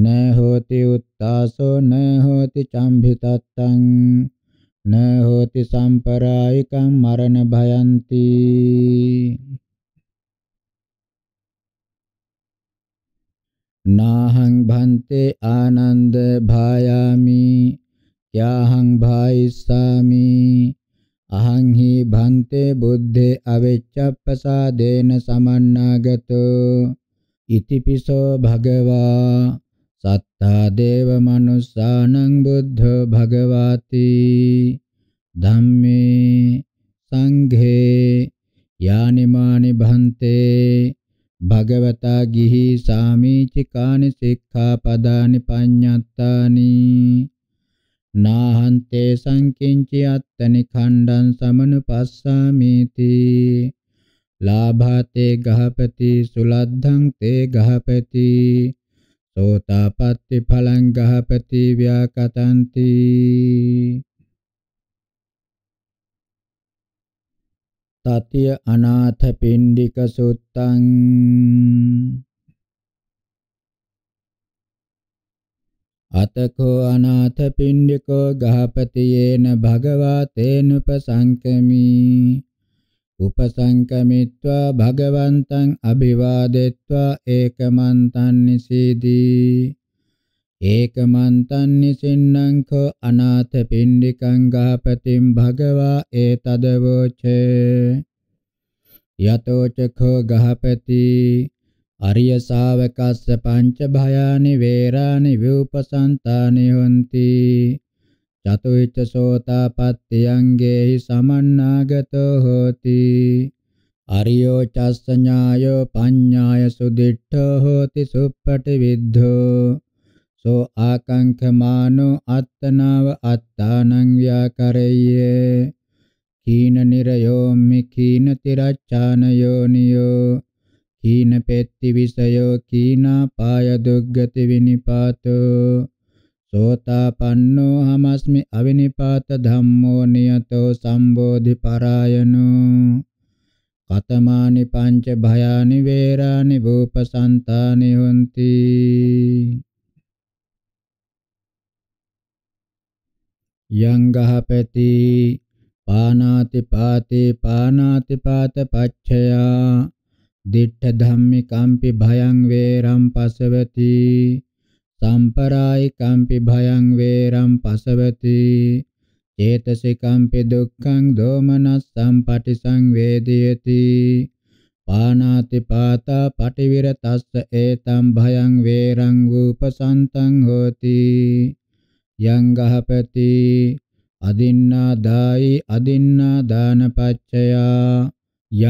න හෝති උත්තාසෝ න හෝති චම්භිතත්තං න හෝති සම්පරායිකම් මරණ භයන්ති नाहं भन्ते आनन्द भायामि क्याहं भायिष्यामि अहं हि भन्ते बुद्धे अविच्छप्पसादेन समन्नागतो इति पिसो भगवा सत्ता देव मनुष्यानं बुद्धो भगवाति धम्मे සංඝේ යානිමානි භන්තේ භගවතා ගිහි සාමීචිකානි සික්ඛාපදානි පඤ්ඤත්තානි නාහන්තේ සංකින්චි අත්තනි ඛණ්ඩං සමනුපස්සාමේති ලාභාතේ ගහපති සුලද්ධං තේ ගහපති සෝතාපට්ටි ඵලං ගහපති ව්‍යාකතන්ති තතිය අනාථ පින්ඩික සුත්තං අතකෝ අනාථ පින්ඩිකෝ ගහපතියේන භගවා තේනුපසංකමි උපසංකමිත්වා භගවන්තං අභිවාදෙත්වා ඒකමන්තං නිසීදී ඒකමන්තං නිසින්නං කෝ අනාථ පින්ඩිකං ගාපතිම් භගවා ඒතදවෝච යතෝ චඛෝ ගහපති අරිය ශාවකස්ස පංච භයානි වේරානි විඋපසන්තානි හොಂತಿ චතුයිච්ච සෝතාපට්ඨියංගේහි සමන්නාගතෝ හෝති අරියෝ චස්සඤායෝ පඤ්ඤාය සුදිට්ඨෝ හෝති සුප්පටි විද්ධෝ සෝ ආකංඛමානෝ අත්තනාව අත්තානං ව්‍යාකරෙය්‍ය කීන නිරයෝ මිඛීන තිරච්ඡාන යෝනියෝ කීන පෙත්ති විසයෝ කීනා පාය දුග්ගති විනිපාතෝ සෝතාපන්නෝ හමස්මි අවිනිපාත ධම්මෝ නියතෝ සම්බෝධි පරායනෝ කතමානි පංච භයානි වේරානි භූපසන්තානි හොಂತಿ යංගහපති පානාති පාතේ පානාති පාත පච්චයා දිට්ඨ ධම්මි කම්පි භයං වේරම් පසවති සම්පරායි කම්පි භයං වේරම් පසවති චේතසිකම්පි දුක්ඛං දෝමනස්සම් පටිසංවේදයති පානාති පාතා පටිවිරතස්ස ඒතම් භයං වේරං උපසන්තං හෝති යං ගහපති අදින්නා දායි අදින්නා දානපච්චයා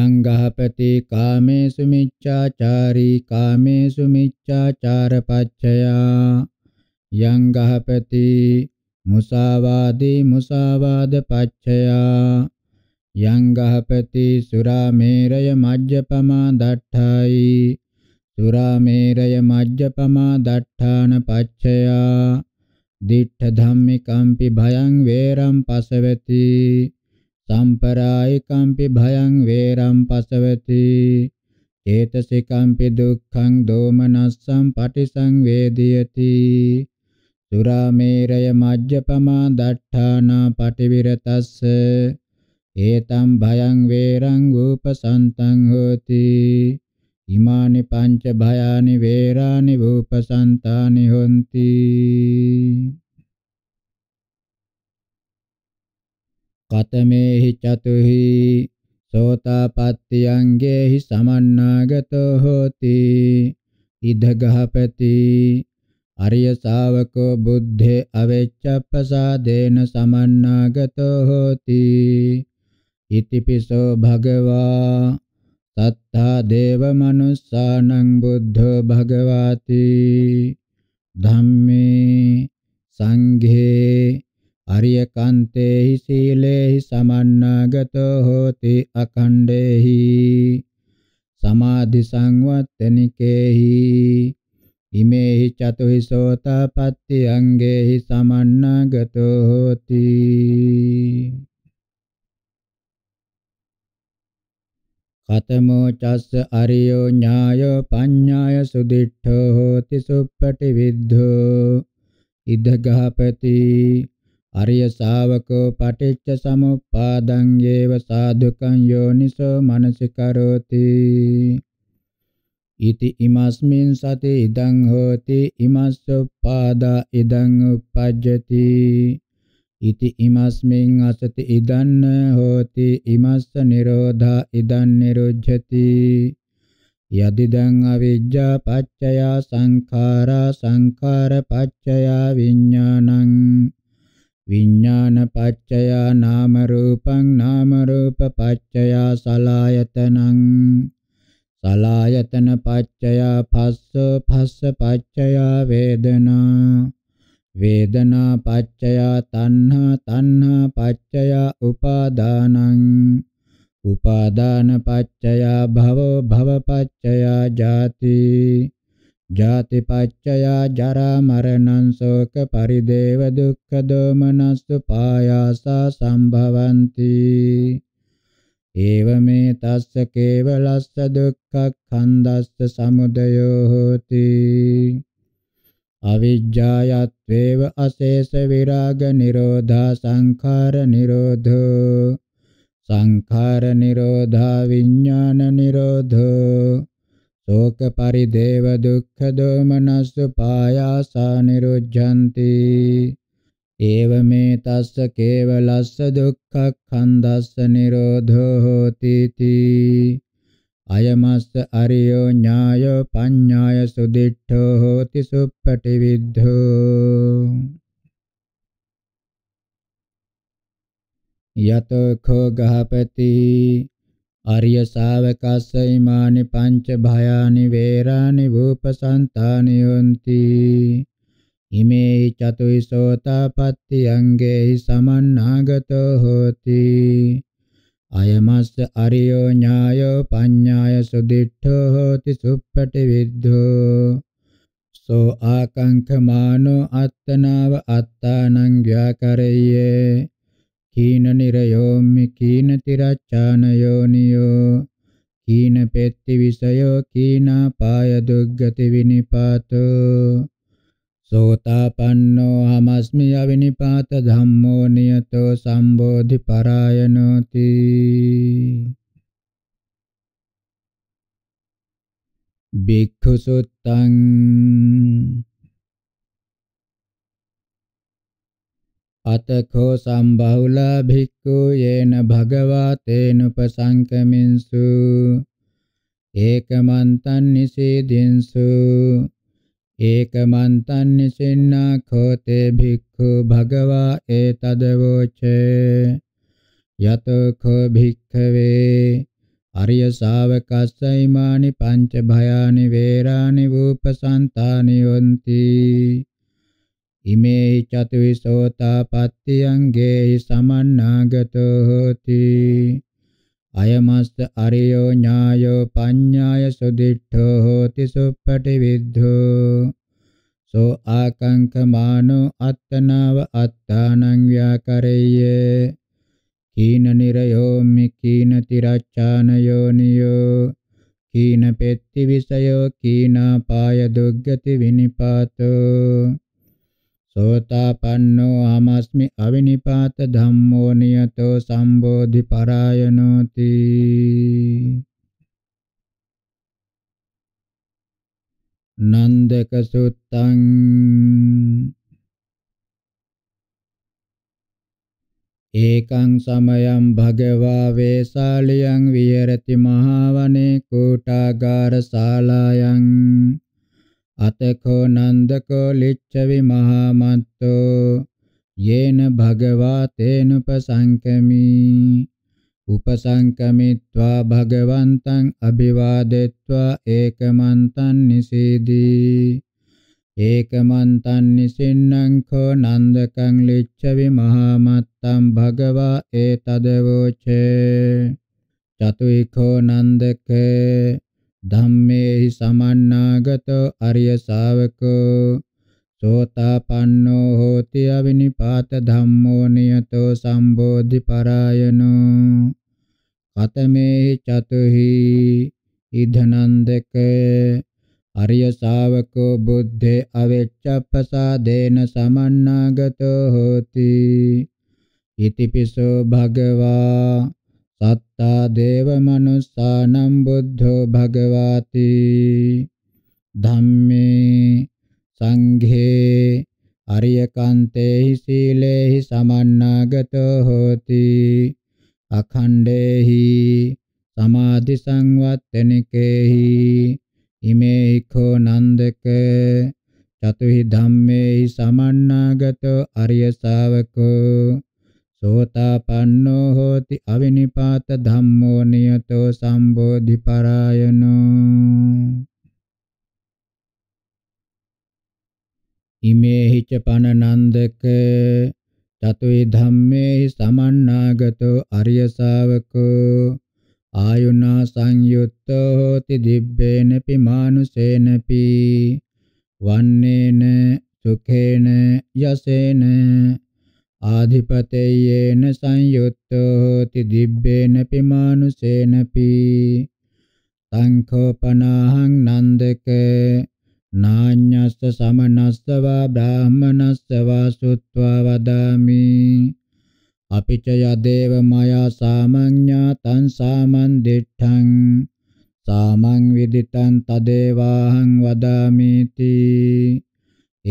යං ගහපති කාමේසු මිච්ඡාචාරී කාමේසු මිච්ඡාචාරපච්චයා යං ගහපති මුසාවාදී මුසාවාදපච්චයා යං ගහපති සුරාමේරය මජ්ජපමා දට්ඨායි සුරාමේරය මජ්ජපමා දට්ඨාන පච්චයා දිඨ ධම්මිකම්පි භයං වේරම් පසවති සම්පරායිකම්පි භයං වේරම් පසවති චේතසිකම්පි දුක්ඛං දෝමනස්සම් පටිසංවේදියති සුරාමේරය මජ්ජපමා දට්ඨානා පටිවිරතස්ස ඒතම් භයං වේරං උපසන්තං හෝති ඉමානි පංච භයානි වේරානි භූපසන්තානි හොಂತಿ කතමේහි චතුහි සෝතාපට්ඨියංගේහි සමන්නාගතෝ හෝති ඉදඝහපති අරිය ශාවකෝ බුද්ධේ අවෙච්ඡප්පසාදේන සමන්නාගතෝ හෝති ඉතිපිසෝ භගවා තත්තා දේව මනුස්සානං බුද්ධෝ භගවාති ධම්මේ සංඝේ අරියකන්තේහි සීලේහි සමන්නාගතෝ හෝති අඛණ්ඩේහි සමාධි සංවත්තනිකේහි ඉමේහි චතුහි සෝතාපට්ටි අංගේහි සමන්නාගතෝ හෝති කතමෝ චස්ස අරියෝ ඥායෝ පඤ්ඤාය සුදිඨෝ හෝති සුප්පටි විද්ධෝ ඉදඝාපති අරිය ශාවකෝ පටිච්ච සමුප්පාදං යේව සාධුකං යෝනිසෝ මනසිකරෝති ඉති ඉමස්මින් සති ඉදං හෝති ඉමස්සුප්පාදා ඉදං උපජ්ජති ඉති ඉමස්මින් අසති ඉදන්න හෝති ඉමස්ස නිරෝධා ඉදන් නිරුජ්ජති යදිදං අවිජ්ජා පච්චය සංඛාරා සංඛාර පච්චය විඥානං විඥාන පච්චය නාම රූපං නාම රූප පච්චය සලායතනං සලායතන පච්චය පස්ස පස්ස පච්චය වේදනා වේදනා පච්චයා තණ්හා තණ්හා පච්චයා උපාදානං උපාදාන පච්චයා භව භව පච්චයා ජාති ජාති පච්චයා ජරා මරණං ශෝක පරිදේව දුක්ඛ දෝමනස්සු පායාසා සම්භවಂತಿ ඒවමේ තස්ස කේවලස්ස දුක්ඛ කන්දස්ස සමුදයෝ හෝති අවිජ්ජායත්වේව අශේෂ විරාග නිරෝධා සංඛාර නිරෝධෝ සංඛාර නිරෝධා විඥාන නිරෝධෝ ශෝක පරිදේව දුක්ඛ දෝමනස් පායාසා නිරුද්ධಂತಿ ඒව මේ තස්ස කේවලස්ස දුක්ඛ ඛන්දස්ස නිරෝධෝ හෝති තී අයමස්ස අරියෝ ඥාය පඤ්ඤාය සුදිට්ඨෝ හෝති සුප්පටි විද්ධෝ යතෝ කෝ ගහපති ආර්ය ශාවකස්ස ීමානි පංච භයානි වේරානි භූපසන්තානි යොන්ති ඉමේ චතුයි සෝතාපට්ටි අංගේ සමන්නාගතෝ හෝති අයමස්ස අරියෝ ඥායෝ පඤ්ඤාය සුදිට්ඨෝ හෝති සුප්පටි විද්ධෝ සෝ ආකංකමානෝ අත්තනාව අත්තානං ව්‍යාකරෙය්‍ය කීන නිරයෝමි කීන තිරච්ඡාන යෝනියෝ කීන පෙත්ති විසයෝ කීනා පාය දුග්ගති විනිපාතෝ සෝතාපන්නෝ හමස්මි අවිනිපාත ධම්මෝ නියතෝ සම්බෝධි පරායනෝති භික්ඛු සුත්තං අතකෝ සම්බහුලා භික්ඛු යේන භගවා තේනුපසංකමින්සු ඒකමන්තං නිසීදින්සු ඒකමන්තං නිසින්නා කෝතේ භික්ඛු භගවා ඒතදවෝචේ යතෝ කෝ භික්ඛවේ අරිය ශාවකස්සයිමානි පංච භයානි වේරානි වූපසන්තානි යොන්ති ඉමේ චතුවිසෝතාපට්ඨියං ගේහි සමන්නාගතෝ හෝති අයමස්ස අරියෝ ඥායෝ පඤ්ඤාය සුදිඨෝ හෝති සුප්පටි විද්ධෝ සෝ ආකංකමානෝ අත්තනාව අත්තානං ව්‍යාකරෙය්‍ය කීන නිරයෝ මි කීන තිරච්ඡාන යෝනියෝ කීන පෙත්ති විසයෝ කීනා පාය දුග්ගති විනිපාතෝ සෝතාපන්නෝ ආමස්මි අවිනිපාත ධම්මෝ නියතෝ සම්බෝධි පරායනෝති නන්දක සුත්තං ඒකං සමයං භගවා වේසාලියං විහෙරති මහවනේ කෝටාගාර ශාලායන් අතකෝ නන්දකෝ ලිච්ඡවි මහා මත්තෝ යේන භගවා තේනුපසංකමී උපසංකමිත්වා භගවන්තං අභිවාදෙත්වා ඒකමන්තං නිසීදී ඒකමන්තං නිසින්නං කෝ නන්දකං ලිච්ඡවි මහාමත්තං භගවා ඒතදවෝචේ චතුයිඛෝ නන්දකේ ධම්මේහි සමන්නාගත අරිය ශාවකෝ සෝතාපන්නෝ හෝති අවිනිපාත ධම්මෝ නියතෝ සම්බෝධි පරායනෝ කතමේහි චතුහි ඉධනන්දක අරිය ශාවකෝ බුද්ධේ අවෙච්ඡප්පසාදේන සමන්නාගතෝ හෝති ඉතිපිසෝ භගවා සත්තා දේව මනුස්සානම් බුද්ධෝ භගවාති ධම්මේ සංඝේ අරියකන්තේහි සීලේහි සමන්නාගතෝ හෝති අඛණ්ඩේහි සමාධි සංවත්තනිකේහි ඉමේ කෝ නන්දක චතුහි ධම්මේහි සමන්නාගතෝ අරිය ශාවකෝ සෝතාපන්නෝ හෝති අවිනිපාත ධම්මෝ නියතෝ සම්බෝධි පරායනෝ ඉමේහි ච පන නන්දක චතුයි ධම්මේහි සමන්නාගතෝ අරිය ශාවකෝ ආයුනා සංයුත්තෝ හෝති දිබ්බේනපි මානුසේනපි වන්නේන සුඛේන යසේන ආධිපතේයේන සංයුත්තෝ හෝති දිබ්බේන පිමානුසේනපි සංඛෝපනාහං නන්දක නාඤ්ඤස්ස සමනස්සවා බ්‍රාහමනස්සවා සුත්වා වදාමි අපිච යදේව මයා සාමඤ්ඤා තං සාමන් දිඨං සාමං විදිතං තදේවාහං වදාමිති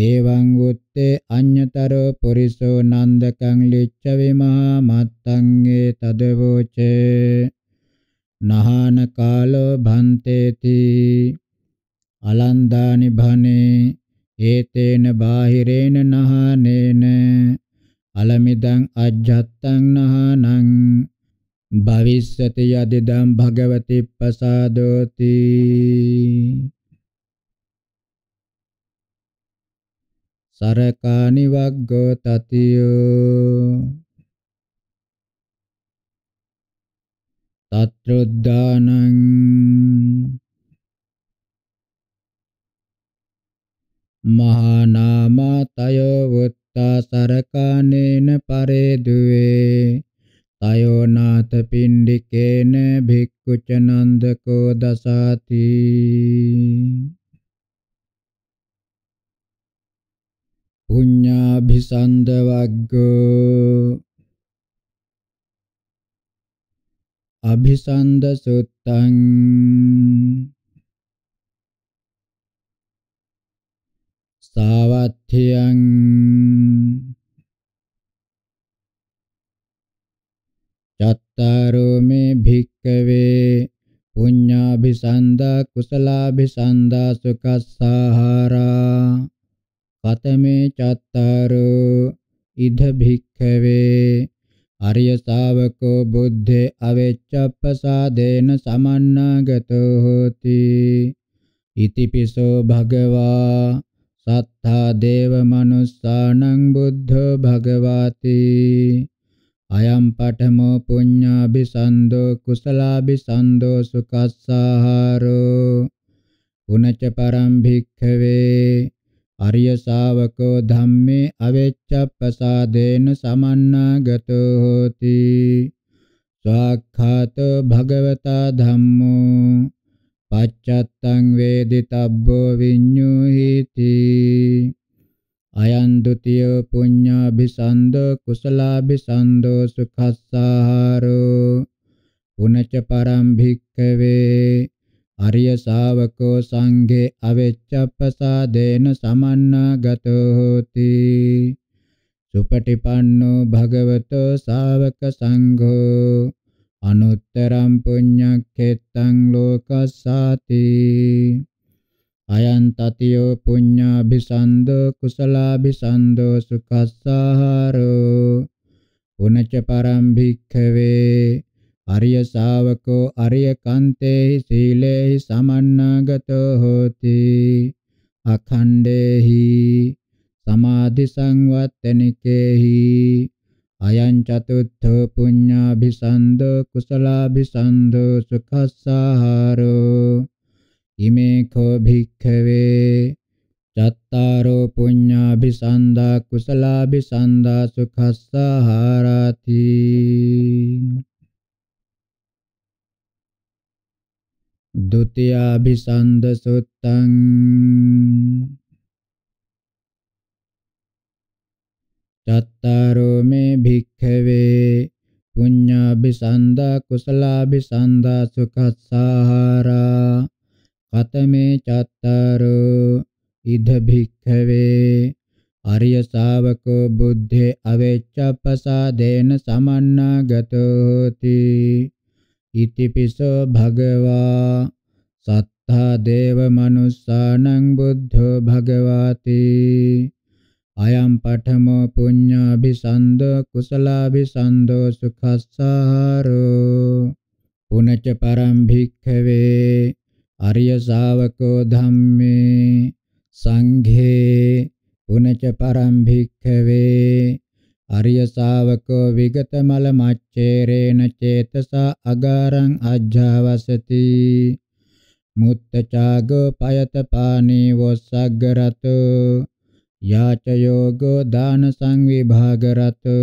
එවං උත්තේ අඤ්‍යතරෝ පුරිසෝ නන්දකං ලිච්ඡ විමහා මත්තං ඒ තදවෝචේ නහාන කාලෝ භන්තේති අලන්දානි භනේ ඒතේන බාහිරේන නහානේන අලමිදං අජ්ජත්තං නහානං භවිස්සති යදිදම් භගවති පසාදෝති සරකානි වග්ගෝ තතියෝ තත්රුද්දානං මහා නාමතයෝ වුත්තා සරකානේන පරේදුවේ තයෝ නාත පිණ්ඩිකේන භික්ඛුචනන්දකෝ දසාති පුඤ්ඤාභිසන්ද වග්ගෝ අභිසන්ද සුත්තං සාවත්ථියං චත්තාරෝ මේ භික්කවේ පුඤ්ඤාභිසන්දා කුසලාභිසන්දා සුකස්සාහාරා කතමේ චත්තාරෝ ඉද භික්ඛවේ අරිය ශාවකෝ බුද්ධේ අවේච්ඡප්පසාදේන සමන්නාගතෝ හෝති ඉතිපිසෝ භගවා සත්තා දේව මනුස්සානං බුද්ධෝ භගවාති අයම් පඨමෝ පුඤ්ඤාභිසන්දෝ කුසලාභිසන්දෝ සුකස්සාහාරෝ උනච්ච පරම් භික්ඛවේ අරිය ශාවකෝ ධම්මේ අවෙච්ඡප්පසාදේන සමන්නාගතෝ හෝති ස්වාක්ඛාත භගවතා ධම්මෝ පච්චත්තං වේදිතබ්බෝ විඤ්ඤුහිති අයං ဒ ුතිය පුඤ්ඤාභිසන්දෝ කුසලාභිසන්දෝ සුඛස්සාහාරෝ පුනච පරම් භික්ඛවේ අරිය ශාවකෝ සංඝේ අවෙච්ඡප්පසාදේන සමන්නාගතෝ හෝති සුපටිපන්නෝ භගවතෝ ශාවක සංඝෝ අනුත්තරම් පුඤ්ඤක්ඛෙත්තං ලෝකස්සාති අයං තතියෝ පුඤ්ඤාභිසන්දෝ කුසලාභිසන්දෝ සුඛස්සාහාරෝ උනච්ච පරම් භික්ඛවේ අරිය ශාවකෝ අරිය කන්තේහි සීලේහි සමන්නාගතෝ හෝති අඛණ්ඩේහි සමාධි සංවත්තනිකේහි අයං චතුත්ථෝ පුඤ්ඤාභිසන්දෝ කුසලාභිසන්දෝ සුඛස්සාහාරෝ ඉමේ කෝ භික්ඛවේ චත්තාරෝ පුඤ්ඤාභිසන්දා කුසලාභිසන්දා සුඛස්සාහාරාති द्वितीयाभिसन्ध सुत्तं චත්තාරෝ මේ භික්ඛවේ පුඤ්ඤාභිසන්දා කුසලාභිසන්දා සුඛස්සාහාරා කතමේ චත්තාරෝ ඉද භික්ඛවේ ආර්ය ශාවකෝ බුද්ධේ අවේච්ඡප්පසාදේන සමන්නාගතෝති ඉතිපිසෝ භගවා සත්තා දේව මනුස්සානං බුද්ධෝ භගවාති අයම් පඨමෝ පුඤ්ඤාභිසන්දෝ කුසලාභිසන්දෝ සුඛස්සාරෝ පුනච පරම් භික්ඛවේ අරිය ශාවකෝ ධම්මේ සංඝේ පුනච පරම් භික්ඛවේ අරිය ශාවකෝ විගත මල මච්චේරේන චේතසා අගාරං අජ්ජාවසති මුත්තචාගෝ පයතපානී වොස්සග්ගරතු යාච යෝගෝ දාන සංවිභාගරතු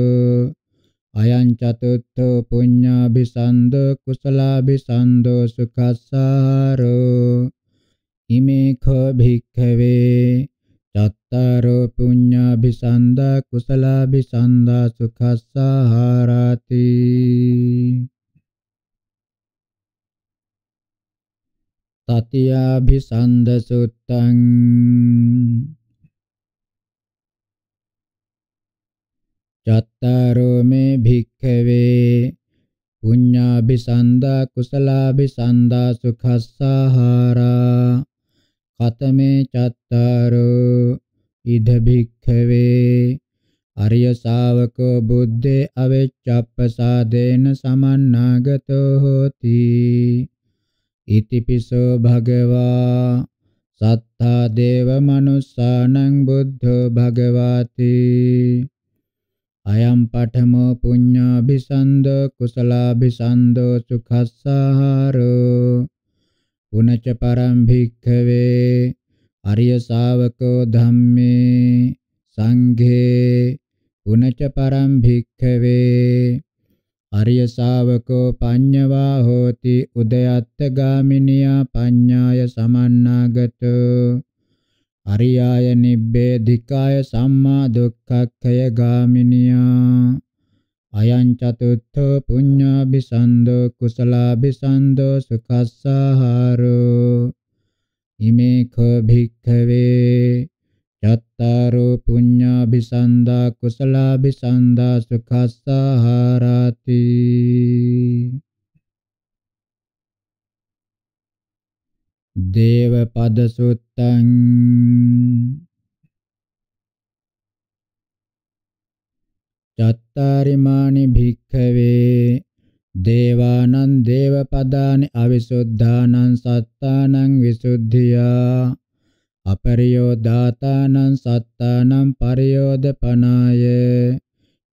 අයං චතුත්ථ පුඤ්ඤාභිසන්ද කුසලාභිසන්දෝ සුඛස්සාරෝ ඉමේ කෝ භික්ඛවේ චත්තාරෝ පුඤ්ඤාභිසන්දා කුසලාභිසන්දා සුඛස්සාහාරති තතියාභිසන්ද සුත්තං චත්තාරෝ මේ භික්ඛවේ පුඤ්ඤාභිසන්දා කුසලාභිසන්දා සුඛස්සාහාරා කතමේ චත්තාරෝ ඉද භික්ඛවේ අරිය ශාවකෝ බුද්දේ අවෙච්ඡප්පසාදේන සමන්නාගතෝ හෝති ඉතිපිසෝ භගවා සත්තා දේව මනුස්සානං බුද්ධෝ භගවාති අයම් පඨමෝ පුඤ්ඤාභිසන්දෝ කුසලාභිසන්දෝ සුඛස්සාරෝ උනච පරම් භික්ඛවේ අරිය ශාවකෝ ධම්මේ සංඝේ උනච පරම් භික්ඛවේ අරිය ශාවකෝ පඤ්ඤවා හෝති උදයත්ත ගාමිනියා පඤ්ඤාය සමන්නාගතෝ අරියාය නිබ්බේධිකාය සම්මා දුක්ඛක්ඛය ගාමිනියා අයං චතුත්ථ පුඤ්ඤාபிසන්දෝ කුසලාபிසන්දෝ සුඛස්සහාරෝ ඉමේඛ භික්ඛවේ චත්තාරෝ පුඤ්ඤාபிසන්දා කුසලාபிසන්දා සුඛස්සහාරාති දේවපද සුත්තං චත්තාරිමානි භික්ඛවේ දේවානං දේවපදානි අවිසුද්ධානං සත්තානං විසුද්ධියා අපරියෝ දාතානං සත්තානං පරියෝදපනාය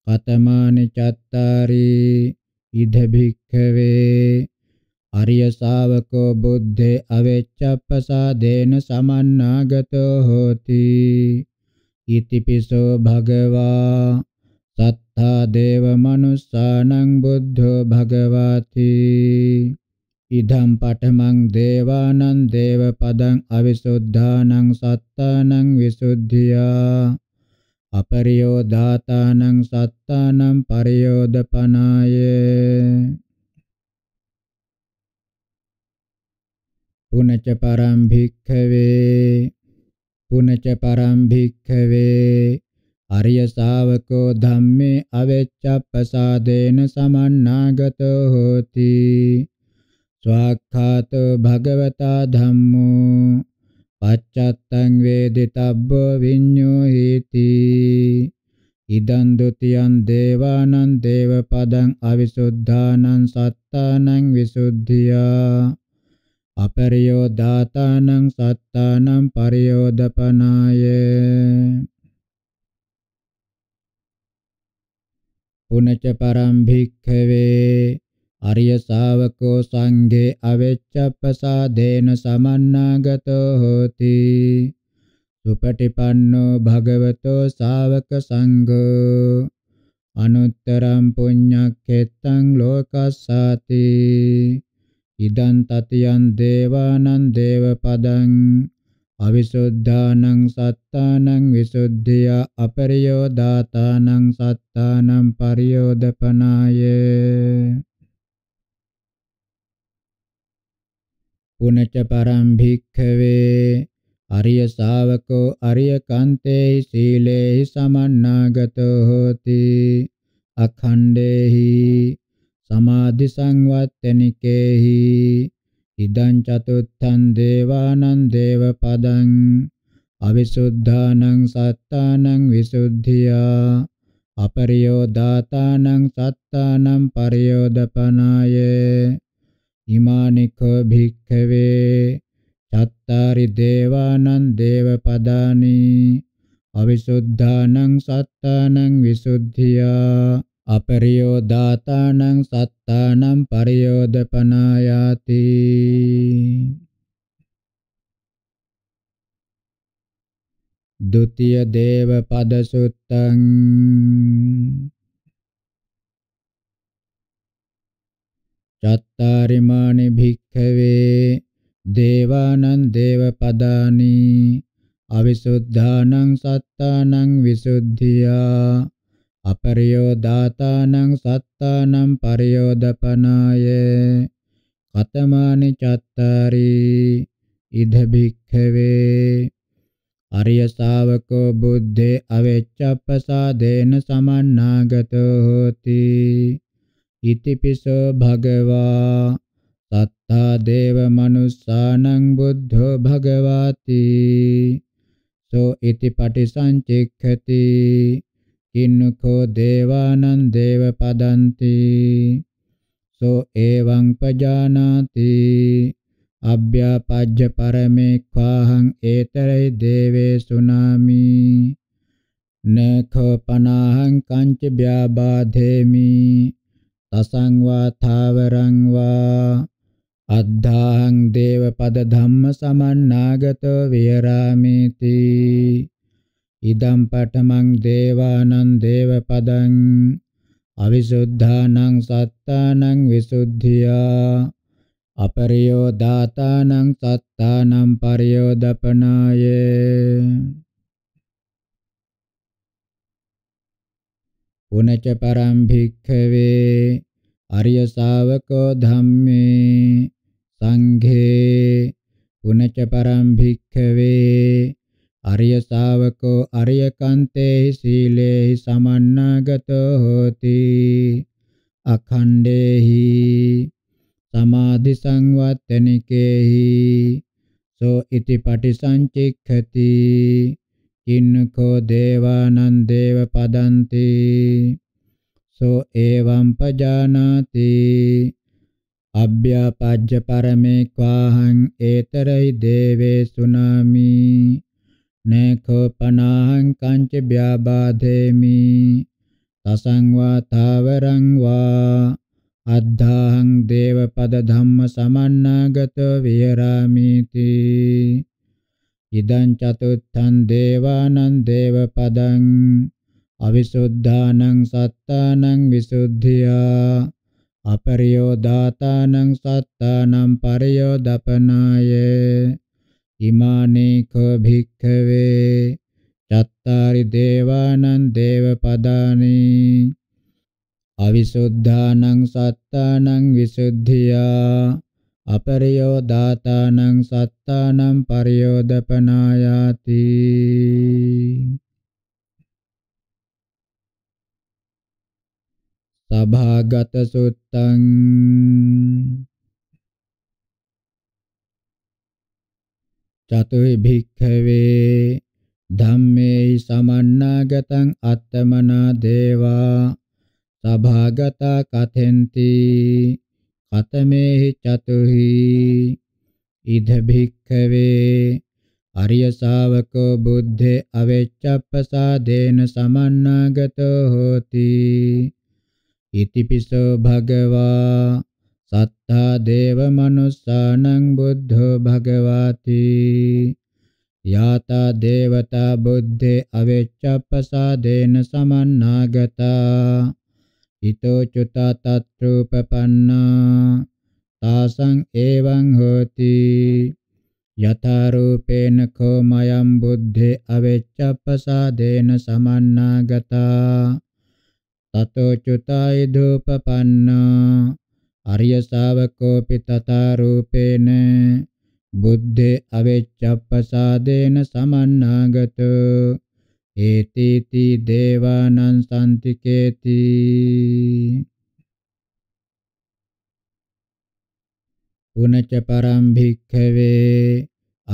කතමානි චත්තාරී ඉද භික්ඛවේ අරිය ශාවකෝ බුද්ධේ අවේච්ඡප්පසාදේන සමන්නාගතෝ හෝති ඉතිපිසෝ භගවා තථා දේව මනුස්සානං බුද්ධෝ භගවති ඉදම් පඨමං දේවානං දේව පදං අවිසුද්ධානං සත්තානං විසුද්ධියා අපරියෝ දාතානං සත්තානං පරියෝදපනාය පුනච පරම් භික්ඛවේ පුනච පරම් භික්ඛවේ අරිය ශාවකෝ ධම්මේ අවෙච්ඡප්පසාදේන සමන්නාගතෝ හෝති ස්වාක්ඛාතෝ භගවතා ධම්මෝ පච්චත්තං වේදිතබ්බෝ විඤ්ඤෝ හේති ඉදං ဒ ුතියං දේවානං දේවපදං අවිසුද්ධානං සත්තානං විසුද්ධියා අපරියෝ දාතානං සත්තානං පරියෝදපනායේ උනච පරම් භික්ඛවේ අරිය ශාවකෝ සංඝේ අවෙච්ඡප්පසාදේන සමන්නාගතෝ හෝති සුපටිපන්නෝ භගවතෝ ශාවක සංඝෝ අනුත්තරම් පුඤ්ඤක්ඛෙත්තං ලෝකස්සාති ඉදං තතියං දේවානං දේවපදං අවිසුද්ධානං සත්තානං විසුද්ධිය අපරියෝදාතානං සත්තානං පරියෝදපනාය පුනච පරම් භික්ඛවේ අරිය ශාවකෝ අරිය කන්තේ සීලේ සමන්නාගතෝ හෝති අඛණ්ඩේහි සමාධි සංවත්තනිකේහි ඉදං චතුත්තං දේවානං දේවපදං අවිසුද්ධානං සත්තානං විසුද්ධියා අපරියෝ දාතානං සත්තානං පරියෝදපනාය ඉමානිකෝ භික්ඛවේ චත්තාරි දේවානං දේවපදානි අවිසුද්ධානං සත්තානං විසුද්ධියා අපරියෝදාතානං සත්තානම් පරියෝදපනායාති දුතිය දේව පද සුත්තං චත්තාරිමානි භික්ඛවේ දේවානං දේව පදානි අවිසුද්ධානං සත්තානං විසුද්ධියා අපරියෝදාතානං සත්තානං පරියෝදපනාය කතමානි චත්තාරි ඉද භික්ඛවේ අරිය ශාවකෝ බුද්ධේ අවෙච්ඡප්පසාදේන සමන්නාගතෝ හෝති ඉතිපිසෝ භගවා සත්තා දේව මනුස්සානං බුද්ධෝ භගවාති සෝ ඉති පටිසංචික්ඛති කින්නකෝ දේවානං දේව පදන්ති සෝ එවං පජානාති අභ්‍යාපජ්ජ පරමේ ඛාහං ඒතරේ දේවේ සුනාමි නඛ පනහං කංච ව්‍යාබාධේමි තසං වා ථාවරං වා අද්ධාං දේවපද ධම්ම සමන්නාගත විහරාමිති ඉදම් පඨමං දේවානං දේවපදං අවිසුද්ධානං සත්තානං විසුද්ධියා අපරියෝ දාතානං සත්තානං පරියෝදපනාය පුනච පරම් භික්ඛවේ අරිය ශාවකෝ ධම්මේ සංඝේ පුනච පරම් භික්ඛවේ අරිය ශාවකෝ අරිය කන්තේ සීලේහි සමන්නාගතෝ හෝති අඛණ්ඩේහි සමාධි සංවත්තනිකේහි සෝ ඉති පටිසංචික්ඛති කින්නකෝ දේවානං දේව පදන්ති සෝ එවං පජානාති අභ්‍යාපජ්ජ පරමේ ක්වාහං ඒතරයි දේවේ සුනාමි නේඛෝ පනාහං කංච ව්‍යාබාධේමි තසං වා තාවරං වා අද්ධාං දේවපද ධම්ම සමන්නාගත විහරාමිති ඉදං චතුත්ථං දේවානං දේවපදං අවිසුද්ධානං සත්තානං විසුද්ධියා අපරියෝ දාතානං සත්තානං පරියෝ දපනායේ ඉමානේ කෝ භික්ඛවේ චත්තාරි දේවානං දේවපදානි අවිසුද්ධානං සත්තානං විසුද්ධියා අපරියෝ දාතානං සත්තානං පරියෝදපනායාති සභාගත සුත්තං චතුයි භික්ඛවේ ධම්මේ සමන්නාගතං අත්තමනා දේවා සභාගතා කතෙන්ති කතමේහි චතුහි ඉද භික්ඛවේ අරිය ශාවකෝ බුද්ධේ අවේච්ඡප්පසාදේන සමන්නාගතෝ හෝති ඉතිපිසෝ භගවා සත්තා දේව මනුස්සානං බුද්ධෝ භගවාති යාතා දේවතා බුද්ධේ අවෙච්ඡප්පසාදේන සමන්නාගතා ඊතෝ චුතා තත්රූපපන්නා තාසං එවං හෝති යථා රූපේන කෝ මයම් බුද්ධේ අවෙච්ඡප්පසාදේන සමන්නාගතා තතෝ චුතයි දූපපන්නා අරිය ශාවකෝපි තථා රූපේන බුද්ධේ අවෙච්ඡප්පසාදේන සමන්නාගතෝ ඒති තී දේවානං සම්තිකේති පුනච පරම් භික්ඛවේ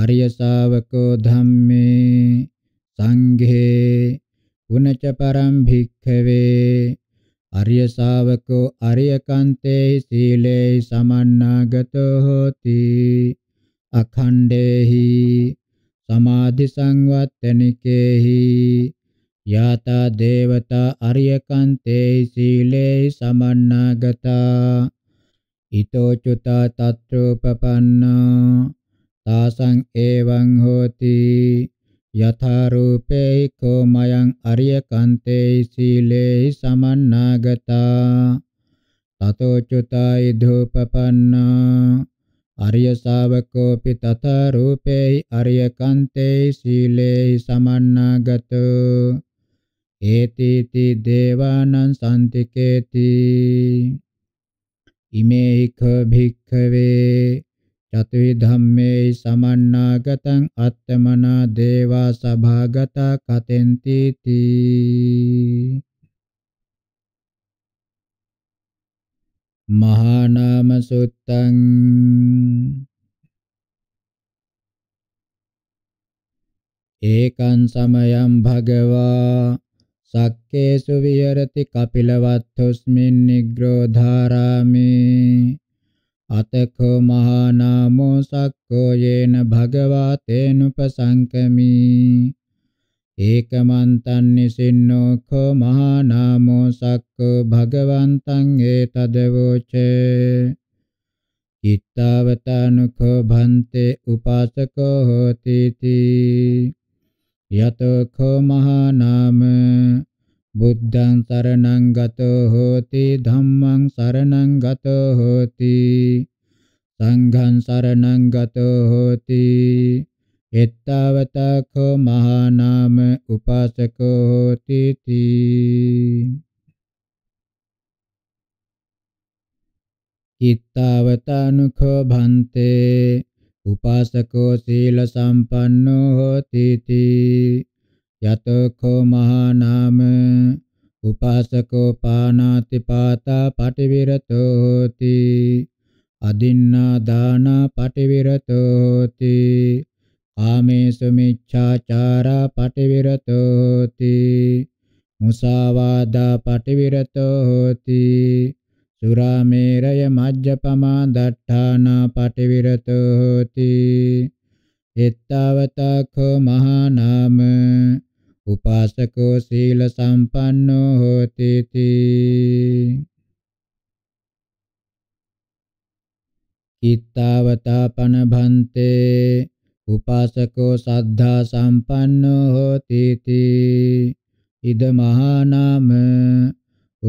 අරිය ශාවකෝ ධම්මේ සංඝේ පුනච පරම් භික්ඛවේ අරිය ශාවකෝ අරියකන්තේ සීලේ සමන්නාගතෝ හෝති අඛණ්ඩේහි සමාධි සංවත්තනිකේහි යාතා දේවතා අරියකන්තේ සීලේ සමන්නාගතා ඊතෝ චුතා තත්‍රූපපන්නා තාසං එවං හෝති යථා රූපේකෝ මයං අරිය කන්තේ සීලේ සමන්නාගතා තතෝ චුතයි ධූපපන්නා අරිය ශාවකෝ පිතතා රූපේ අරිය කන්තේ සීලේ සමන්නාගතෝ ඒති ති දේවානං සම්තිකේති ඉමේක භික්ඛවේ චතුයි ධම්මේයි සමන්නාගතං අත්තමනා දේවා සභාගතා කතෙන්ති තී මහා නාම සුත්තං ඒකං සමයං භගවා සක්කේසු විහෙරති කපිලවත්තුස්මින් නිග්‍රෝධාරාමේ අතකෝ මහා නාමෝ සක්කෝ යේන භගවා තේනුපසංකමි ඒකමන්තං නිසින්නෝ කෝ මහා නාමෝ සක්කෝ භගවන්තං ඒතදවෝච චිත්තවතානුකෝ භන්තේ උපාසකෝ හෝති තී යතෝ කෝ මහා නාමෝ බුද්ධං සරණං ගතෝ හෝති ධම්මං සරණං ගතෝ හෝති සංඝං සරණං ගතෝ හෝති එත්තවතකෝ මහානාම උපාසකෝ හෝති තී කිත්තවතනුඛෝ භන්තේ උපාසකෝ සීල සම්පන්නෝ හෝති තී යතෝඛෝ මහා නාම උපාසකෝ පානාති පාතා පටිවිරතෝ හෝති අදින්නා දාන පටිවිරතෝ හෝති කාමේසු මිච්ඡාචාරා පටිවිරතෝ හෝති මුසාවාදා පටිවිරතෝ හෝති සුරාමේරය මජ්ජපමා දට්ඨානා පටිවිරතෝ හෝති එත්තවතඛෝ මහා නාම උපාසකෝ සීල සම්පන්නෝ හෝති තී කිත්තාවතාපන භන්තේ උපාසකෝ සද්ධා සම්පන්නෝ හෝති තී ඉද මහා නාම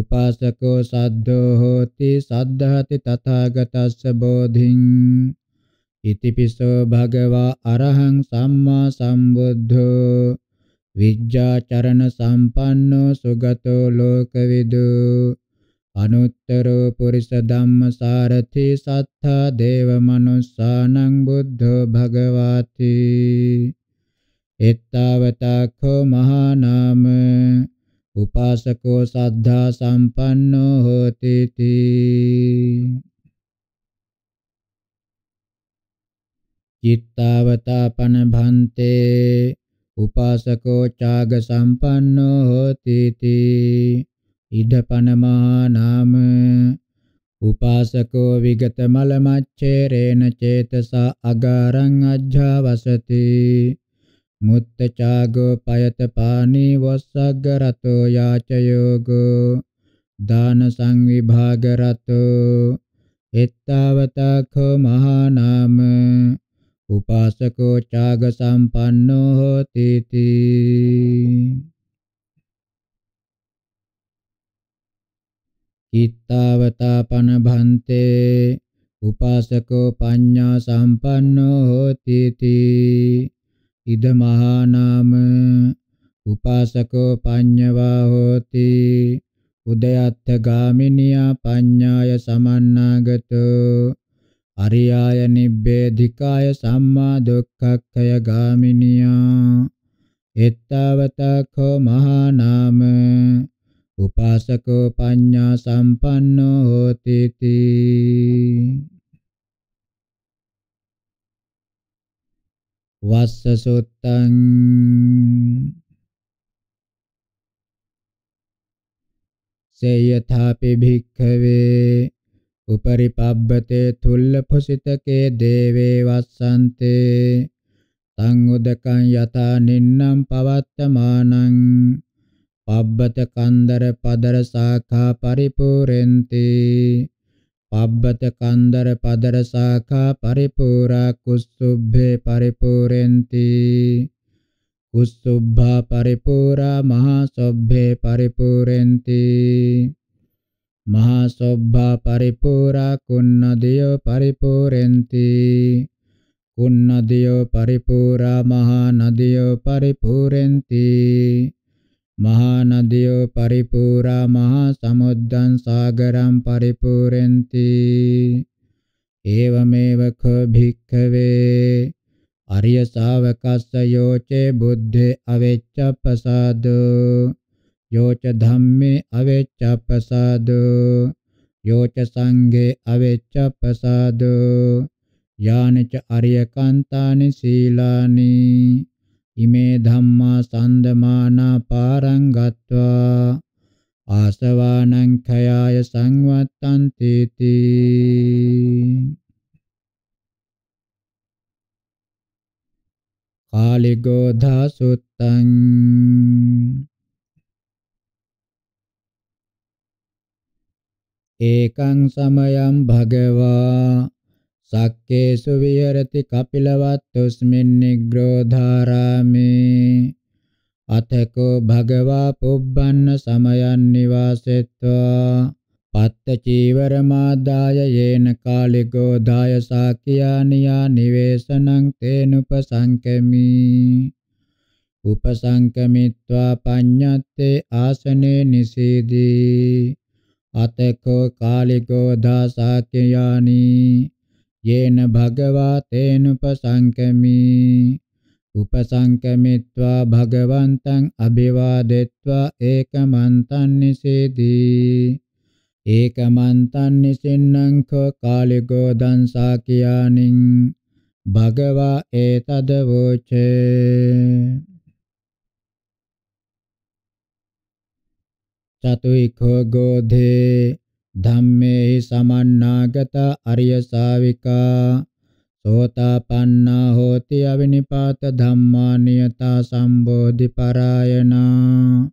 උපාසකෝ සද්දෝ හෝති සද්ධාති තථාගතස්ස බෝධින් ඉතිපිසෝ භගවා අරහං සම්මා සම්බුද්ධෝ විජ්ජාචරණ සම්පන්නෝ සුගතෝ ලෝකවිදු අනුත්තරෝ පුරිස ධම්මසාරති සත්තා දේව මනුස්සානං බුද්ධෝ භගවාති එත්තාවතක්ඛෝ මහානාම උපාසකෝ සද්ධා සම්පන්නෝ හෝති තී චිත්තාවතාපන භන්තේ උපාසකෝ චාග සම්පන්නෝ හෝති තී ඉදපනමා නාම උපාසකෝ විගත මල මච්චේරේන චේතසා අගාරං අජ්ජවසති මුත්තචාගෝ පයත පානී වස්සග්ග රතෝ යාචයෝගෝ දාන සංවිභාග රතෝ එත්තවතඛ මහා නාම උපාසකෝ ඡාග සම්පන්නෝ හෝති තී කිත්තාවතාපන භන්තේ උපාසකෝ පඤ්ඤා සම්පන්නෝ හෝති තී ඉද මහා නාම උපාසකෝ පඤ්ඤවා හෝති උදයත්ථ ගාමිනියා පඤ්ඤාය සමන්නාගතෝ අරියාය නිබ්බේධිකාය සම්මා දුක්ඛක්ඛය ගාමිනියා එත්තවතඛෝ මහා නාම උපාසකෝ පඤ්ඤා සම්පන්නෝ හෝති තී වස්ස සුත්තං සේයථාපි භික්ඛවේ උපරිපබ්බතේ තුල්ල පුසිතකේ දේවේ වස්සන්තේ තං උදකං යතා නින්නම් පවත්තමානං පබ්බත කන්දර පදර සාඛා පරිපූරෙන්ති පබ්බත කන්දර පදර සාඛා පරිපූරා කුස්සුබ්බේ පරිපූරෙන්ති කුස්සුබ්බා පරිපූරා මහා සොබ්බේ පරිපූරෙන්ති මහා සොබ්බා පරිපූරා කුන්නදියෝ පරිපූරෙන්ති කුන්නදියෝ පරිපූරා මහා නදියෝ පරිපූරෙන්ති මහා නදියෝ පරිපූරා මහා සමුද්දං සාගරං පරිපූරෙන්ති ඒවමේව කෝ භික්ඛවේ අරිය ශාවකස්ස යෝචේ බුද්ධේ අවෙච්ඡප්පසාදෝ योच धम्मे अवेच्चापसादो योच संघे अवेच्चापसादो यानि च अर्यकान्तानि शीलानि इमे धम्मा सन्दमाना पारं गत्वा ආසවානං khයාය සංවත්තං තීති කාලිගෝධා සුත්තං ඒකං සමයං භගවා සක්කේසු විහෙරති කපිලවත්තුස්මින් නිග්‍රෝධාරාමේ අතකෝ භගවා පුබ්බන්න සමයන් නිවාසෙත්වා පත්ත චීවරමාදාය යේන කාලිගෝ දාය සාකියානියා නිවේසනං තේනුපසංකමි උපසංකමිත්වා පඤ්ඤත්තේ ආසනේ නිසීදී අතකෝ කාලිකෝ දාසාත්‍යානි යේන භගවා තේනුපසංකමි උපසංකමිත්වා භගවන්තං අභිවාදෙත්වා ඒකමන්තං නිසේදී ඒකමන්තං නිසින්නං කෝ කාලිකෝ දන්සා කියානින් භගවා ඒතද වූචේ චතුයිඛෝ ගෝධේ ධම්මේහි සමන්නාගත අරිය ශාවිකා සෝතාපන්නා හෝති අවිනිපාත ධම්මා නියතා සම්බෝධි පරායනා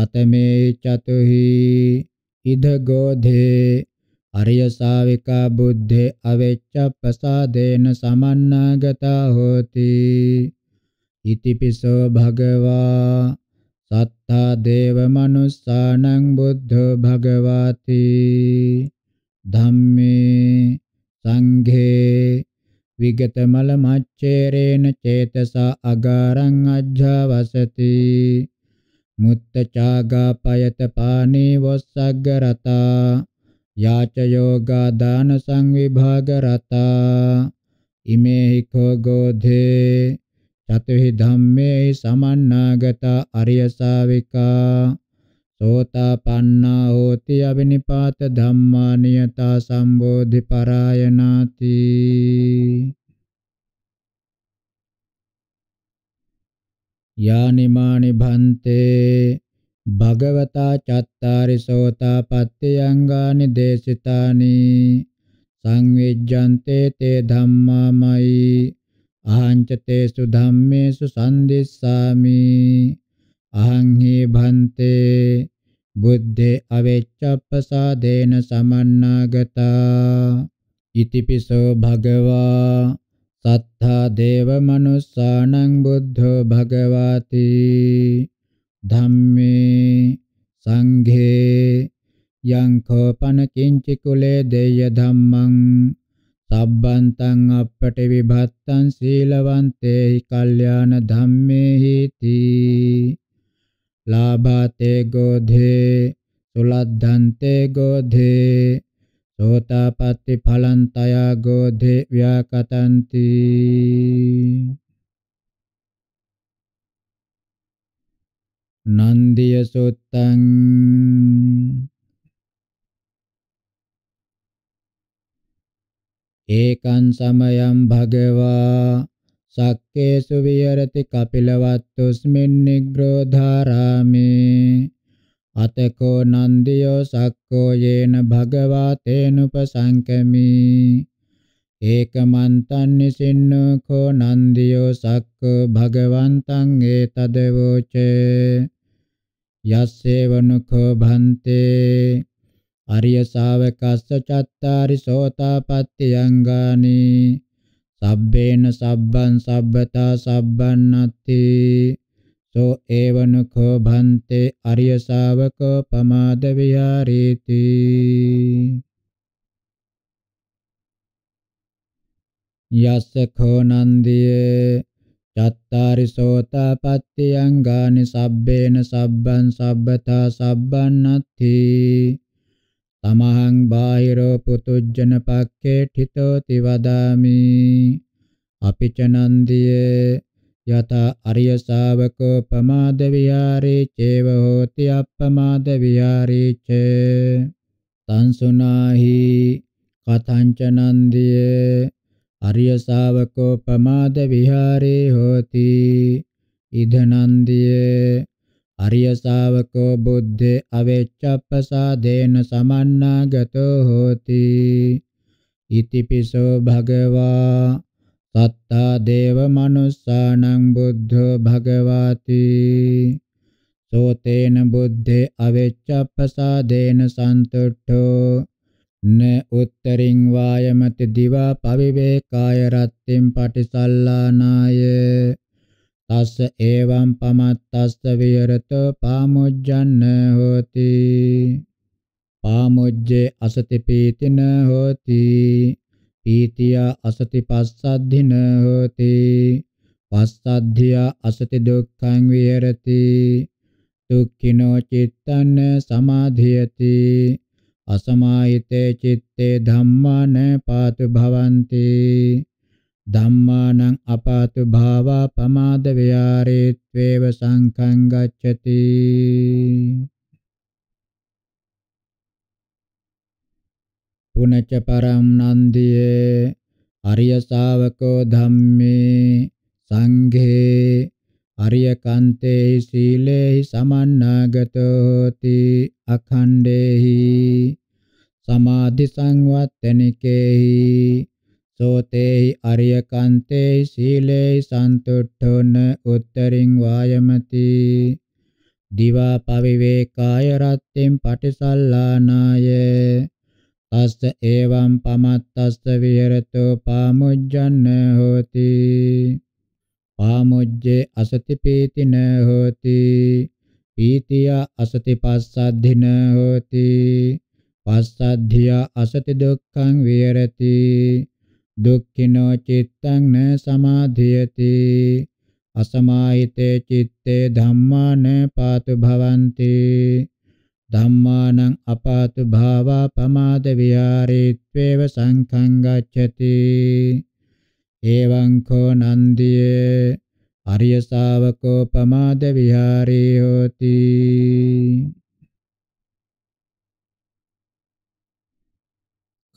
කතමේ චතුහි ඉද ගෝධේ අරිය ශාවිකා බුද්ධේ අවෙච්ච ප්‍රසාදේන සමන්නාගත හෝති ඉතිපිසෝ භගවා සත්තා දේව මනුස්සානං බුද්ධ භගවාති ධම්මේ සංඝේ විගතමල මච්චේරේන චේතසා අගාරං අජ්ජවසති මුත්තචාගා පයත පානේ වස්සග්ග රතා යාච යෝගා දාන සංවිභාග රතා ඉමේහි කෝ ගෝධේ චතුහි ධම්මේ සමන්නාගතා අරිය ශාවිකා සෝතාපන්නා හෝති අබිනිපාත ධම්මා නියතා සම්බෝධි පරායනාති යානිමානි භන්තේ භගවතා චත්තාරි සෝතාපට්ඨියංගානි දේශිතානි සංවිජ්ජන්තේ තේ ධම්මාමයි අහං ච තේසු ධම්මේසු සම්දිස්සාමි අහං හි භන්තේ බුද්ධේ අවේච්ඡප්පසාදේන සමන්නාගතා ඉතිපිසෝ භගවා සත්තා දේව මනුස්සානං බුද්ධෝ භගවාති ධම්මේ සංඝේ යං කෝපන කිංචි කුලේ දෙය ධම්මං සබ්බන්තං අප්පටි විභත්තං සීලවන්තේහි කල්යාණ ධම්මේහි තී ලාභාතේ ගෝධේ සුලද්ධන්තේ ගෝධේ සෝතාපට්ටි ඵලං තයා ගෝධේ ව්‍යාකතಂತಿ නන්දිය සොත්තං ඒකං සමයං භගවා සක්කේසු විහෙරති කපිලවත්තුස්මින් නිග්‍රෝධාරාමේ අතකෝ නන්දියෝ සක්කෝ යේන භගවා තේනුපසංකමි ඒකමන්තං නිසින්නෝ කෝ නන්දියෝ සක්කෝ භගවන්තං ඒතදවෝචේ යස්සේවනුඛෝ භන්තේ අරිය ශාවකස්ස චත්තාරි සෝතාපට්ටි අංගානි සබ්බේන සබ්බං සබ්බතා සබ්බන්නත්ති සෝ ඒවනුඛෝ භන්තේ අරිය ශාවකෝ පමාද විහාරීති යස්ස කෝ නන්දියේ චත්තාරි සෝතාපට්ටි අංගානි සබ්බේන සබ්බං සබ්බතා සබ්බන්නත්ති තමහං බාහිරෝ පුතුජන පක්ඛේ ඨිතෝති වදාමි අපිච නන්දිය යත අරිය ශාවකෝ පමාද විහාරේ චේව හෝති අප්පමාද විහාරේ ච සංසුනාහි කතංච නන්දිය අරිය ශාවකෝ පමාද විහාරේ හෝති ඉද නන්දිය අරිය ශාවකෝ බුද්ධේ අවෙච්ඡප්පසාදේන සමන්නාගතෝ හෝති ඉතිපිසෝ භගවා සත්තා දේව මනුස්සානං බුද්ධෝ භගවාති සෝතේන බුද්ධේ අවෙච්ඡප්පසාදේන සන්තුට්ඨෝ න උත්තරින් වායමති දිවා පවිවේකාය රත්තිම් පටිසල්ලානාය තස්ස එවං පමත්තස්ස විහෙරතෝ පාමුජ්ජන්න හෝති පාමුජ්ජේ අසති පීතින හෝති පීතිය අසති පස්සද්ධින හෝති පස්සද්ධිය අසති දුක්ඛං විහෙරති දුක්ඛිනෝ චිත්තං සමාධියති අසමායිතේ චitte ධම්මන පාතු භවಂತಿ ධම්මානං අපාතු භාවා පමාද විහාරේත්වේව සංඛං ගච්ඡති පුනච්ච පරම් නන්දියේ අරිය ශාවකෝ ධම්මේ සංඝේ අරිය කන්තේ සීලේහි සමන්නාගතෝති අඛණ්ඩේහි සමාධි සංවත්තනිකේහි සෝතේහි අරියකන්තේ සීලේ සන්තුට්ඨොන උත්තරින් වායමති දිවා පවිවේකාය රත්තෙන් පටිසල්ලානාය තස්ස ඒවම් පමත්තස්ස විහෙරතෝ පාමුජ්ජන්න හෝති පාමුජ්ජේ අසති පීතින හෝති පීතිය අසති පස්සද්ධින හෝති පස්සද්ධිය අසති දුක්ඛං විහෙරති දුක්ඛිනෝ චිත්තං න සමාධියති අසමාහිතේ චitte ධම්මාන පාතු භවಂತಿ ධම්මානං අපාතු භාවා පමාද විහාරීත්වේව සංඛං ගච්ඡති එවං කෝ නන්දිය අරිය ශාවකෝ පමාද විහාරී හෝති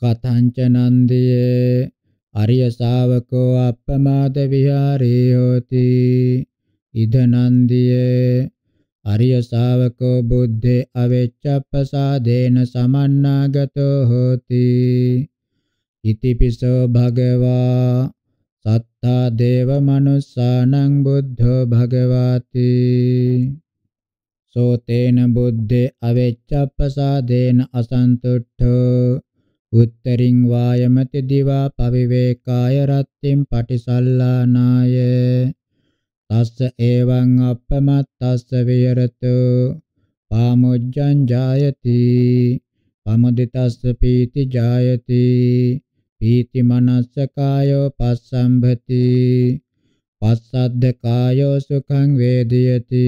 කතංච නන්දිය අරිය ශාවකෝ අප්පමාද විහාරී හෝති ඉද නන්දියේ අරිය ශාවකෝ බුද්ධේ අවෙච්ඡප්පසාදේන සමන්නාගතෝ හෝති ඉතිපිසෝ භගවා සත්තා දේව මනුස්සානං බුද්ධෝ භගවාති සෝතේන බුද්ධේ අවෙච්ඡප්පසාදේන අසන්තුට්ඨෝ උත්තරින් වායමති දිවා පවිවේකාය රත්තිම් පටිසල්ලානාය තස්ස එවං අපමත්තස්ස විහෙරතු පාමුජ්ජං ජායති පමදිතස්ස පීති ජායති පීති මනස්ස කායෝ පස්සම්භති පස්සද්ද කායෝ සුඛං වේදියති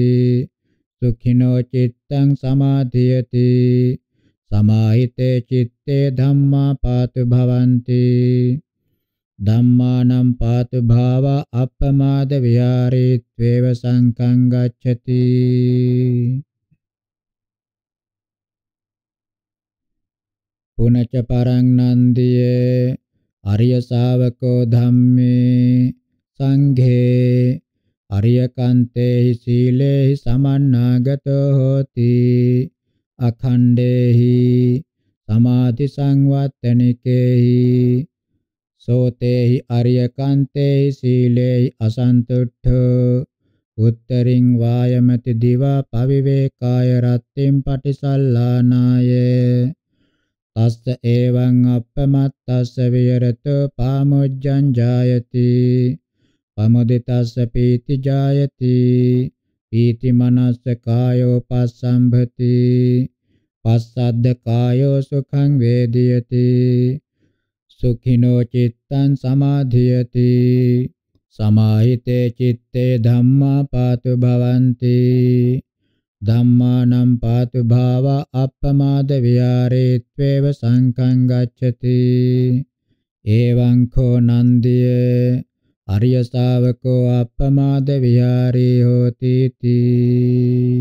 සුඛිනෝ චිත්තං සමාධියති සමාහිතේ චිත්තේ ධම්මා පාතු භවಂತಿ ධම්මානම් පාතු භාව අපමාද විහාරීත්වේව සංකං ගච්ඡති පුනච පරං නන්දියේ අරිය ශාවකෝ ධම්මේ සංඝේ අරියකන්තේහි සීලේහි සමන්නාගතෝ හෝති අඛණ්ඩේහි සමාධි සංවත්තනිකේහි සෝතේහි අරියකන්තේහි සීලේහි අසන්තුට්ඨ උත්තරින් වායමති දිවා පවිවේකාය රත්තිම් පටිසල්ලානාය තස්ස එවං අප්පමත්තස්ස විරතෝ පාමොජ්ජං ජායති පමුදිතස්ස පීති ජායති පීති මනස්ස කායෝ පස්සම්භති පස්සද්ද කායෝ සුඛං වේදියති සුඛිනෝ චිත්තං සමාධියති සමාහිතේ චitte ධම්මා පාතු භවಂತಿ ධම්මානම් පාතු භාව අප්පමාද විහාරේත්වේව සංඛං ගච්ඡති එවං කෝ නන්දිය අරිය ශාවකෝ අපමාද විහාරී හෝති තී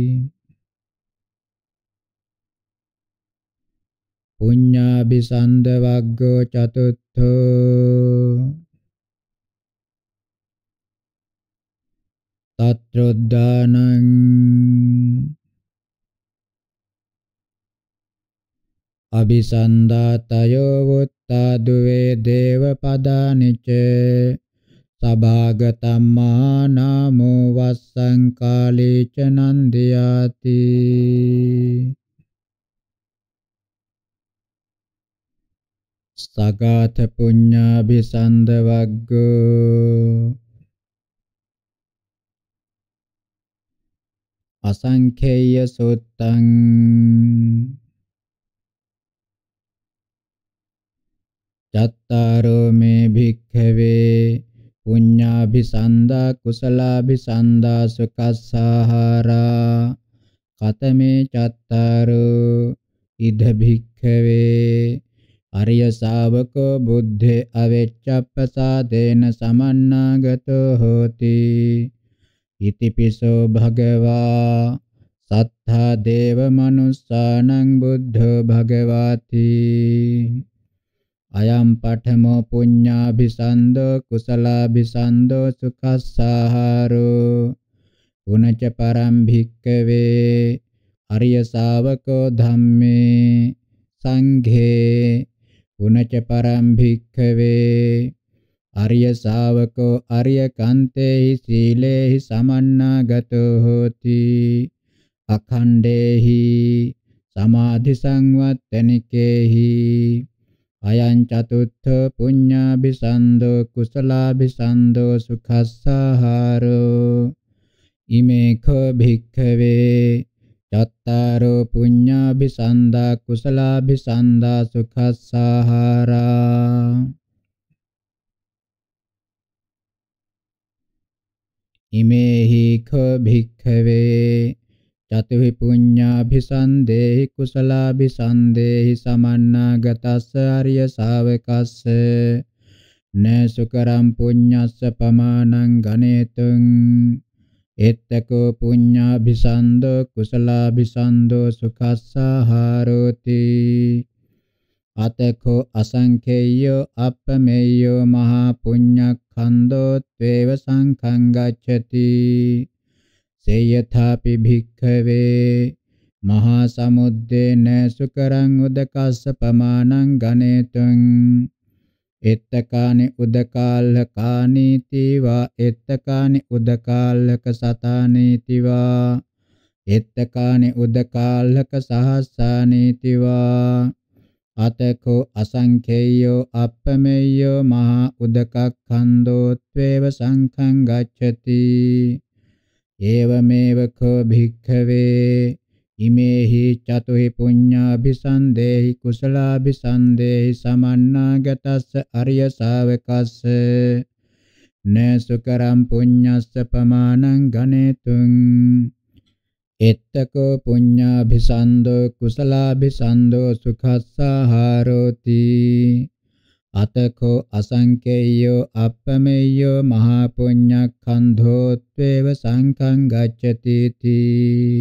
පුඤ්ඤාபிසන්ද වග්ගෝ චතුත්ථෝ තත්‍රොද්දානං අபிසන්දාතයෝ වුත්තා දුවේ දේව පදානිච තබාගතම්මා නමෝ වස්සං කාලේච නන්දියාති සගත පුඤ්ඤාභිසන්ද වග්ගෝ අසංඛේය සුත්තං චත්තාරෝ මේ භික්ඛවේ පුඤ්ඤාභිසන්දා කුසලාභිසන්දා සුකස්සාහාරා කතමේ චත්තාරෝ ඉද භික්ඛවේ අරිය ශාවකෝ බුද්ධේ අවෙච්ඡප්පසාදේන සමන්නාගතෝ හෝති ඉතිපිසෝ භගවා සත්තා දේව මනුස්සානං බුද්ධ භගවාති අයම් පඨමෝ පුඤ්ඤාභිසන්දෝ කුසලාභිසන්දෝ සුඛස්සාහාරෝ උනච පරම් භික්කවේ අරිය ශාවකෝ ධම්මේ සංඝේ උනච පරම් භික්කවේ අරිය ශාවකෝ අරිය කන්තේහි සීලේහි සමන්නාගතෝ හෝති අඛණ්ඩේහි සමාධි සංවත්තනිකේහි අයං චතුත්ථ පුඤ්ඤාභිසන්දෝ කුසලාභිසන්දෝ සුඛස්සහාරෝ ඉමේඛ භික්ඛවේ චත්තාරෝ පුඤ්ඤාභිසන්දා කුසලාභිසන්දා සුඛස්සහාරා ඉමේහි ඛ භික්ඛවේ චතුහි පුඤ්ඤාභිසන්දේහි කුසලාභිසන්දේහි සමන්නාගතස්ස ආර්ය ශාවකස්ස නසුකරම් පුඤ්ඤස්ස පමානං ගනේතුං එත්තකෝ පුඤ්ඤාභිසන්දෝ කුසලාභිසන්දෝ සුඛස්සහාරෝති අතකෝ අසංඛේයෝ අප්පමේයෝ මහා පුඤ්ඤක්ඛන්தோ ත්වේව සංඛං ගච්ඡති සේයථාපි භික්ඛවේ මහා සමුද්දේන සුකරං උදකස්ස පමානං ගනේතුං එත්තකානි උදකාල්ලකානීති වා එත්තකානි උදකාල්ලක සතානීති වා එත්තකානි උදකාල්ලක සහස්සානීති වා අතකෝ අසංඛේයෝ අප්පමෙය්‍යෝ මහා උදකක්ඛන්தோ ත්වේව සංඛං ගච්ඡති ඒවමේව කෝ භික්ඛවේ ඉමේහි චතුහි පුඤ්ඤාභිසන්දේහි කුසලාභිසන්දේහි සමන්නාගතස්ස අරිය ශාවකස්ස නසුකරම් පුඤ්ඤස්ස පමානං ගනේතුං එත්තකෝ පුඤ්ඤාභිසන්දෝ කුසලාභිසන්දෝ සුඛස්සහාරෝති අතකෝ අසංකේයෝ අප්පමේයෝ මහා පුඤ්ඤක්ඛන්ධෝ ත්වේව සංඛං ගච්ඡති තී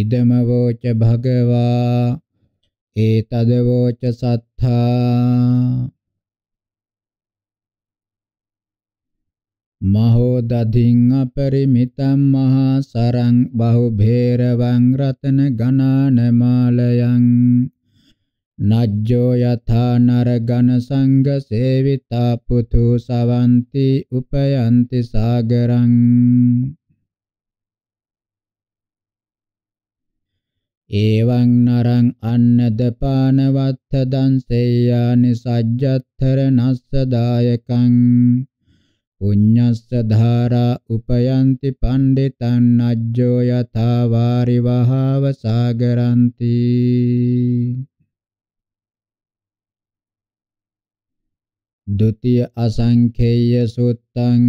ඉදම වෝච භගවා ඒතද වෝච සත්තා මහෝ දධින් අපරිමිතම් මහා සරං බහුභේරවං රතන ගණානමාලයන් නජ්ජෝ යථා නරගන සංඝ සේවිතා පුතු සවಂತಿ උපයන්ති සාගරං එවං නරං අන්නද පානවත්ත දන්සේයානි සජ්ජත්තර නස්ස දායකං පුඤ්ඤස්ස ධාරා උපයන්ති පණ්ඩිතං නජ්ජෝ යථා වාරි වහව සාගරಂತಿ द्वितीय असंख्येय सूत्रं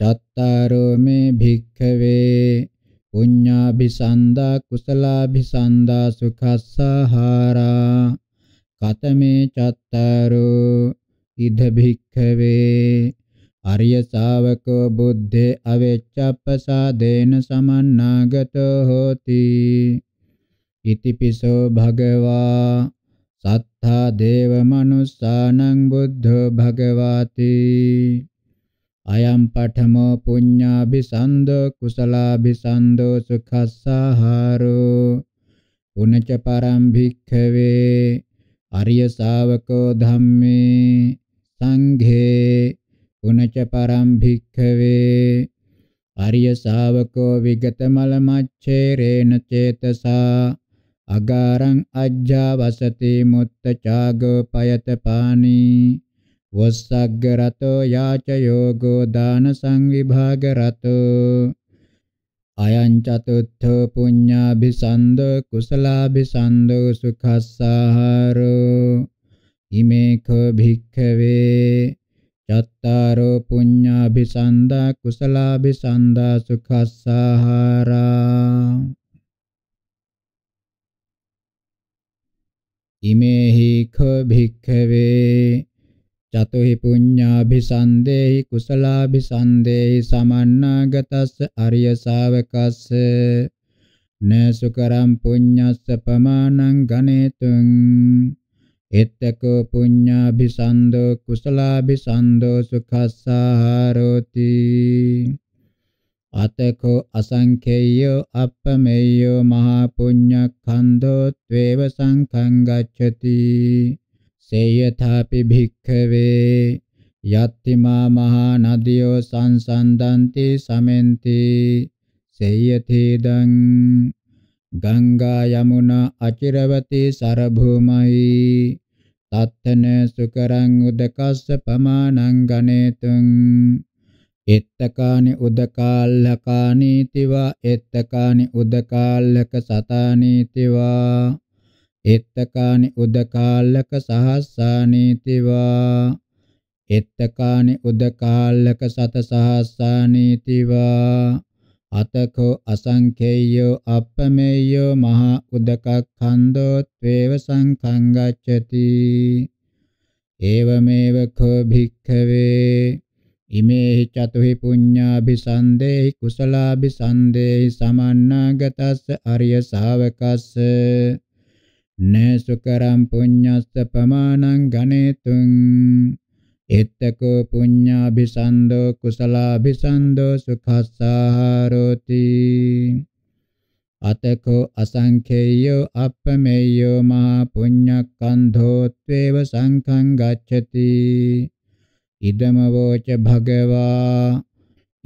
චත්තාරෝ මේ භික්ඛවේ පුඤ්ඤාභිසන්දා කුසලාභිසන්දා සුඛස්සහාරා කතමේ චත්තාරෝ ඉද භික්ඛවේ අරිය ශාවකෝ බුද්ධේ අවෙච්ඡප්පසාදේන සමන්නාගතෝ හෝති ඉතිපිසෝ භගවා සත්තා දේව මනුස්සානං බුද්ධ භගවාති අයම් පඨමෝ පුඤ්ඤාභිසන්දෝ කුසලාභිසන්දෝ සුඛස්සාහාරෝ පුනච පරම් භික්ඛවේ අරිය ශාවකෝ ධම්මේ සංඝේ පුනච පරම් භික්ඛවේ අරිය ශාවකෝ විගත මල මච්ඡේරේන චේතසා අගාරං අජ්ජාවසති මුත්තචාගෝ පයත පානී වස්සග්ග රතෝ යාච යෝගෝ දාන සංවිභාග රතෝ අයං චතුත්ථ පුඤ්ඤාභිසන්ද කුසලාභිසන්ද සුඛස්සාහරෝ ඉමේඛ භික්ඛවේ චත්තාරෝ පුඤ්ඤාභිසන්දා කුසලාභිසන්දා සුඛස්සාහරා ඉමේහි ඛ භික්ඛවේ චතුහි පුඤ්ඤාභිසන්දේහි කුසලාභිසන්දේහි සමන්නාගතස්ස අරිය ශාවකස්ස නසුකරම් පුඤ්ඤස්ස පමානං ගනේතුං එත්තකෝ පුඤ්ඤාභිසන්දෝ කුසලාභිසන්දෝ සුඛස්සහාරෝති අතකෝ අසංඛේයෝ අප්පමේයෝ මහා පුඤ්ඤක්ඛන්‍தோ ත්වේව සංඛං ගච්ඡති සේයථාපි භික්ඛවේ යත්තිමා මහා නදියෝ සංසන්දන්ති සමෙන්ති සේයතේදං ගංගා යමුනා අචිරවති සරභූමයි තත්තන සුකරං උදකස්ස පමානං ගනේතුං එත්තකානි උදකාල්ලකානීතිවා එත්තකානි උදකාල්ලක සතානීතිවා එත්තකානි උදකාල්ලක සහස්සානීතිවා එත්තකානි උදකාල්ලක සත සහස්සානීතිවා අතකෝ අසංකේයෝ අපමේයෝ මහා උදකඛන්தோ ත්වේව සංඛං ගච්ඡති ඒවමේව කෝ භික්ඛවේ ඉමේහි චතුහි පුඤ්ඤාභිසන්දේහි කුසලාභිසන්දේහි සමන්නාගතස්ස අරිය ශාවකස්ස නේසුකරම් පුඤ්ඤස්ස පමානං ගනේතුං එත්තකෝ පුඤ්ඤාභිසන්දෝ කුසලාභිසන්දෝ සුඛස්සාරෝති අතකෝ අසංඛේයෝ අප්පමේයෝ මහා පුඤ්ඤක්ඛන්ධෝ ත්වේව සංඛං ගච්ඡති ඉදමවෝච භගවා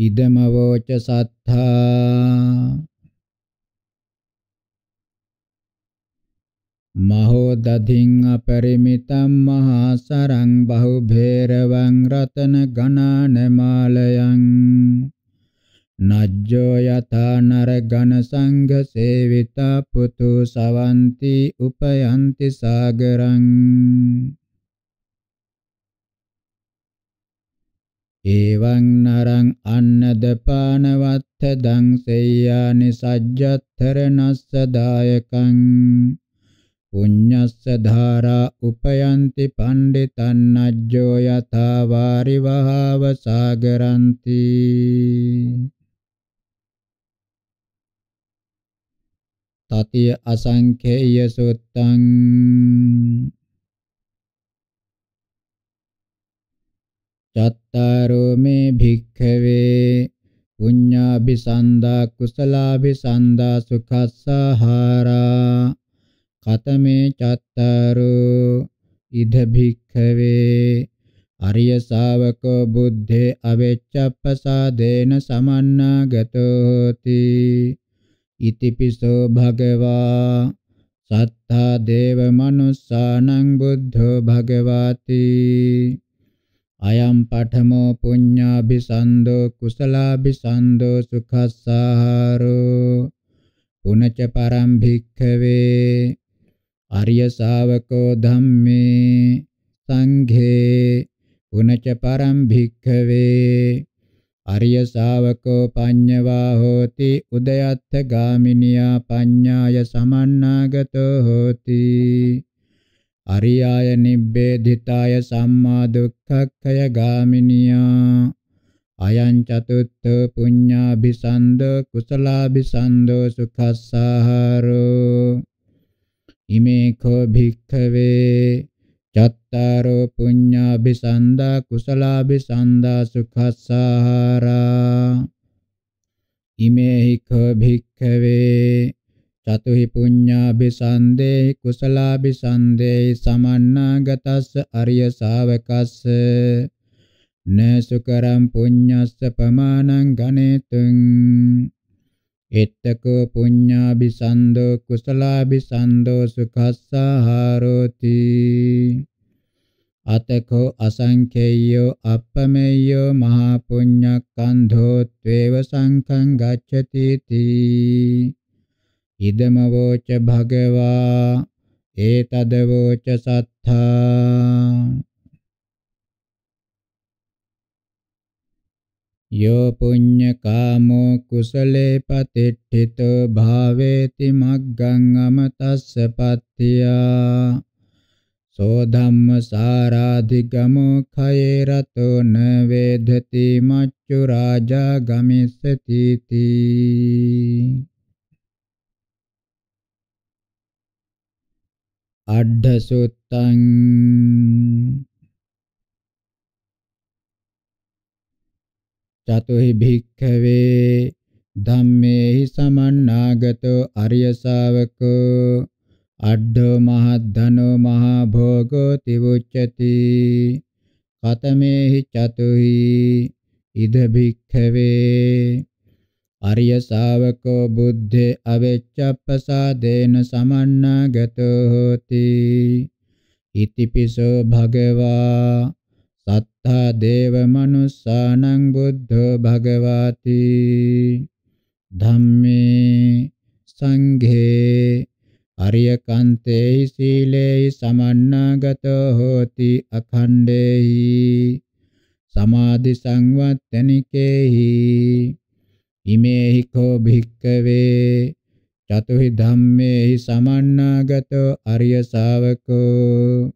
ඉදමවෝච සත්තා මහෝ දධින් අපරිමිතම් මහා සරං බහුභේරවං රතන ගණාන මාලයන් නජ්ජෝ යතා නර ගණ සංඝ සේවිතා පුතු සවන්ති උපයන්ති සාගරං එවං නරං අන්නදපානවත්ත දං සේයානි සජ්ජත්තරනස්ස දායකං පුඤ්ඤස්ස ධාරා උපයන්ති පණ්ඩිතං නජ්ජෝ යථා වාරි වහව සාගරಂತಿ තතිය අසංඛේය සුත්තං චත්තාරෝ මේ භික්ඛවේ පුඤ්ඤාභිසන්දා කුසලාභිසන්දා සුඛස්සහාරා කතමේ චත්තාරෝ ඉද භික්ඛවේ අරිය ශාවකෝ බුද්ධේ අවේච්ඡප්පසාදේන සමන්නාගතෝ හෝති ඉතිපිසෝ භගවා සත්තා දේව මනුස්සානං බුද්ධෝ භගවාති අයම් පඨමෝ පුඤ්ඤාභිසන්දෝ කුසලාභිසන්දෝ සුඛස්සාරෝ පුනච පරම් භික්ඛවේ ආර්ය ශාවකෝ ධම්මේ සංඝේ පුනච පරම් භික්ඛවේ ආර්ය ශාවකෝ පඤ්ඤවා හෝති උදයත්ථ ගාමිනියා පඤ්ඤාය සමන්නාගතෝ හෝති අරියාය නිබ්බේධිතාය සම්මා දුක්ඛක්ඛය ගාමිනියා අයං චතුත්ථ පුඤ්ඤාභිසන්ද කුසලාභිසන්දෝ සුඛස්සාහාරෝ ඉමේ කෝ භික්ඛවේ චත්තාරෝ පුඤ්ඤාභිසන්දා කුසලාභිසන්දා සුඛස්සාහාරා ඉමේහි කෝ භික්ඛවේ චතුහි පුඤ්ඤාභිසන්දේ කුසලාභිසන්දේ සමන්නාගතස්ස අරිය ශාවකස්ස නසුකරම් පුඤ්ඤස්ස පමානං ගනේතුං එත්තකෝ පුඤ්ඤාභිසන්දෝ කුසලාභිසන්දෝ සුඛස්සහාරෝති අතකෝ අසංකේයෝ අප්පමේයෝ මහා පුඤ්ඤක්ඛන්ධෝ ත්වේව සංඛං ගච්ඡති තී ඉදමවෝච භගවා ඒතදවෝච සත්තා යෝ පුඤ්ඤ කාමෝ කුසලේ පතිට්ඨිතෝ භාවේති මග්ගං අමතස්ස පත්තියා සෝ ධම්ම සාරාධිගමෝ khයේ රතෝ න වේදති මච්චු රාජා ගමිස්සති තී අඩ්ඩසුත්තං චතුහි භික්ඛවේ ධම්මේහි සමන්නාගතෝ අරිය ශාවකෝ අඩ්ඩෝ මහද්ධනෝ මහා භෝගෝ තිවුච්චති කතමේහි චතුහි ඉද භික්ඛවේ අරිය ශාවකෝ බුද්ධේ අවෙච්ඡප්පසාදේන සමන්නාගතෝ හෝති ඉතිපිසෝ භගවා සත්තා දේව මනුස්සානං බුද්ධෝ භගවාති ධම්මේ සංඝේ අරිය කන්තේහි සීලේහි සමන්නාගතෝ හෝති අඛණ්ඩේහි සමාධි සංවත්තනිකේහි ඉමේහි කෝ භික්කවේ චතුහි ධම්මේහි සමන්නාගතෝ අරිය ශාවකෝ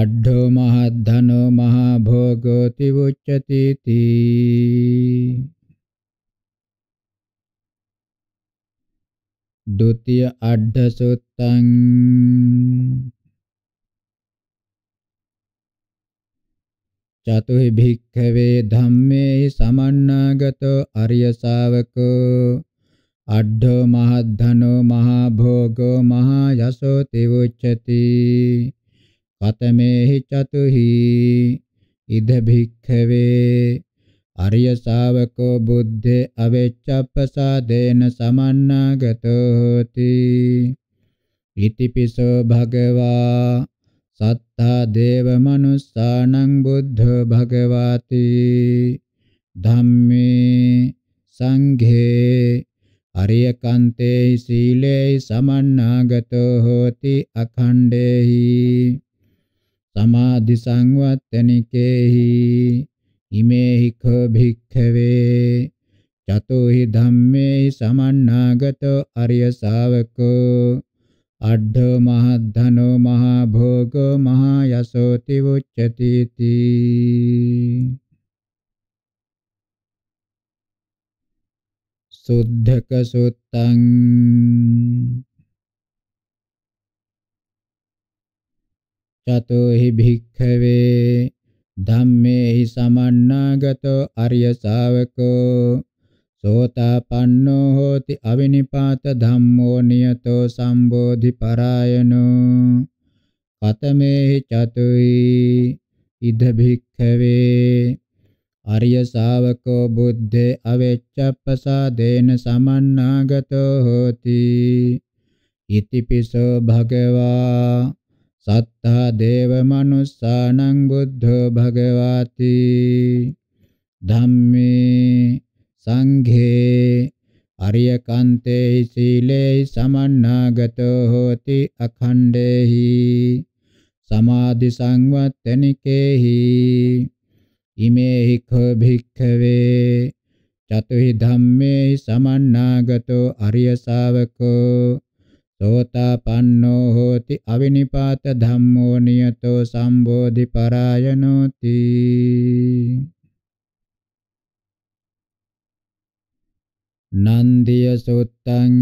අඩ්ඩෝ මහද්ධනෝ මහා භෝගෝ තිවුච්චති තී ဒုတိယ අඩ්ඩ සුත්තං චතුහි භික්ඛවේ ධම්මේ සමන්නාගතෝ අරිය ශාවකෝ අඩ්ඩෝ මහද්ධනෝ මහා භෝගෝ මහා යසෝ තිවුච්චති කතමේහි චතුහි ඉද භික්ඛවේ අරිය ශාවකෝ බුද්ධේ අවේච්ඡප්පසාදේන සමන්නාගතෝ හෝති ඉතිපිසෝ භගවා සත්තා දේව මනුස්සානං බුද්ධ භගවාති ධම්මේ සංඝේ අරියකන්තේ සීලේ සමන්නාගතෝ හෝති අඛණ්ඩේහි සමාධි සංවත්තනිකේහි ඉමේහි කෝ භික්ඛවේ චතෝ හි ධම්මේ සමන්නාගතෝ අරිය ශාවකෝ අඩ්ඩෝ මහද්ධනෝ මහා භෝගෝ මහා යසෝති උච්චති තී සුද්ධක සුත්තං චතෝ හි භික්ඛවේ ධම්මේහි සමන්නාගතෝ අරිය ශාවකෝ සෝතාපන්නෝ හෝති අවිනිපාත ධම්මෝ නියතෝ සම්බෝධි පරායනෝ කතමේහි චතුයි ඉද භික්ඛවේ ආර්ය ශාවකෝ බුද්ධේ අවෙච්ඡප්පසාදේන සමන්නාගතෝ හෝති ඉතිපිසෝ භගවා සත්තා දේව මනුස්සානං බුද්ධෝ භගවාති ධම්මේ සංඝේ අරියකන්තේ සීලේ සමන්නාගතෝ හෝති අඛණ්ඩේහි සමාධි සංවත්තනිකේහි ඉමේහි කෝ භික්ඛවේ චතුහි ධම්මේ සමන්නාගතෝ අරිය ශාවකෝ සෝතාපන්නෝ හෝති අවිනිපාත ධම්මෝ නියතෝ සම්බෝධි පරායනෝති නන්දිය සුත්තං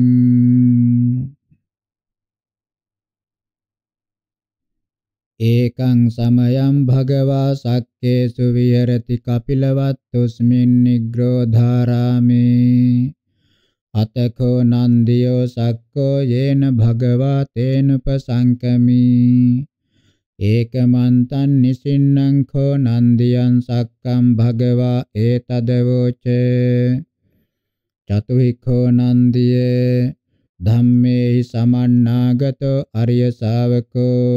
ඒකං සමයං භගවා සක්කේසු විහෙරති කපිලවත්තුස්මින් නිග්‍රෝධාරාමේ අතකෝ නන්දියෝ සක්කෝ යේන භගවා තේනුපසංකමී ඒකමන්තං නිසින්නං කෝ නන්දියං සක්කම් භගවා ඒතදවෝචේ චතුහිඛෝ නන්දිය ධම්මේහි සමන්නාගතෝ අරිය ශාවකෝ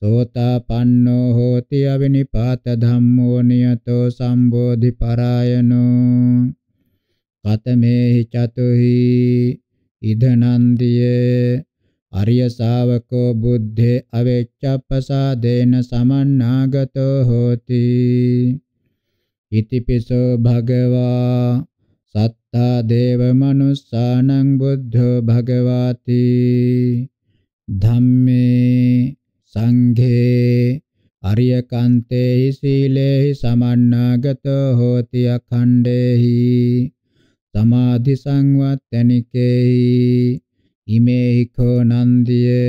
සෝතාපන්නෝ හෝති අවිනිපාත ධම්මෝ නියතෝ සම්බෝධි පරායනෝ කතමේහි චතුහි ඉදනන්දිය අරිය ශාවකෝ බුද්ධේ අවේච්ඡප්පසාදේන සමන්නාගතෝ හෝති ඉතිපිසෝ භගවා සත් तादेव मनुस्सानं बुद्धो भगवति धम्मे සංඝේ අරියකන්තේහි සීලේහි සමන්නාගතෝ හෝති අඛණ්ඩේහි සමාධි සංවත්තනිකේහි ඉමේහි කෝ නන්දිය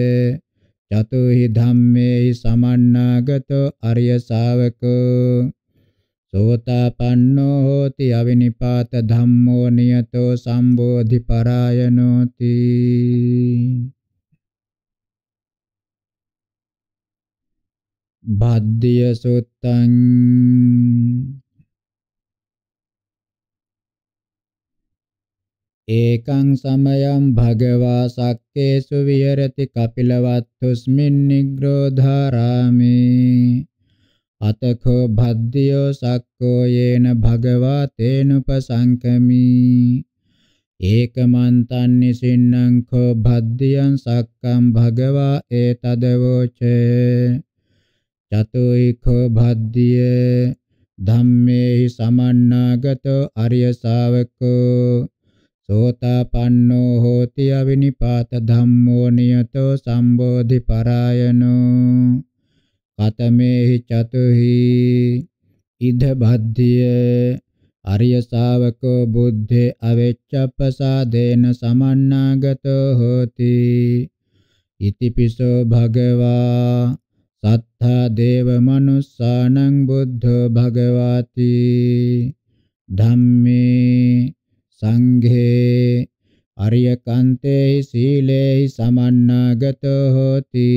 චතුහි ධම්මේහි සමන්නාගතෝ අරිය ශාවකෝ සෝතාපන්නෝ හෝති අවිනිපාත ධම්මෝ නියතෝ සම්බෝධි පරායනෝති බද්ධිය සුත්තං ඒකං සමයං භගවා සක්කේසු විහෙරති කපිලවත්තුස්මින් නිග්‍රෝධාරාමේ අතකෝ භද්දියෝ සක්කෝ යේන භගවා තේනුපසංකමි ඒකමන්තං නිසින්නං කෝ භද්දියං සක්කං භගවා ඒතදවෝචේ චතුයිඛෝ භද්දිය ධම්මේහි සමන්නාගතෝ අරිය ශාවකෝ සෝතාපන්නෝ හෝති අවිනිපාත ධම්මෝ නියතෝ සම්බෝධි පරායනෝ කතමේහි චතුහි ඉද බද්ධිය අරිය ශාවකෝ බුද්ධේ අවෙච්ඡප්පසාදේන සමන්නාගතෝ හෝති ඉතිපිසෝ භගවා සත්තා දේව මනුස්සානං බුද්ධෝ භගවාති ධම්මේ සංඝේ අරියකන්තේ සීලේහි සමන්නාගතෝ හෝති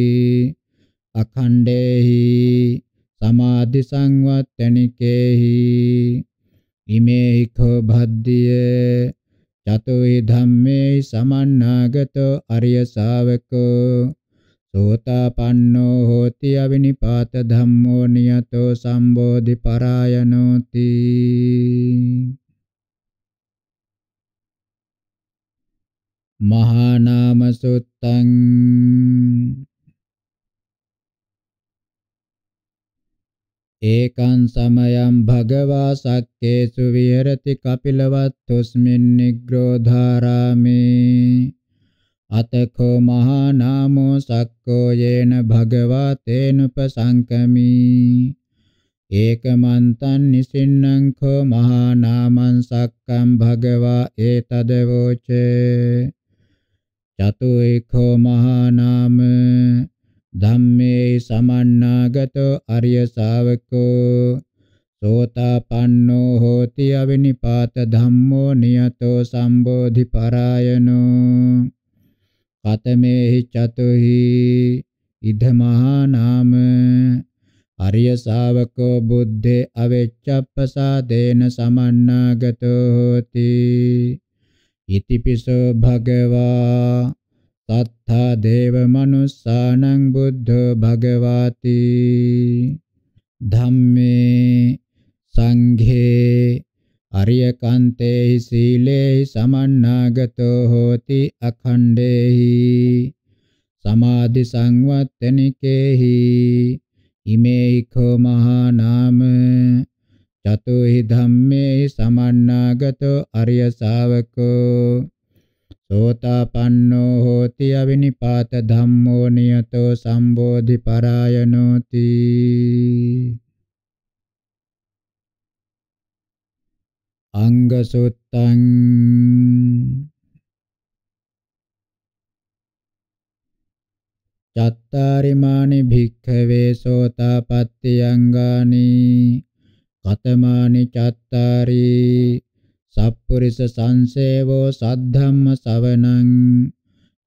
අඛණ්ඩේහි සමාධි සංවත්තනිකේහි ඉමේහි කෝ භද්දිය චතුයි ධම්මේ සමන්නාගතෝ අරිය ශාවකෝ සෝතාපන්නෝ හෝති අවිනිපාත ධම්මෝ නියතෝ සම්බෝධි පරායනෝති මහා නාම සුත්තං ඒකං සමයං භගවා සක්කේසු විහෙරති කපිලවත්තුස්මින් නිග්‍රෝධාරාමේ අතකෝ මහා නාමෝ සක්කෝ යේන භගවා තේනුපසංකමී ඒකමන්තං නිසින්නං කෝ මහා නාමං සක්කං භගවා ඒතදවෝච චතුයිඛෝ මහා නාමෝ ධම්මේ සමන්නාගතෝ අරිය ශාවකෝ සෝතාපන්නෝ හෝති අවිනිපාත ධම්මෝ නියතෝ සම්බෝධි පරායනෝ කතමේහි චතුහි ඉද මහා නාම අරිය ශාවකෝ බුද්ධේ අවෙච්ඡප්පසාදේන සමන්නාගතෝ හෝති ඉතිපිසෝ භගවා තත්ථා දේව මනුස්සානං බුද්ධ භගවාති ධම්මේ සංඝේ අරියකන්තේහි සීලේහි සමන්නාගතෝ හෝති අඛණ්ඩේහි සමාධි සංවත්තනිකේහි ඉමේයිඛෝ මහා නාම චතුහි ධම්මේ සමන්නාගතෝ අරිය ශාවකෝ සෝතාපන්නෝ හෝති අවිනිපාත ධම්මෝ නියතෝ සම්බෝධි පරායනෝති අංග සුත්තං චත්තාරිමානි භික්ඛවේ සෝතාපට්ටි අංගානි කතමානි චත්තාරී සප්පුරිස සංසේවෝ සද්ධම්ම සවණං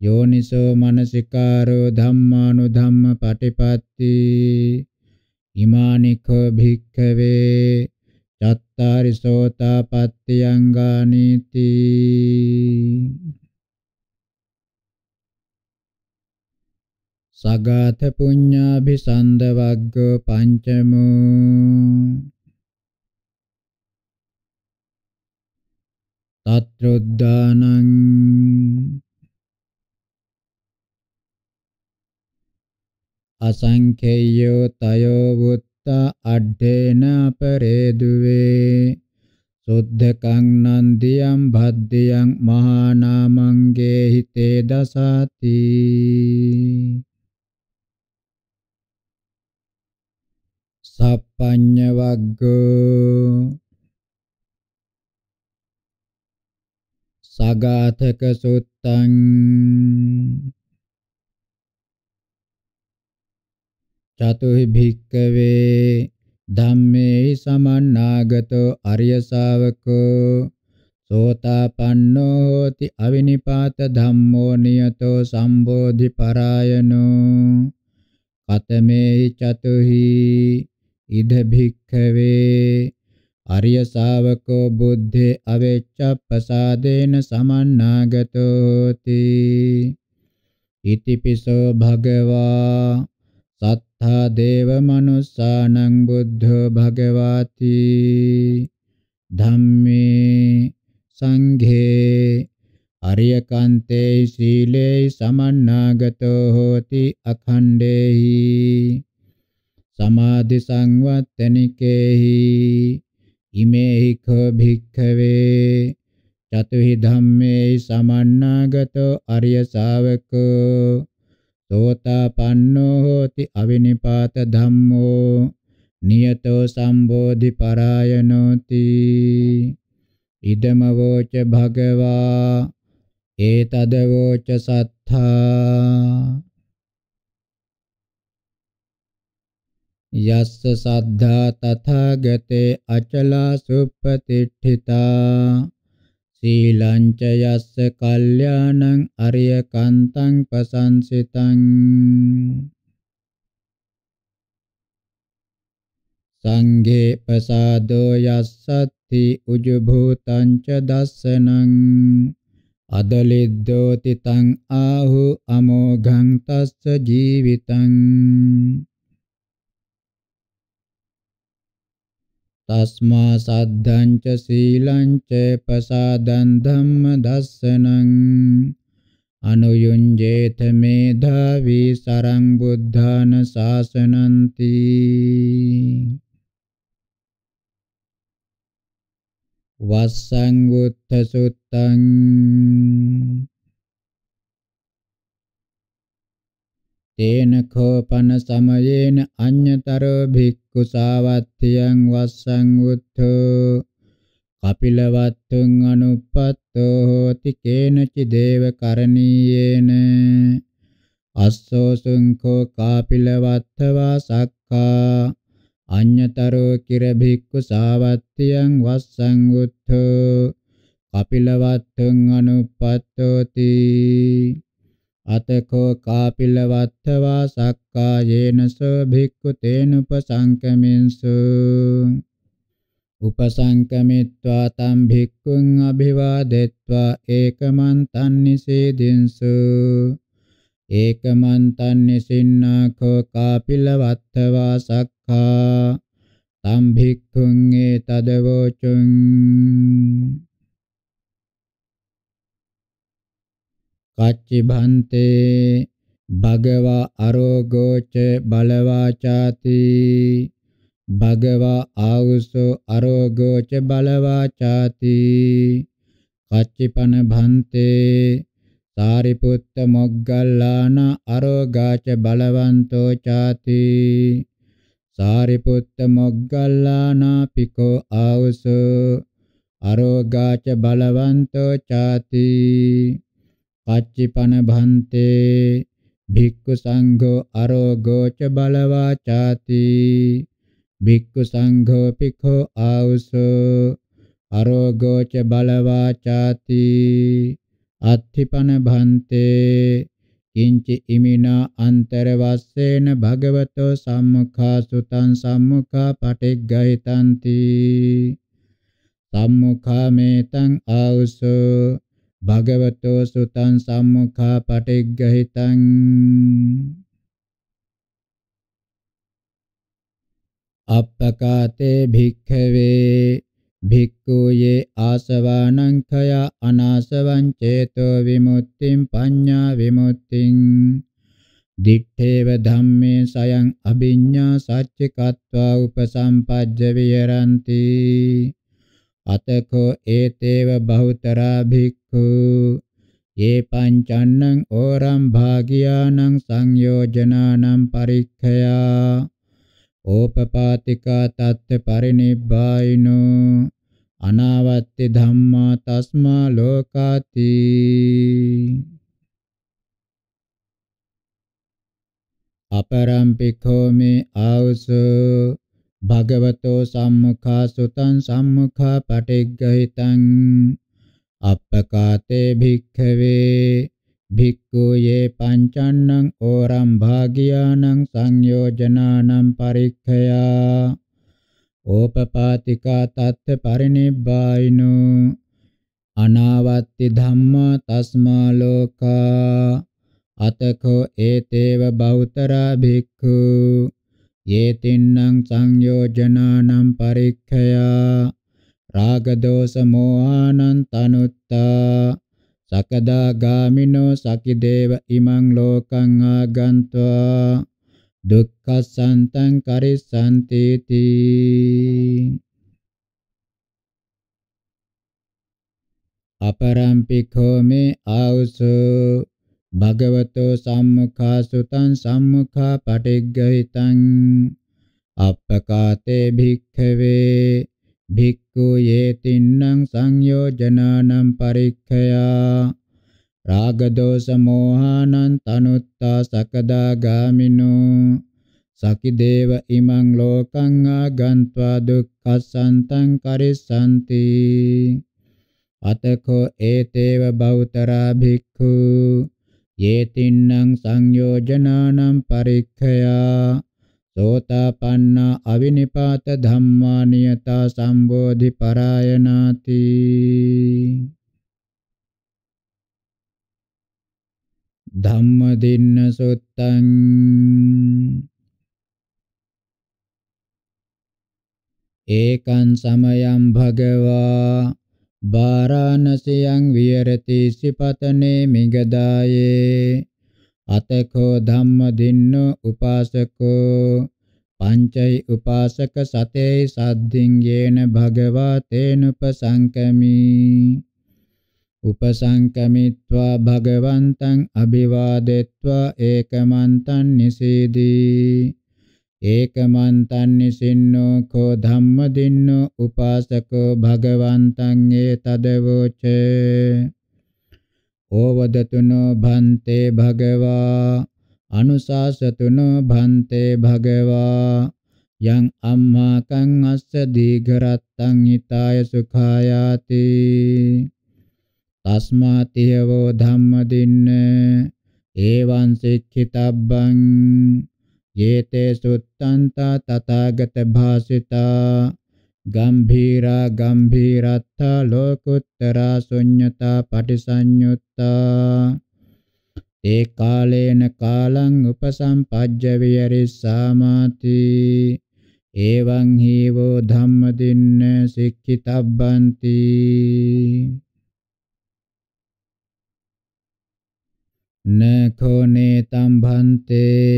යෝනිසෝ මනසිකාරෝ ධම්මානුධම්ම පටිපත්ති ඉමානිකෝ භික්ඛවේ චත්තාරි සෝතාපට්ඨියං ගානීති සගාත පුඤ්ඤාභි සන්ද වග්ග පංචමෝ තත්‍රොද්ධානං අසංඛේයෝ තයෝ වුත්ත අඩේන පරේදුවේ සුද්ධකං නන්දියම් භද්දියං මහා නාමංගේ හිතේ දසති සප්පඤ්ඤ වග්ගෝ සගාතක සුත්තං චතුහි භික්කවේ ධම්මේ සමන්නාගතෝ අරිය ශාවකෝ සෝතාපන්නෝ හෝති අවිනිපාත ධම්මෝ නියතෝ සම්බෝධි පරායනෝ කතමේ චතුහි ඉද භික්ඛවේ අරිය ශාවකෝ බුද්ධේ අවෙච්ඡප්පසාදේන සමන්නාගතෝති ඉතිපිසෝ භගවා සත්තා දේව මනුස්සානං බුද්ධෝ භගවාති ධම්මේ සංඝේ අරියකන්තේ සීලේ සමන්නාගතෝ හෝති අඛණ්ඩේහි සමාධි සංවත්තනිකේහි ඉමේහි කෝ භික්ඛවේ චතුහි ධම්මේ සමන්නාගතෝ අරිය ශාවකෝ සෝතාපන්නෝ හෝති අවිනිපාත ධම්මෝ නියතෝ සම්බෝධි පරායනෝති ඉදම වෝච භගවා ඒතද වෝච සත්තා යස්ස සද්ධා තථාගතේ අචලා සුප්පතිට්ඨිතා සීලංච යස්ස කල්යාණං අරිය කන්තං පසංසිතං සංඝේ පසාදෝ යස්සත්ති උජුභූතං ච දස්සනං අදලිද්දෝති තං ආහු අමෝඝං තස්ස ජීවිතං තස්මා සද්ධංච සීලංච පසාදං ධම්ම දස්සනං අනුයුංජේත මේධාවි සරං බුද්ධාන සාසනන්ති වස්සං උත්ත සුත්තං තේන කෝපන සමයේන අඤ්‍යතරෝ භික් කුසාවත්තියං වස්සං උත්තෝ කපිලවත්තුං අනුප්පත්තෝ හෝති කේනචි දේව කරණීයේන අස්සෝ සුංඛෝ කාපිලවත්තවා සක්ඛා අඤ්‍යතරෝ කිර භික්ඛු සාවත්තියං වස්සං උත්තෝ කපිලවත්තුං අනුප්පත්තෝති අතකෝ කාපිලවත්තවා සක්කායේනසෝ භික්ඛු තේනුපසංකමින්සු උපසංකමිත්වා තම් භික්ඛුං අභිවාදෙත්වා ඒකමන්තං නිසීදින්සු ඒකමන්තං නිසින්නාඛෝ කාපිලවත්තවා සක්ඛා තම් භික්ඛුං ඒතදවෝචුං පච්චිභන්තේ භගවා අරෝගෝච බලවාචාති භගවා ආවුසෝ අරෝගෝච බලවාචාති කච්චිපන භන්තේ සාරිපුත්ත මොග්ගල්ලාන අරෝගාච බලවන්තෝ ചാති සාරිපුත්ත මොග්ගල්ලාන පිකෝ ආවුසෝ අරෝගාච බලවන්තෝ ചാති පච්චිපන භන්තේ භික්ඛු සංඝෝ අරෝගෝ ච බලවා ചാති භික්ඛු සංඝෝ පිඛෝ ආවුසෝ අරෝගෝ ච බලවා ചാති අත්ථිපන භන්තේ කිංච ඉමිනා අන්තරවස්සේන භගවතෝ සම්මුඛාසුතං සම්මුඛා පටිග්ගහිතಂತಿ සම්මුඛා මේතං ආවුසෝ භගවතෝ සුතං සම්මුඛා පටිග්ගහිතං අප්පකාතේ භික්ඛවේ භික්ඛුයේ ආසවානං khය අනාසවං චේතෝ විමුක්තිං පඤ්ඤා විමුක්තිං දිත්තේව ධම්මේ සයං අභිඤ්ඤා සච්චිකत्वा උපසම්පජ්ජ විහෙරಂತಿ අතකෝ ඒතේව බහුතරා භික් භික්ඛු ඒ පංචන්නං ඕරම් භාගියානං සංයෝජනානම් පරික්ඛයා ඕපපාතිකා තත්ත්‍ය පරිනිබ්බායිනෝ අනාවත්ති ධම්මා තස්මා ලෝකාති අපරම් පිඛෝමි ආවසු භගවතෝ සම්මුඛා සුතං සම්මුඛා පටිග්ගහිතං අප්පකාතේ භික්ඛවේ භික්ඛු යේ පංචන්නං ඕරම් භාගියානං සංයෝජනානම් පරික්ඛයා ඕපපාතිකා තත්ථ පරිනිබ්බායිනෝ අනාවත්ති ධම්මා තස්මා ලෝකා අතකෝ ඒතේව බෞතරා භික්ඛු යේතින්නම් සංයෝජනානම් පරික්ඛයා රාගදෝස මෝහානං තනුත්තා සකදාගාමිනෝ සකිදේව ඉමං ලෝකං ආගන්ත්වා දුක්ඛසන්තං කරිස්සන්ති තී අපරම්පිඛෝ මේ ආවුසෝ භගවතෝ සම්මුඛාසුතං සම්මුඛා පටිග්ගහිතං අප්පකාතේ භික්ඛවේ භික්ඛ භික්ඛු යේතින්නම් සංයෝජනානම් පරික්ඛයා රාග දෝෂ මෝහානං තනුත්තා සකදාගාමිනෝ සකිදේව ඉමං ලෝකං ආගන්त्वा දුක්ඛසන්තං කරිස්සanti අතකෝ ඒතේව බෞතරා භික්ඛු යේතින්නම් සංයෝජනානම් පරික්ඛයා සෝතාපන්න අවිනිපාත ධම්මා නියතා සම්බෝධි පරායනාති ධම්ම දින්න සුත්තං ඒකං සමයං භගවා වාරාණසියං විහෙරති සිපතනේ මිගදායේ අතකෝ ධම්ම දින්නෝ උපාසකෝ පංචෛ උපාසක සතේ සද්ධින්ගේන භගවා තේනුපසංකමි උපසංකමිත්වා භගවන්තං අභිවාදෙත්වා ඒකමන්තං නිසීදී ඒකමන්තං නිසින්නෝ කෝ ධම්මදින්නෝ උපාසකෝ භගවන්තං ඒ තදවෝචේ ඕවදතුනෝ භන්තේ භගවා අනුශාසතුනෝ භන්තේ භගවා යං අම්මා කං අස්ස දීඝරත්තං හිතාය සුඛායාති තස්මාතියවෝ ධම්මදින්න ඒවං සික්ඛිතබ්බං යේතේ සුත්තන්තා තථාගත භාසිතා ගම්භීරා ගම්භීරත්තා ලෝකුත්තරා ශුඤ්ඤතා පටිසඤ්ඤුත්තා ඒ කාලේන කාලං උපසම්පජ්ජ විරිස්සාමාති එවං හීවෝ ධම්මදින්න සික්ඛිතබ්බන්ති නඛෝ නේතම් භන්තේ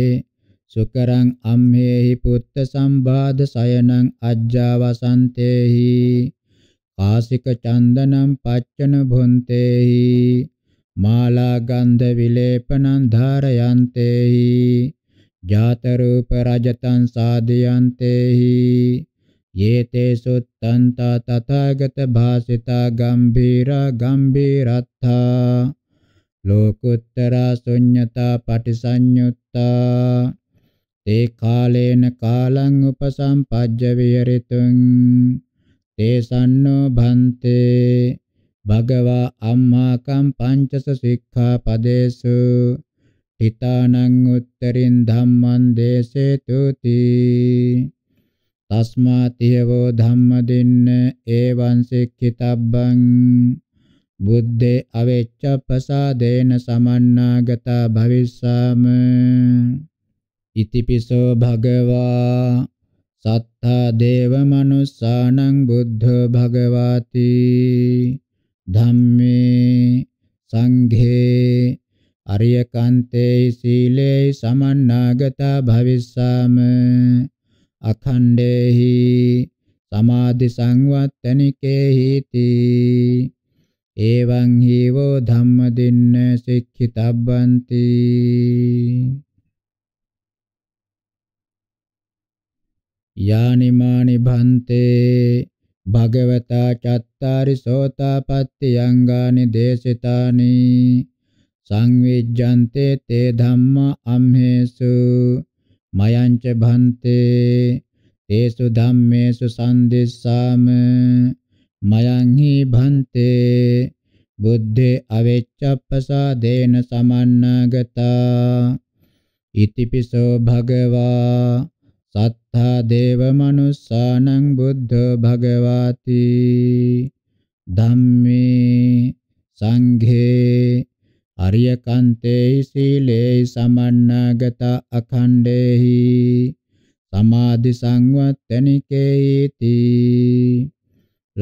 සුකරං අම්හෙහි පුත්ත සම්බාධ සයනං අජ්ජාවසන්තේහි කාසික චන්දනම් පච්චන භොන්තේහි මාලා ගන්ධ විලේපනං ධාරයන්තේහි ජාත රූප රජතං සාදයන්තේහි යේතේ සුත්තන්තා තථාගත භාසිතා ගම්භීරා ගම්භීරත්තා ලෝකුත්තර ශුඤ්ඤතා පටිසඤ්ඤුත්තා තේ කාලේන කාලං උපසම්පජ්ජ විහෙරිතුං තේ සම්නෝ භන්තේ භගවා අම්මාකම් පංචස සික්ඛාපදේසු හිතානං උත්තරින් ධම්මං දේසේතුති තස්මාතියවෝ ධම්ම දෙන්න ඒවං සික්ඛිතබ්බං බුද්දේ අවෙච්ච ප්‍රසාදේන සමන්නාගතා භවිස්සාම ඉතිපිසෝ භගවා සත්තා දේව මනුස්සානං බුද්ධ භගවාති ධම්මේ සංඝේ අරියකන්තේ සීලේ සමන්නාගතා භවිස්සාම අඛණ්ඩේහි සමාධි සංවත්තනිකේහිති එවං හීවෝ ධම්මදින්න සික්ඛිතබ්බන්ති යානිමානි භන්තේ භගවතා චත්තාරි සෝතාපට්ටි යංගානි දේශිතානි සංවිජ්ජන්තේ තේ ධම්මා අම්හේසු මයංච භන්තේ තේසු ධම්මේසු සම්දිස්සාම මයං හි භන්තේ බුද්ධේ අවෙච්ඡප්පසාදේන සමන්නාගතා ඉතිපිසෝ භගවා සත් තා දේව මනුස්සානං බුද්ධ භගවාති ධම්මේ සංඝේ අරියකන්තේහි සීලේහි සමන්නාගත අඛණ්ඩේහි සමාධි සංවත්තනිකේති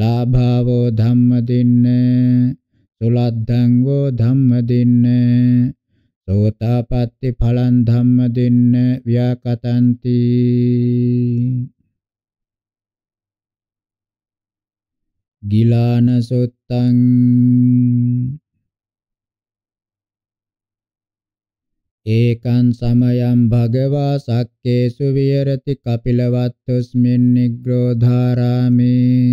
ලාභාවෝ ධම්මදින්න සුලද්ධං වෝ ධම්මදින්න සෝතාපට්ටි ඵලං ධම්ම දෙන්න ව්‍යාකතන්ති ගිලාන සොත්තං ඒකං සමයං භගවා සක්කේසු විහෙරති කපිලවත්තුස්මින් නිග්‍රෝධාරාමේ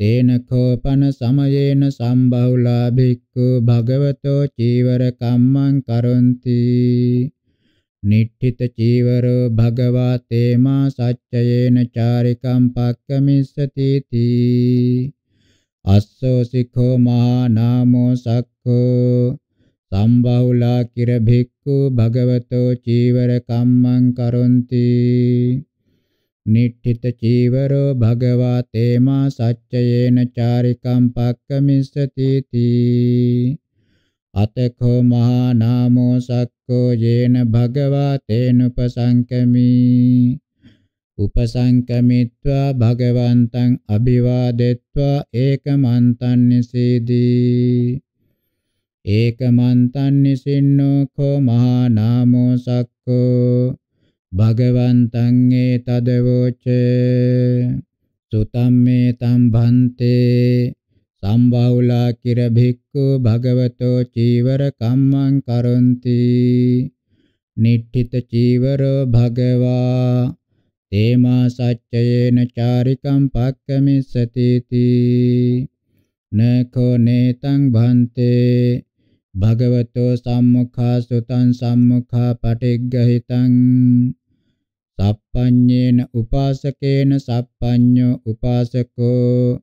තේන කෝපන සමයේන සම්බහුලා භික්ඛු භගවතෝ චීවර කම්මං කරොන්ති නිට්ඨිත චීවරෝ භගවා තේමා සච්චයේන චාරිකම් පක්කමිස්සති තී අස්සෝ සිඛෝ මහා නාමෝ සක්ඛෝ සම්බහුලා කිර භික්ඛු භගවතෝ චීවර කම්මං කරොන්ති නිට්ඨිත චීවරෝ භගවා තේමා සච්චයේන චාරිකම් පක්කමිස්සති තී අතකෝ මහා නාමෝ සක්කෝ යේන භගවා තේනුපසංකමි උපසංකමිත්වා භගවන්තං අභිවාදෙත්වා ඒකමන්තං නිසීදී ඒකමන්තං නිසින්නෝ කෝ මහා නාමෝ සක්කෝ භගවන්තං ඒ තදවෝච සුතම්මේ තම්භන්තේ සම්බවුලා කිර භික්ඛු භගවතෝ චීවර කම්මං කරොන්ති නිට්ඨිත චීවරෝ භගවා තේමා සච්චයේන චාරිකම් පක්කමිස්සති තී නඛෝ නේතං භන්තේ භගවතෝ සම්මුඛා සුතං සම්මුඛා පටිග්ගහිතං සප්පඤ්ඤේන උපාසකේන සප්පඤ්ඤෝ උපාසකෝ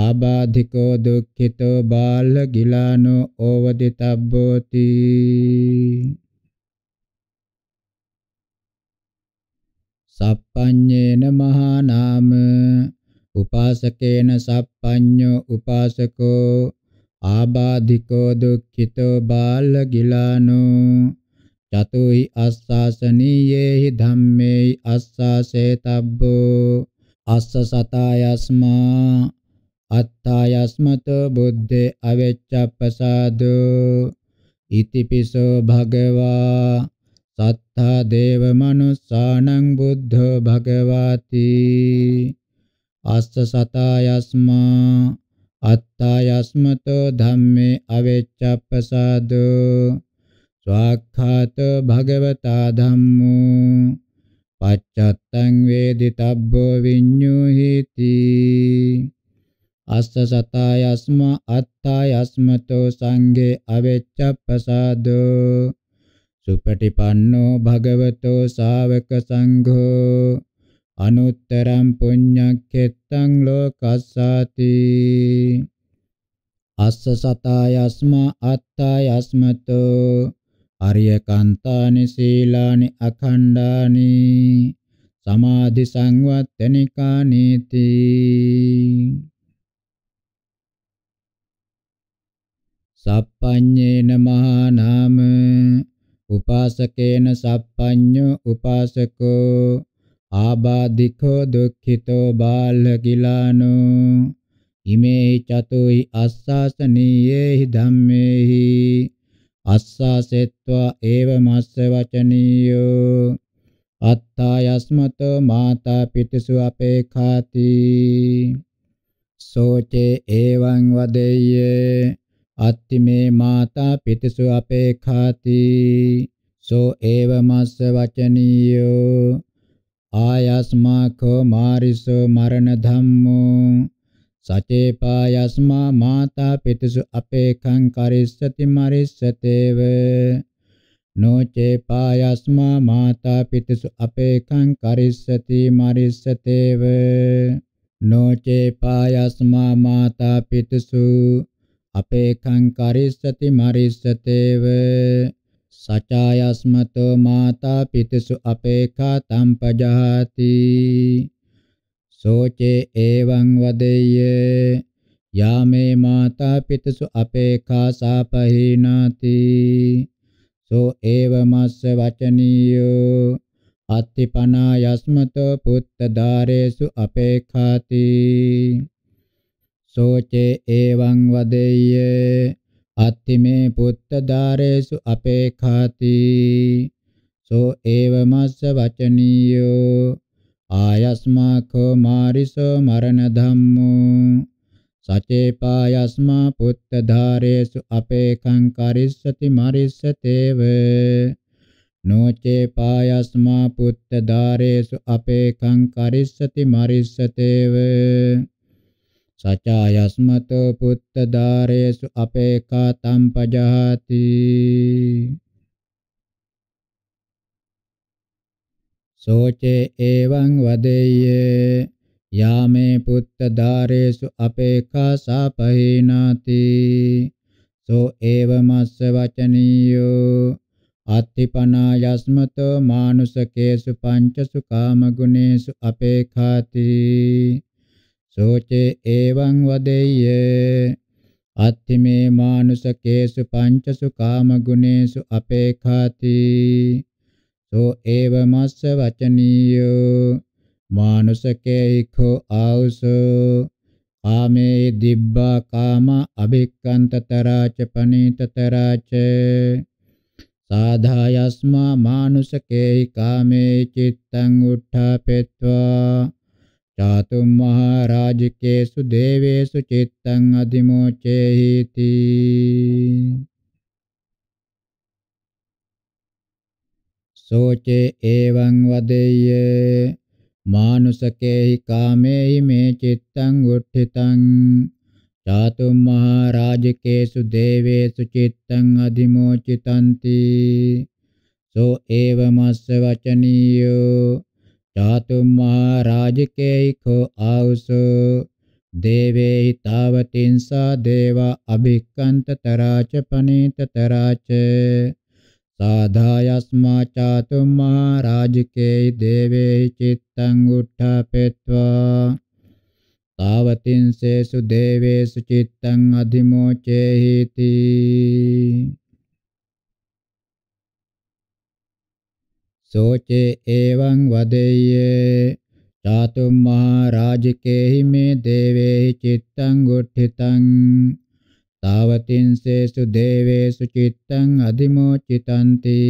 ආබාධිකෝ දුක්ඛිතෝ බාල ගිලානෝ ඕවදිතබ්බෝති සප්පඤ්ඤේන මහා නාම උපාසකේන සප්පඤ්ඤෝ උපාසකෝ ආබාධිකෝ දුක්ඛිතෝ බාල ගිලානෝ චතුයි අස්සාසනීයේහි ධම්මේයි අස්සාසේතබ්බෝ අස්ස සතායස්මා අත්තායස්මත බුද්ධේ අවෙච්ඡප්පසාදෝ ඉතිපිසෝ භගවා සත්තා දේව මනුස්සානං බුද්ධෝ භගවාති අස්ස සතායස්මා අත්තායස්මතෝ ධම්මේ අවෙච්ඡප්පසාදෝ ස්වාක්ඛාත භගවතා ධම්මෝ පච්චත්තං වේදිතබ්බෝ විඤ්ඤුහිති අස්ස සතායස්ම අත්තායස්මතෝ සංගේ අවෙච්ඡප්පසාදෝ සුපටිපන්නෝ භගවතෝ ශාවක සංඝෝ අනුත්තරං පුඤ්ඤක්ඛෙත්තං ලෝකස්සාති අස්ස සතායස්ම අත්තායස්මතෝ අරියකාන්තානි සීලානි අඛණ්ඩානි සමාධි සංවත්තනිකා නීති සප්පඤ්ඤේන මහා නාම උපාසකේන සප්පඤ්ඤෝ උපාසකෝ ආබාධිකෝ දුක්ඛිතෝ බාලකිලානෝ ඉමේ චතුයි අස්සසනීයේහි ධම්මේහි අස්සාසෙත්වා ඒව මස්ස වචනීයෝ අත්තායස්මතෝ මාතා පිටිසු අපේඛාති සෝචේ එවං වදෙය්‍ය අත්ති මේ මාතා පිටිසු අපේඛාති සෝ ඒව මස්ස වචනීයෝ ආයස්මාඛෝ මාරිසෝ මරණ ධම්මෝ සචේ පායස්මා මාතා පිතසු අපේඛං කරිස්සති මරිස්සතේව නොචේ පායස්මා මාතා පිතසු අපේඛං කරිස්සති මරිස්සතේව නොචේ පායස්මා මාතා පිතසු අපේඛං කරිස්සති මරිස්සතේව සචායස්මතෝ මාතා පිතසු අපේඛා තම්පජහති සෝචේ එවං වදෙය්‍ය යාමේ මාතා පිතසු අපේඛා සාපහීනාති සෝ ඒව මස්ස වචනියෝ අත්තිපනා යස්මතෝ පුත්ත ධාරේසු අපේඛාති සෝචේ එවං වදෙය්‍ය අත්තිමේ පුත්ත ධාරේසු අපේඛාති සෝ ඒව මස්ස වචනියෝ ආයස්මාඛෝ මාරිසෝ මරණ ධම්මෝ සචේපායස්මා පුත්ත ධාරේසු අපේකං කරිස්සති මරිස්සතේව නොචේ පායස්මා පුත්ත ධාරේසු අපේකං කරිස්සති මරිස්සතේව සචායස්මතෝ පුත්ත ධාරේසු අපේකා තම්පජහති සෝචේ එවං වදෙය්‍ය යාමේ පුත්ත ධාරේසු අපේකා සාපහීනාති සෝ එවමස්ස වචනියෝ අත්තිපනා යස්මතෝ මානුසකේසු පංචසු කාමගුණේසු අපේඛාති සෝචේ එවං වදෙය්‍ය අත්තිමේ මානුසකේසු පංචසු කාමගුණේසු අපේඛාති සෝ ඒවමස්ස වචනීයෝ මානුසකේයිඛෝ ආවුසෝ ආමේ දිබ්බා කාම අබික්කන්තතරාච පනීතතරාච සාධායස්මා මානුසකේයි කාමේ චිත්තං උත්ථාපෙත්වා චාතුම් මහරජකේසු දේවේසු චිත්තං අධිමෝචේහිති සෝචේ එවං වදෙය්‍ය මානුසකේහි කාමේහි මේ චිත්තං උට්ඨිතං චාතුම් මහරජකේසු දේවේසු චිත්තං අදිමෝචිතಂತಿ සෝ ඒවමස්ස වචනියෝ චාතුම් මහරජකේහි කෝ ආවසෝ දේවේහි තාවතින්සා දේවා අභික්කන්තතරාච පනේතතරාච साधायस्मा चातु महाराजके देवे चित्तं उत्थापयित्वा तावतिंसेषु देवेषु चित्तम् अधिमोचेहिति शोचे एवं वदेये चातु महाराजके हि मे देवे चित्तं गुठितम् තාවතින්සේසු දේවේසු චිත්තං අදිමෝචිතಂತಿ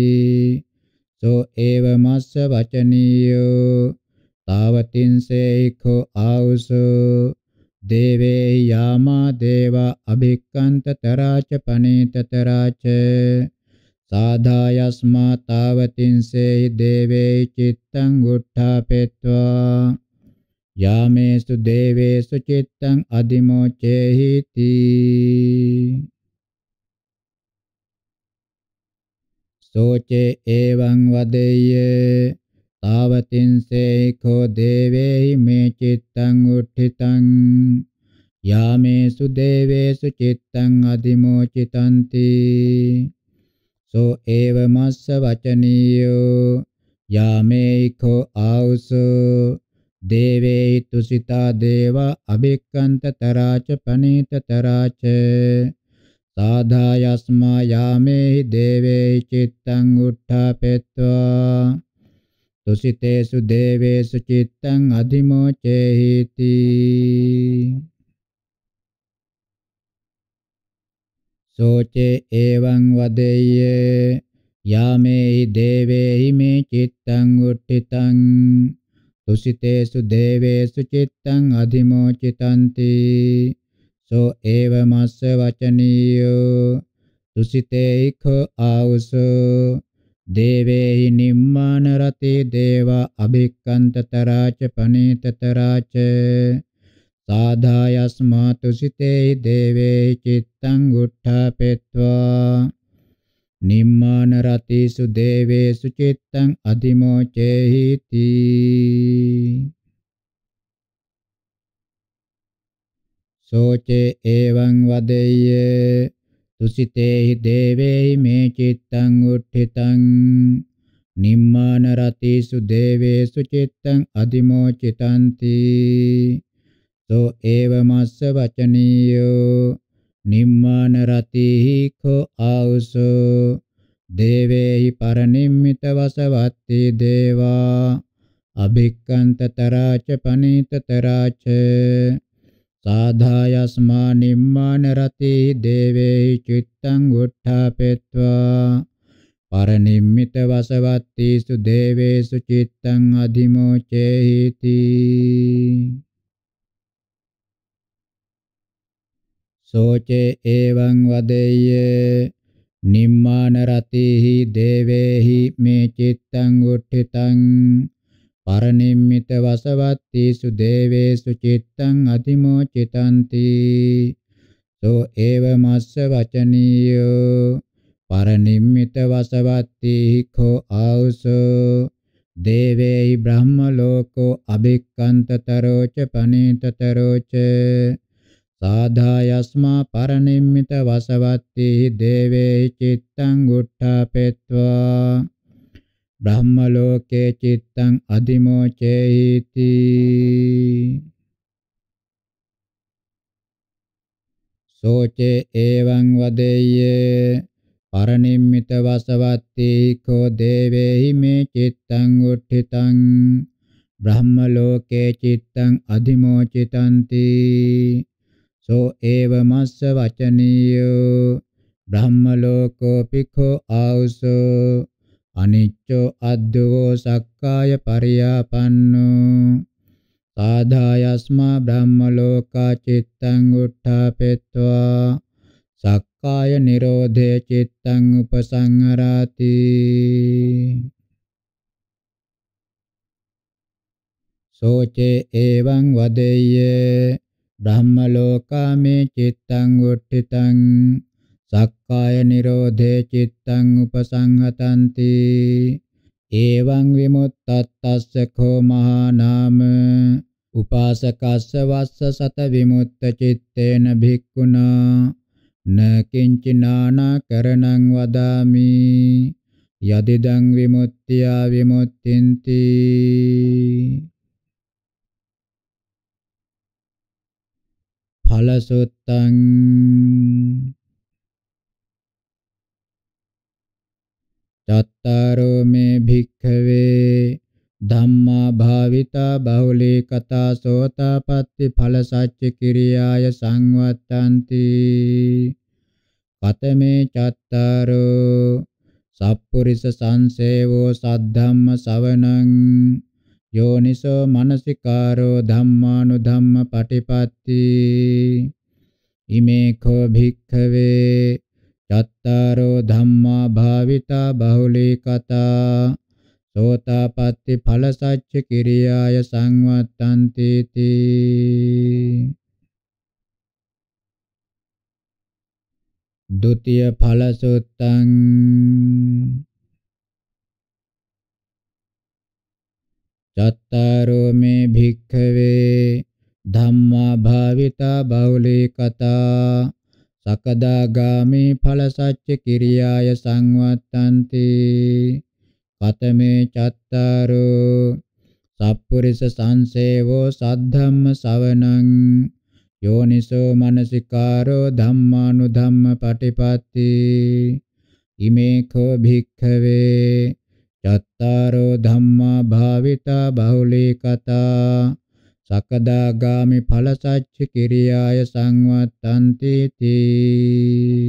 සෝ ඒව මස්ස වචනියෝ තාවතින්සේඛෝ ආවසෝ දේවේ යාමා දේව අභික්කන්ත තරාච පනේත තරාච සාධායස්මා තාවතින්සේ දේවේ චිත්තං උත්ථාපෙත්වා යාමේසු දේවේසු චිත්තං අදිමෝචේහි තී සෝචේ එවං වදෙය්‍ය තාවතින්සේ කෝ දේවේහි මේ චිත්තං උට්ඨිතං යාමේසු දේවේසු චිත්තං අදිමෝචිතಂತಿ සෝ ඒව මස්ස වචනියෝ යාමේයිකෝ ආවුසෝ දේවේයිතු සිතා දේවා අබික්කන්තතරාච පනීතතරාච සාධායස්මා යාමේහි දේවේයි චිත්තං උට්ඨාපෙත්වා තුසිතේසු දේවේසු චිත්තං අධිමෝචේහිති සෝචේ එවං වදෙය්‍ය යාමේහි දේවේහි මේ චිත්තං උට්ඨිතං තුසිතේසු දේවේසු චිත්තං අධිමෝචිතಂತಿ සෝ ඒව මස්ස වචනියෝ තුසිතේඛ ආවස දේවේහි නිම්මාන රති දේවා අභික්කන්තතරාච පනේතතරාච සාධායස්මා තුසිතේහි දේවේහි චිත්තං උත්ථාපෙත්වා නිම්මාන රතිසු දේවේසු චිත්තං අදිමෝචේහිති සෝචේ එවං වදෙය්‍ය තුසිතේහි දේවේහි මේ චිත්තං උට්ඨිතං නිම්මාන රතිසු දේවේසු චිත්තං අදිමෝචිතಂತಿ සෝ ඒවමස්ස වචනියෝ නිම්මාන රතේහි ඛෝ ආවසෝ දේවේහි පරනිම්මිත වසවත්ති දේවා අභික්කන්තතරාච පනීතතරාච සාධායස්මා නිම්මාන රතේහි දේවේහි චිත්තං උට්ඨාපෙත්වා පරනිම්මිත වසවත්තිසු දේවේසු චිත්තං අධිමෝචේහිති සෝචේ එවං වදෙය්‍ය නිම්මාන රතේහි දේවේහි මේ චිත්තං උට්ඨිතං පරනිම්මිත වසවත්තිසු දේවේසු චිත්තං අතිමෝචිතಂತಿ සෝ ඒව මස්ස වචනියෝ පරනිම්මිත වසවත්තිහි කෝ ආවුසෝ දේවේහි බ්‍රහ්ම ලෝකෝ අබික්කන්තතරෝච පනේතතරෝච සාධායස්මා පරනිම්මිත වසවත්ති දේවේ චිත්තං ගුට්ඨාපෙත්වා බ්‍රහ්ම ලෝකේ චිත්තං අදිමෝචේති සෝචේ එවං වදෙය්‍ය පරනිම්මිත වසවත්ති කෝ දේවේහි මේ චිත්තං උට්ඨිතං බ්‍රහ්ම ලෝකේ චිත්තං අදිමෝචිතಂತಿ සෝ ඒව මස්ස වචනීයෝ බ්‍රහ්ම ලෝකෝ පිඛෝ ආවුසෝ අනිච්චෝ අද්දවෝ සක්කාය පරියාපන්නෝ සාධායස්මා බ්‍රහ්ම ලෝකා චිත්තං උට්ඨාපෙත්වා සක්කාය නිරෝධේ චිත්තං උපසංහරති සෝචේ එවං වදෙය්‍ය බ්‍රහ්ම ලෝකා මේ චිත්තං උට්ඨිතං සක්කාය නිරෝධේ චිත්තං උපසංහතಂತಿ එවං විමුත්තත්ස්ස කෝ මහා නාම උපාසකස්ස වස්ස සත විමුක්ත චිත්තේන භික්ඛුනා නකින්චිනානා කරණං වදාමි යදිදං විමුක්තිය විමුක්තින්ති ඵලසුත්තං චත්තාරෝ මේ භික්ඛවේ ධම්මා භාවිතා බහුලී කතා සෝතාපට්ටි ඵල සච්ච කිරියාය සංවත්තන්ති කතමේ චත්තාරෝ සප්පුරිස සංසේවෝ සද්ධම්ම සවණං යෝනිසෝ මනසිකාරෝ ධම්මානුධම්ම පටිපත්ති ඉමේ කෝ භික්ඛවේ චත්තාරෝ ධම්මා භාවිතා බහුලී කතා සෝතාපට්ටි ඵල සච්ච කිරියාය සංවත්තන්ති තී ဒုတိယ ඵල සුත්තං චත්තාරෝ මේ භික්ඛවේ ධම්මා භාවිතා බෞලේ කතා සකදාගාමී ඵල සච්ච කිරියාය සංවත්තන්ති කතමේ චත්තාරෝ සප්පුරිස සංසේවෝ සද්ධම්ම සවණං යෝනිසෝ මනසිකාරෝ ධම්මානුධම්ම පටිපatti ඉමේකෝ භික්ඛවේ චත්තාරෝ ධම්මා භාවිතා බහුලී කතා සකදාගාමි ඵල සච්ච කිරියාය සංවත්තන්ති තී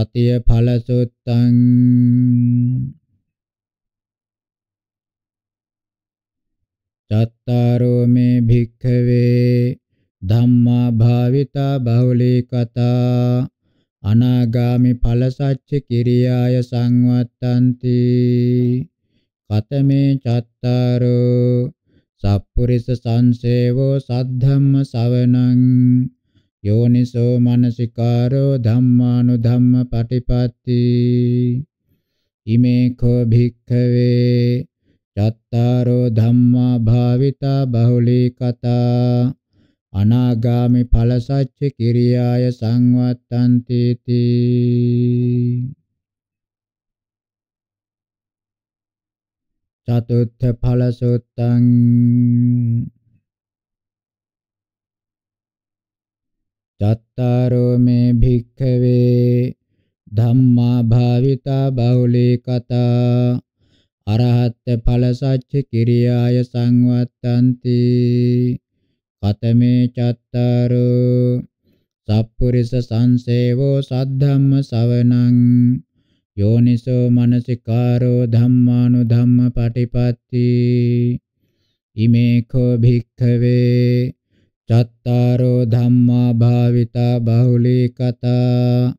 තතිය ඵල සුත්තං චත්තාරෝ මේ භික්ඛවේ ධම්මා භාවිතා බහුලී කතා අනාගාමි ඵල සච්ච කිරියාය සංවත්තන්ති කතමේ චත්තාරෝ සප්පුරිස සංසේවෝ සද්ධම්ම සවණං යෝනිසෝ මනසිකාරෝ ධම්මානුධම්ම පටිපatti ඉමේ කෝ භික්ඛවේ චත්තාරෝ ධම්මා භාවිතා බහුලී කතා අනාගාමි ඵල සච්ච කිරියාය සංවත්තන්ති තී චතුත්ථ ඵල සුත්තං චත්තාරෝ මේ භික්ඛවේ ධම්මා භාවිතා බහුලී කතා අරහත් ඵල සච්ච කිරියාය සංවත්තන්ති කතමේ චත්තාරෝ සප්පුරිස සංසේවෝ සද්ධම්ම සවනං යෝනිසෝ මනසිකාරෝ ධම්මානු ධම්ම පටිපත්ති ඉමේකෝ භික්ඛවේ චත්තාරෝ ධම්මා භාවිතා බහුලී කතා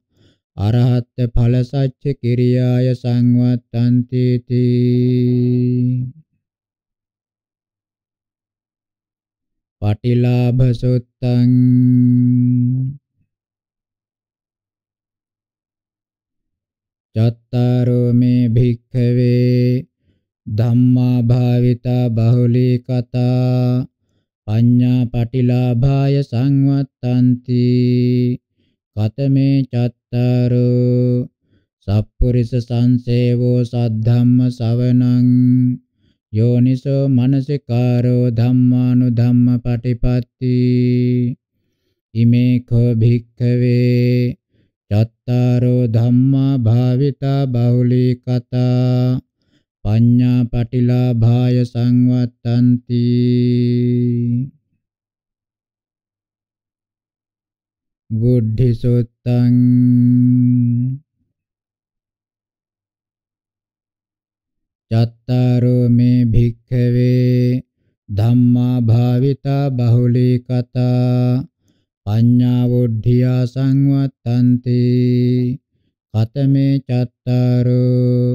අරහත් ඵල සච්ච කිරියාය සංවත්තන්ති තී පටිලාභ සුත්තං චත්තාරෝ මේ භික්ඛවේ ධම්මා භාවිතා බහුලී කතා පඤ්ඤා පටිලාභාය සංවත්තಂತಿ කතමේ චත්තාරෝ සප්පුරිස සංසේවෝ සද්ධම්ම සවණං යෝනිසෝ මනසිකාරෝ ධම්මානු ධම්ම පටිපත්ති ඉමේ කෝ භික්ඛවේ චත්තාරෝ ධම්මා භාවිතා බහුලී කතා පඤ්ඤා පටිලාභාය සංවත්තಂತಿ බුද්ධිසුත්තං චත්තාරෝ මේ භික්ඛවේ ධම්මා භාවිතා බහුලී කතා පඤ්ඤාවොද්ධියා සංවත්තන්ති කතමේ චත්තාරෝ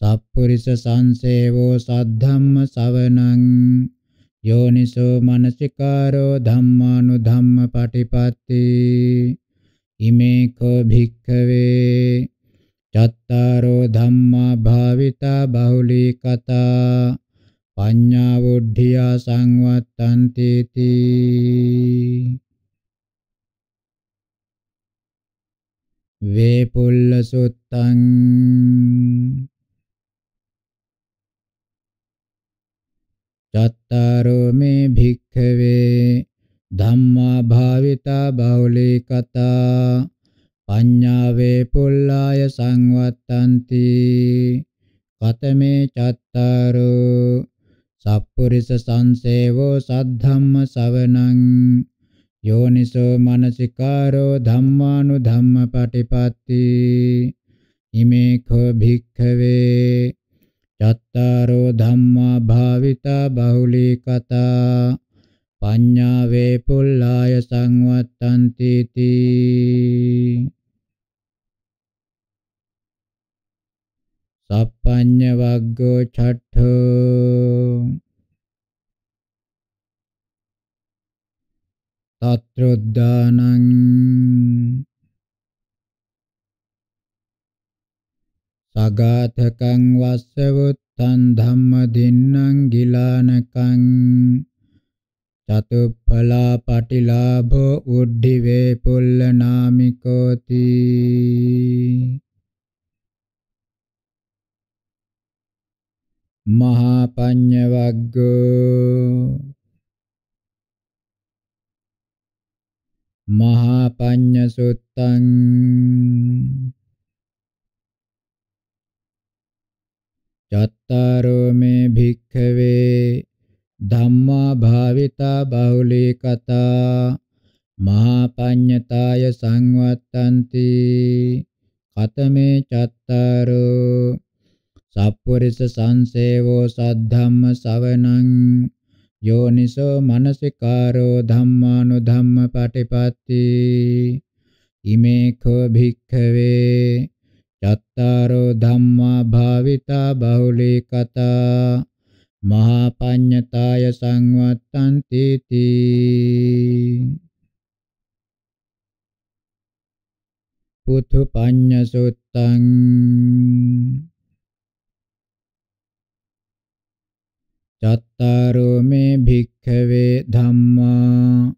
සප්පුරිස සංසේවෝ සද්ධම්ම සවනං යෝනිසෝ මනසිකාරෝ ධම්මානු ධම්ම පටිපත්ති ඉමේ කෝ භික්ඛවේ චත්තාරෝ ධම්මා භාවිතා බහුලී කතා පඤ්ඤා වුද්ධියා සංවත්තන්ති තී වේපුල්ල සුත්තං චත්තාරෝ මේ භික්ඛවේ ධම්මා භාවිතා බහුලී කතා පඤ්ඤාවේ පුල්ලාය සංවත්තಂತಿ කතමේ චත්තාරෝ සප්පුරිස සංසේවෝ සද්ධම්ම සවණං යෝනිසෝ මනසිකාරෝ ධම්මානු ධම්ම පටිපත්ති ඉමේ කෝ භික්ඛවේ චත්තාරෝ ධම්මා භාවිතා බහුලී කතා පඤ්ඤාවේ පුල්ලාය සංවත්තಂತಿ තී සප්පඤ්ඤ වග්ගෝ ඡට්ඨෝ තත්‍රොද්දානං සගාතකං වස්සවුත්තං ධම්මදින්නම් ගිලානකං චතුප්පලා පටිලාභෝ උද්ධි වේ පුල්ල නාමිකෝති මහා පඤ්ඤවග්ගෝ මහා පඤ්ඤ සුත්තං චත්තාරෝ මේ භික්ඛවේ ධම්මා භාවිතා බහුලී කතා මහා පඤ්ඤතාය සංවත්තಂತಿ කතමේ චත්තාරෝ සප්පුරිස සංසේවෝ සද්ධම්ම සවනං යෝනිසෝ මනසිකාරෝ ධම්මානුධම්ම පටිපatti ඉමේ කෝ භික්ඛවේ චත්තාරෝ ධම්මා භාවිතා බහුලී කතා මහා පඤ්ඤතාය සංවත්තන්ති තී පුතු පඤ්ඤසුත්තං චත්තාරෝ මේ භික්ඛවේ ධම්මා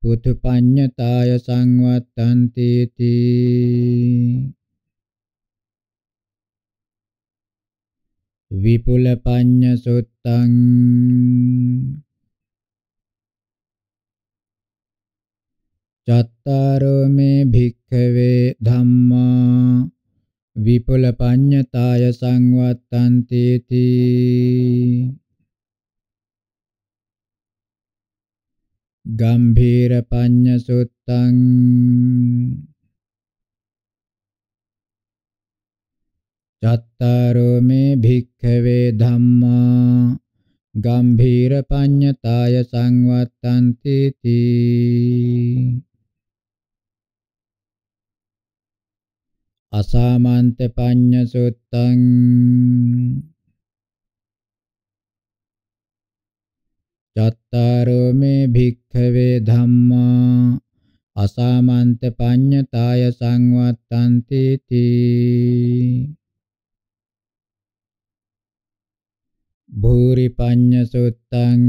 පුතුපඤ්ඤතාය සංවත්තන්ති තී විපුල පඤ්ඤ සුත්තං චත්තාරෝ මේ භික්ඛවේ ධම්මා විපුල පඤ්ඤතාය සංවත්තන්ති තී ගම්භීර පඤ්ඤ සුත්තං චත්තාරෝ මේ භික්ඛවේ ධම්මා ගම්භීර පඤ්ඤතාය සංවත්තන්ති තී අසාමන්ත පඤ්ඤ සුත්තං චත්තාරෝ මේ භික්ඛවේ ධම්මා අසාමන්ත පඤ්ඤතාය සංවත්තන්ති තී භූරි පඤ්ඤ සුත්තං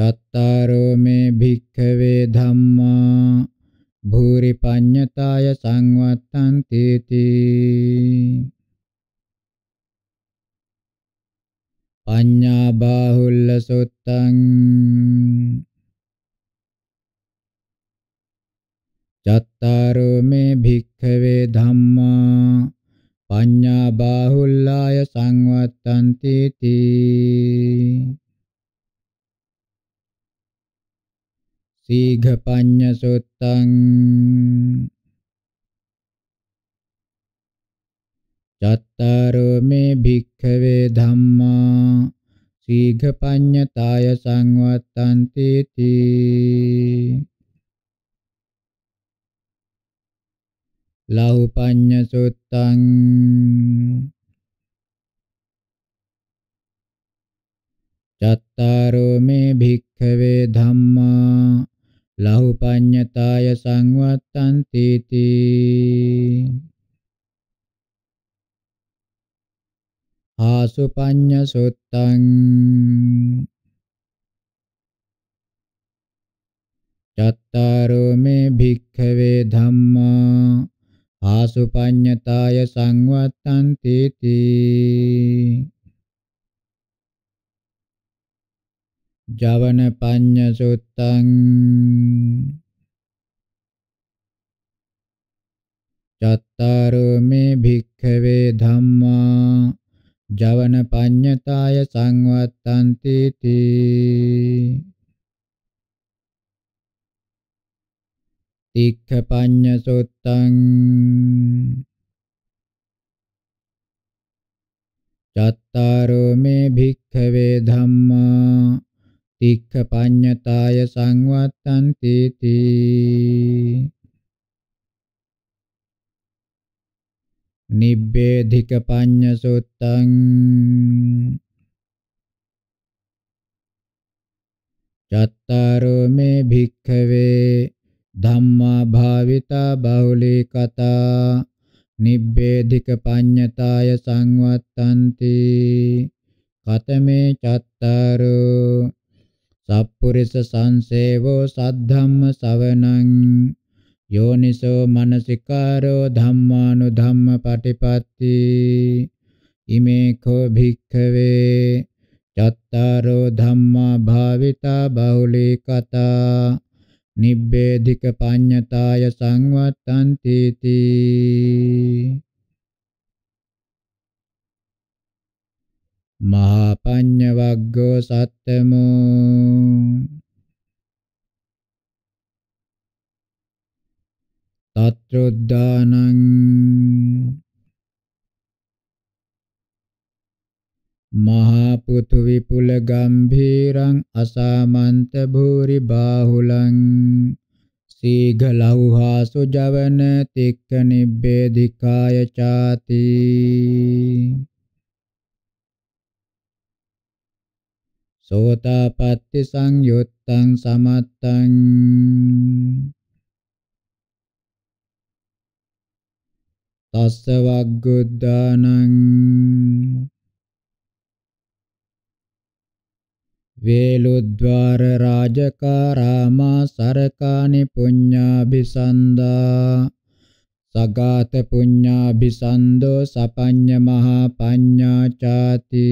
චත්තාරෝ මේ භික්ඛවේ ධම්මා භූරි පඤ්ඤතාය සංවත්තන්ති තී අඤ්ඤා බාහුල්ල සුත්තං චත්තාරෝ මේ භික්ඛවේ ධම්මා පඤ්ඤා බාහුල්ලාය සංවත්තන්ති තී සීඝ පඤ්ඤ සුත්තං චත්තාරෝ මේ භික්ඛවේ ධම්මා සීඝපඤ්ඤතාය සංවත්තන්ති තී ලෞපඤ්ඤ සුත්තං චත්තාරෝ මේ භික්ඛවේ ධම්මා ලෞපඤ්ඤතාය සංවත්තන්ති තී ආසුපඤ්ඤ සුත්තං චත්තාරෝ මේ භික්ඛවේ ධම්මා ආසුපඤ්ඤතාය සංවත්තන්ති තී ජවන පඤ්ඤ සුත්තං චත්තාරෝ මේ භික්ඛවේ ධම්මා ජවන පඤ්ඤතාය සංවත්තන්ති තී තික්ඛ පඤ්ඤ සුත්තං චත්තාරෝ මේ භික්ඛවේ ධම්මා තික්ඛ පඤ්ඤතාය සංවත්තන්ති තී නිබ්බේධික පඤ්ඤ සුත්තං චත්තාරෝ මේ භික්ඛවේ ධම්මා භාවිතා බහුලී කතා නිබ්බේධික පඤ්ඤතාය සංවත්තಂತಿ කතමේ චත්තාරෝ සප්පුරිස සංසේවෝ සද්ධම්ම සවණං යෝනිසෝ මනසිකාරෝ ධම්මානු ධම්ම පටිපත්ති ඉමේ කෝ භික්ඛවේ චත්තාරෝ ධම්මා භාවිතා බහුලී කතා නිබ්බේධික පඤ්ඤතාය සංවත්තන්ති තී මහා පඤ්ඤ වග්ගෝ සත්තමෝ අත්‍රොද්දානං මහා පුතු විපුල ගම්භීරං අසාමන්ත භූරි බාහුලං සීඝලෞහා සුජවන තික්ක නිබ්බේධිකාය ചാති සෝතාපට්ටි සංයුත්තං සමත්තං තස්ස වග්ගුද්දානං වේලුද්වාර රාජකාරාමා සරකානි පුඤ්ඤාභිසන්දා සගත පුඤ්ඤාභිසන්දෝ සපඤ්ඤ මහා පඤ්ඤාචාති